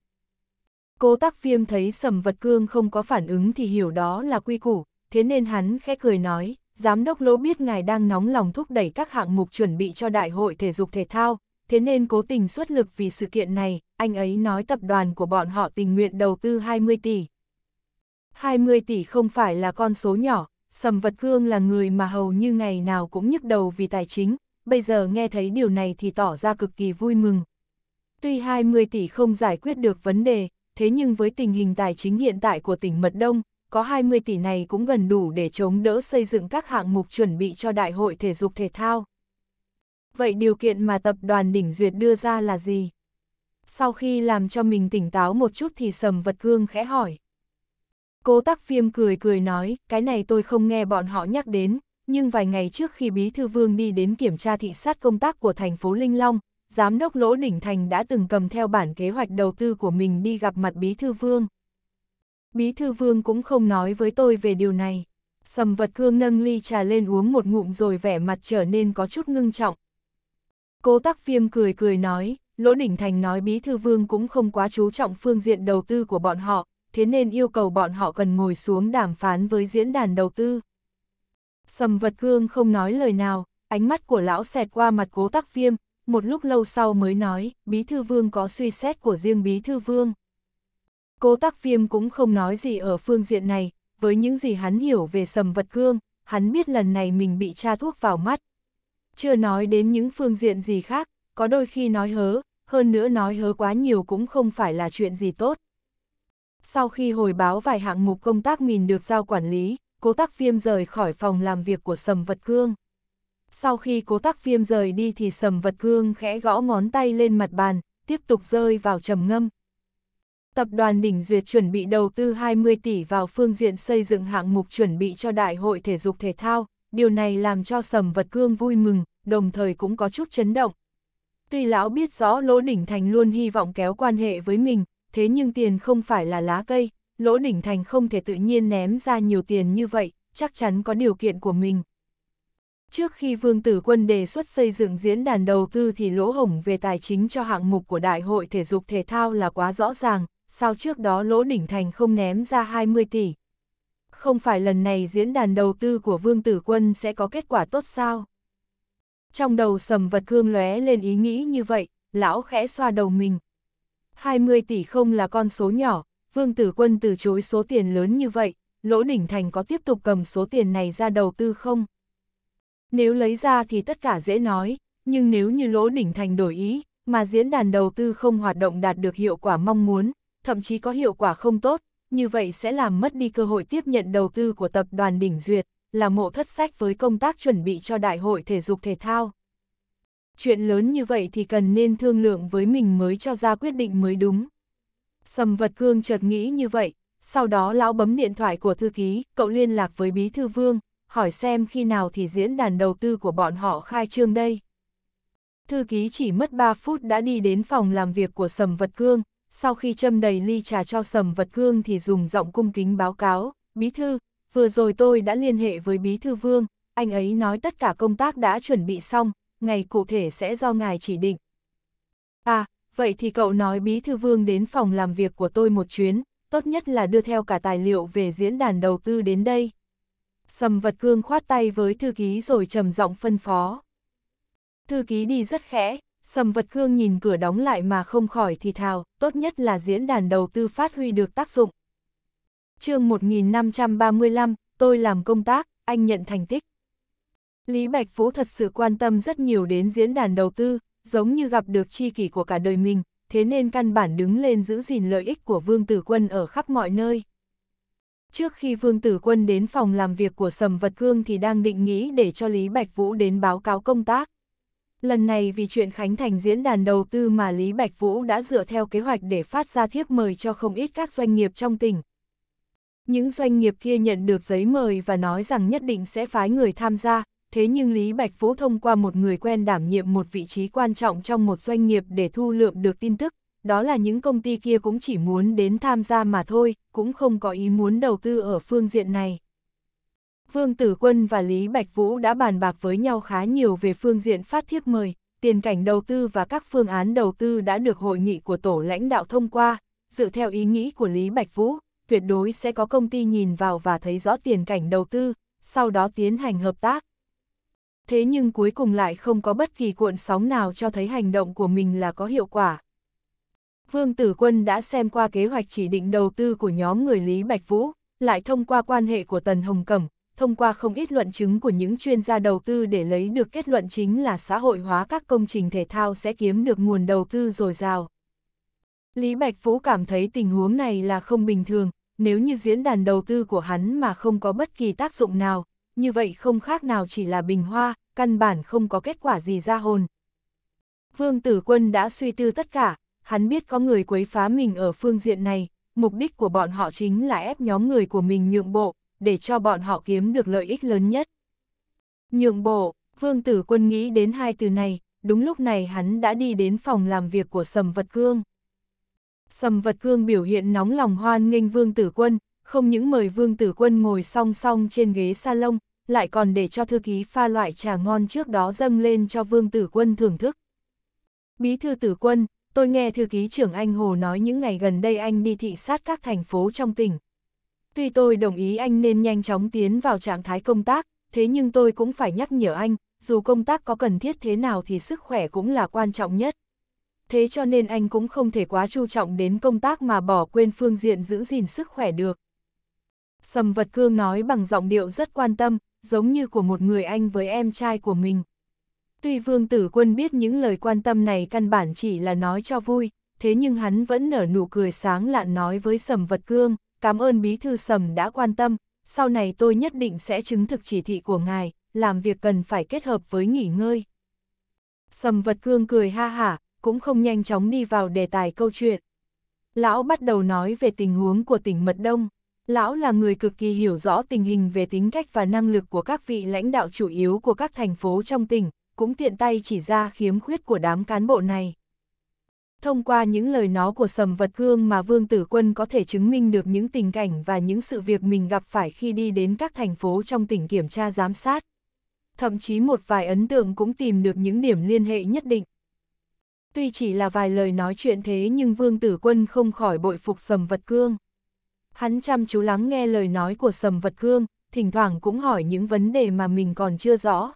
cô tắc viêm thấy sầm vật cương không có phản ứng thì hiểu đó là quy củ, thế nên hắn khẽ cười nói, Giám đốc Lô biết ngài đang nóng lòng thúc đẩy các hạng mục chuẩn bị cho Đại hội Thể dục Thể thao, thế nên cố tình xuất lực vì sự kiện này, anh ấy nói tập đoàn của bọn họ tình nguyện đầu tư 20 tỷ. 20 tỷ không phải là con số nhỏ, Sầm Vật Cương là người mà hầu như ngày nào cũng nhức đầu vì tài chính, bây giờ nghe thấy điều này thì tỏ ra cực kỳ vui mừng. Tuy 20 tỷ không giải quyết được vấn đề, thế nhưng với tình hình tài chính hiện tại của tỉnh Mật Đông, có 20 tỷ này cũng gần đủ để chống đỡ xây dựng các hạng mục chuẩn bị cho Đại hội Thể dục Thể thao. Vậy điều kiện mà tập đoàn Đỉnh Duyệt đưa ra là gì? Sau khi làm cho mình tỉnh táo một chút thì sầm vật gương khẽ hỏi. Cố tắc phim cười cười nói, cái này tôi không nghe bọn họ nhắc đến, nhưng vài ngày trước khi Bí Thư Vương đi đến kiểm tra thị sát công tác của thành phố Linh Long, Giám đốc Lỗ Đỉnh Thành đã từng cầm theo bản kế hoạch đầu tư của mình đi gặp mặt Bí Thư Vương. Bí thư vương cũng không nói với tôi về điều này. Sầm vật cương nâng ly trà lên uống một ngụm rồi vẻ mặt trở nên có chút ngưng trọng. Cố tắc viêm cười cười nói, Lỗ Đình Thành nói Bí Thư Vương cũng không quá chú trọng phương diện đầu tư của bọn họ, thế nên yêu cầu bọn họ cần ngồi xuống đàm phán với diễn đàn đầu tư. Sầm Vật Cương không nói lời nào, ánh mắt của lão xẹt qua mặt cố tắc viêm, một lúc lâu sau mới nói, Bí Thư Vương có suy xét của riêng Bí Thư Vương. Cô tắc viêm cũng không nói gì ở phương diện này, với những gì hắn hiểu về sầm vật cương, hắn biết lần này mình bị tra thuốc vào mắt. Chưa nói đến những phương diện gì khác, có đôi khi nói hớ, hơn nữa nói hớ quá nhiều cũng không phải là chuyện gì tốt. Sau khi hồi báo vài hạng mục công tác mình được giao quản lý, Cô tắc viêm rời khỏi phòng làm việc của sầm vật cương. Sau khi cố tắc viêm rời đi thì sầm vật cương khẽ gõ ngón tay lên mặt bàn, tiếp tục rơi vào trầm ngâm, Tập đoàn Đỉnh Duyệt chuẩn bị đầu tư 20 tỷ vào phương diện xây dựng hạng mục chuẩn bị cho Đại hội Thể dục Thể thao, điều này làm cho Sầm Vật Cương vui mừng, đồng thời cũng có chút chấn động. Tuy lão biết rõ Lỗ Đỉnh Thành luôn hy vọng kéo quan hệ với mình, thế nhưng tiền không phải là lá cây, Lỗ Đỉnh Thành không thể tự nhiên ném ra nhiều tiền như vậy, chắc chắn có điều kiện của mình. Trước khi Vương Tử Quân đề xuất xây dựng diễn đàn đầu tư thì lỗ hổng về tài chính cho hạng mục của Đại hội Thể dục Thể thao là quá rõ ràng, sao trước đó Lỗ Đỉnh Thành không ném ra 20 tỷ. Không phải lần này diễn đàn đầu tư của Vương Tử Quân sẽ có kết quả tốt sao? Trong đầu sầm vật cương lóe lên ý nghĩ như vậy, lão khẽ xoa đầu mình. 20 tỷ không là con số nhỏ, Vương Tử Quân từ chối số tiền lớn như vậy, Lỗ Đỉnh Thành có tiếp tục cầm số tiền này ra đầu tư không? Nếu lấy ra thì tất cả dễ nói, nhưng nếu như Lỗ Đỉnh Thành đổi ý, mà diễn đàn đầu tư không hoạt động đạt được hiệu quả mong muốn, thậm chí có hiệu quả không tốt, như vậy sẽ làm mất đi cơ hội tiếp nhận đầu tư của tập đoàn Đỉnh Duyệt, là mộ thất sách với công tác chuẩn bị cho Đại hội Thể dục Thể thao. Chuyện lớn như vậy thì cần nên thương lượng với mình mới cho ra quyết định mới đúng. Sầm vật cương chợt nghĩ như vậy, sau đó lão bấm điện thoại của thư ký, cậu liên lạc với bí thư vương, hỏi xem khi nào thì diễn đàn đầu tư của bọn họ khai trương đây. Thư ký chỉ mất 3 phút đã đi đến phòng làm việc của Sầm Vật Cương, sau khi châm đầy ly trà cho sầm vật cương thì dùng giọng cung kính báo cáo, bí thư, vừa rồi tôi đã liên hệ với bí thư vương, anh ấy nói tất cả công tác đã chuẩn bị xong, ngày cụ thể sẽ do ngài chỉ định. À, vậy thì cậu nói bí thư vương đến phòng làm việc của tôi một chuyến, tốt nhất là đưa theo cả tài liệu về diễn đàn đầu tư đến đây. Sầm vật cương khoát tay với thư ký rồi trầm giọng phân phó. Thư ký đi rất khẽ, Sầm vật khương nhìn cửa đóng lại mà không khỏi thì thào, tốt nhất là diễn đàn đầu tư phát huy được tác dụng. chương 1535, tôi làm công tác, anh nhận thành tích. Lý Bạch Phú thật sự quan tâm rất nhiều đến diễn đàn đầu tư, giống như gặp được tri kỷ của cả đời mình, thế nên căn bản đứng lên giữ gìn lợi ích của Vương Tử Quân ở khắp mọi nơi. Trước khi Vương Tử Quân đến phòng làm việc của Sầm Vật Cương thì đang định nghĩ để cho Lý Bạch Vũ đến báo cáo công tác. Lần này vì chuyện Khánh Thành diễn đàn đầu tư mà Lý Bạch Vũ đã dựa theo kế hoạch để phát ra thiếp mời cho không ít các doanh nghiệp trong tỉnh. Những doanh nghiệp kia nhận được giấy mời và nói rằng nhất định sẽ phái người tham gia, thế nhưng Lý Bạch Vũ thông qua một người quen đảm nhiệm một vị trí quan trọng trong một doanh nghiệp để thu lượm được tin tức, đó là những công ty kia cũng chỉ muốn đến tham gia mà thôi, cũng không có ý muốn đầu tư ở phương diện này. Vương Tử Quân và Lý Bạch Vũ đã bàn bạc với nhau khá nhiều về phương diện phát thiếp mời, tiền cảnh đầu tư và các phương án đầu tư đã được hội nghị của tổ lãnh đạo thông qua, dựa theo ý nghĩ của Lý Bạch Vũ, tuyệt đối sẽ có công ty nhìn vào và thấy rõ tiền cảnh đầu tư, sau đó tiến hành hợp tác. Thế nhưng cuối cùng lại không có bất kỳ cuộn sóng nào cho thấy hành động của mình là có hiệu quả. Vương Tử Quân đã xem qua kế hoạch chỉ định đầu tư của nhóm người Lý Bạch Vũ, lại thông qua quan hệ của Tần Hồng Cẩm, thông qua không ít luận chứng của những chuyên gia đầu tư để lấy được kết luận chính là xã hội hóa các công trình thể thao sẽ kiếm được nguồn đầu tư dồi dào. Lý Bạch Phú cảm thấy tình huống này là không bình thường, nếu như diễn đàn đầu tư của hắn mà không có bất kỳ tác dụng nào, như vậy không khác nào chỉ là bình hoa, căn bản không có kết quả gì ra hồn. Vương Tử Quân đã suy tư tất cả, hắn biết có người quấy phá mình ở phương diện này, mục đích của bọn họ chính là ép nhóm người của mình nhượng bộ, để cho bọn họ kiếm được lợi ích lớn nhất. Nhượng bộ, Vương Tử Quân nghĩ đến hai từ này, đúng lúc này hắn đã đi đến phòng làm việc của Sầm Vật Cương. Sầm Vật Cương biểu hiện nóng lòng hoan nghênh Vương Tử Quân, không những mời Vương Tử Quân ngồi song song trên ghế salon, lại còn để cho thư ký pha loại trà ngon trước đó dâng lên cho Vương Tử Quân thưởng thức. Bí thư Tử Quân, tôi nghe thư ký trưởng anh Hồ nói những ngày gần đây anh đi thị sát các thành phố trong tỉnh, Tuy tôi đồng ý anh nên nhanh chóng tiến vào trạng thái công tác, thế nhưng tôi cũng phải nhắc nhở anh, dù công tác có cần thiết thế nào thì sức khỏe cũng là quan trọng nhất. Thế cho nên anh cũng không thể quá chú trọng đến công tác mà bỏ quên phương diện giữ gìn sức khỏe được. Sầm Vật Cương nói bằng giọng điệu rất quan tâm, giống như của một người anh với em trai của mình. Tuy Vương Tử Quân biết những lời quan tâm này căn bản chỉ là nói cho vui, thế nhưng hắn vẫn nở nụ cười sáng lạn nói với Sầm Vật Cương, cảm ơn bí thư sầm đã quan tâm, sau này tôi nhất định sẽ chứng thực chỉ thị của ngài, làm việc cần phải kết hợp với nghỉ ngơi. Sầm vật cương cười ha hả, cũng không nhanh chóng đi vào đề tài câu chuyện. Lão bắt đầu nói về tình huống của tỉnh Mật Đông. Lão là người cực kỳ hiểu rõ tình hình về tính cách và năng lực của các vị lãnh đạo chủ yếu của các thành phố trong tỉnh, cũng tiện tay chỉ ra khiếm khuyết của đám cán bộ này thông qua những lời nó của Sầm Vật Hương mà Vương Tử Quân có thể chứng minh được những tình cảnh và những sự việc mình gặp phải khi đi đến các thành phố trong tỉnh kiểm tra giám sát. Thậm chí một vài ấn tượng cũng tìm được những điểm liên hệ nhất định. Tuy chỉ là vài lời nói chuyện thế nhưng Vương Tử Quân không khỏi bội phục Sầm Vật Cương. Hắn chăm chú lắng nghe lời nói của Sầm Vật Cương, thỉnh thoảng cũng hỏi những vấn đề mà mình còn chưa rõ.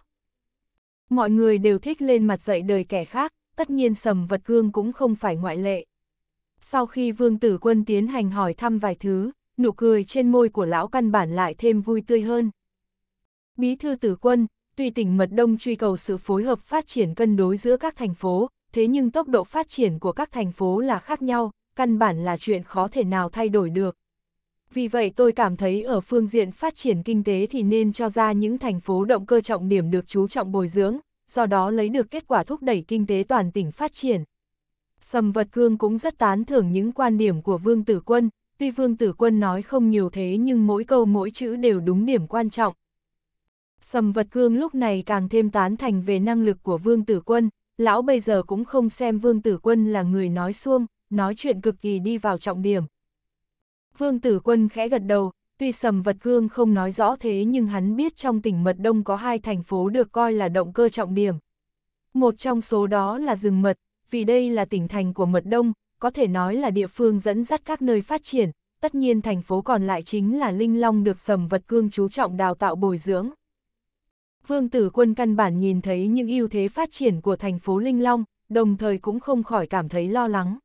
Mọi người đều thích lên mặt dạy đời kẻ khác, tất nhiên sầm vật gương cũng không phải ngoại lệ. Sau khi vương tử quân tiến hành hỏi thăm vài thứ, nụ cười trên môi của lão căn bản lại thêm vui tươi hơn. Bí thư tử quân, tuy tỉnh Mật Đông truy cầu sự phối hợp phát triển cân đối giữa các thành phố, thế nhưng tốc độ phát triển của các thành phố là khác nhau, căn bản là chuyện khó thể nào thay đổi được. Vì vậy tôi cảm thấy ở phương diện phát triển kinh tế thì nên cho ra những thành phố động cơ trọng điểm được chú trọng bồi dưỡng, do đó lấy được kết quả thúc đẩy kinh tế toàn tỉnh phát triển. Sầm Vật Cương cũng rất tán thưởng những quan điểm của Vương Tử Quân, tuy Vương Tử Quân nói không nhiều thế nhưng mỗi câu mỗi chữ đều đúng điểm quan trọng. Sầm Vật Cương lúc này càng thêm tán thành về năng lực của Vương Tử Quân, lão bây giờ cũng không xem Vương Tử Quân là người nói xuông, nói chuyện cực kỳ đi vào trọng điểm. Vương Tử Quân khẽ gật đầu, Tuy Sầm Vật Gương không nói rõ thế nhưng hắn biết trong tỉnh Mật Đông có hai thành phố được coi là động cơ trọng điểm. Một trong số đó là rừng mật, vì đây là tỉnh thành của Mật Đông, có thể nói là địa phương dẫn dắt các nơi phát triển, tất nhiên thành phố còn lại chính là Linh Long được Sầm Vật Cương chú trọng đào tạo bồi dưỡng. Vương Tử Quân căn bản nhìn thấy những ưu thế phát triển của thành phố Linh Long, đồng thời cũng không khỏi cảm thấy lo lắng.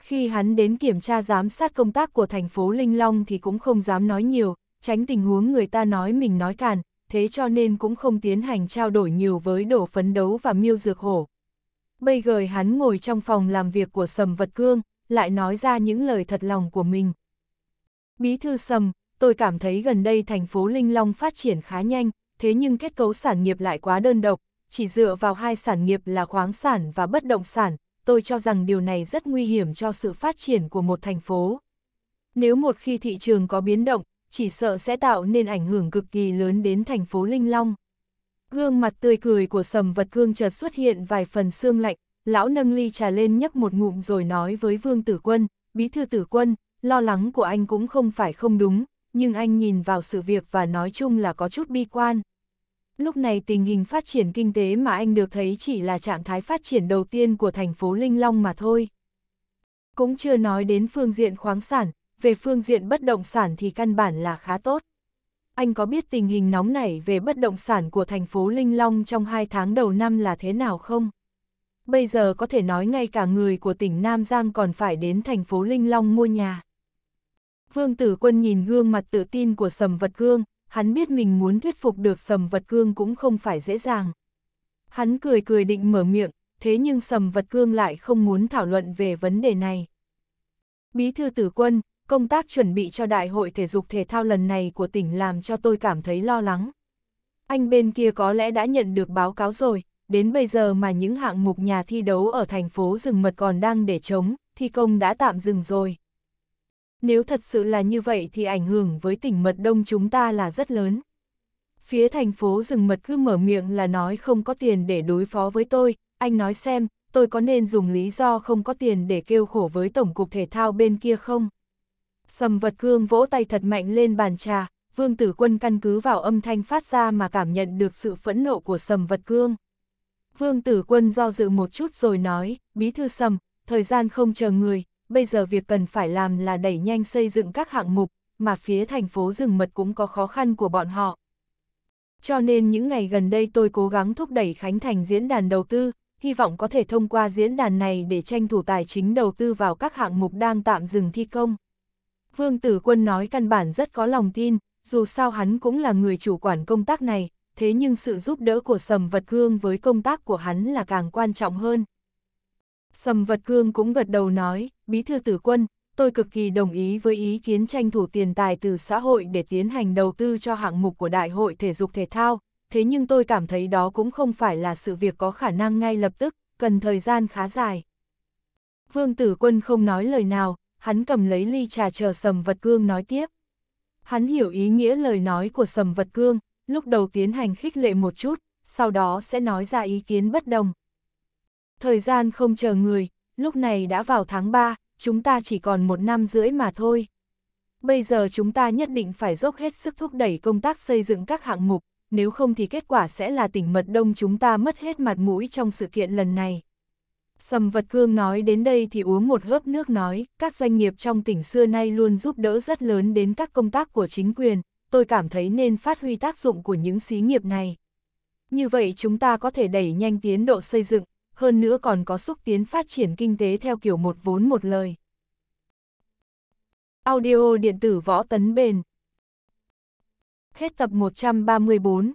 Khi hắn đến kiểm tra giám sát công tác của thành phố Linh Long thì cũng không dám nói nhiều, tránh tình huống người ta nói mình nói càn, thế cho nên cũng không tiến hành trao đổi nhiều với đổ phấn đấu và miêu dược hổ. Bây giờ hắn ngồi trong phòng làm việc của Sầm Vật Cương, lại nói ra những lời thật lòng của mình. Bí thư Sầm, tôi cảm thấy gần đây thành phố Linh Long phát triển khá nhanh, thế nhưng kết cấu sản nghiệp lại quá đơn độc, chỉ dựa vào hai sản nghiệp là khoáng sản và bất động sản, tôi cho rằng điều này rất nguy hiểm cho sự phát triển của một thành phố. Nếu một khi thị trường có biến động, chỉ sợ sẽ tạo nên ảnh hưởng cực kỳ lớn đến thành phố Linh Long. Gương mặt tươi cười của sầm vật cương chợt xuất hiện vài phần xương lạnh, lão nâng ly trà lên nhấp một ngụm rồi nói với vương tử quân, bí thư tử quân, lo lắng của anh cũng không phải không đúng, nhưng anh nhìn vào sự việc và nói chung là có chút bi quan lúc này tình hình phát triển kinh tế mà anh được thấy chỉ là trạng thái phát triển đầu tiên của thành phố Linh Long mà thôi. Cũng chưa nói đến phương diện khoáng sản, về phương diện bất động sản thì căn bản là khá tốt. Anh có biết tình hình nóng nảy về bất động sản của thành phố Linh Long trong hai tháng đầu năm là thế nào không? Bây giờ có thể nói ngay cả người của tỉnh Nam Giang còn phải đến thành phố Linh Long mua nhà. Vương Tử Quân nhìn gương mặt tự tin của Sầm Vật Gương, hắn biết mình muốn thuyết phục được sầm vật cương cũng không phải dễ dàng. Hắn cười cười định mở miệng, thế nhưng sầm vật cương lại không muốn thảo luận về vấn đề này. Bí thư tử quân, công tác chuẩn bị cho đại hội thể dục thể thao lần này của tỉnh làm cho tôi cảm thấy lo lắng. Anh bên kia có lẽ đã nhận được báo cáo rồi, đến bây giờ mà những hạng mục nhà thi đấu ở thành phố rừng mật còn đang để chống thi công đã tạm dừng rồi. Nếu thật sự là như vậy thì ảnh hưởng với tỉnh mật đông chúng ta là rất lớn. Phía thành phố rừng mật cứ mở miệng là nói không có tiền để đối phó với tôi, anh nói xem, tôi có nên dùng lý do không có tiền để kêu khổ với Tổng cục Thể thao bên kia không? Sầm vật cương vỗ tay thật mạnh lên bàn trà, vương tử quân căn cứ vào âm thanh phát ra mà cảm nhận được sự phẫn nộ của sầm vật cương. Vương tử quân do dự một chút rồi nói, bí thư sầm, thời gian không chờ người, bây giờ việc cần phải làm là đẩy nhanh xây dựng các hạng mục, mà phía thành phố rừng mật cũng có khó khăn của bọn họ. Cho nên những ngày gần đây tôi cố gắng thúc đẩy Khánh Thành diễn đàn đầu tư, hy vọng có thể thông qua diễn đàn này để tranh thủ tài chính đầu tư vào các hạng mục đang tạm dừng thi công. Vương Tử Quân nói căn bản rất có lòng tin, dù sao hắn cũng là người chủ quản công tác này, thế nhưng sự giúp đỡ của Sầm Vật Hương với công tác của hắn là càng quan trọng hơn. Sầm vật cương cũng gật đầu nói, bí thư tử quân, tôi cực kỳ đồng ý với ý kiến tranh thủ tiền tài từ xã hội để tiến hành đầu tư cho hạng mục của Đại hội Thể dục Thể thao, thế nhưng tôi cảm thấy đó cũng không phải là sự việc có khả năng ngay lập tức, cần thời gian khá dài. Vương tử quân không nói lời nào, hắn cầm lấy ly trà chờ sầm vật cương nói tiếp. Hắn hiểu ý nghĩa lời nói của sầm vật cương, lúc đầu tiến hành khích lệ một chút, sau đó sẽ nói ra ý kiến bất đồng. Thời gian không chờ người, lúc này đã vào tháng 3, chúng ta chỉ còn một năm rưỡi mà thôi. Bây giờ chúng ta nhất định phải dốc hết sức thúc đẩy công tác xây dựng các hạng mục, nếu không thì kết quả sẽ là tỉnh Mật Đông chúng ta mất hết mặt mũi trong sự kiện lần này. Sầm Vật Cương nói đến đây thì uống một hớp nước nói, các doanh nghiệp trong tỉnh xưa nay luôn giúp đỡ rất lớn đến các công tác của chính quyền, tôi cảm thấy nên phát huy tác dụng của những xí nghiệp này. Như vậy chúng ta có thể đẩy nhanh tiến độ xây dựng, hơn nữa còn có xúc tiến phát triển kinh tế theo kiểu một vốn một lời. Audio điện tử võ tấn bền Hết tập 134